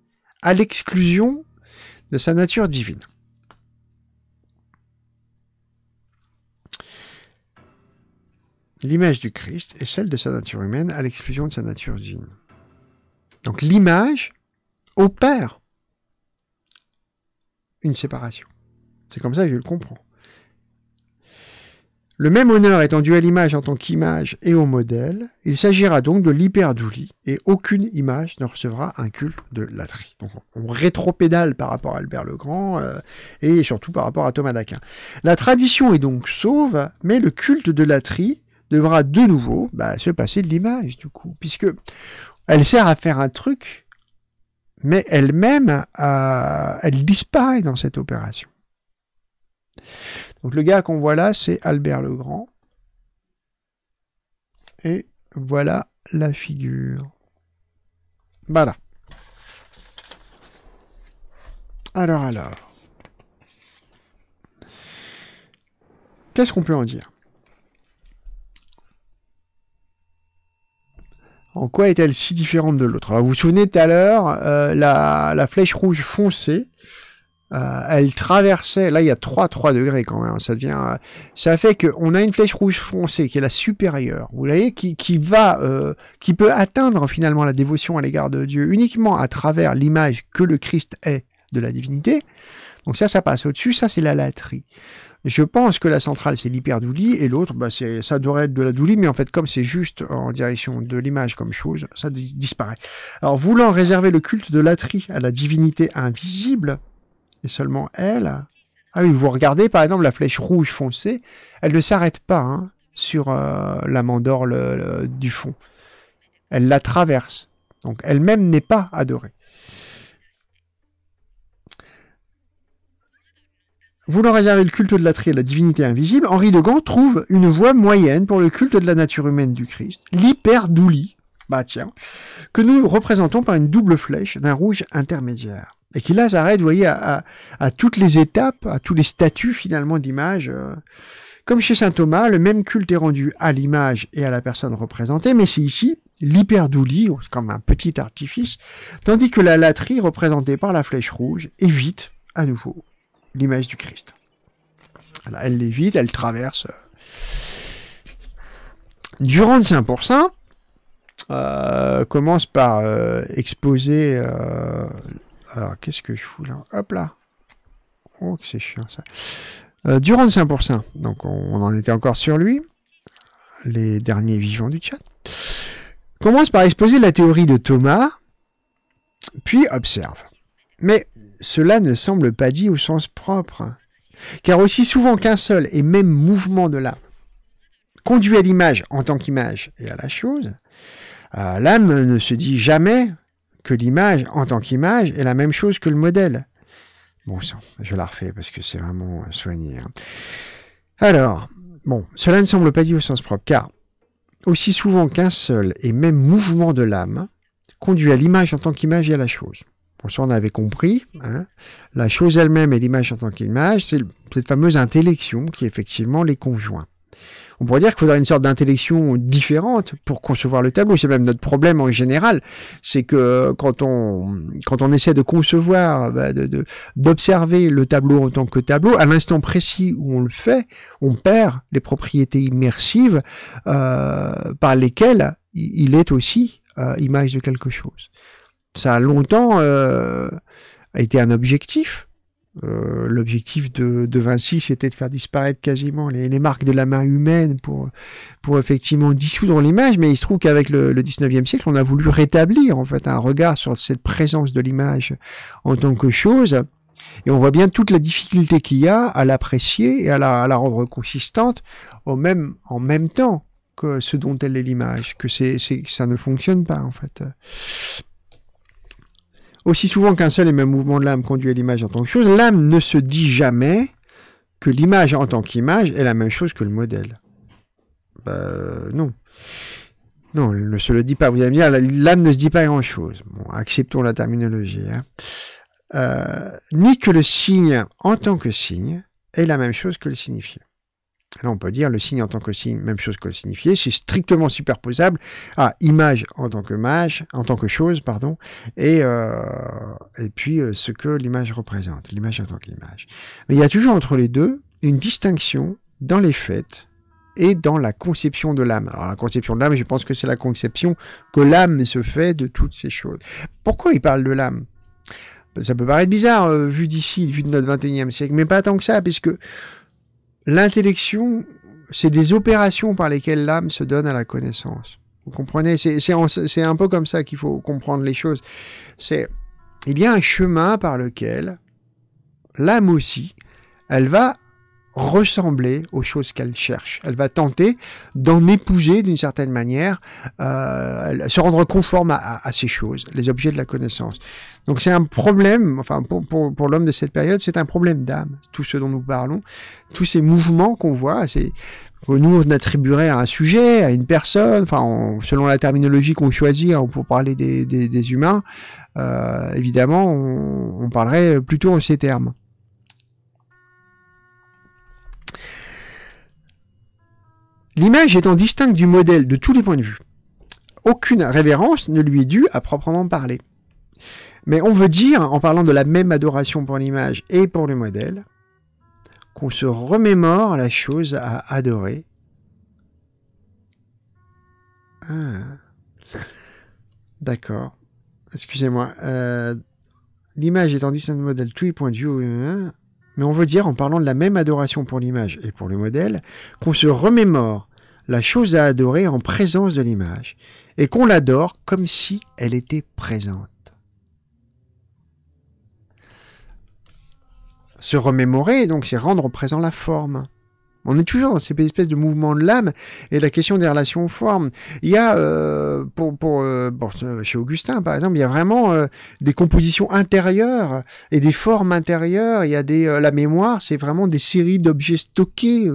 à l'exclusion de sa nature divine. l'image du Christ est celle de sa nature humaine à l'exclusion de sa nature divine. Donc l'image opère une séparation. C'est comme ça que je le comprends. Le même honneur étant dû à l'image en tant qu'image et au modèle, il s'agira donc de l'hyperdoulie et aucune image ne recevra un culte de latrie. Donc on rétropédale par rapport à Albert le Grand euh, et surtout par rapport à Thomas d'Aquin. La tradition est donc sauve, mais le culte de latrie devra de nouveau bah, se passer de l'image, du coup, puisque elle sert à faire un truc, mais elle-même, euh, elle disparaît dans cette opération. Donc le gars qu'on voit là, c'est Albert Legrand. Et voilà la figure. Voilà. Alors alors. Qu'est-ce qu'on peut en dire En quoi est-elle si différente de l'autre vous vous souvenez tout à l'heure, euh, la, flèche rouge foncée, euh, elle traversait, là il y a 3, 3 degrés quand même, ça vient euh, ça fait qu'on a une flèche rouge foncée qui est la supérieure, vous voyez, qui, va, qui peut atteindre finalement la dévotion à l'égard de Dieu uniquement à travers l'image que le Christ est de la divinité. Donc ça, ça passe au-dessus, ça c'est la latrie. Je pense que la centrale, c'est l'hyperdouli, et l'autre, bah, c'est, ça devrait être de la douli, mais en fait, comme c'est juste en direction de l'image comme chose, ça disparaît. Alors, voulant réserver le culte de l'atri à la divinité invisible, et seulement elle, ah oui, vous regardez, par exemple, la flèche rouge foncée, elle ne s'arrête pas hein, sur euh, la mandorle euh, du fond. Elle la traverse. Donc, elle-même n'est pas adorée. Voulant réserver le culte de l'atrie à la divinité invisible, Henri de Gand trouve une voie moyenne pour le culte de la nature humaine du Christ, l'hyperdoulie, bah tiens, que nous représentons par une double flèche d'un rouge intermédiaire. Et qui là s'arrête, voyez, à, toutes les étapes, à tous les statuts finalement d'image. Euh. Comme chez saint Thomas, le même culte est rendu à l'image et à la personne représentée, mais c'est ici l'hyperdouli, comme un petit artifice, tandis que la latrie représentée par la flèche rouge évite à nouveau l'image du Christ. Elle elle l'évite, elle traverse. Euh, durant de 5%, euh, commence par euh, exposer. Euh, alors, qu'est-ce que je fous là Hop là Oh, que c'est chiant ça. Durant le 5%, donc on, on, en était encore sur lui, les derniers vivants du chat, commence par exposer la théorie de Thomas, puis observe. Mais cela ne semble pas dit au sens propre. Car aussi souvent qu'un seul et même mouvement de l'âme conduit à l'image en tant qu'image et à la chose, euh, l'âme ne se dit jamais que l'image en tant qu'image est la même chose que le modèle. Bon je la refais parce que c'est vraiment soigné. Hein. Alors, bon, cela ne semble pas dit au sens propre, car aussi souvent qu'un seul et même mouvement de l'âme conduit à l'image en tant qu'image et à la chose. On s'en avait compris. Hein. La chose elle-même et l'image en tant qu'image, c'est cette fameuse intellection qui effectivement les conjoints. On pourrait dire qu'il faudrait une sorte d'intellection différente pour concevoir le tableau. C'est même notre problème en général. C'est que quand on, quand on essaie de concevoir, bah, de, d'observer le tableau en tant que tableau, à l'instant précis où on le fait, on perd les propriétés immersives euh, par lesquelles il est aussi euh, image de quelque chose ça a longtemps euh, été un objectif. Euh, l'objectif de, Vinci, c'était de faire disparaître quasiment les, marques de la main humaine pour, effectivement dissoudre l'image, mais il se trouve qu'avec le, 19e siècle, on a voulu rétablir en fait un regard sur cette présence de l'image en tant que chose. Et on voit bien toute la difficulté qu'il y a à l'apprécier et à la, rendre consistante au même, en même temps que ce dont elle est l'image, que ça ne fonctionne pas en fait. Aussi souvent qu'un seul et même mouvement de l'âme conduit à l'image en tant que chose, l'âme ne se dit jamais que l'image en tant qu'image est la même chose que le modèle. Bah, euh, non. Non, elle ne se le dit pas. Vous allez me dire, l'âme ne se dit pas grand-chose. Bon, acceptons la terminologie. Hein. Euh, ni que le signe en tant que signe est la même chose que le signifiant. Là, on peut dire le signe en tant que signe, même chose que le signifié, c'est strictement superposable à image en tant que mage, en tant que chose, pardon, et, euh, et puis euh, ce que l'image représente, l'image en tant qu'image. Mais il y a toujours entre les deux une distinction dans les faits et dans la conception de l'âme. Alors la conception de l'âme, je pense que c'est la conception que l'âme se fait de toutes ces choses. Pourquoi il parle de l'âme Ça peut paraître bizarre euh, vu d'ici, vu de notre 21e siècle, mais pas tant que ça, puisque L'intellection, c'est des opérations par lesquelles l'âme se donne à la connaissance. Vous comprenez C'est un peu comme ça qu'il faut comprendre les choses. C'est Il y a un chemin par lequel l'âme aussi, elle va ressembler aux choses qu'elle cherche. Elle va tenter d'en épouser d'une certaine manière, euh, se rendre conforme à, ces choses, les objets de la connaissance. Donc c'est un problème, enfin pour, l'homme de cette période, c'est un problème d'âme, tout ce dont nous parlons, tous ces mouvements qu'on voit, c'est nous on attribuerait à un sujet, à une personne, enfin selon la terminologie qu'on choisit hein, pour parler des, humains, euh, évidemment on parlerait plutôt en ces termes. L'image étant distincte du modèle de tous les points de vue, aucune révérence ne lui est due à proprement parler. Mais on veut dire, en parlant de la même adoration pour l'image et pour le modèle, qu'on se remémore la chose à adorer. Ah. D'accord. Excusez-moi. Euh, l'image étant distincte du modèle, tous les points de vue. Hein, mais on veut dire, en parlant de la même adoration pour l'image et pour le modèle, qu'on se remémore la chose à adorer en présence de l'image, et qu'on l'adore comme si elle était présente. Se remémorer, donc, c'est rendre présent la forme. On est toujours dans cette espèce de mouvement de l'âme et la question des relations aux formes. Il y a, euh, pour, pour, euh, bon, chez Augustin par exemple, il y a vraiment euh, des compositions intérieures et des formes intérieures. Il y a des, euh, la mémoire, c'est vraiment des séries d'objets stockés.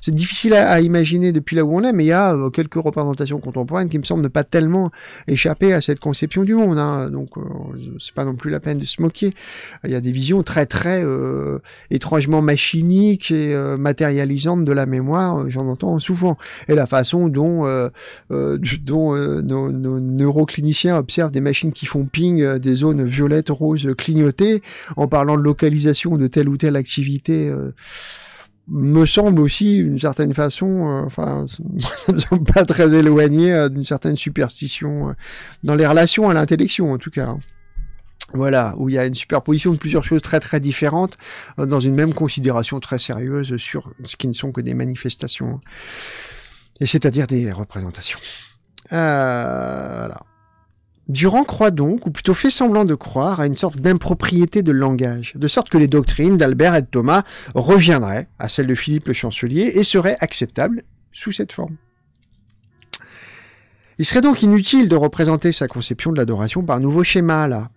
C'est difficile à, imaginer depuis là où on est, mais il y a quelques représentations contemporaines qui me semblent ne pas tellement échapper à cette conception du monde. Hein. Donc, c'est pas non plus la peine de se moquer. Il y a des visions très très étrangement machiniques et matérialisantes de la mémoire, euh, j'en entends souvent, et la façon dont, euh, euh, nos, neurocliniciens observent des machines qui font ping, des zones violettes, roses clignotées, en parlant de localisation de telle ou telle activité me semble aussi d'une certaine façon, enfin, pas très éloigné d'une certaine superstition dans les relations à l'intellection en tout cas. Hein. Voilà, où il y a une superposition de plusieurs choses très très différentes euh, dans une même considération très sérieuse sur ce qui ne sont que des manifestations, hein. et c'est-à-dire des représentations. Euh, Durand croit donc, ou plutôt fait semblant de croire, à une sorte d'impropriété de langage, de sorte que les doctrines d'Albert et de Thomas reviendraient à celles de Philippe le chancelier et seraient acceptables sous cette forme. Il serait donc inutile de représenter sa conception de l'adoration par un nouveau schéma, là,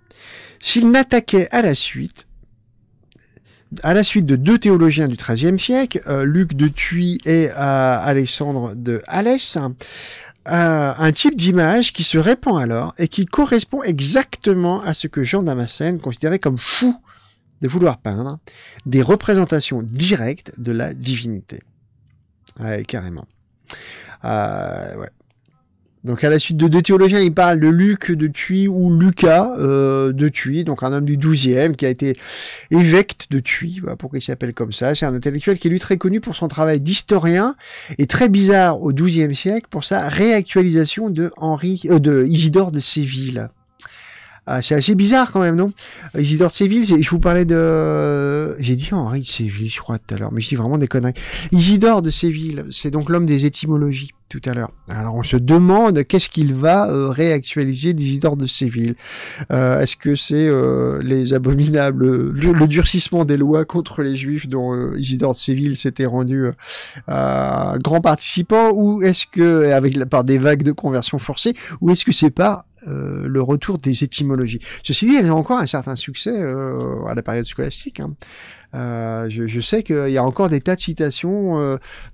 s'il n'attaquait à la suite, à la suite de deux théologiens du XIIIe siècle, euh, Luc de Thuy et euh, Alexandre de Alès, euh, un type d'image qui se répand alors et qui correspond exactement à ce que Jean Damascène considérait comme fou de vouloir peindre, des représentations directes de la divinité. carrément. ouais. Donc à la suite de deux théologiens, il parle de Luc de Thuy ou Lucas euh, de Thuy, donc un homme du XIIe qui a été évêque de Thuy, voilà pourquoi il s'appelle comme ça. C'est un intellectuel qui est lui très connu pour son travail d'historien et très bizarre au XIIe siècle pour sa réactualisation de Henri euh, de Isidore de Séville. Ah, c'est assez bizarre quand même, non Isidore Séville, je vous parlais de... J'ai dit oh, Henri de Séville, je crois, tout à l'heure, mais je dis vraiment des conneries. Isidore de Séville, c'est donc l'homme des étymologies, tout à l'heure. Alors on se demande qu'est-ce qu'il va euh, réactualiser d'Isidore de Séville. Euh, est-ce que c'est euh, les abominables, le, durcissement des lois contre les juifs dont Isidore de Séville s'était rendu grand participant, ou est-ce que, avec la part des vagues de conversion forcée, ou est-ce que c'est pas euh, le retour des étymologies. Ceci dit, elle ont encore un certain succès euh, à la période scolastique. Hein. Euh, je, sais qu'il y a encore des tas de citations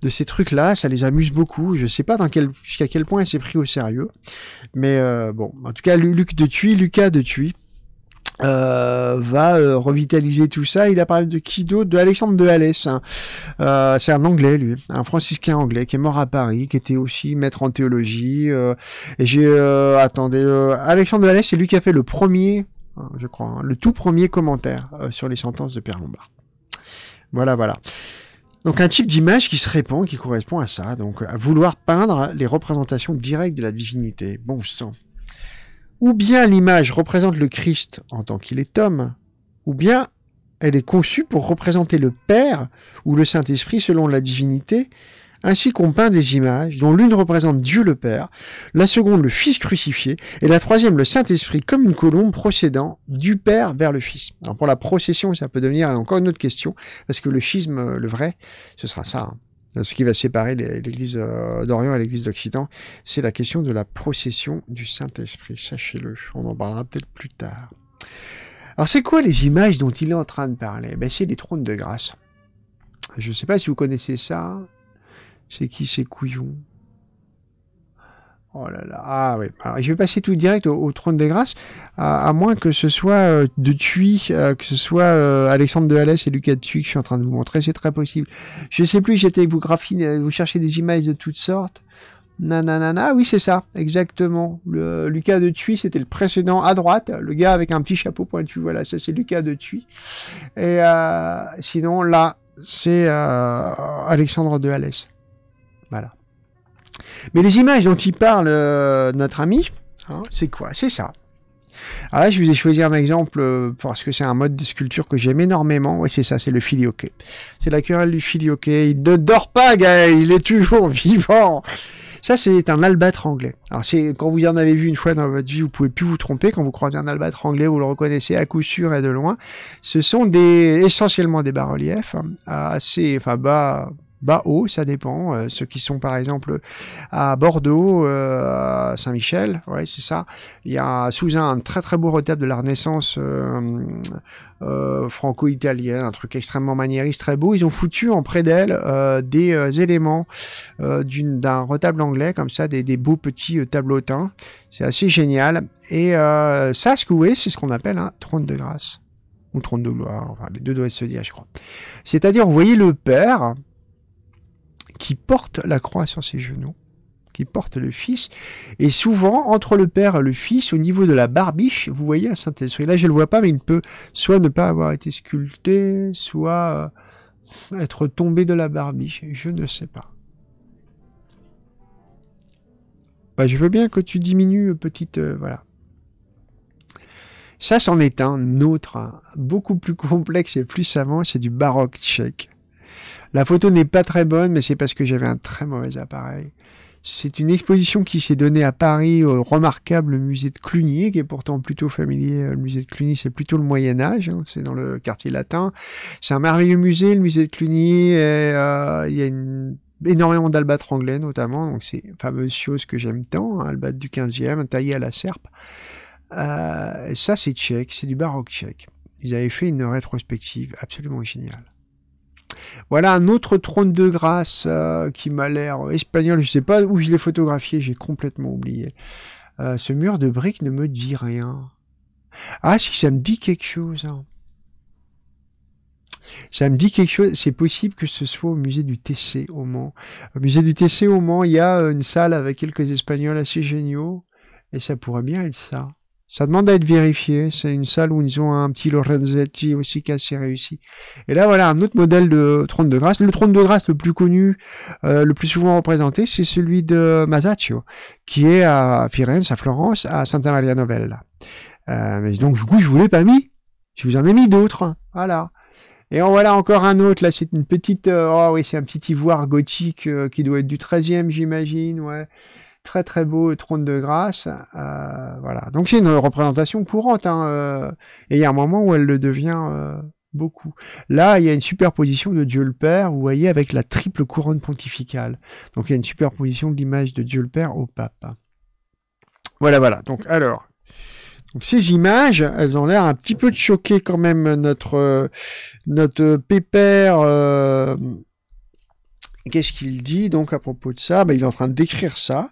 de ces trucs-là, ça les amuse beaucoup. Je sais pas quel, jusqu'à quel point s'est pris au sérieux, mais bon, en tout cas, Luc de Tuy, Lucas de Tuy. Euh, va euh, revitaliser tout ça. Il a parlé de qui d'autre De Alexandre de Halès. Hein. Euh, c'est un anglais, lui, un franciscain anglais qui est mort à Paris, qui était aussi maître en théologie. et j'ai... attendez, Alexandre de Halès, c'est lui qui a fait le premier, je crois, hein, le tout premier commentaire sur les sentences de Pierre Lombard. Voilà, voilà. Donc un type d'image qui se répand, qui correspond à ça. Donc à vouloir peindre les représentations directes de la divinité. Bon sang ou bien l'image représente le Christ en tant qu'il est homme, ou bien elle est conçue pour représenter le Père ou le Saint-Esprit selon la divinité, ainsi qu'on peint des images dont l'une représente Dieu le Père, la seconde le Fils crucifié, et la troisième le Saint-Esprit comme une colombe procédant du Père vers le Fils. Alors pour la procession, ça peut devenir encore une autre question, parce que le schisme, le vrai, ce sera ça. Hein ce qui va séparer l'Église euh, d'Orient et l'Église d'Occident, c'est la question de la procession du Saint-Esprit. Sachez-le, on en parlera peut-être plus tard. Alors c'est quoi les images dont il est en train de parler ben, C'est des trônes de grâce. Je ne sais pas si vous connaissez ça. C'est qui ces couillons Oh là là, ah oui. Alors, je vais passer tout direct au, trône des grâces, à, moins que ce soit euh, de Thuy, euh, que ce soit euh, Alexandre de Halès et Lucas de Thuy que je suis en train de vous montrer, c'est très possible. Je sais plus, j'étais vous graphine, vous cherchez des images de toutes sortes. Nanana, oui c'est ça, exactement. Le, Lucas de Thuy, c'était le précédent à droite, le gars avec un petit chapeau pointu, voilà, ça c'est Lucas de Thuy. Et sinon là, c'est Alexandre de Halès. Voilà. Mais les images dont il parle euh, notre ami, hein c'est quoi C'est ça. Alors là, je vous ai choisi un exemple euh, parce que c'est un mode de sculpture que j'aime énormément. Oui, c'est ça, c'est le filioquet. C'est la querelle du filioquet. Il ne dort pas, gars, il est toujours vivant. Ça, c'est un albâtre anglais. Alors, c'est quand vous en avez vu une fois dans votre vie, vous pouvez plus vous tromper. Quand vous croisez un albâtre anglais, vous le reconnaissez à coup sûr et de loin. Ce sont des essentiellement des bas-reliefs hein, assez, enfin bas, bas haut, ça dépend. Euh, ceux qui sont par exemple à Bordeaux, euh, à Saint-Michel, ouais, c'est ça. Il y a sous un, très très beau retable de la Renaissance euh, franco italienne un truc extrêmement maniériste, très beau. Ils ont foutu en près d'elle des éléments d'un retable anglais, comme ça, des, beaux petits tableautins. C'est assez génial. Et ça, voyez, c'est ce qu'on appelle un trône de grâce ou trône de gloire, les deux doivent se dire, je crois. C'est-à-dire, vous voyez le Père, qui porte la croix sur ses genoux, qui porte le Fils. Et souvent, entre le Père et le Fils, au niveau de la barbiche, vous voyez la saint Esprit. Là, je ne le vois pas, mais il peut soit ne pas avoir été sculpté, soit euh, être tombé de la barbiche. Je ne sais pas. Bah, je veux bien que tu diminues, petite... Euh, voilà. Ça, c'en est un autre, hein. beaucoup plus complexe et plus savant, c'est du baroque tchèque. La photo n'est pas très bonne, mais c'est parce que j'avais un très mauvais appareil. C'est une exposition qui s'est donnée à Paris au remarquable musée de Cluny, qui est pourtant plutôt familier. Euh, le musée de Cluny, c'est plutôt le Moyen Âge, hein, c'est dans le quartier latin. C'est un merveilleux musée, le musée de Cluny. Euh, il y a énormément d'albâtres anglais notamment, donc ces fameuses chose que j'aime tant, hein, albâtre du 15e, taillé à la serpe. Euh, ça c'est tchèque, c'est du baroque tchèque. Ils avaient fait une rétrospective absolument géniale. Voilà un autre trône de grâce euh, qui m'a l'air espagnol. Je ne sais pas où je l'ai photographié, j'ai complètement oublié. Euh, ce mur de briques ne me dit rien. Ah, si ça me dit quelque chose. Hein. Ça me dit quelque chose. C'est possible que ce soit au musée du TC au Mans. Au musée du TC au Mans, il y a une salle avec quelques Espagnols assez géniaux. Et ça pourrait bien être ça. Ça demande à être vérifié. C'est une salle où ils ont un petit Lorenzetti aussi qui a assez réussi. Et là, voilà, un autre modèle de trône de grâce. Le trône de grâce le plus connu, euh, le plus souvent représenté, c'est celui de Masaccio, qui est à Firenze, à Florence, à Santa Maria Novella. Euh, mais donc, du coup, je vous l'ai pas mis. Je vous en ai mis d'autres. Voilà. Et voilà encore un autre. Là, c'est une petite. Euh, oh oui, c'est un petit ivoire gothique qui doit être du 13e, j'imagine. Ouais très très beau trône de grâce. Euh, voilà. Donc c'est une représentation courante. Hein, euh, et il y a un moment où elle le devient euh, beaucoup. Là, il y a une superposition de Dieu le Père, vous voyez, avec la triple couronne pontificale. Donc il y a une superposition de l'image de Dieu le Père au pape. Voilà, voilà. Donc alors. ces images, elles ont l'air un petit peu de choquer quand même notre notre pépère qu'est-ce qu'il dit donc à propos de ça ben, Il est en train de décrire ça.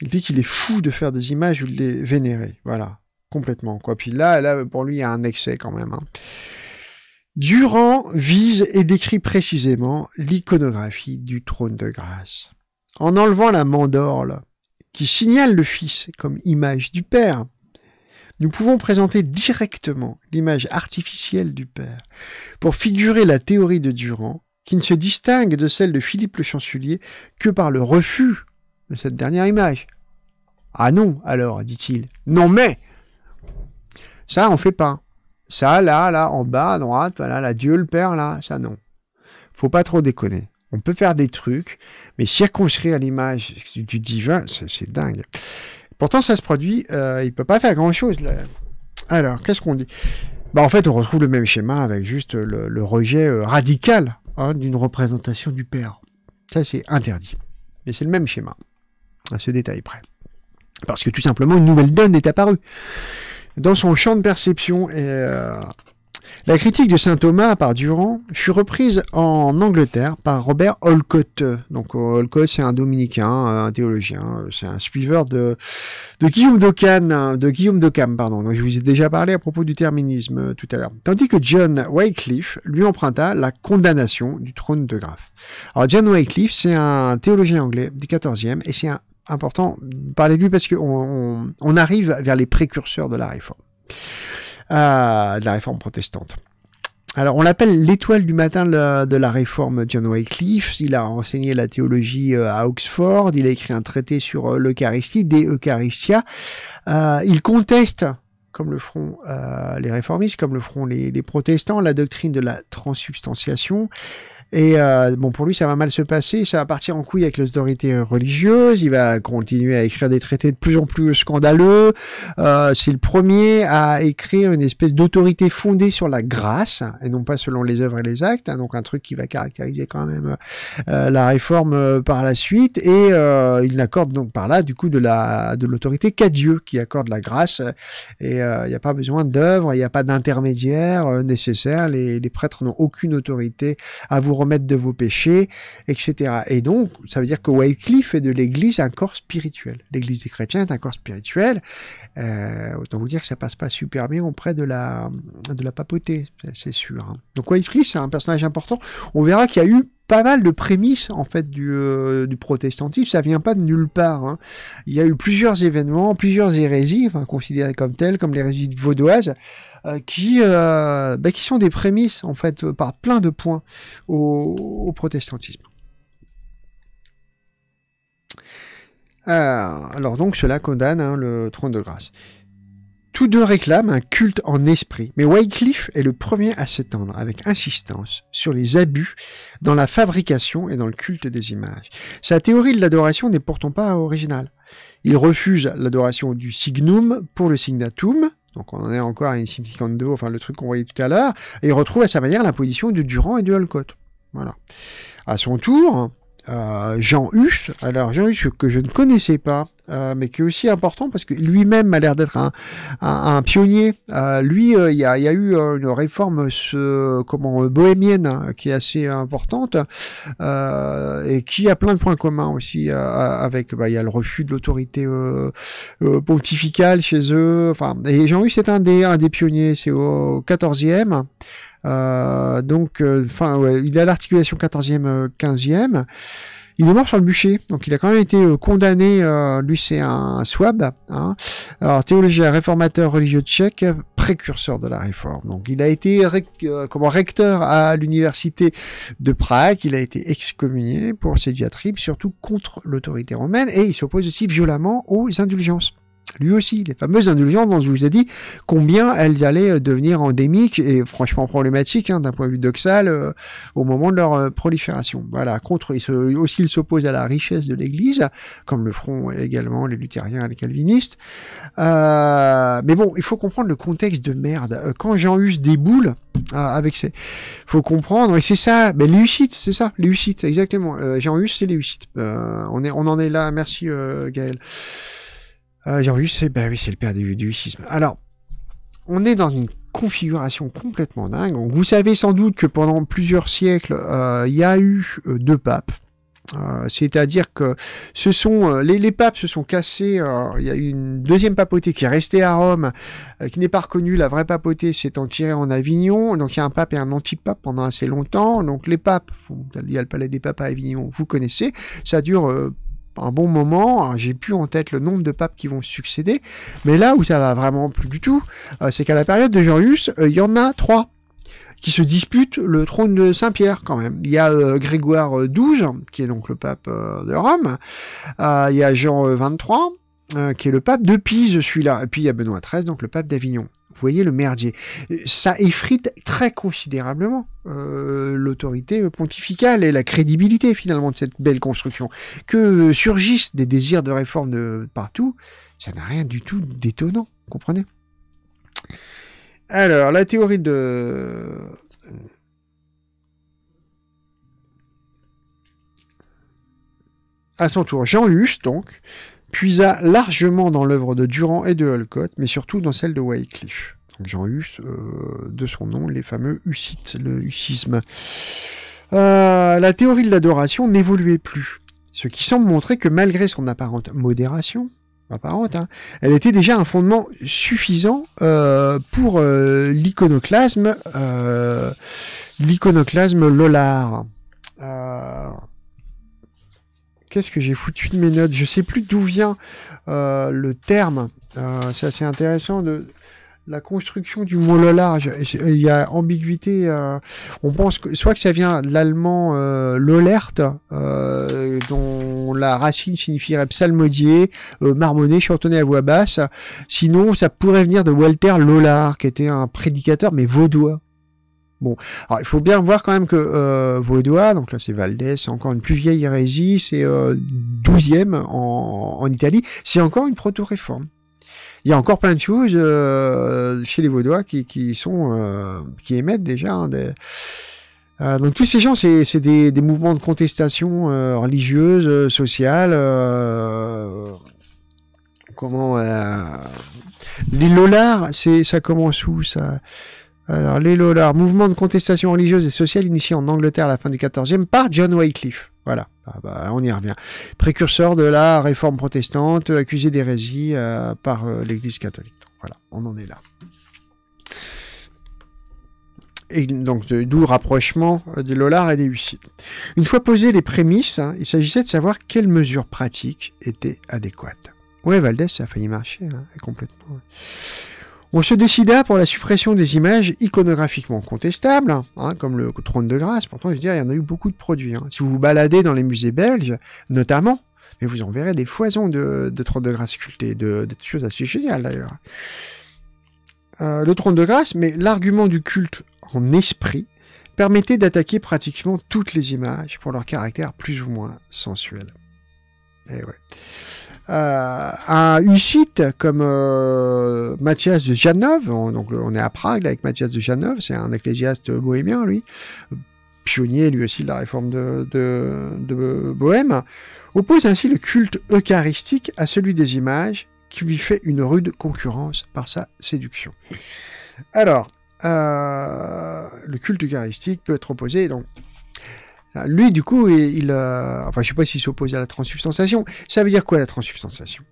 Il dit qu'il est fou de faire des images où il les vénérer. Voilà, complètement. Quoi. Puis là, là pour lui, il y a un excès quand même. Hein. Durand vise et décrit précisément l'iconographie du trône de grâce. En enlevant la mandorle qui signale le Fils comme image du Père, nous pouvons présenter directement l'image artificielle du Père. Pour figurer la théorie de Durand, qui ne se distingue de celle de Philippe le chancelier que par le refus de cette dernière image. Ah non, alors, dit-il. Non mais Ça, on fait pas. Ça, là, là, en bas, à droite, voilà, là, Dieu le Père, là, ça, non. Faut pas trop déconner. On peut faire des trucs, mais circonscrire l'image du, divin, c'est dingue. Pourtant, ça se produit, il euh, il peut pas faire grand-chose, Alors, qu'est-ce qu'on dit bah, En fait, on retrouve le même schéma avec juste le rejet euh, radical Hein, d'une représentation du père. Ça, c'est interdit. Mais c'est le même schéma, à ce détail près. Parce que tout simplement, une nouvelle donne est apparue dans son champ de perception. Et, euh, la critique de saint Thomas par Durand fut reprise en Angleterre par Robert Holcott. Donc Holcott, c'est un dominicain, euh, un théologien, euh, c'est un suiveur de, de Guillaume hein, de Guillaume pardon. je vous ai déjà parlé à propos du terminisme euh, tout à l'heure. Tandis que John Wycliffe lui emprunta la condamnation du trône de Graff. Alors John Wycliffe, c'est un théologien anglais du 14e et c'est important de parler de lui parce qu'on on arrive vers les précurseurs de la réforme. Ah, de la réforme protestante. Alors, on l'appelle l'étoile du matin de la réforme John Wycliffe. Il a enseigné la théologie euh, à Oxford. Il a écrit un traité sur euh, l'Eucharistie, des Eucharistia. Euh, il conteste, comme le feront les réformistes, comme le feront les, les, protestants, la doctrine de la transsubstantiation. Et euh, bon, pour lui, ça va mal se passer. Ça va partir en couille avec l'autorité religieuse. Il va continuer à écrire des traités de plus en plus scandaleux. Euh, c'est le premier à écrire une espèce d'autorité fondée sur la grâce hein, et non pas selon les œuvres et les actes. Hein. donc un truc qui va caractériser quand même euh, la réforme euh, par la suite. Et euh, il n'accorde donc par là du coup de la de l'autorité qu'à Dieu qui accorde la grâce. Et il n'y a pas besoin d'œuvres, il n'y a pas d'intermédiaire nécessaire. Les, les prêtres n'ont aucune autorité à vous remettre de vos péchés, etc. Et donc, ça veut dire que Wycliffe fait de l'Église un corps spirituel. L'Église des chrétiens est un corps spirituel. Euh, autant vous dire que ça passe pas super bien auprès de la, de la papauté, c'est sûr. Hein. Donc Wycliffe, c'est un personnage important. On verra qu'il y a eu pas mal de prémices en fait euh, du, protestantisme. Ça vient pas de nulle part. Hein. Il y a eu plusieurs événements, plusieurs hérésies, considérées comme telles, comme l'hérésie de vaudoise, euh, qui, euh, bah, qui sont des prémices en fait par plein de points au, protestantisme. alors donc cela condamne hein, le trône de grâce. Tous deux réclament un culte en esprit, mais Wycliffe est le premier à s'étendre avec insistance sur les abus dans la fabrication et dans le culte des images. Sa théorie de l'adoration n'est pourtant pas originale. Il refuse l'adoration du signum pour le signatum, donc on en est encore à une significando, enfin le truc qu'on voyait tout à l'heure, et il retrouve à sa manière la position de Durand et de Holcott. Voilà. À son tour, euh, Jean Hus, alors Jean Hus que je ne connaissais pas, euh, mais qui est aussi important parce que lui-même a l'air d'être un, pionnier. Euh, lui, euh, il y a, eu une réforme comment, bohémienne hein, qui est assez importante et qui a plein de points communs aussi avec. Bah, il y a le refus de l'autorité pontificale chez eux. Enfin, et jean luc c'est un des, pionniers. C'est au 14e. donc, enfin, il a l'articulation 14e, 15e. Il est mort sur le bûcher, donc il a quand même été euh, condamné. Euh, lui, c'est un swab, hein. alors théologien réformateur religieux tchèque, précurseur de la réforme. Donc il a été euh, recteur à l'université de Prague. Il a été excommunié pour ses diatribes, surtout contre l'autorité romaine, et il s'oppose aussi violemment aux indulgences lui aussi, les fameuses indulgences dont je vous ai dit combien elles allaient euh, devenir endémiques et franchement problématiques hein, d'un point de vue doxal euh, au moment de leur euh, prolifération. Voilà, contre, il aussi il s'oppose à la richesse de l'Église, comme le feront également les luthériens et les calvinistes. mais bon, il faut comprendre le contexte de merde. Quand Jean Hus déboule, avec ses... faut comprendre, et c'est ça, mais lucite c'est ça, les exactement. Jean Hus, c'est les on, on en est là, merci Gaël. Ah, c'est bah oui, c'est le père du, Alors, on est dans une configuration complètement dingue. Vous savez sans doute que pendant plusieurs siècles, euh, il y a eu euh, deux papes. Euh, c'est-à-dire que ce sont les, papes se sont cassés. il y a eu une deuxième papauté qui est restée à Rome, qui n'est pas reconnue. La vraie papauté s'est entirée tirée en Avignon. Donc il y a un pape et un anti-pape pendant assez longtemps. Donc les papes, il y a le palais des papes à Avignon, vous connaissez. Ça dure un bon moment. Ah, j'ai plus en tête le nombre de papes qui vont succéder, mais là où ça va vraiment plus du tout, euh, c'est qu'à la période de Jean-Hus, euh, il y en a trois qui se disputent le trône de Saint-Pierre quand même. Il y a euh, Grégoire XII, qui est donc le pape de Rome, il y a Jean XXIII, qui est le pape de Pise celui-là, et puis il y a Benoît XIII, donc le pape d'Avignon. Vous voyez le merdier. Ça effrite très considérablement euh, l'autorité pontificale et la crédibilité finalement de cette belle construction. Que surgissent des désirs de réforme de partout, ça n'a rien du tout d'étonnant, comprenez Alors, la théorie de... Euh, à son tour, Jean Hus, donc, puisa largement dans l'œuvre de Durand et de Holcott, mais surtout dans celle de Wycliffe. Donc Jean Hus, euh, de son nom, les fameux Hussites, le hussisme. Euh, la théorie de l'adoration n'évoluait plus, ce qui semble montrer que malgré son apparente modération, apparente, hein, elle était déjà un fondement suffisant euh, pour l'iconoclasme, l'iconoclasme Lollard qu'est-ce que j'ai foutu de mes notes Je sais plus d'où vient euh, le terme. Euh, c'est assez intéressant de la construction du mot Lollard. Il y a ambiguïté. Euh, on pense que soit que ça vient de l'allemand Lollert, dont la racine signifierait psalmodier, marmonner, chantonner à voix basse. Sinon, ça pourrait venir de Walter Lollard, qui était un prédicateur mais vaudois. Bon, alors il faut bien voir quand même que euh, Vaudois, donc là c'est Valdès, c'est encore une plus vieille hérésie, c'est euh, 12e en, en Italie, c'est encore une proto-réforme. Il y a encore plein de choses euh, chez les Vaudois qui, qui sont euh, qui émettent déjà hein, des... Euh, donc tous ces gens, c'est des, des, mouvements de contestation religieuse, sociale, comment les Lollards, c'est ça commence où ça alors, les Lollards, mouvement de contestation religieuse et sociale initié en Angleterre à la fin du XIVe par John Wycliffe. Voilà, ah bah, on y revient. Précurseur de la réforme protestante, accusé d'hérésie euh, par euh, l'Église catholique. voilà, on en est là. Et donc euh, d'où rapprochement des Lollards et des Hussites. Une fois posées les prémices, hein, il s'agissait de savoir quelles mesures pratiques étaient adéquates. Ouais, Valdez, ça a failli marcher, hein, complètement. On se décida pour la suppression des images iconographiquement contestables, hein, comme le trône de grâce. Pourtant, je veux il y en a eu beaucoup de produits. Hein. Si vous vous baladez dans les musées belges, notamment, mais vous en verrez des foisons de, de de grâce sculptés, de, choses assez géniales d'ailleurs. Euh, le trône de grâce, mais l'argument du culte en esprit permettait d'attaquer pratiquement toutes les images pour leur caractère plus ou moins sensuel. Et eh ouais. Euh, un usite comme euh, Mathias de Janov, on, donc on est à Prague avec Mathias de Janov, c'est un ecclésiaste bohémien lui, pionnier lui aussi de la réforme de, Bohème, oppose ainsi le culte eucharistique à celui des images qui lui fait une rude concurrence par sa séduction. Alors, euh, le culte eucharistique peut être opposé donc ah, lui, du coup, il, il euh, enfin, je sais pas s'il s'oppose à la transsubstantiation. Ça veut dire quoi la transsubstantiation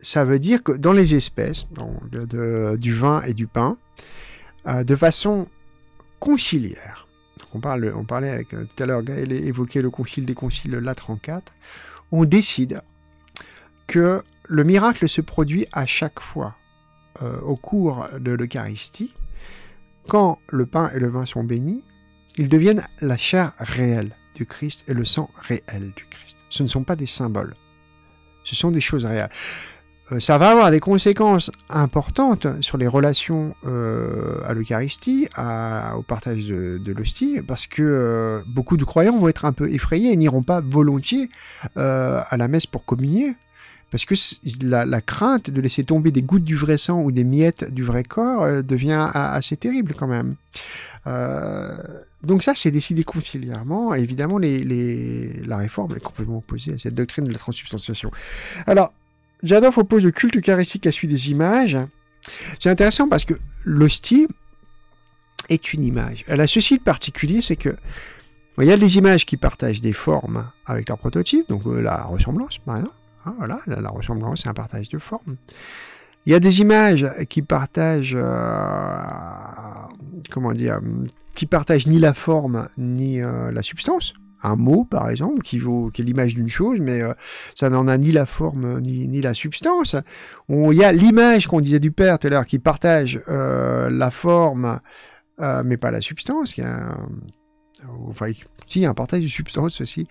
Ça veut dire que dans les espèces, du vin et du pain, euh, de façon conciliaire. on, parle, on parlait avec euh, tout à l'heure, Gaël évoquait le concile des conciles Latran 34 On décide que le miracle se produit à chaque fois au cours de l'Eucharistie, quand le pain et le vin sont bénis, ils deviennent la chair réelle du Christ et le sang réel du Christ. Ce ne sont pas des symboles. Ce sont des choses réelles. Euh, ça va avoir des conséquences importantes sur les relations euh, à l'Eucharistie, au partage de, l'hostie, parce que euh, beaucoup de croyants vont être un peu effrayés et n'iront pas volontiers à la messe pour communier, parce que la, crainte de laisser tomber des gouttes du vrai sang ou des miettes du vrai corps euh, devient assez terrible quand même. Euh, donc ça, c'est décidé conciliairement. évidemment, les, la réforme est complètement opposée à cette doctrine de la transsubstantiation. Alors, Jadoff oppose le culte eucharistique à celui des images. C'est intéressant parce que l'hostie est une image. Elle a ceci de particulier, c'est que il y a des images qui partagent des formes avec leur prototype, donc euh, la ressemblance, par exemple. Ah, voilà, la ressemblance, c'est un partage de forme. Il y a des images qui partagent, euh, comment dire, qui partagent ni la forme ni euh, la substance. Un mot, par exemple, qui, vaut, est l'image d'une chose, mais euh, ça n'en a ni la forme ni, ni la substance. Il y a l'image qu'on disait du père tout à l'heure qui partage la forme, mais pas la substance. Qui a, enfin, un partage de substance aussi.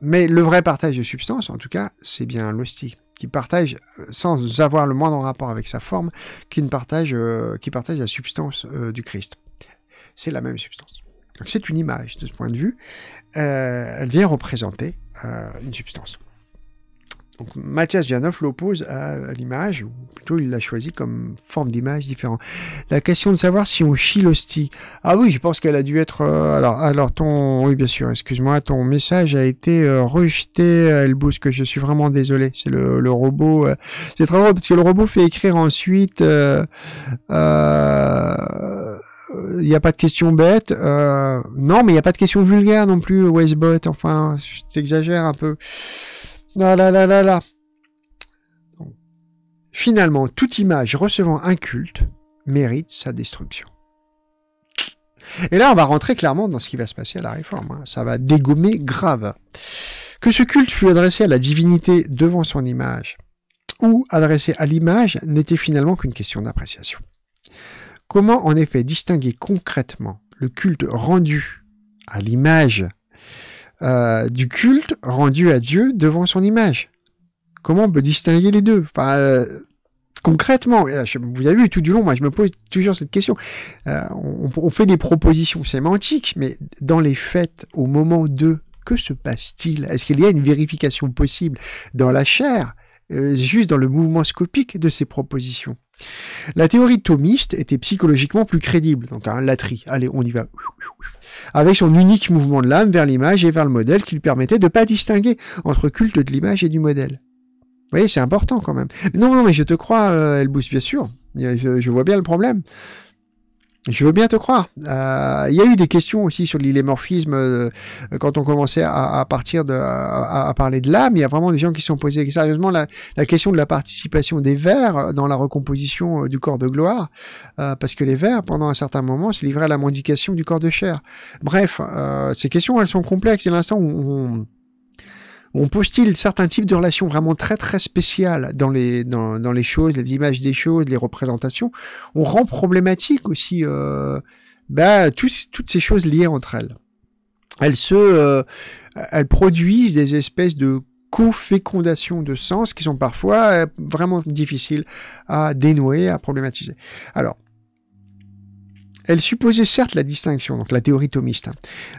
Mais le vrai partage de substance, en tout cas, c'est bien l'hostie qui partage euh, sans avoir le moindre rapport avec sa forme, qui ne partage, euh, qui partage la substance euh, du Christ. C'est la même substance. Donc c'est une image de ce point de vue. elle vient représenter une substance. Donc Mathias Janoff l'oppose à l'image, ou plutôt il l'a choisi comme forme d'image différente. La question de savoir si on chie l'hostie. Ah oui, je pense qu'elle a dû être. Euh, alors, alors ton, oui bien sûr, excuse-moi, ton message a été euh, rejeté. rejeté, euh, ce que je suis vraiment désolé. C'est le, robot. C'est très drôle parce que le robot fait écrire ensuite il n'y a pas de question bête Euh, non, mais il n'y a pas de question vulgaires non plus, Westbot. Enfin, t'exagère un peu là là là là. finalement, toute image recevant un culte mérite sa destruction. Et là, on va rentrer clairement dans ce qui va se passer à la réforme. Hein. Ça va dégommer grave. Que ce culte fût adressé à la divinité devant son image ou adressé à l'image n'était finalement qu'une question d'appréciation. Comment en effet distinguer concrètement le culte rendu à l'image euh, du culte rendu à Dieu devant son image. Comment on peut distinguer les deux euh, Concrètement, euh, vous avez vu tout du long, moi je me pose toujours cette question. on, on, fait des propositions sémantiques, mais dans les faits, au moment de, que se passe-t-il Est-ce qu'il y a une vérification possible dans la chair, juste dans le mouvement scopique de ces propositions la théorie de Thomiste était psychologiquement plus crédible, donc un hein, la allez on y va, avec son unique mouvement de l'âme vers l'image et vers le modèle qui lui permettait de ne pas distinguer entre culte de l'image et du modèle. Vous voyez, c'est important quand même. Non, non, mais je te crois, Elle euh, Elbus, bien sûr, je vois bien le problème. Je veux bien te croire. Euh, il y a eu des questions aussi sur l'illémorphisme euh, quand on commençait à, partir de, à, parler de l'âme. Il y a vraiment des gens qui se sont posés sérieusement la, question de la participation des vers dans la recomposition euh, du corps de gloire, parce que les vers, pendant un certain moment, se livraient à la mendication du corps de chair. Bref, ces questions, elles sont complexes. Et l'instant où on on pose-t-il certains types de relations vraiment très très spéciales dans les dans, dans les choses, les images des choses, les représentations. On rend problématique aussi euh, bah, toutes ces choses liées entre elles. Elles se euh, elles produisent des espèces de co de sens qui sont parfois euh, vraiment difficiles à dénouer, à problématiser. Alors, elle supposait certes la distinction, donc la théorie thomiste, hein,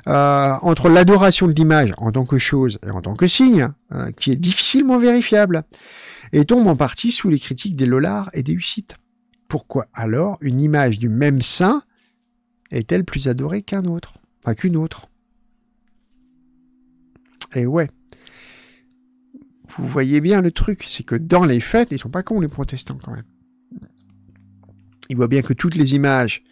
euh, entre l'adoration de l'image en tant que chose et en tant que signe, hein, qui est difficilement vérifiable, et tombe en partie sous les critiques des Lollards et des Hussites. Pourquoi alors une image du même saint est-elle plus adorée qu'un autre Enfin, qu'une autre Et eh ouais. Vous voyez bien le truc, c'est que dans les fêtes, ils sont pas cons les protestants quand même. Ils voient bien que toutes les images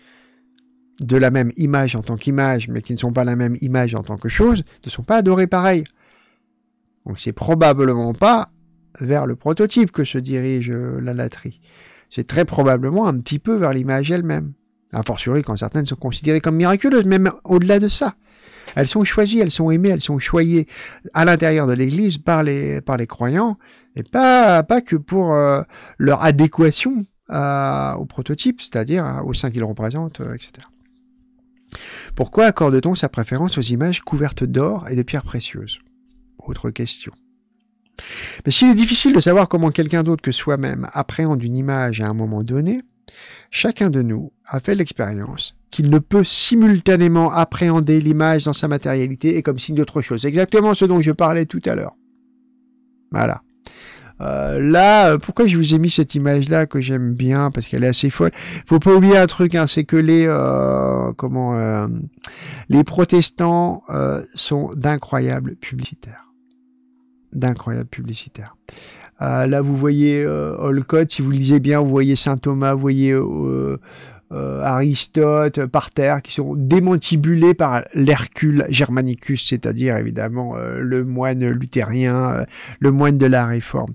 de la même image en tant qu'image, mais qui ne sont pas la même image en tant que chose, ne sont pas adorées pareil. Donc c'est probablement pas vers le prototype que se dirige euh, la latterie. C'est très probablement un petit peu vers l'image elle-même. A fortiori quand certaines sont considérées comme miraculeuses, même au-delà de ça. Elles sont choisies, elles sont aimées, elles sont choyées à l'intérieur de l'Église par les, par les croyants, et pas, pas que pour euh, leur adéquation euh, au prototype, c'est-à-dire au sein qu'ils représentent, etc. Pourquoi accorde-t-on sa préférence aux images couvertes d'or et de pierres précieuses Autre question. Mais s'il est difficile de savoir comment quelqu'un d'autre que soi-même appréhende une image à un moment donné, chacun de nous a fait l'expérience qu'il ne peut simultanément appréhender l'image dans sa matérialité et comme signe d'autre chose. Exactement ce dont je parlais tout à l'heure. Voilà. Euh, là, euh, pourquoi je vous ai mis cette image-là que j'aime bien parce qu'elle est assez folle. Faut pas oublier un truc, hein, c'est que les euh, comment euh, les protestants sont d'incroyables publicitaires, d'incroyables publicitaires. là, vous voyez Holcott, si vous lisez bien, vous voyez Saint Thomas, vous voyez euh, Aristote euh, par terre qui sont démantibulés par l'Hercule Germanicus, c'est-à-dire évidemment euh, le moine luthérien, le moine de la réforme.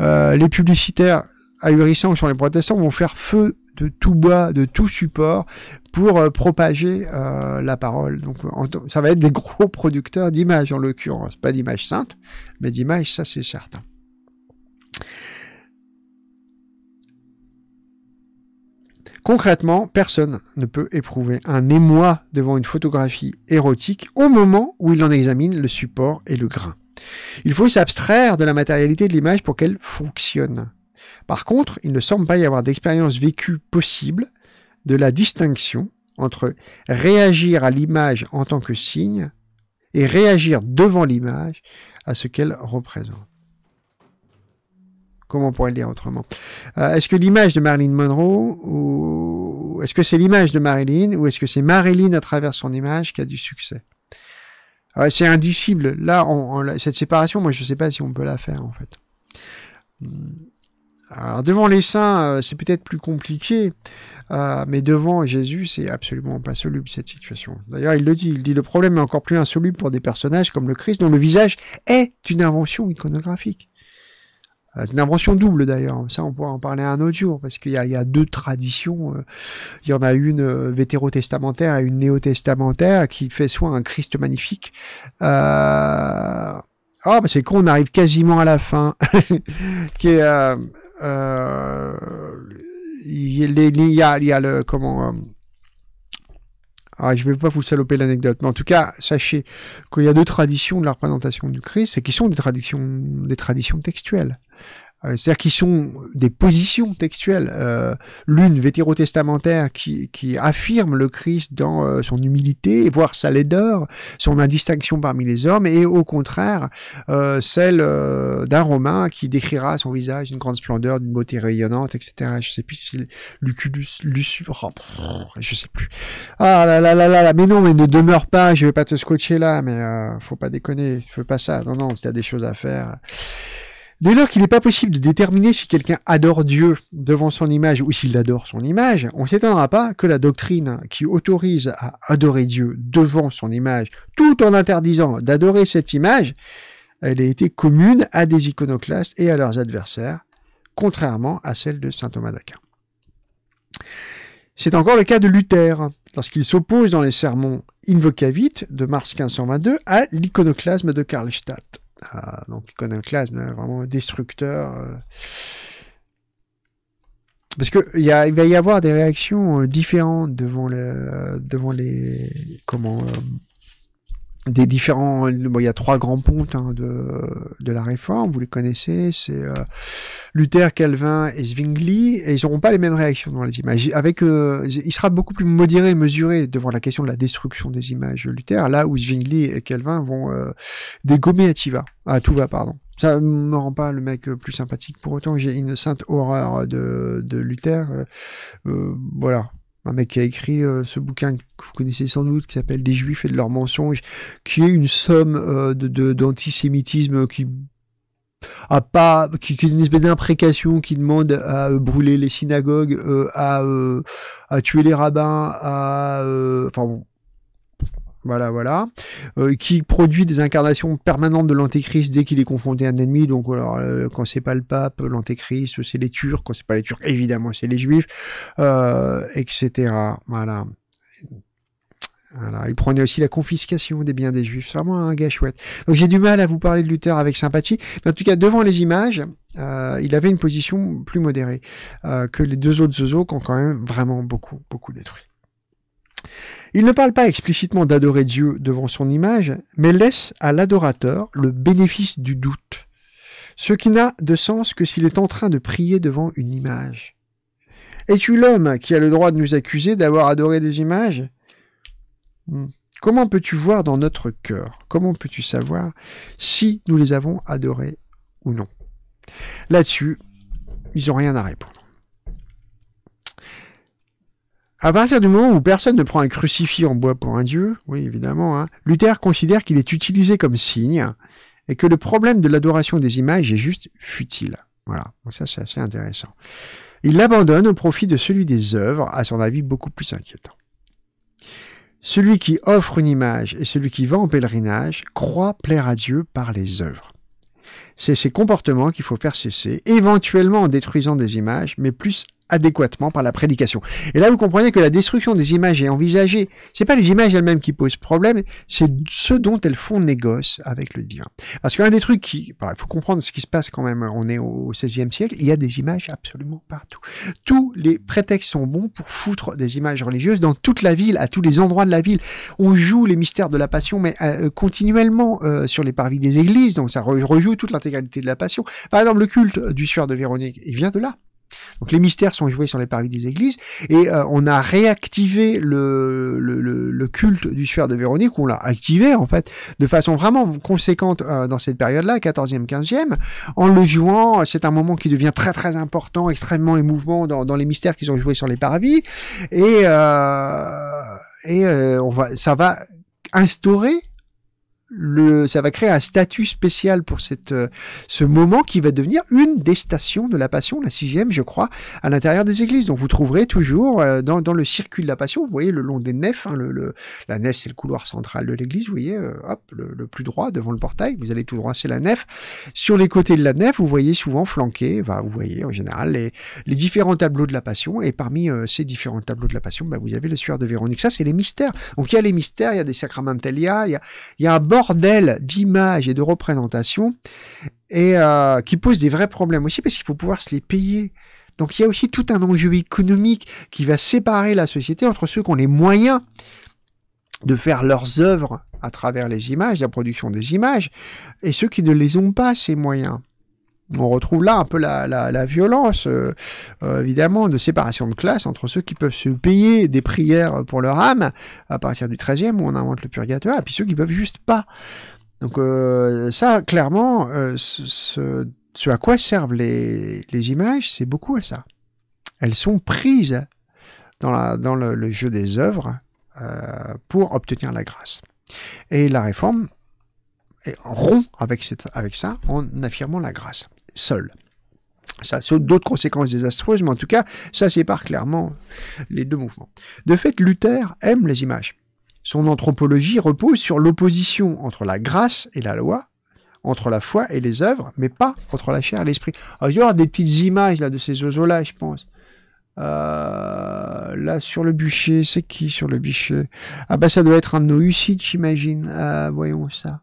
les publicitaires ahurissants sur les protestants vont faire feu de tout bois, de tout support, pour propager la parole. Donc, ça va être des gros producteurs d'images, en l'occurrence. Pas d'images saintes, mais d'images, ça c'est certain. Concrètement, personne ne peut éprouver un émoi devant une photographie érotique au moment où il en examine le support et le grain. Il faut s'abstraire de la matérialité de l'image pour qu'elle fonctionne. Par contre, il ne semble pas y avoir d'expérience vécue possible de la distinction entre réagir à l'image en tant que signe et réagir devant l'image à ce qu'elle représente. Comment on pourrait le dire autrement euh, Est-ce que l'image de Marilyn Monroe, ou est-ce que c'est l'image de Marilyn, ou est-ce que c'est Marilyn à travers son image qui a du succès C'est indicible. Là, cette séparation, moi, je ne sais pas si on peut la faire, en fait. Hmm. Alors, devant les saints, euh, c'est peut-être plus compliqué, euh, mais devant Jésus, c'est absolument pas soluble, cette situation. D'ailleurs, il le dit, il dit le problème est encore plus insoluble pour des personnages comme le Christ, dont le visage est une invention iconographique. Ah, c'est une invention double d'ailleurs. Ça, on pourra en parler un autre jour parce qu'il y, a, deux traditions. Euh. Il y en a une euh, vétérotestamentaire et une néotestamentaire qui fait soin un Christ magnifique. Euh... Oh, bah c'est con, on arrive quasiment à la fin. qui est, euh, il, y a, il, y a, le comment ah, je ne vais pas vous saloper l'anecdote, mais en tout cas, sachez qu'il y a deux traditions de la représentation du Christ, et qui sont des traditions, des traditions textuelles. Euh, c'est-à-dire qu'ils sont des positions textuelles. Euh, l'une vétérotestamentaire qui, qui affirme le Christ dans euh, son humilité, voire sa laideur, son indistinction parmi les hommes, et au contraire, euh, celle d'un Romain qui décrira son visage d'une grande splendeur, d'une beauté rayonnante, etc. Je sais plus si c'est Lucullus, Lucius, oh, je sais plus. Ah là là là là là, mais non, mais ne demeure pas, je vais pas te scotcher là, mais faut pas déconner, je veux pas ça. Non, non, y a des choses à faire. Dès lors qu'il n'est pas possible de déterminer si quelqu'un adore Dieu devant son image ou s'il adore son image, on ne s'étonnera pas que la doctrine qui autorise à adorer Dieu devant son image, tout en interdisant d'adorer cette image, elle ait été commune à des iconoclastes et à leurs adversaires, contrairement à celle de saint Thomas d'Aquin. C'est encore le cas de Luther, lorsqu'il s'oppose dans les sermons Invocavit de mars 1522 à l'iconoclasme de Karlstadt. Ah donc un hein, vraiment destructeur. Euh. Parce que il va y avoir des réactions euh, différentes devant, le, euh, devant les comment des différents. il y a trois grands pontes hein, de, de la réforme, vous les connaissez, c'est euh, Luther, Calvin et Zwingli, et ils auront pas les mêmes réactions dans les images. Avec, euh, il sera beaucoup plus modéré mesuré devant la question de la destruction des images Luther, là où Zwingli et Calvin vont euh, dégommer à Ça à tout va, pardon. Ça me rend pas le mec plus sympathique pour autant. J'ai une sainte horreur de, de Luther. voilà, un mec qui a écrit euh, ce bouquin que vous connaissez sans doute, qui s'appelle Des Juifs et de leurs mensonges, qui est une somme euh, de d'antisémitisme qui a pas qui, est une espèce d'imprécation qui demande à euh, brûler les synagogues, à, à tuer les rabbins, à enfin bon, voilà, voilà. Euh, qui produit des incarnations permanentes de l'antéchrist dès qu'il est confronté à un ennemi. Donc, alors, euh, quand c'est pas le pape, l'antéchrist, c'est les Turcs. Quand c'est pas les Turcs, évidemment, c'est les Juifs, euh, etc. Voilà. Il prenait aussi la confiscation des biens des Juifs. C'est vraiment un gars chouette. Donc, j'ai du mal à vous parler de Luther avec sympathie. Mais en tout cas, devant les images, il avait une position plus modérée que les deux autres zozos qui ont quand même vraiment beaucoup, beaucoup détruit. Il ne parle pas explicitement d'adorer Dieu devant son image, mais laisse à l'adorateur le bénéfice du doute, ce qui n'a de sens que s'il est en train de prier devant une image. Es-tu l'homme qui a le droit de nous accuser d'avoir adoré des images hmm. Comment peux-tu voir dans notre cœur Comment peux-tu savoir si nous les avons adorées ou non Là-dessus, ils n'ont rien à répondre. À partir du moment où personne ne prend un crucifix en bois pour un dieu, oui évidemment, hein, Luther considère qu'il est utilisé comme signe et que le problème de l'adoration des images est juste futile. Voilà, ça c'est assez intéressant. Il l'abandonne au profit de celui des œuvres, à son avis beaucoup plus inquiétant. Celui qui offre une image et celui qui va en pèlerinage croit plaire à Dieu par les œuvres. C'est ces comportements qu'il faut faire cesser, éventuellement en détruisant des images, mais plus adéquatement par la prédication. Et là, vous comprenez que la destruction des images est envisagée. C'est pas les images elles-mêmes qui posent problème, c'est ce dont elles font négoce avec le divin. Parce qu'il a des trucs qui, bah, il faut comprendre ce qui se passe quand même, on est au XVIe siècle, il y a des images absolument partout. Tous les prétextes sont bons pour foutre des images religieuses dans toute la ville, à tous les endroits de la ville. On joue les mystères de la passion, mais euh, euh, continuellement euh, sur les parvis des églises, donc ça rejoue toute l'intégralité de la passion. Par exemple, le culte du sueur de Véronique, il vient de là. Donc les mystères sont joués sur les parvis des églises et euh, on a réactivé le, le, culte du sphère de Véronique, on l'a activé en fait de façon vraiment conséquente euh, dans cette période-là, 14e, 15e, en le jouant, c'est un moment qui devient très très important, extrêmement émouvant dans, les mystères qu'ils ont joués sur les parvis et, euh, et on va, ça va instaurer ça va créer un statut spécial pour cette, euh, ce moment qui va devenir une des stations de la Passion, la sixième, je crois, à l'intérieur des églises. Donc vous trouverez toujours euh, dans, le circuit de la Passion, vous voyez le long des nefs, hein, la nef c'est le couloir central de l'église, vous voyez, euh, hop, le, plus droit devant le portail, vous allez tout droit, c'est la nef. Sur les côtés de la nef, vous voyez souvent flanqué, vous voyez en général les, différents tableaux de la Passion, et parmi ces différents tableaux de la Passion, bah, vous avez le suaire de Véronique. Ça, c'est les mystères. Donc il y a les mystères, il y a des sacramentalia, il y a, il y a un bordel d'images et de représentations et euh, qui pose des vrais problèmes aussi parce qu'il faut pouvoir se les payer. Donc il y a aussi tout un enjeu économique qui va séparer la société entre ceux qui ont les moyens de faire leurs œuvres à travers les images, la production des images, et ceux qui ne les ont pas, ces moyens. On retrouve là un peu la, violence, euh, euh, évidemment, de séparation de classe entre ceux qui peuvent se payer des prières pour leur âme, à partir du 13e où on invente le purgatoire, et puis ceux qui peuvent juste pas. Donc euh, ça, clairement, ce, à quoi servent les, les images, c'est beaucoup à ça. Elles sont prises dans, la, dans le, jeu des œuvres pour obtenir la grâce. Et la réforme rompt avec, cette, avec ça en affirmant la grâce seul. Ça a d'autres conséquences désastreuses, mais en tout cas, ça sépare clairement les deux mouvements. De fait, Luther aime les images. Son anthropologie repose sur l'opposition entre la grâce et la loi, entre la foi et les œuvres, mais pas entre la chair et l'esprit. Alors, il y aura des petites images là de ces oiseaux-là, je pense. Euh, là, sur le bûcher, c'est qui sur le bûcher Ah ben, ça doit être un de nos j'imagine. Euh, voyons ça.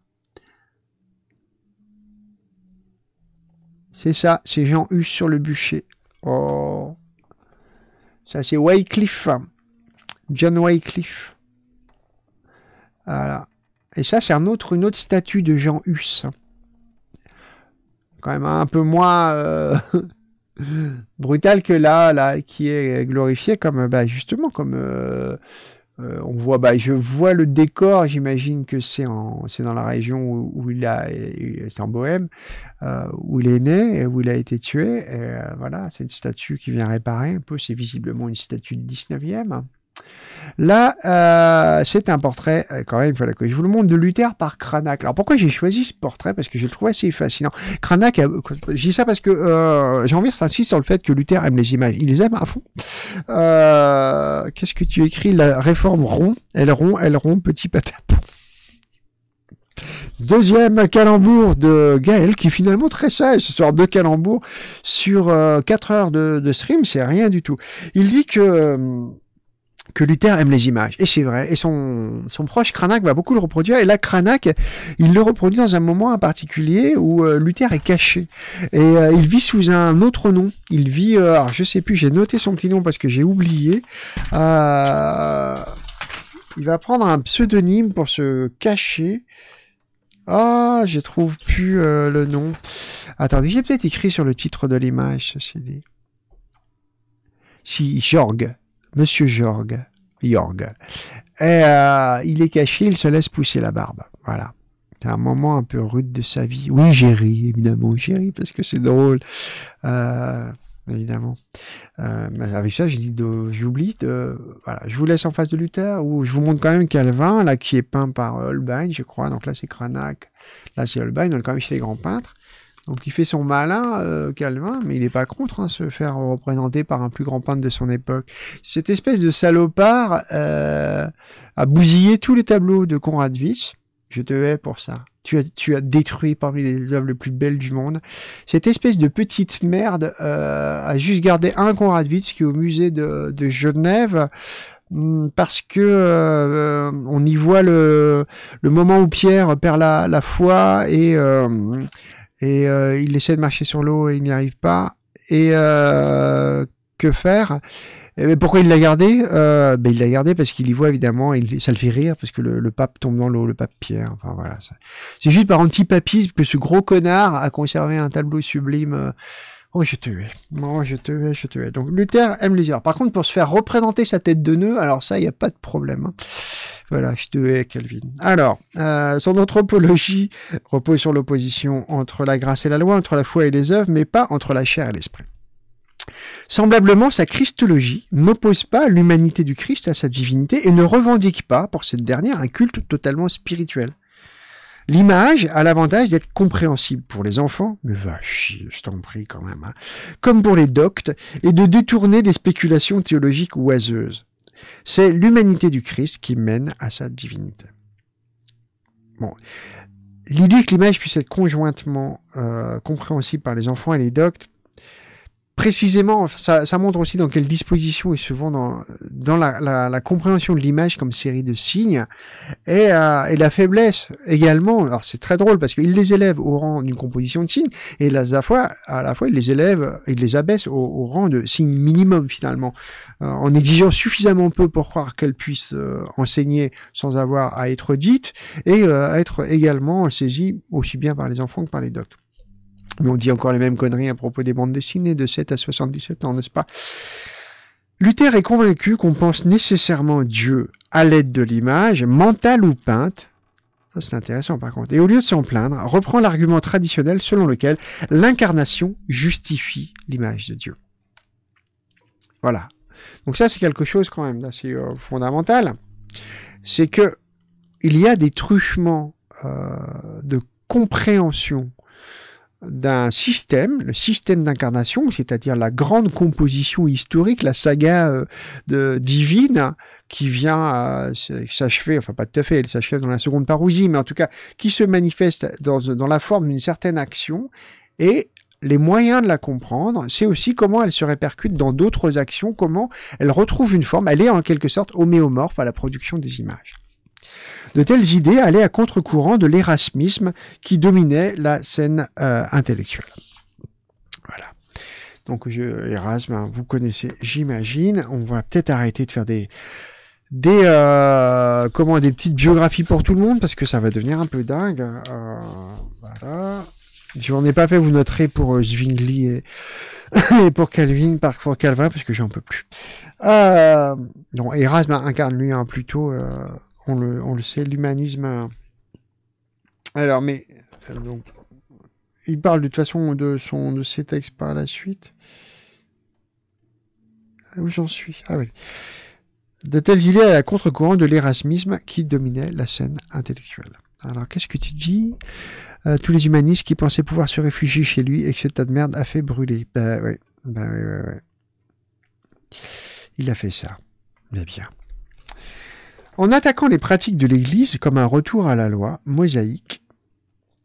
C'est ça, c'est Jean Hus sur le bûcher. Oh. Ça, c'est Wycliffe. John Wycliffe. Voilà. Et ça, c'est un autre, une autre statue de Jean Hus. Quand même un peu moins euh, brutal que là, là, qui est glorifié comme, bah, justement, comme, euh, euh, on voit, bah, je vois le décor, j'imagine que c'est en, c'est dans la région où, il a, c'est en Bohème, euh, où il est né et où il a été tué. Euh, voilà, c'est une statue qui vient réparer un peu. C'est visiblement une statue du 19e. Là, euh, c'est un portrait, euh, quand même, fallait que je vous le montre, de Luther par Cranach. Alors pourquoi j'ai choisi ce portrait Parce que je le trouve assez fascinant. Cranach, J'ai ça parce que euh, j'ai envie sur le fait que Luther aime les images. Il les aime à fond. Qu'est-ce que tu écris La réforme rond, elle rond, elle rond, petit patate. Deuxième calembour de Gaël, qui est finalement très sage ce soir, deux calembours sur 4 heures de, de stream, c'est rien du tout. Il dit que que Luther aime les images. Et c'est vrai. Et son, son proche Cranach va beaucoup le reproduire. Et là, Cranach, il le reproduit dans un moment en particulier où euh, Luther est caché. Et euh, il vit sous un autre nom. Il vit, euh, alors je sais plus, j'ai noté son petit nom parce que j'ai oublié. il va prendre un pseudonyme pour se cacher. Ah, oh, je trouve plus le nom. Attendez, j'ai peut-être écrit sur le titre de l'image, ceci dit. Si, Jorg Monsieur Jorg, Jorg. Euh, il est caché, il se laisse pousser la barbe. Voilà. C'est un moment un peu rude de sa vie. Oui, j'ai ri, évidemment, j'ai ri parce que c'est drôle. Euh, évidemment. Euh, mais avec ça, j'oublie de, voilà, je vous laisse en face de Luther, ou je vous montre quand même Calvin, là, qui est peint par Holbein, je crois. Donc là, c'est Cranach, là, c'est Holbein, on est quand même fait les grands peintres. Donc il fait son malin, euh, Calvin, mais il n'est pas contre hein, se faire représenter par un plus grand peintre de son époque. Cette espèce de salopard euh, a bousillé tous les tableaux de Conrad Witsch. Je te hais pour ça. Tu as, tu as détruit parmi les œuvres les plus belles du monde. Cette espèce de petite merde euh, a juste gardé un Conrad Witsch qui est au musée de, de Genève hum, parce que euh, on y voit le, le moment où Pierre perd la, la foi et euh, et euh, il essaie de marcher sur l'eau et il n'y arrive pas. Et euh, que faire mais eh ben, pourquoi il l'a gardé euh, ben Il l'a gardé parce qu'il y voit évidemment, il ça le fait rire, parce que le, pape tombe dans l'eau, le pape Pierre. Enfin voilà, c'est juste par antipapisme que ce gros connard a conservé un tableau sublime Oh, oh, je te Oh, je tué, je tué. Donc, Luther aime les heures. Par contre, pour se faire représenter sa tête de nœud, alors ça, il n'y a pas de problème. Hein. Voilà, je te hais Calvin. Alors, euh, son anthropologie repose sur l'opposition entre la grâce et la loi, entre la foi et les œuvres, mais pas entre la chair et l'esprit. Semblablement, sa christologie n'oppose pas l'humanité du Christ à sa divinité et ne revendique pas pour cette dernière un culte totalement spirituel. L'image a l'avantage d'être compréhensible pour les enfants, mais va chier, je t'en prie quand même, hein, comme pour les doctes, et de détourner des spéculations théologiques oiseuses. C'est l'humanité du Christ qui mène à sa divinité. Bon. L'idée que l'image puisse être conjointement euh, compréhensible par les enfants et les doctes, précisément, ça, ça, montre aussi dans quelle disposition et souvent dans, dans la, la, la compréhension de l'image comme série de signes euh, et, la faiblesse également. Alors c'est très drôle parce qu'ils les élèvent au rang d'une composition de signes et la, à la fois, à la fois les élève, il les abaisse au, rang de signes minimum finalement, euh, en exigeant suffisamment peu pour croire qu'elle puisse euh, enseigner sans avoir à être dite et être également saisie aussi bien par les enfants que par les doctes. Mais on dit encore les mêmes conneries à propos des bandes dessinées de 7 à 77 ans, n'est-ce pas Luther est convaincu qu'on pense nécessairement Dieu à l'aide de l'image, mentale ou peinte, c'est intéressant par contre. Et au lieu de s'en plaindre, reprend l'argument traditionnel selon lequel l'incarnation justifie l'image de Dieu. Voilà. Donc ça, c'est quelque chose quand même d'assez euh, fondamental. C'est que il y a des truchements euh, de compréhension d'un système, le système d'incarnation, c'est-à-dire la grande composition historique, la saga euh, divine qui vient euh, s'achever, enfin pas tout à fait, elle s'achève dans la seconde parousie, mais en tout cas qui se manifeste dans, dans la forme d'une certaine action et les moyens de la comprendre, c'est aussi comment elle se répercute dans d'autres actions, comment elle retrouve une forme, elle est en quelque sorte homéomorphe à la production des images. De telles idées allaient à contre-courant de l'érasmisme qui dominait la scène euh, intellectuelle. Voilà. Donc je, Erasme, hein, vous connaissez, j'imagine. On va peut-être arrêter de faire des des euh, comment des petites biographies pour tout le monde parce que ça va devenir un peu dingue. Euh, voilà. Je n'en ai pas fait, vous noterez pour Zwingli et, pour Calvin, par, pour Calvin, parce que j'en peux plus. Euh, non, Erasme incarne lui un hein, plutôt on le, sait, l'humanisme. Hein. Alors, mais euh, il parle de toute façon de son de ses textes par la suite. Ah Où j'en suis Ah oui. De telles idées à la contre-courant de l'érasmisme qui dominait la scène intellectuelle. Alors qu'est-ce que tu dis euh, Tous les humanistes qui pensaient pouvoir se réfugier chez lui et que ce tas de merde a fait brûler. Ben oui, ben oui, oui, oui. Il a fait ça. Mais bien. En attaquant les pratiques de l'Église comme un retour à la loi mosaïque,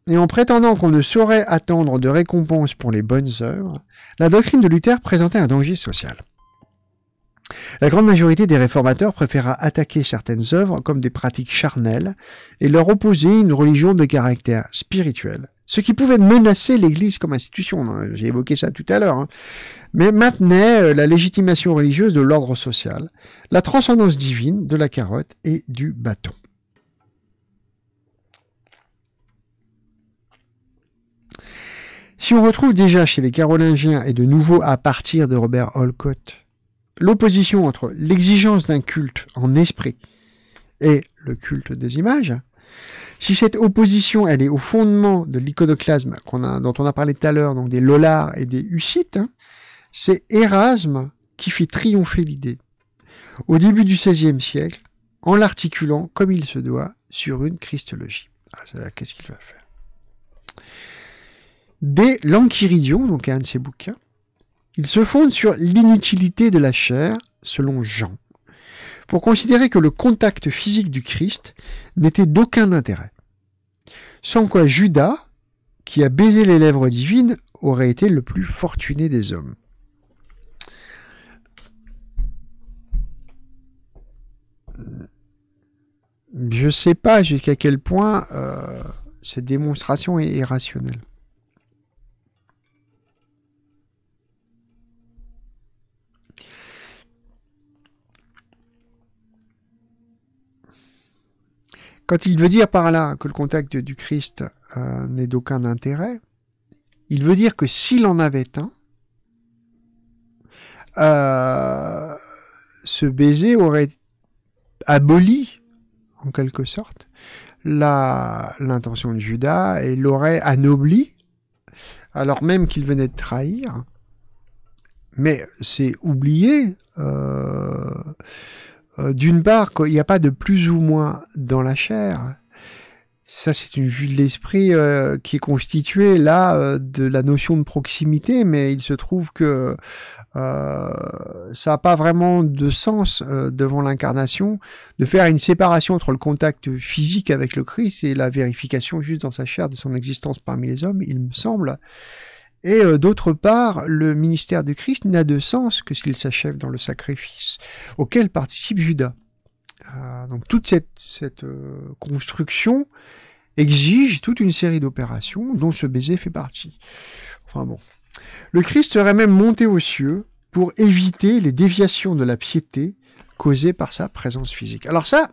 et en prétendant qu'on ne saurait attendre de récompense pour les bonnes œuvres, la doctrine de Luther présentait un danger social. La grande majorité des réformateurs préféra attaquer certaines œuvres comme des pratiques charnelles et leur opposer une religion de caractère spirituel, ce qui pouvait menacer l'Église comme institution. Hein. J'ai évoqué ça tout à l'heure. Hein. mais maintenait euh, la légitimation religieuse de l'ordre social, la transcendance divine de la carotte et du bâton. Si on retrouve déjà chez les Carolingiens et de nouveau à partir de Robert Holcott l'opposition entre l'exigence d'un culte en esprit et le culte des images, si cette opposition elle est au fondement de l'iconoclasme dont on a parlé tout à l'heure, donc des Lollards et des Hussites, hein, c'est Erasme qui fait triompher l'idée au début du XVIe siècle en l'articulant comme il se doit sur une christologie. Ah, c'est là, qu'est-ce qu'il va faire Dès l'Enchiridion, donc un de ses bouquins, il se fonde sur l'inutilité de la chair, selon Jean, pour considérer que le contact physique du Christ n'était d'aucun intérêt. Sans quoi Judas, qui a baisé les lèvres divines, aurait été le plus fortuné des hommes. Je ne sais pas jusqu'à quel point euh, cette démonstration est irrationnelle. Quand il veut dire par là que le contact du Christ euh, n'est d'aucun intérêt, il veut dire que s'il en avait un, euh, ce baiser aurait aboli, en quelque sorte, l'intention de Judas et l'aurait anobli, alors même qu'il venait de trahir. Mais c'est oublié... Euh, euh, d'une part, il n'y a pas de plus ou moins dans la chair. Ça, c'est une vue de l'esprit euh, qui est constituée là euh, de la notion de proximité, mais il se trouve que ça n'a pas vraiment de sens devant l'incarnation de faire une séparation entre le contact physique avec le Christ et la vérification juste dans sa chair de son existence parmi les hommes, il me semble. Et euh, d'autre part, le ministère du Christ n'a de sens que s'il s'achève dans le sacrifice auquel participe Judas. Euh, donc toute cette, euh, construction exige toute une série d'opérations dont ce baiser fait partie. Enfin bon. Le Christ serait même monté aux cieux pour éviter les déviations de la piété causées par sa présence physique. Alors ça,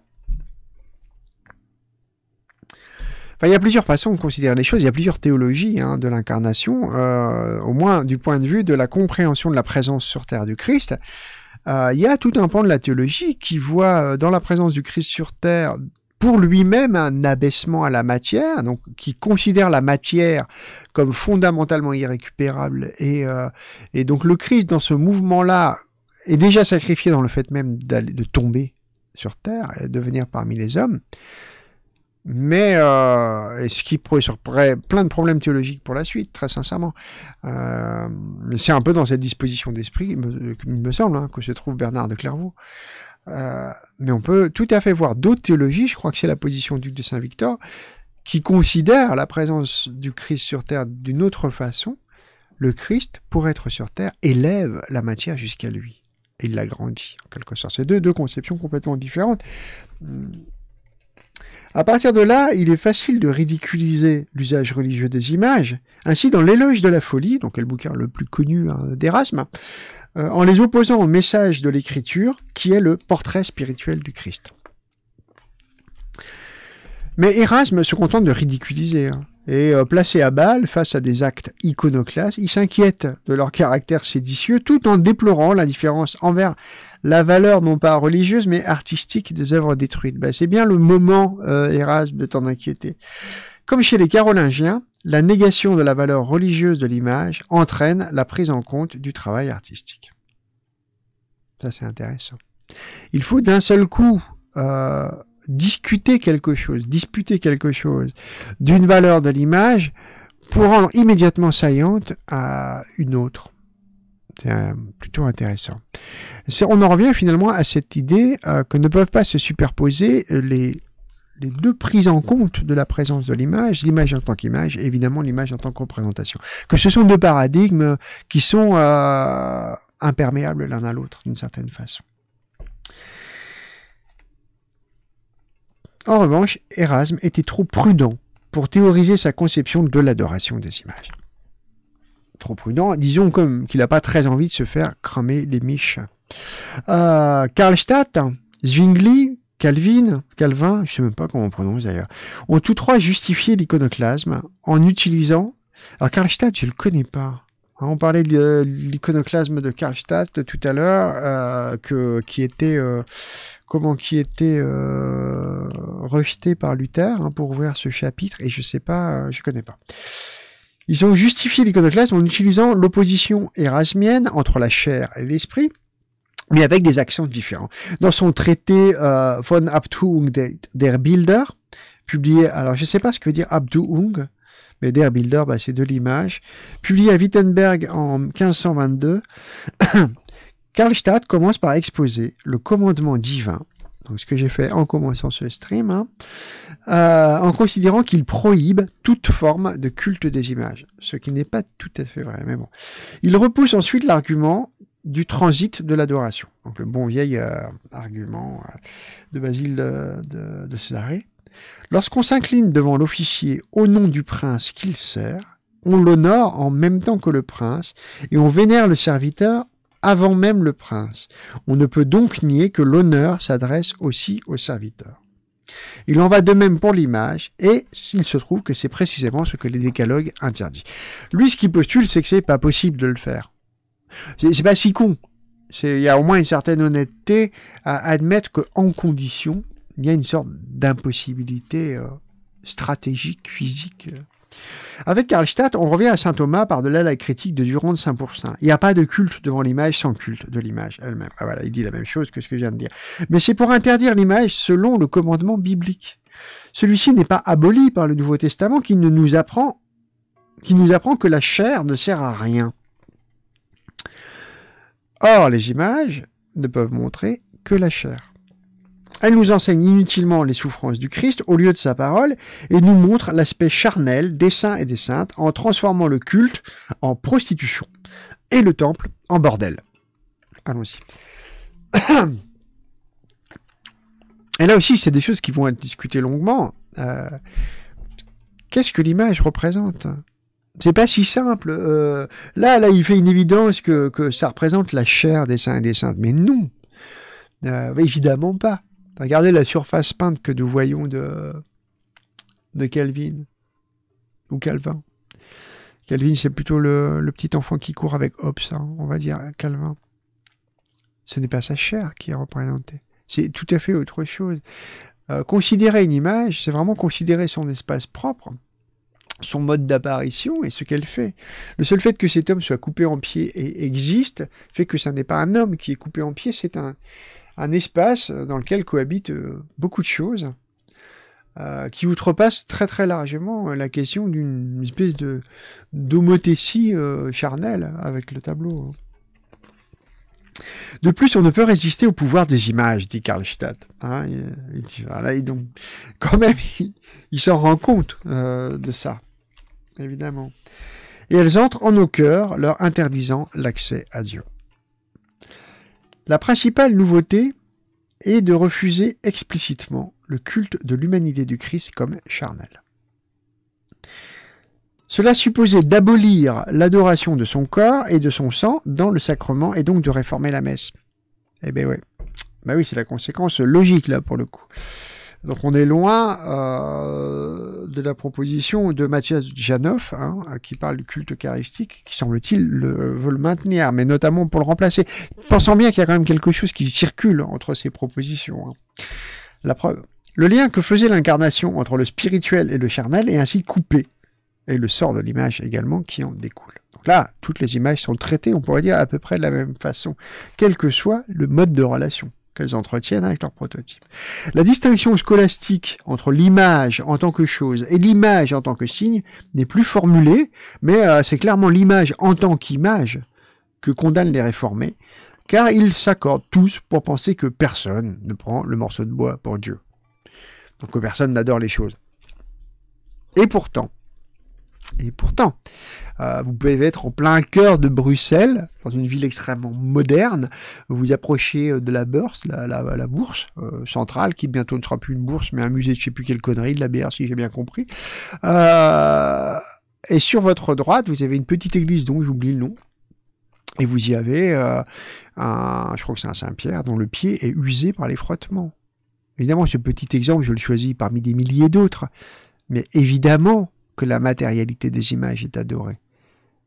il y a plusieurs façons de considérer les choses, il y a plusieurs théologies hein, de l'incarnation, euh, au moins du point de vue de la compréhension de la présence sur terre du Christ. Euh, il y a tout un pan de la théologie qui voit euh, dans la présence du Christ sur terre pour lui-même un abaissement à la matière, donc qui considère la matière comme fondamentalement irrécupérable. Et, donc le Christ, dans ce mouvement-là, est déjà sacrifié dans le fait même de tomber sur terre et devenir parmi les hommes mais euh, ce qui pourrait plein de problèmes théologiques pour la suite, très sincèrement. Euh, c'est un peu dans cette disposition d'esprit, il me, semble, hein, que se trouve Bernard de Clairvaux. Euh, mais on peut tout à fait voir d'autres théologies, je crois que c'est la position du duc de Saint-Victor, qui considère la présence du Christ sur Terre d'une autre façon. Le Christ, pour être sur Terre, élève la matière jusqu'à lui. Et il l'agrandit, en quelque sorte. C'est deux, deux conceptions complètement différentes à partir de là, il est facile de ridiculiser l'usage religieux des images. Ainsi, dans l'éloge de la folie, donc le bouquin le plus connu hein, d'Erasme, euh, en les opposant au message de l'écriture, qui est le portrait spirituel du Christ. Mais Erasme se contente de ridiculiser. Hein. Et euh, placés à Bâle, face à des actes iconoclastes, ils s'inquiètent de leur caractère séditieux tout en déplorant l'indifférence envers la valeur non pas religieuse mais artistique des œuvres détruites. Ben, c'est bien le moment, euh, Erasme, de t'en inquiéter. Comme chez les Carolingiens, la négation de la valeur religieuse de l'image entraîne la prise en compte du travail artistique. Ça c'est intéressant. Il faut d'un seul coup... Euh, discuter quelque chose, disputer quelque chose d'une valeur de l'image pour rendre immédiatement saillante à une autre. C'est euh, plutôt intéressant. On en revient finalement à cette idée euh, que ne peuvent pas se superposer euh, les, deux prises en compte de la présence de l'image, l'image en tant qu'image, et évidemment l'image en tant que représentation. Que ce sont deux paradigmes qui sont imperméables l'un à l'autre d'une certaine façon. En revanche, Erasme était trop prudent pour théoriser sa conception de l'adoration des images. Trop prudent, disons comme qu'il n'a pas très envie de se faire cramer les miches. Euh, Karlstadt, Zwingli, Calvin, Calvin, je ne sais même pas comment on prononce d'ailleurs, ont tous trois justifié l'iconoclasme en utilisant. Alors Karlstadt, je ne le connais pas. Hein, on parlait de l'iconoclasme de Karlstadt tout à l'heure, euh, qui était euh, comment qui était euh, rejeté par Luther hein, pour ouvrir ce chapitre, et je sais pas, euh, je connais pas. Ils ont justifié l'iconoclasme en utilisant l'opposition érasmienne entre la chair et l'esprit, mais avec des accents différents. Dans son traité euh, von Abtuung der Bilder, publié, alors je sais pas ce que veut dire Abtuung, mais der Bilder, bah, c'est de l'image, publié à Wittenberg en 1522, Karlstadt commence par exposer le commandement divin, donc ce que j'ai fait en commençant ce stream, hein, euh, en considérant qu'il prohibe toute forme de culte des images, ce qui n'est pas tout à fait vrai, mais bon. Il repousse ensuite l'argument du transit de l'adoration, donc le bon vieil euh, argument euh, de Basile de, de Césarée. Lorsqu'on s'incline devant l'officier au nom du prince qu'il sert, on l'honore en même temps que le prince et on vénère le serviteur avant même le prince. On ne peut donc nier que l'honneur s'adresse aussi au serviteur. Il en va de même pour l'image, et il se trouve que c'est précisément ce que les décalogues interdit. Lui, ce qu'il postule, c'est que c'est pas possible de le faire. C'est pas si con. Il y a au moins une certaine honnêteté à admettre qu'en condition, il y a une sorte d'impossibilité euh, stratégique, physique. Euh, avec Karlstadt, on revient à saint Thomas par-delà la critique de Durand de Saint-Pourçain. Il n'y a pas de culte devant l'image sans culte de l'image elle-même. Ah, voilà, il dit la même chose que ce que je viens de dire. Mais c'est pour interdire l'image selon le commandement biblique. Celui-ci n'est pas aboli par le Nouveau Testament qui nous apprend, qui nous apprend que la chair ne sert à rien. Or, les images ne peuvent montrer que la chair. Elle nous enseigne inutilement les souffrances du Christ au lieu de sa parole et nous montre l'aspect charnel des saints et des saintes en transformant le culte en prostitution et le temple en bordel. Allons-y. Et là aussi, c'est des choses qui vont être discutées longuement. Euh, qu'est-ce que l'image représente c'est pas si simple. Euh, là, là, il fait une évidence que, que, ça représente la chair des saints et des saintes. Mais non, euh, évidemment pas. Regardez la surface peinte que nous voyons de, de Calvin. Ou Calvin. Calvin, c'est plutôt le, petit enfant qui court avec Hobbes, hein. on va dire Calvin. Ce n'est pas sa chair qui est représentée. C'est tout à fait autre chose. Euh, considérer une image, c'est vraiment considérer son espace propre, son mode d'apparition et ce qu'elle fait. Le seul fait que cet homme soit coupé en pied et existe fait que ça n'est pas un homme qui est coupé en pied, c'est un, un espace euh, dans lequel cohabitent euh, beaucoup de choses, euh, qui outrepasse très très largement la question d'une espèce de d'homothétie charnelle avec le tableau. Hein. De plus, on ne peut résister au pouvoir des images, dit Karlstadt. Hein, donc, quand même, il, s'en rend compte de ça, évidemment. Et elles entrent en nos cœurs, leur interdisant l'accès à Dieu. La principale nouveauté est de refuser explicitement le culte de l'humanité du Christ comme charnel. Cela supposait d'abolir l'adoration de son corps et de son sang dans le sacrement et donc de réformer la messe. Eh ben oui, bah oui, c'est la conséquence logique là pour le coup. Donc on est loin euh, de la proposition de Matthias Janoff, hein, qui parle du culte eucharistique, qui semble-t-il le, veut le maintenir, mais notamment pour le remplacer. Pensons bien qu'il y a quand même quelque chose qui circule entre ces propositions. Hein. La preuve. Le lien que faisait l'incarnation entre le spirituel et le charnel est ainsi coupé, et le sort de l'image également qui en découle. Donc là, toutes les images sont traitées, on pourrait dire, à peu près de la même façon, quel que soit le mode de relation qu'elles entretiennent avec leur prototype. La distinction scolastique entre l'image en tant que chose et l'image en tant que signe n'est plus formulée, mais euh, c'est clairement l'image en tant qu'image que condamnent les réformés, car ils s'accordent tous pour penser que personne ne prend le morceau de bois pour Dieu. Donc que personne n'adore les choses. Et pourtant, et pourtant, euh, vous pouvez être en plein cœur de Bruxelles, dans une ville extrêmement moderne. Vous, vous approchez euh, de la bourse, la, bourse euh, centrale, qui bientôt ne sera plus une bourse, mais un musée de je ne sais plus quelle connerie, de la BRC, j'ai bien compris. et sur votre droite, vous avez une petite église dont j'oublie le nom. Et vous y avez un, je crois que c'est un Saint-Pierre, dont le pied est usé par les frottements. Évidemment, ce petit exemple, je le choisis parmi des milliers d'autres. Mais évidemment, que la matérialité des images est adorée.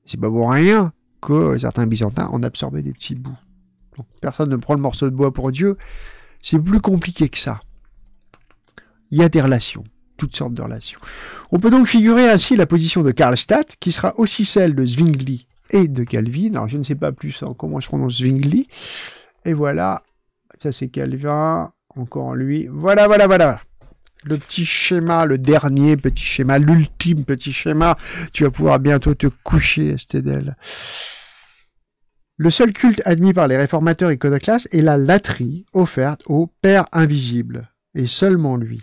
C'est pas pour rien que certains Byzantins en absorbaient des petits bouts. personne ne prend le morceau de bois pour Dieu. C'est plus compliqué que ça. Il y a des relations, toutes sortes de relations. On peut donc figurer ainsi la position de Karlstadt, qui sera aussi celle de Zwingli et de Calvin. Alors je ne sais pas plus comment je prononce Zwingli. Et voilà, ça c'est Calvin, encore lui. Voilà, voilà, voilà le petit schéma, le dernier petit schéma, l'ultime petit schéma. Tu vas pouvoir bientôt te coucher, Estédel. Le seul culte admis par les réformateurs iconoclastes est la latrie offerte au Père invisible, et seulement lui.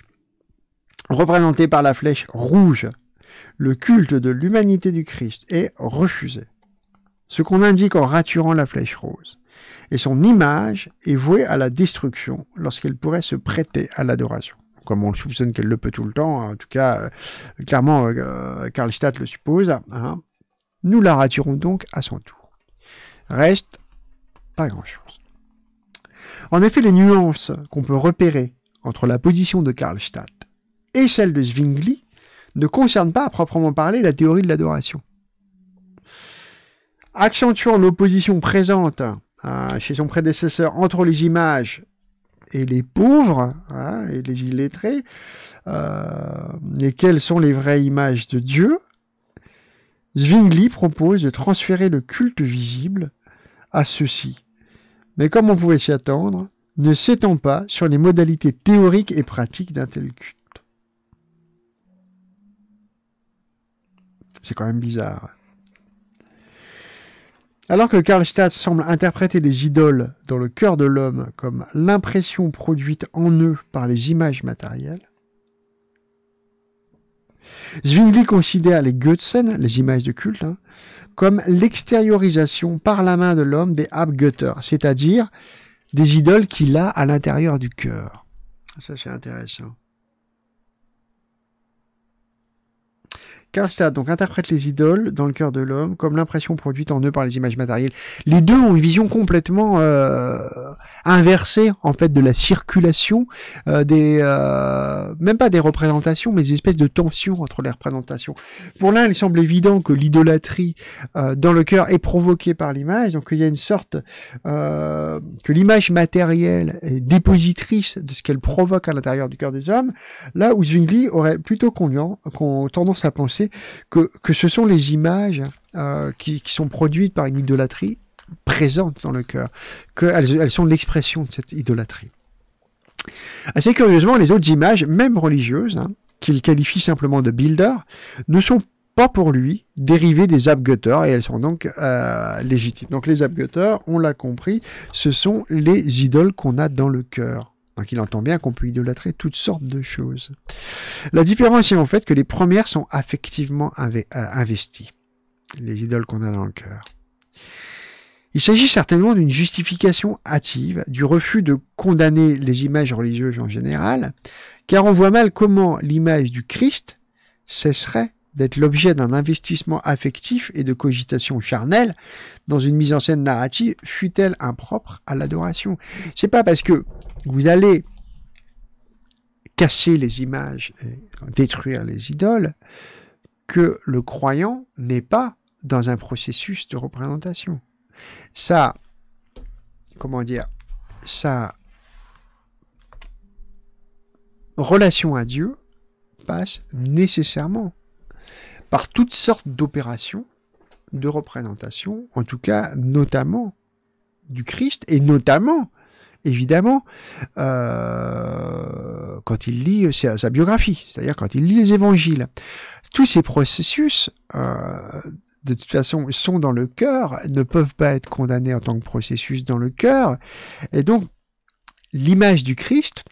Représenté par la flèche rouge, le culte de l'humanité du Christ est refusé. Ce qu'on indique en raturant la flèche rose. Et son image est vouée à la destruction lorsqu'elle pourrait se prêter à l'adoration comme on le soupçonne qu'elle le peut tout le temps, hein. en tout cas, euh, clairement, euh, euh, Karlstadt le suppose, hein. nous la raturons donc à son tour. Reste pas grand-chose. En effet, les nuances qu'on peut repérer entre la position de Karlstadt et celle de Zwingli ne concernent pas à proprement parler la théorie de l'adoration. Accentuant l'opposition présente hein, chez son prédécesseur entre les images et les pauvres hein, et les illettrés, euh, et quelles sont les vraies images de Dieu, Zwingli propose de transférer le culte visible à ceux-ci. Mais comme on pouvait s'y attendre, ne s'étend pas sur les modalités théoriques et pratiques d'un tel culte. C'est quand même bizarre. Alors que Karlstadt semble interpréter les idoles dans le cœur de l'homme comme l'impression produite en eux par les images matérielles, Zwingli considère les Götzen, les images de culte, hein, comme l'extériorisation par la main de l'homme des Abgötter, c'est-à-dire des idoles qu'il a à l'intérieur du cœur. Ça, c'est intéressant. Karlstad donc interprète les idoles dans le cœur de l'homme comme l'impression produite en eux par les images matérielles. Les deux ont une vision complètement euh, inversée en fait de la circulation euh, des euh, même pas des représentations mais des espèces de tensions entre les représentations. Pour l'un, il semble évident que l'idolâtrie euh, dans le cœur est provoquée par l'image, donc il y a une sorte que l'image matérielle est dépositrice de ce qu'elle provoque à l'intérieur du cœur des hommes. Là où Zwingli aurait plutôt tendance à penser que, ce sont les images euh, qui, sont produites par une idolâtrie présente dans le cœur, qu'elles elles sont l'expression de cette idolâtrie. Assez curieusement, les autres images, même religieuses, hein, qu'il qualifie simplement de builder, ne sont pas pour lui dérivées des abgutter et elles sont donc euh, légitimes. Donc les abgutter on l'a compris, ce sont les idoles qu'on a dans le cœur. Donc il entend bien qu'on peut idolâtrer toutes sortes de choses. La différence est en fait que les premières sont affectivement euh, investies, les idoles qu'on a dans le cœur. Il s'agit certainement d'une justification hâtive du refus de condamner les images religieuses en général, car on voit mal comment l'image du Christ cesserait d'être l'objet d'un investissement affectif et de cogitation charnelle dans une mise en scène narrative, fut elle impropre à l'adoration. C'est pas parce que vous allez casser les images et détruire les idoles, que le croyant n'est pas dans un processus de représentation. Ça, comment dire, sa relation à Dieu passe nécessairement par toutes sortes d'opérations de représentation, en tout cas notamment du Christ et notamment évidemment, euh, quand il lit sa, sa biographie, c'est-à-dire quand il lit les évangiles. Tous ces processus, euh, de toute façon, sont dans le cœur, ne peuvent pas être condamnés en tant que processus dans le cœur. Et donc, l'image du Christ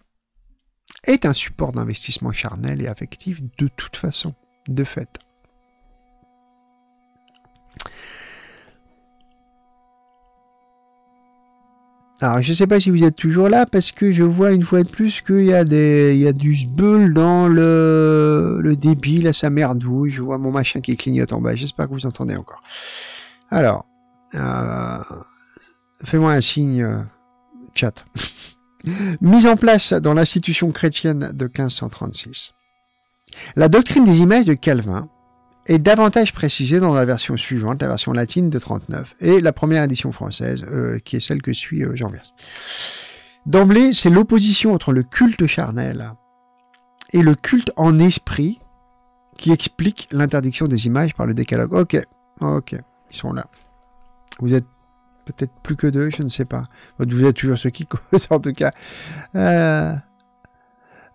est un support d'investissement charnel et affectif de toute façon, de fait. Alors, je ne sais pas si vous êtes toujours là parce que je vois une fois de plus qu'il y a des, il du zbeul dans le, le débit, là, ça merdouille. Je vois mon machin qui clignote en bas. J'espère que vous entendez encore. Alors, euh, fais-moi un signe, euh, chat. Mise en place dans l'institution chrétienne de 1536. La doctrine des images de Calvin est davantage précisé dans la version suivante, la version latine de 39, et la première édition française, euh, qui est celle que suit euh, Jean Vierce. D'emblée, c'est l'opposition entre le culte charnel et le culte en esprit qui explique l'interdiction des images par le décalogue. Ok, ok, ils sont là. Vous êtes peut-être plus que deux, je ne sais pas. Vous êtes toujours ceux qui causent, en tout cas. Euh,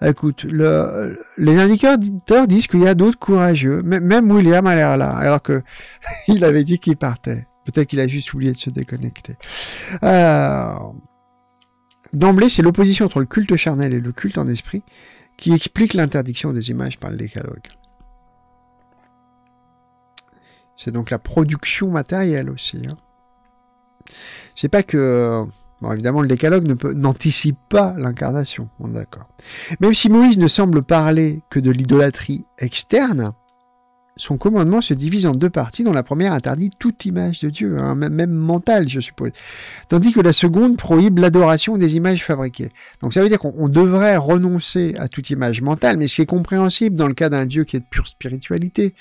Écoute, le, les indicateurs disent qu'il y a d'autres courageux. même William a l'air là, alors que il avait dit qu'il partait. Peut-être qu'il a juste oublié de se déconnecter. Euh, d'emblée, c'est l'opposition entre le culte charnel et le culte en esprit qui explique l'interdiction des images par le décalogue. C'est donc la production matérielle aussi. Hein. C'est pas que évidemment, le décalogue n'anticipe pas l'incarnation, on est d'accord. Même si Moïse ne semble parler que de l'idolâtrie externe, son commandement se divise en deux parties, dont la première interdit toute image de Dieu, hein, même mentale, je suppose, tandis que la seconde prohibe l'adoration des images fabriquées. Donc ça veut dire qu'on devrait renoncer à toute image mentale, mais ce qui est compréhensible dans le cas d'un Dieu qui est de pure spiritualité,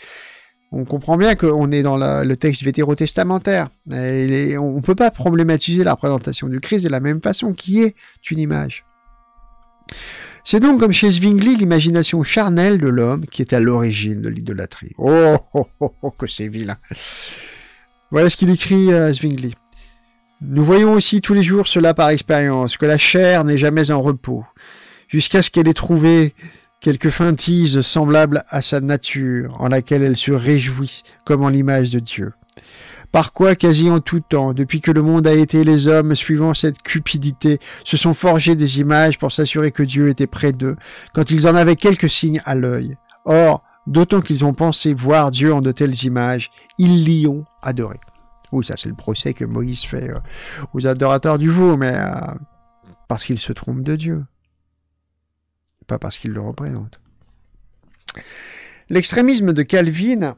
on comprend bien qu'on est dans le texte vétérotestamentaire. Et on ne peut pas problématiser la représentation du Christ de la même façon, qui est une image. C'est donc, comme chez Zwingli, l'imagination charnelle de l'homme qui est à l'origine de l'idolâtrie. Oh, oh, oh, oh que c'est vilain Voilà ce qu'il écrit à euh, Zwingli. Nous voyons aussi tous les jours cela par expérience, que la chair n'est jamais en repos, jusqu'à ce qu'elle ait trouvé Quelques feintises semblables à sa nature, en laquelle elle se réjouit, comme en l'image de Dieu. Par quoi, quasi en tout temps, depuis que le monde a été, les hommes, suivant cette cupidité, se sont forgés des images pour s'assurer que Dieu était près d'eux, quand ils en avaient quelques signes à l'œil. Or, d'autant qu'ils ont pensé voir Dieu en de telles images, ils l'y ont adoré. ou ça c'est le procès que Moïse fait euh, aux adorateurs du jour, mais euh, parce qu'ils se trompent de Dieu pas parce qu'il le représente. L'extrémisme de Calvin,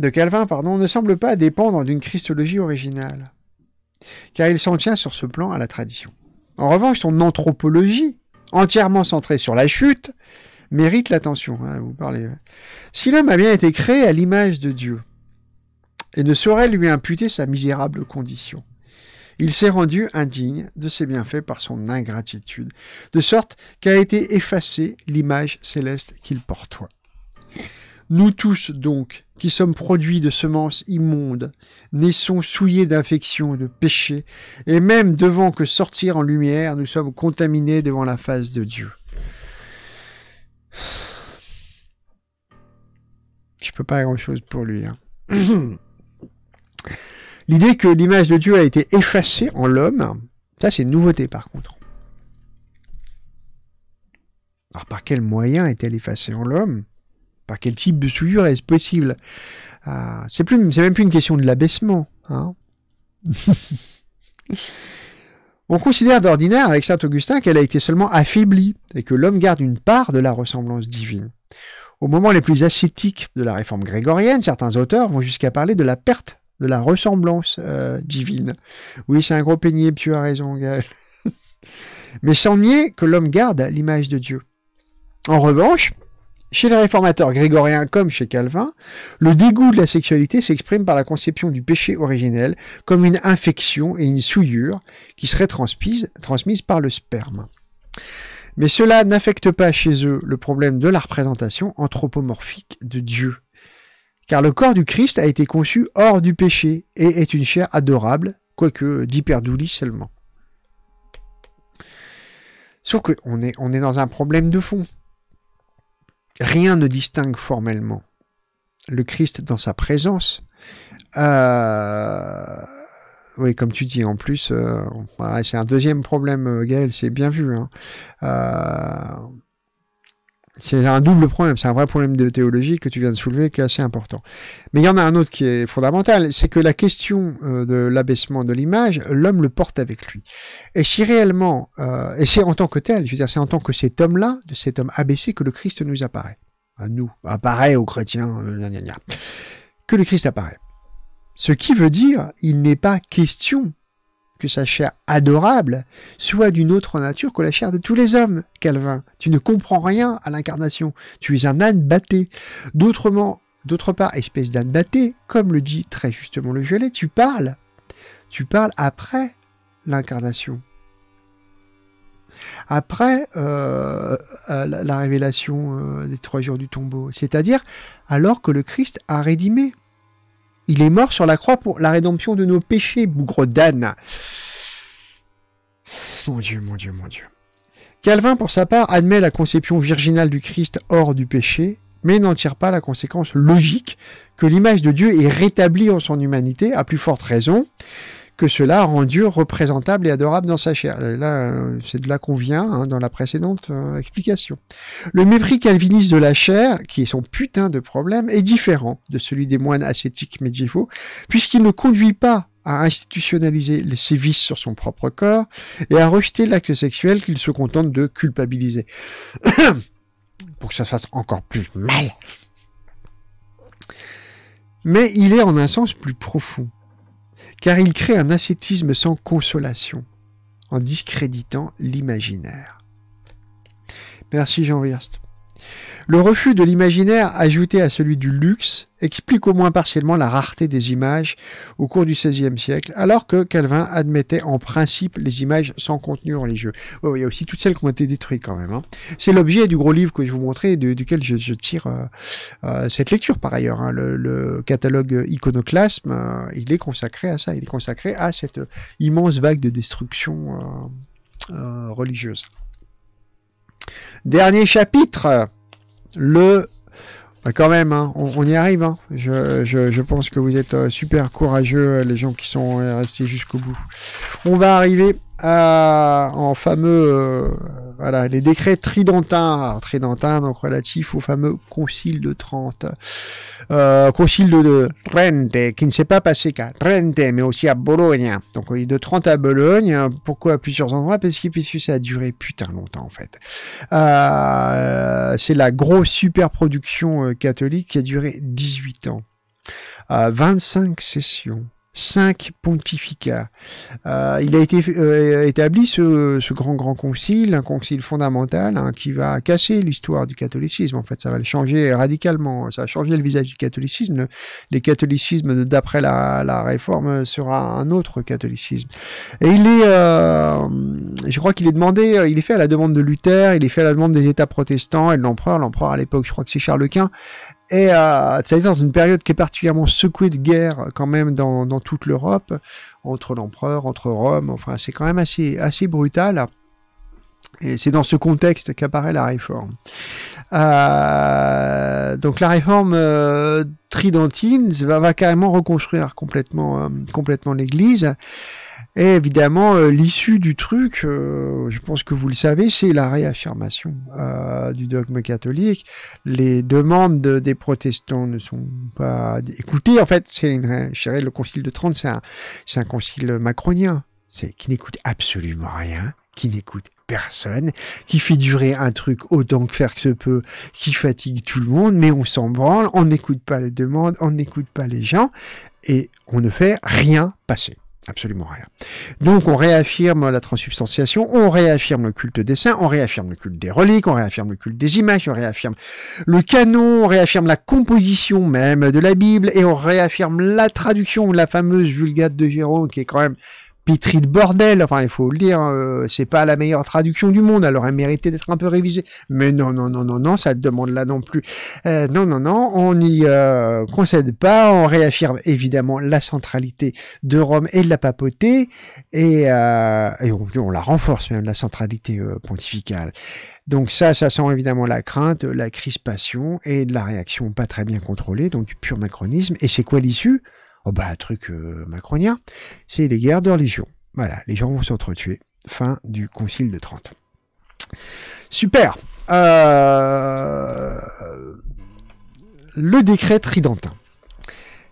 de Calvin pardon, ne semble pas dépendre d'une christologie originale, car il s'en tient sur ce plan à la tradition. En revanche, son anthropologie, entièrement centrée sur la chute, mérite l'attention. Hein, vous parlez. Si l'homme a bien été créé à l'image de Dieu, et ne saurait lui imputer sa misérable condition, il s'est rendu indigne de ses bienfaits par son ingratitude, de sorte qu'a été effacée l'image céleste qu'il portoit. Nous tous, donc, qui sommes produits de semences immondes, naissons souillés d'infections, de péchés, et même devant que sortir en lumière, nous sommes contaminés devant la face de Dieu. Je peux pas grand-chose pour lui. Hein. L'idée que l'image de Dieu a été effacée en l'homme, ça c'est une nouveauté par contre. Alors par quel moyen est-elle effacée en l'homme Par quel type de souillure est-ce possible ah, C'est même plus une question de l'abaissement. Hein. On considère d'ordinaire avec saint Augustin qu'elle a été seulement affaiblie et que l'homme garde une part de la ressemblance divine. Au moment les plus ascétiques de la réforme grégorienne, certains auteurs vont jusqu'à parler de la perte de la ressemblance euh, divine. Oui, c'est un gros puis tu as raison, Gaël. Mais sans nier que l'homme garde l'image de Dieu. En revanche, chez les réformateurs grégoriens comme chez Calvin, le dégoût de la sexualité s'exprime par la conception du péché originel comme une infection et une souillure qui serait transmise, transmise par le sperme. Mais cela n'affecte pas chez eux le problème de la représentation anthropomorphique de Dieu car le corps du Christ a été conçu hors du péché et est une chair adorable, quoique d'hyperdouli seulement. Sauf qu'on est, on est dans un problème de fond. Rien ne distingue formellement le Christ dans sa présence. Euh, oui, comme tu dis, en plus, euh, c'est un deuxième problème, euh, Gaël, c'est bien vu. Hein. C'est un double problème, c'est un vrai problème de théologie que tu viens de soulever qui est assez important. Mais il y en a un autre qui est fondamental, c'est que la question euh, de l'abaissement de l'image, l'homme le porte avec lui. Et si réellement, euh, et c'est en tant que tel, je veux dire, c'est en tant que cet homme-là, de cet homme abaissé, que le Christ nous apparaît. À nous, apparaît aux chrétiens, euh, que le Christ apparaît. Ce qui veut dire, il n'est pas question que sa chair adorable soit d'une autre nature que la chair de tous les hommes, Calvin. Tu ne comprends rien à l'incarnation. Tu es un âne batté. D'autrement, d'autre part, espèce d'âne batté, comme le dit très justement le violet, tu parles. Tu parles après l'incarnation. Après euh, euh, la révélation euh, des trois jours du tombeau, c'est-à-dire alors que le Christ a rédimé il est mort sur la croix pour la rédemption de nos péchés, bougre d'âne. Mon Dieu, mon Dieu, mon Dieu. Calvin, pour sa part, admet la conception virginale du Christ hors du péché, mais n'en tire pas la conséquence logique que l'image de Dieu est rétablie en son humanité, à plus forte raison que cela rend rendu représentable et adorable dans sa chair. Là, euh, c'est de là qu'on vient hein, dans la précédente euh, explication. Le mépris calviniste de la chair, qui est son putain de problème, est différent de celui des moines ascétiques médiévaux, puisqu'il ne conduit pas à institutionnaliser les vices sur son propre corps et à rejeter l'acte sexuel qu'il se contente de culpabiliser. Pour que ça fasse encore plus mal. Mais il est en un sens plus profond car il crée un ascétisme sans consolation, en discréditant l'imaginaire. Merci Jean Wirst. Le refus de l'imaginaire ajouté à celui du luxe explique au moins partiellement la rareté des images au cours du XVIe siècle, alors que Calvin admettait en principe les images sans contenu religieux. il y a aussi toutes celles qui ont été détruites quand même. Hein. C'est l'objet du gros livre que je vous montrais, et duquel je, tire euh, euh, cette lecture par ailleurs. Hein. Le, catalogue iconoclasme, euh, il est consacré à ça, il est consacré à cette immense vague de destruction religieuse. Dernier chapitre, le... Bah, quand même, hein, on, y arrive. Hein. Je, je, pense que vous êtes euh, super courageux, euh, les gens qui sont euh, restés jusqu'au bout. On va arriver à, en fameux, euh, voilà, les décrets tridentins, alors, donc relatifs au fameux concile de Trente, euh, concile de, Trente, qui ne s'est pas passé qu'à Trente, mais aussi à Bologne. Donc de Trente à Bologne, pourquoi à plusieurs endroits Parce que, ça a duré putain longtemps en fait. Euh, c'est la grosse superproduction catholique qui a duré 18 ans. 25 sessions cinq pontificats. Euh, il a été euh, établi ce, grand grand concile, un concile fondamental hein, qui va casser l'histoire du catholicisme. En fait, ça va le changer radicalement. Ça va changer le visage du catholicisme. Le, les catholicismes d'après la, réforme sera un autre catholicisme. Et il est, euh, je crois qu'il est demandé, il est fait à la demande de Luther, il est fait à la demande des États protestants et de l'empereur. L'empereur à l'époque, je crois que c'est Charles Quint, et euh, ça dans une période qui est particulièrement secouée de guerre quand même dans, toute l'Europe, entre l'empereur, entre Rome, enfin c'est quand même assez, assez brutal. Et c'est dans ce contexte qu'apparaît la réforme. Euh, donc la réforme euh, tridentine va, va, carrément reconstruire complètement, euh, complètement l'Église. Et évidemment, euh, l'issue du truc, euh, je pense que vous le savez, c'est la réaffirmation euh, du dogme catholique. Les demandes des protestants ne sont pas écoutées. En fait, c'est le concile de Trente, c'est un, concile macronien, c'est qui n'écoute absolument rien, qui n'écoute personne, qui fait durer un truc autant que faire que se peut, qui fatigue tout le monde, mais on s'en branle, on n'écoute pas les demandes, on n'écoute pas les gens, et on ne fait rien passer. Absolument rien. Donc on réaffirme la transubstantiation, on réaffirme le culte des saints, on réaffirme le culte des reliques, on réaffirme le culte des images, on réaffirme le canon, on réaffirme la composition même de la Bible et on réaffirme la traduction, de la fameuse Vulgate de Jérôme qui est quand même Pitri de bordel, enfin il faut le dire, hein, euh, c'est pas la meilleure traduction du monde, elle méritait d'être un peu révisée. Mais non, non, non, non, non, ça te demande là non plus. Euh, non, non, non, on n'y euh, concède pas, on réaffirme évidemment la centralité de Rome et de la papauté, et, on, on, la renforce même, la centralité pontificale. Donc ça, ça sent évidemment la crainte, la crispation et de la réaction pas très bien contrôlée, donc du pur macronisme. Et c'est quoi l'issue oh bah, truc euh, macronien, c'est les guerres de religion. Voilà, les gens vont s'entretuer. Fin du concile de Trente. Super. Euh, le décret tridentin.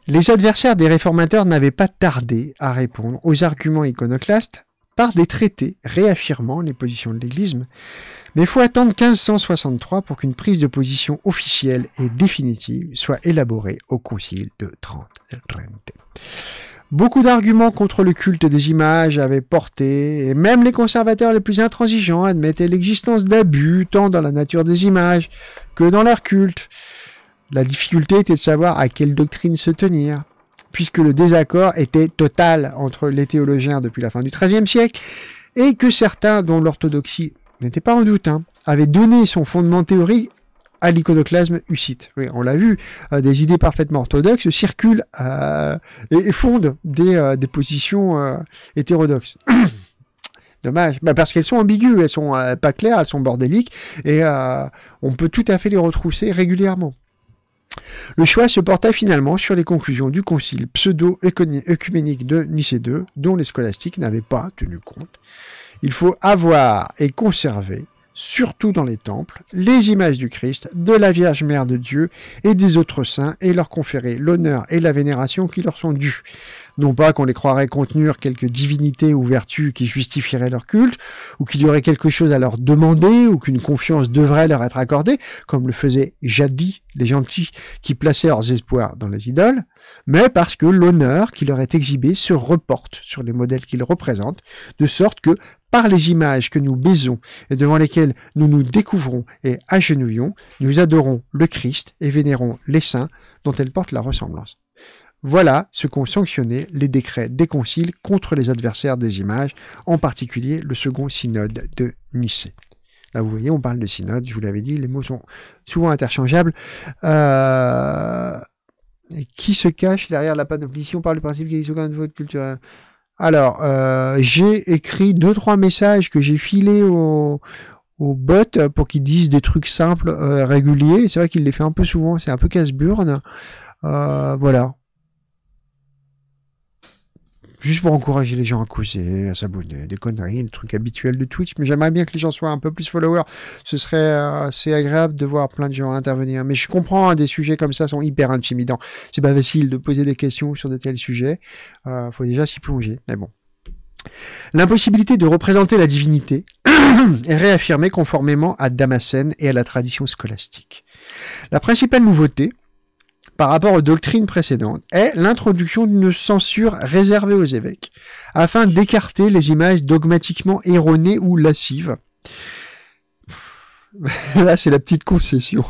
Les adversaires des réformateurs n'avaient pas tardé à répondre aux arguments iconoclastes des traités réaffirmant les positions de l'Église, mais il faut attendre 1563 pour qu'une prise de position officielle et définitive soit élaborée au Concile de Trente. Beaucoup d'arguments contre le culte des images avaient porté, et même les conservateurs les plus intransigeants admettaient l'existence d'abus tant dans la nature des images que dans leur culte. La difficulté était de savoir à quelle doctrine se tenir puisque le désaccord était total entre les théologiens depuis la fin du XIIIe siècle, et que certains, dont l'orthodoxie n'était pas en doute, hein, avaient donné son fondement théorique à l'iconoclasme hussite. Oui, on l'a vu, euh, des idées parfaitement orthodoxes circulent euh, et, fondent des, euh, positions hétérodoxes. Dommage, bah, parce qu'elles sont ambiguës, elles sont pas claires, elles sont bordéliques, et on peut tout à fait les retrousser régulièrement. Le choix se porta finalement sur les conclusions du concile pseudo-œcuménique de Nicée II, dont les scolastiques n'avaient pas tenu compte. Il faut avoir et conserver, surtout dans les temples, les images du Christ, de la Vierge Mère de Dieu et des autres saints, et leur conférer l'honneur et la vénération qui leur sont dus, non pas qu'on les croirait contenir quelques divinités ou vertus qui justifieraient leur culte, ou qu'il y aurait quelque chose à leur demander, ou qu'une confiance devrait leur être accordée, comme le faisaient jadis les gentils qui plaçaient leurs espoirs dans les idoles, mais parce que l'honneur qui leur est exhibé se reporte sur les modèles qu'ils représentent, de sorte que, par les images que nous baisons et devant lesquelles nous nous découvrons et agenouillons, nous adorons le Christ et vénérons les saints dont elles portent la ressemblance. Voilà ce qu'ont sanctionné les décrets des conciles contre les adversaires des images, en particulier le second synode de Nicée. Là, vous voyez, on parle de synode, je vous l'avais dit, les mots sont souvent interchangeables. Euh, qui se cache derrière la panoplie Si on parle du principe qu'il est aucun vote votre culture... Hein Alors, euh, j'ai écrit deux trois messages que j'ai filés aux, au bots pour qu'ils disent des trucs simples, euh, réguliers. C'est vrai qu'il les fait un peu souvent, c'est un peu casse-burne. voilà, Juste pour encourager les gens à causer, à s'abonner, des conneries, le truc habituel de Twitch. Mais j'aimerais bien que les gens soient un peu plus followers. Ce serait euh, assez agréable de voir plein de gens intervenir. Mais je comprends, hein, des sujets comme ça sont hyper intimidants. C'est pas facile de poser des questions sur de tels sujets. Euh, faut déjà s'y plonger. Mais bon. L'impossibilité de représenter la divinité est réaffirmée conformément à Damascène et à la tradition scolastique. La principale nouveauté par rapport aux doctrines précédentes est l'introduction d'une censure réservée aux évêques, afin d'écarter les images dogmatiquement erronées ou lascives. Là, c'est la petite concession.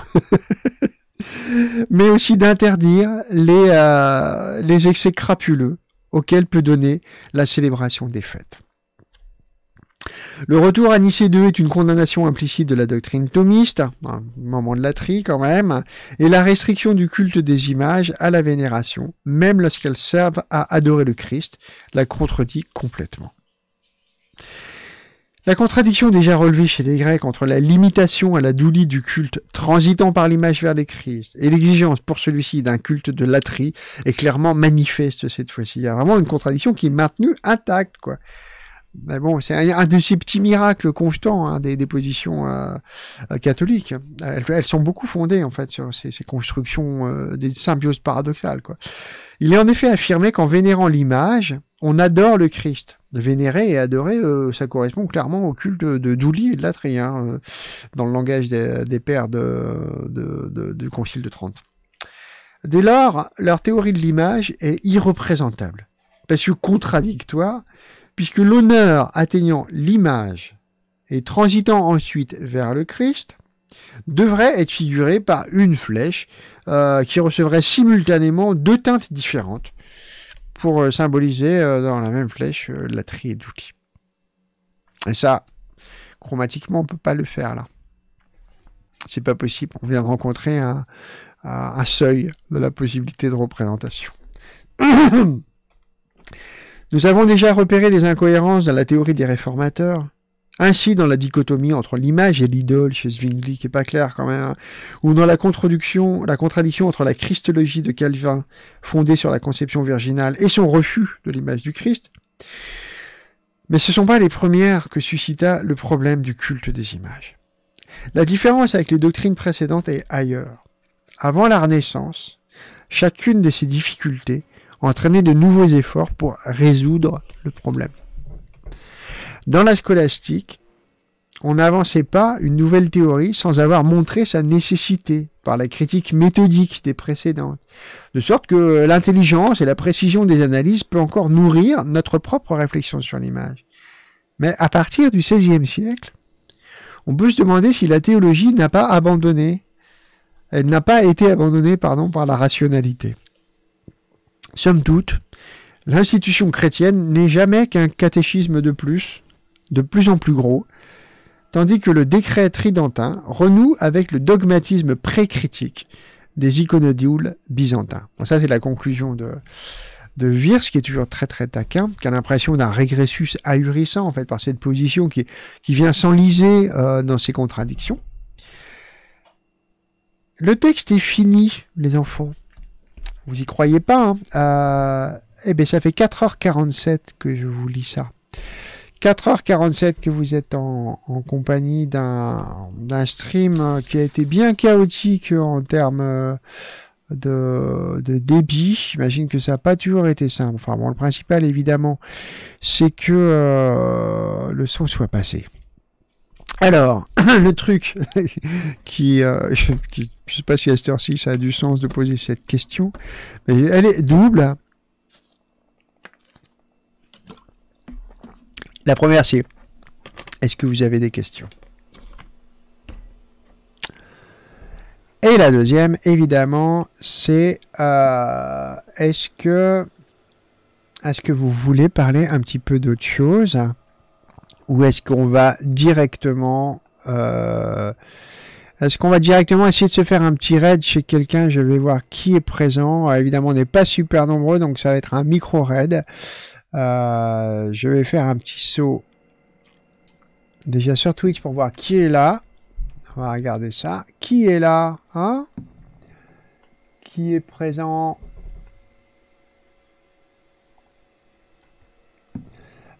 Mais aussi d'interdire les, euh, les excès crapuleux auxquels peut donner la célébration des fêtes. Le retour à Nicée II est une condamnation implicite de la doctrine thomiste, un moment de latrie quand même, et la restriction du culte des images à la vénération, même lorsqu'elles servent à adorer le Christ, la contredit complètement. La contradiction déjà relevée chez les Grecs entre la limitation à la doulie du culte transitant par l'image vers les Christ et l'exigence pour celui-ci d'un culte de latrie est clairement manifeste cette fois-ci. Il y a vraiment une contradiction qui est maintenue intacte, quoi. Mais bon, c'est un, de ces petits miracles constants hein, des, positions euh, catholiques. Elles, sont beaucoup fondées en fait sur ces, constructions euh, des symbioses paradoxales. Quoi. Il est en effet affirmé qu'en vénérant l'image, on adore le Christ. Vénérer et adorer, euh, ça correspond clairement au culte de, Douli et de Latrie, hein, dans le langage des, pères de, du Concile de Trente. Dès lors, leur théorie de l'image est irreprésentable, parce que contradictoire puisque l'honneur atteignant l'image et transitant ensuite vers le Christ devrait être figuré par une flèche euh, qui recevrait simultanément deux teintes différentes pour euh, symboliser euh, dans la même flèche la d'outils. Et ça, chromatiquement, on ne peut pas le faire là. C'est pas possible. On vient de rencontrer un, un seuil de la possibilité de représentation. Nous avons déjà repéré des incohérences dans la théorie des réformateurs. Ainsi, dans la dichotomie entre l'image et l'idole chez Zwingli, qui est pas claire quand même, hein, ou dans la contradiction, la contradiction entre la christologie de Calvin, fondée sur la conception virginale, et son refus de l'image du Christ. Mais ce ne sont pas les premières que suscita le problème du culte des images. La différence avec les doctrines précédentes est ailleurs. Avant la Renaissance, chacune de ces difficultés entraîner de nouveaux efforts pour résoudre le problème. Dans la scolastique, on n'avançait pas une nouvelle théorie sans avoir montré sa nécessité par la critique méthodique des précédentes, de sorte que l'intelligence et la précision des analyses peut encore nourrir notre propre réflexion sur l'image. Mais à partir du XVIe siècle, on peut se demander si la théologie n'a pas abandonné, elle n'a pas été abandonnée pardon, par la rationalité. Somme toute, l'institution chrétienne n'est jamais qu'un catéchisme de plus, de plus en plus gros, tandis que le décret tridentin renoue avec le dogmatisme pré-critique des iconodules byzantins. ça, c'est la conclusion de, de qui est toujours très très taquin, qui a l'impression d'un régressus ahurissant, en fait, par cette position qui, qui vient s'enliser euh, dans ses contradictions. Le texte est fini, les enfants. Vous y croyez pas, hein euh, Eh bien, ça fait 4h47 que je vous lis ça. 4h47 que vous êtes en, compagnie d'un stream qui a été bien chaotique en termes euh, de, débit. J'imagine que ça n'a pas toujours été simple. Enfin bon, le principal évidemment, c'est que euh, le son soit passé. Alors, le truc euh, qui, je ne sais pas si à cette ça a du sens de poser cette question, mais elle est double. La première, c'est est-ce que vous avez des questions Et la deuxième, évidemment, c'est euh, est-ce que est-ce que vous voulez parler un petit peu d'autre chose ou est-ce qu'on va directement euh, est-ce qu'on va directement essayer de se faire un petit raid chez quelqu'un Je vais voir qui est présent. Euh, évidemment, on n'est pas super nombreux, donc ça va être un micro raid. Euh, je vais faire un petit saut déjà sur Twitch pour voir qui est là. On va regarder ça. Qui est là hein? Qui est présent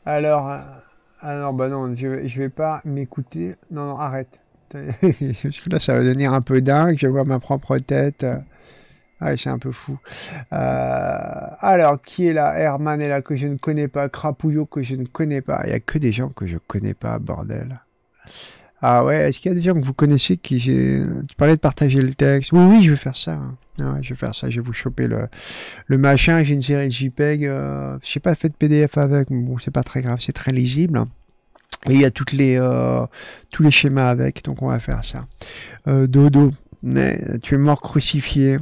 Alors... Ah non, bah non, je, je vais pas m'écouter. Non, non, arrête. Parce que là, ça va devenir un peu dingue. Je vois ma propre tête. Ouais, c'est un peu fou. Euh, alors, qui est là Herman est là, que je ne connais pas. Crapouillot, que je ne connais pas. Il n'y a que des gens que je connais pas, bordel. Ah ouais, est-ce qu'il y a des gens que vous connaissez qui... Tu parlais de partager le texte. Oui, oui, je vais faire ça. Hein. Ah je vais faire ça, je vais vous choper le, machin, j'ai une série de JPEG, euh, je sais pas fait de PDF avec, mais bon, c'est pas très grave, c'est très lisible. Et il y a toutes les, euh, tous les schémas avec, donc on va faire ça. Euh, dodo, mais tu es mort crucifié.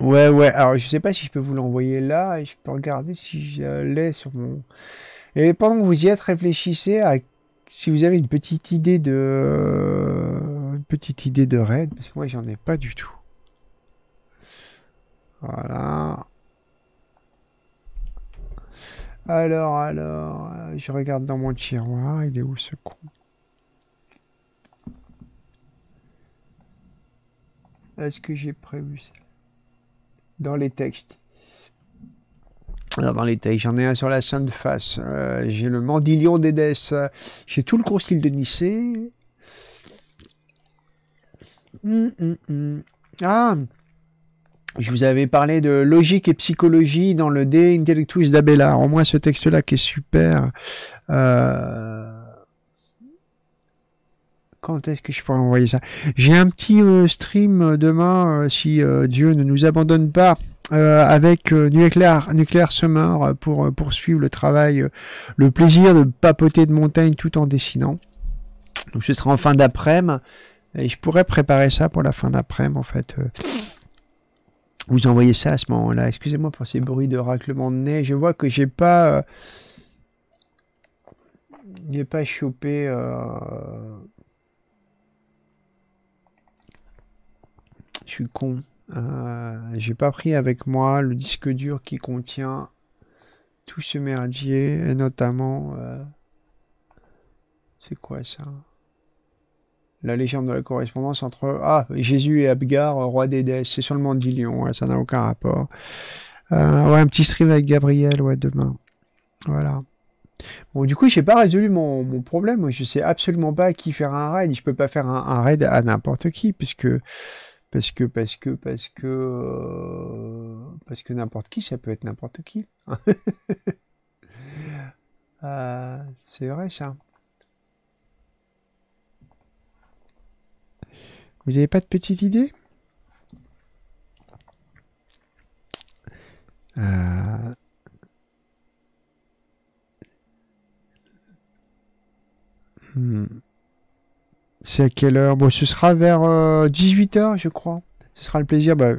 Ouais, ouais, alors je sais pas si je peux vous l'envoyer là, et je peux regarder si je l'ai sur mon... Et pendant que vous y êtes, réfléchissez à si vous avez une petite idée de... Une petite idée de raid, parce que moi j'en ai pas du tout. Voilà. Alors, alors, euh, je regarde dans mon tiroir, il est où ce con Est-ce que j'ai prévu ça Dans les textes. Alors dans les textes, j'en ai un sur la Sainte Face, euh, j'ai le Mandilion d'Édesse, j'ai tout le concile de nice. Hum, hum, hum. Ah je vous avais parlé de logique et psychologie dans le De Intellectus d'Abelard. Au moins ce texte-là qui est super. Euh, quand est-ce que je pourrais envoyer ça J'ai un petit euh, stream euh, demain, si Dieu ne nous abandonne pas. avec Nucléaire, Summer pour poursuivre le travail, le plaisir de papoter de montagne tout en dessinant. Donc ce sera en fin d'après-midi et je pourrais préparer ça pour la fin d'après-midi en fait vous envoyez ça à ce moment-là. Excusez-moi pour ces bruits de raclement de nez. Je vois que j'ai pas, euh, j'ai pas chopé. Euh, je suis con. Euh, j'ai pas pris avec moi le disque dur qui contient tout ce merdier, et notamment. C'est quoi ça la légende de la correspondance entre ah, Jésus et Abgar, euh, roi d'Édesse. C'est seulement d'ilion ça n'a aucun rapport. Euh, ouais, un petit stream avec Gabriel, ouais, demain. Voilà. Bon, du coup, j'ai pas résolu mon, problème. Je sais absolument pas à qui faire un raid. Je peux pas faire un, raid à n'importe qui, puisque parce que parce que parce que euh, parce que n'importe qui, ça peut être n'importe qui. c'est vrai ça. Vous n'avez pas de petite idée euh. hmm. C'est à quelle heure Bon, ce sera vers 18h, euh, je crois. Ce sera le plaisir. Bah,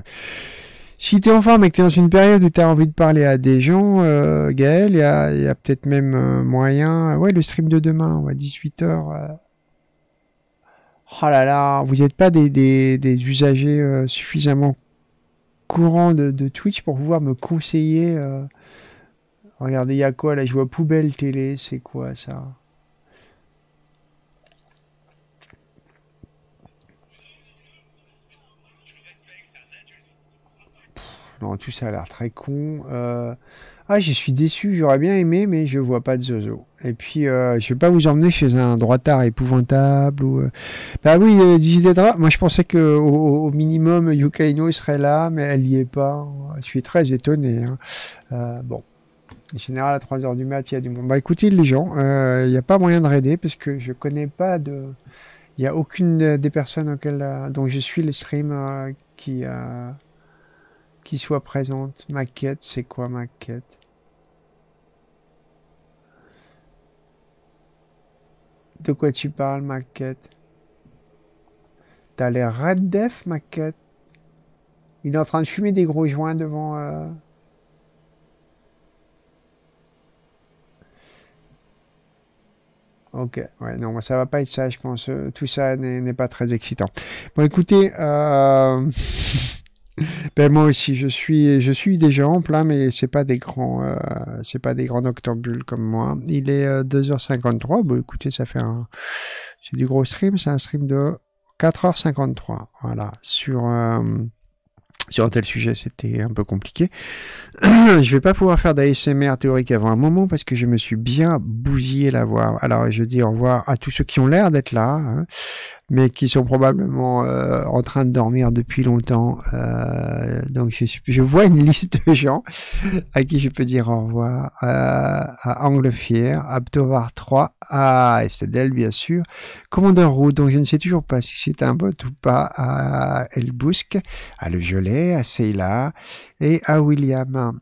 si tu es en forme et que tu es dans une période où tu as envie de parler à des gens, euh, Gaël, il y a, peut-être même moyen. Ouais, le stream de demain, à 18h oh là là, vous n'êtes pas des, usagers euh, suffisamment courants de, Twitch pour pouvoir me conseiller. Euh, Regardez, il y a quoi là Je vois poubelle télé, c'est quoi ça Non, tout ça a l'air très con. Euh... Ah, je suis déçu, j'aurais bien aimé, mais je vois pas de Zozo. Et puis, euh, je vais pas vous emmener chez un droitard épouvantable. Ou, euh... Bah oui, euh, moi je pensais que au, minimum Yukaino serait là, mais elle n'y est pas. Je suis très étonné. Hein. Euh, bon. En général, à 3h du mat, il y a du monde. Bah écoutez, les gens, euh, il n'y a pas moyen de raider parce que je connais pas de. Il n'y a aucune des personnes auxquelles, dont je suis les streams qui qui soit présente. maquette, c'est quoi maquette, De quoi tu parles, maquette, quête T'as l'air red def, maquette, Il est en train de fumer des gros joints devant... Euh. Ok, ouais, non, ça va pas être ça, je pense. Euh, tout ça n'est pas très excitant. Bon, écoutez, euh, Ben moi aussi, je suis, je suis déjà en plein, mais c'est pas des grands, euh, c'est pas des grands noctambules comme moi. Il est 2h53. Euh, bon, écoutez, ça fait un, c'est du gros stream. C'est un stream de 4h53. Voilà. Sur, euh, sur un tel sujet, c'était un peu compliqué. je vais pas pouvoir faire d'ASMR théorique avant un moment parce que je me suis bien bousillé la voix. Alors, je dis au revoir à tous ceux qui ont l'air d'être là. Hein mais qui sont probablement euh, en train de dormir depuis longtemps. Euh, donc je, je, vois une liste de gens à qui je peux dire au revoir. Euh, à Anglefier, à Ptovar 3, à Estadel bien sûr, Commander Roux, donc je ne sais toujours pas si c'est un bot ou pas, à Elbusque, à Le Violet, à Seyla et à William.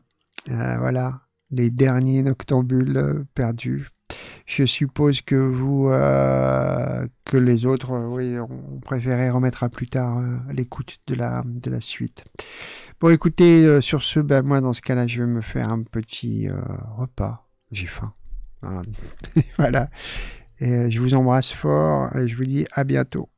voilà, les derniers noctambules perdus je suppose que vous, euh, que les autres, euh, oui, on remettre à plus tard euh, l'écoute de la, de la suite. Bon, écoutez, sur ce, ben, moi, dans ce cas-là, je vais me faire un petit repas. J'ai faim. Hein. voilà. Et je vous embrasse fort et je vous dis à bientôt.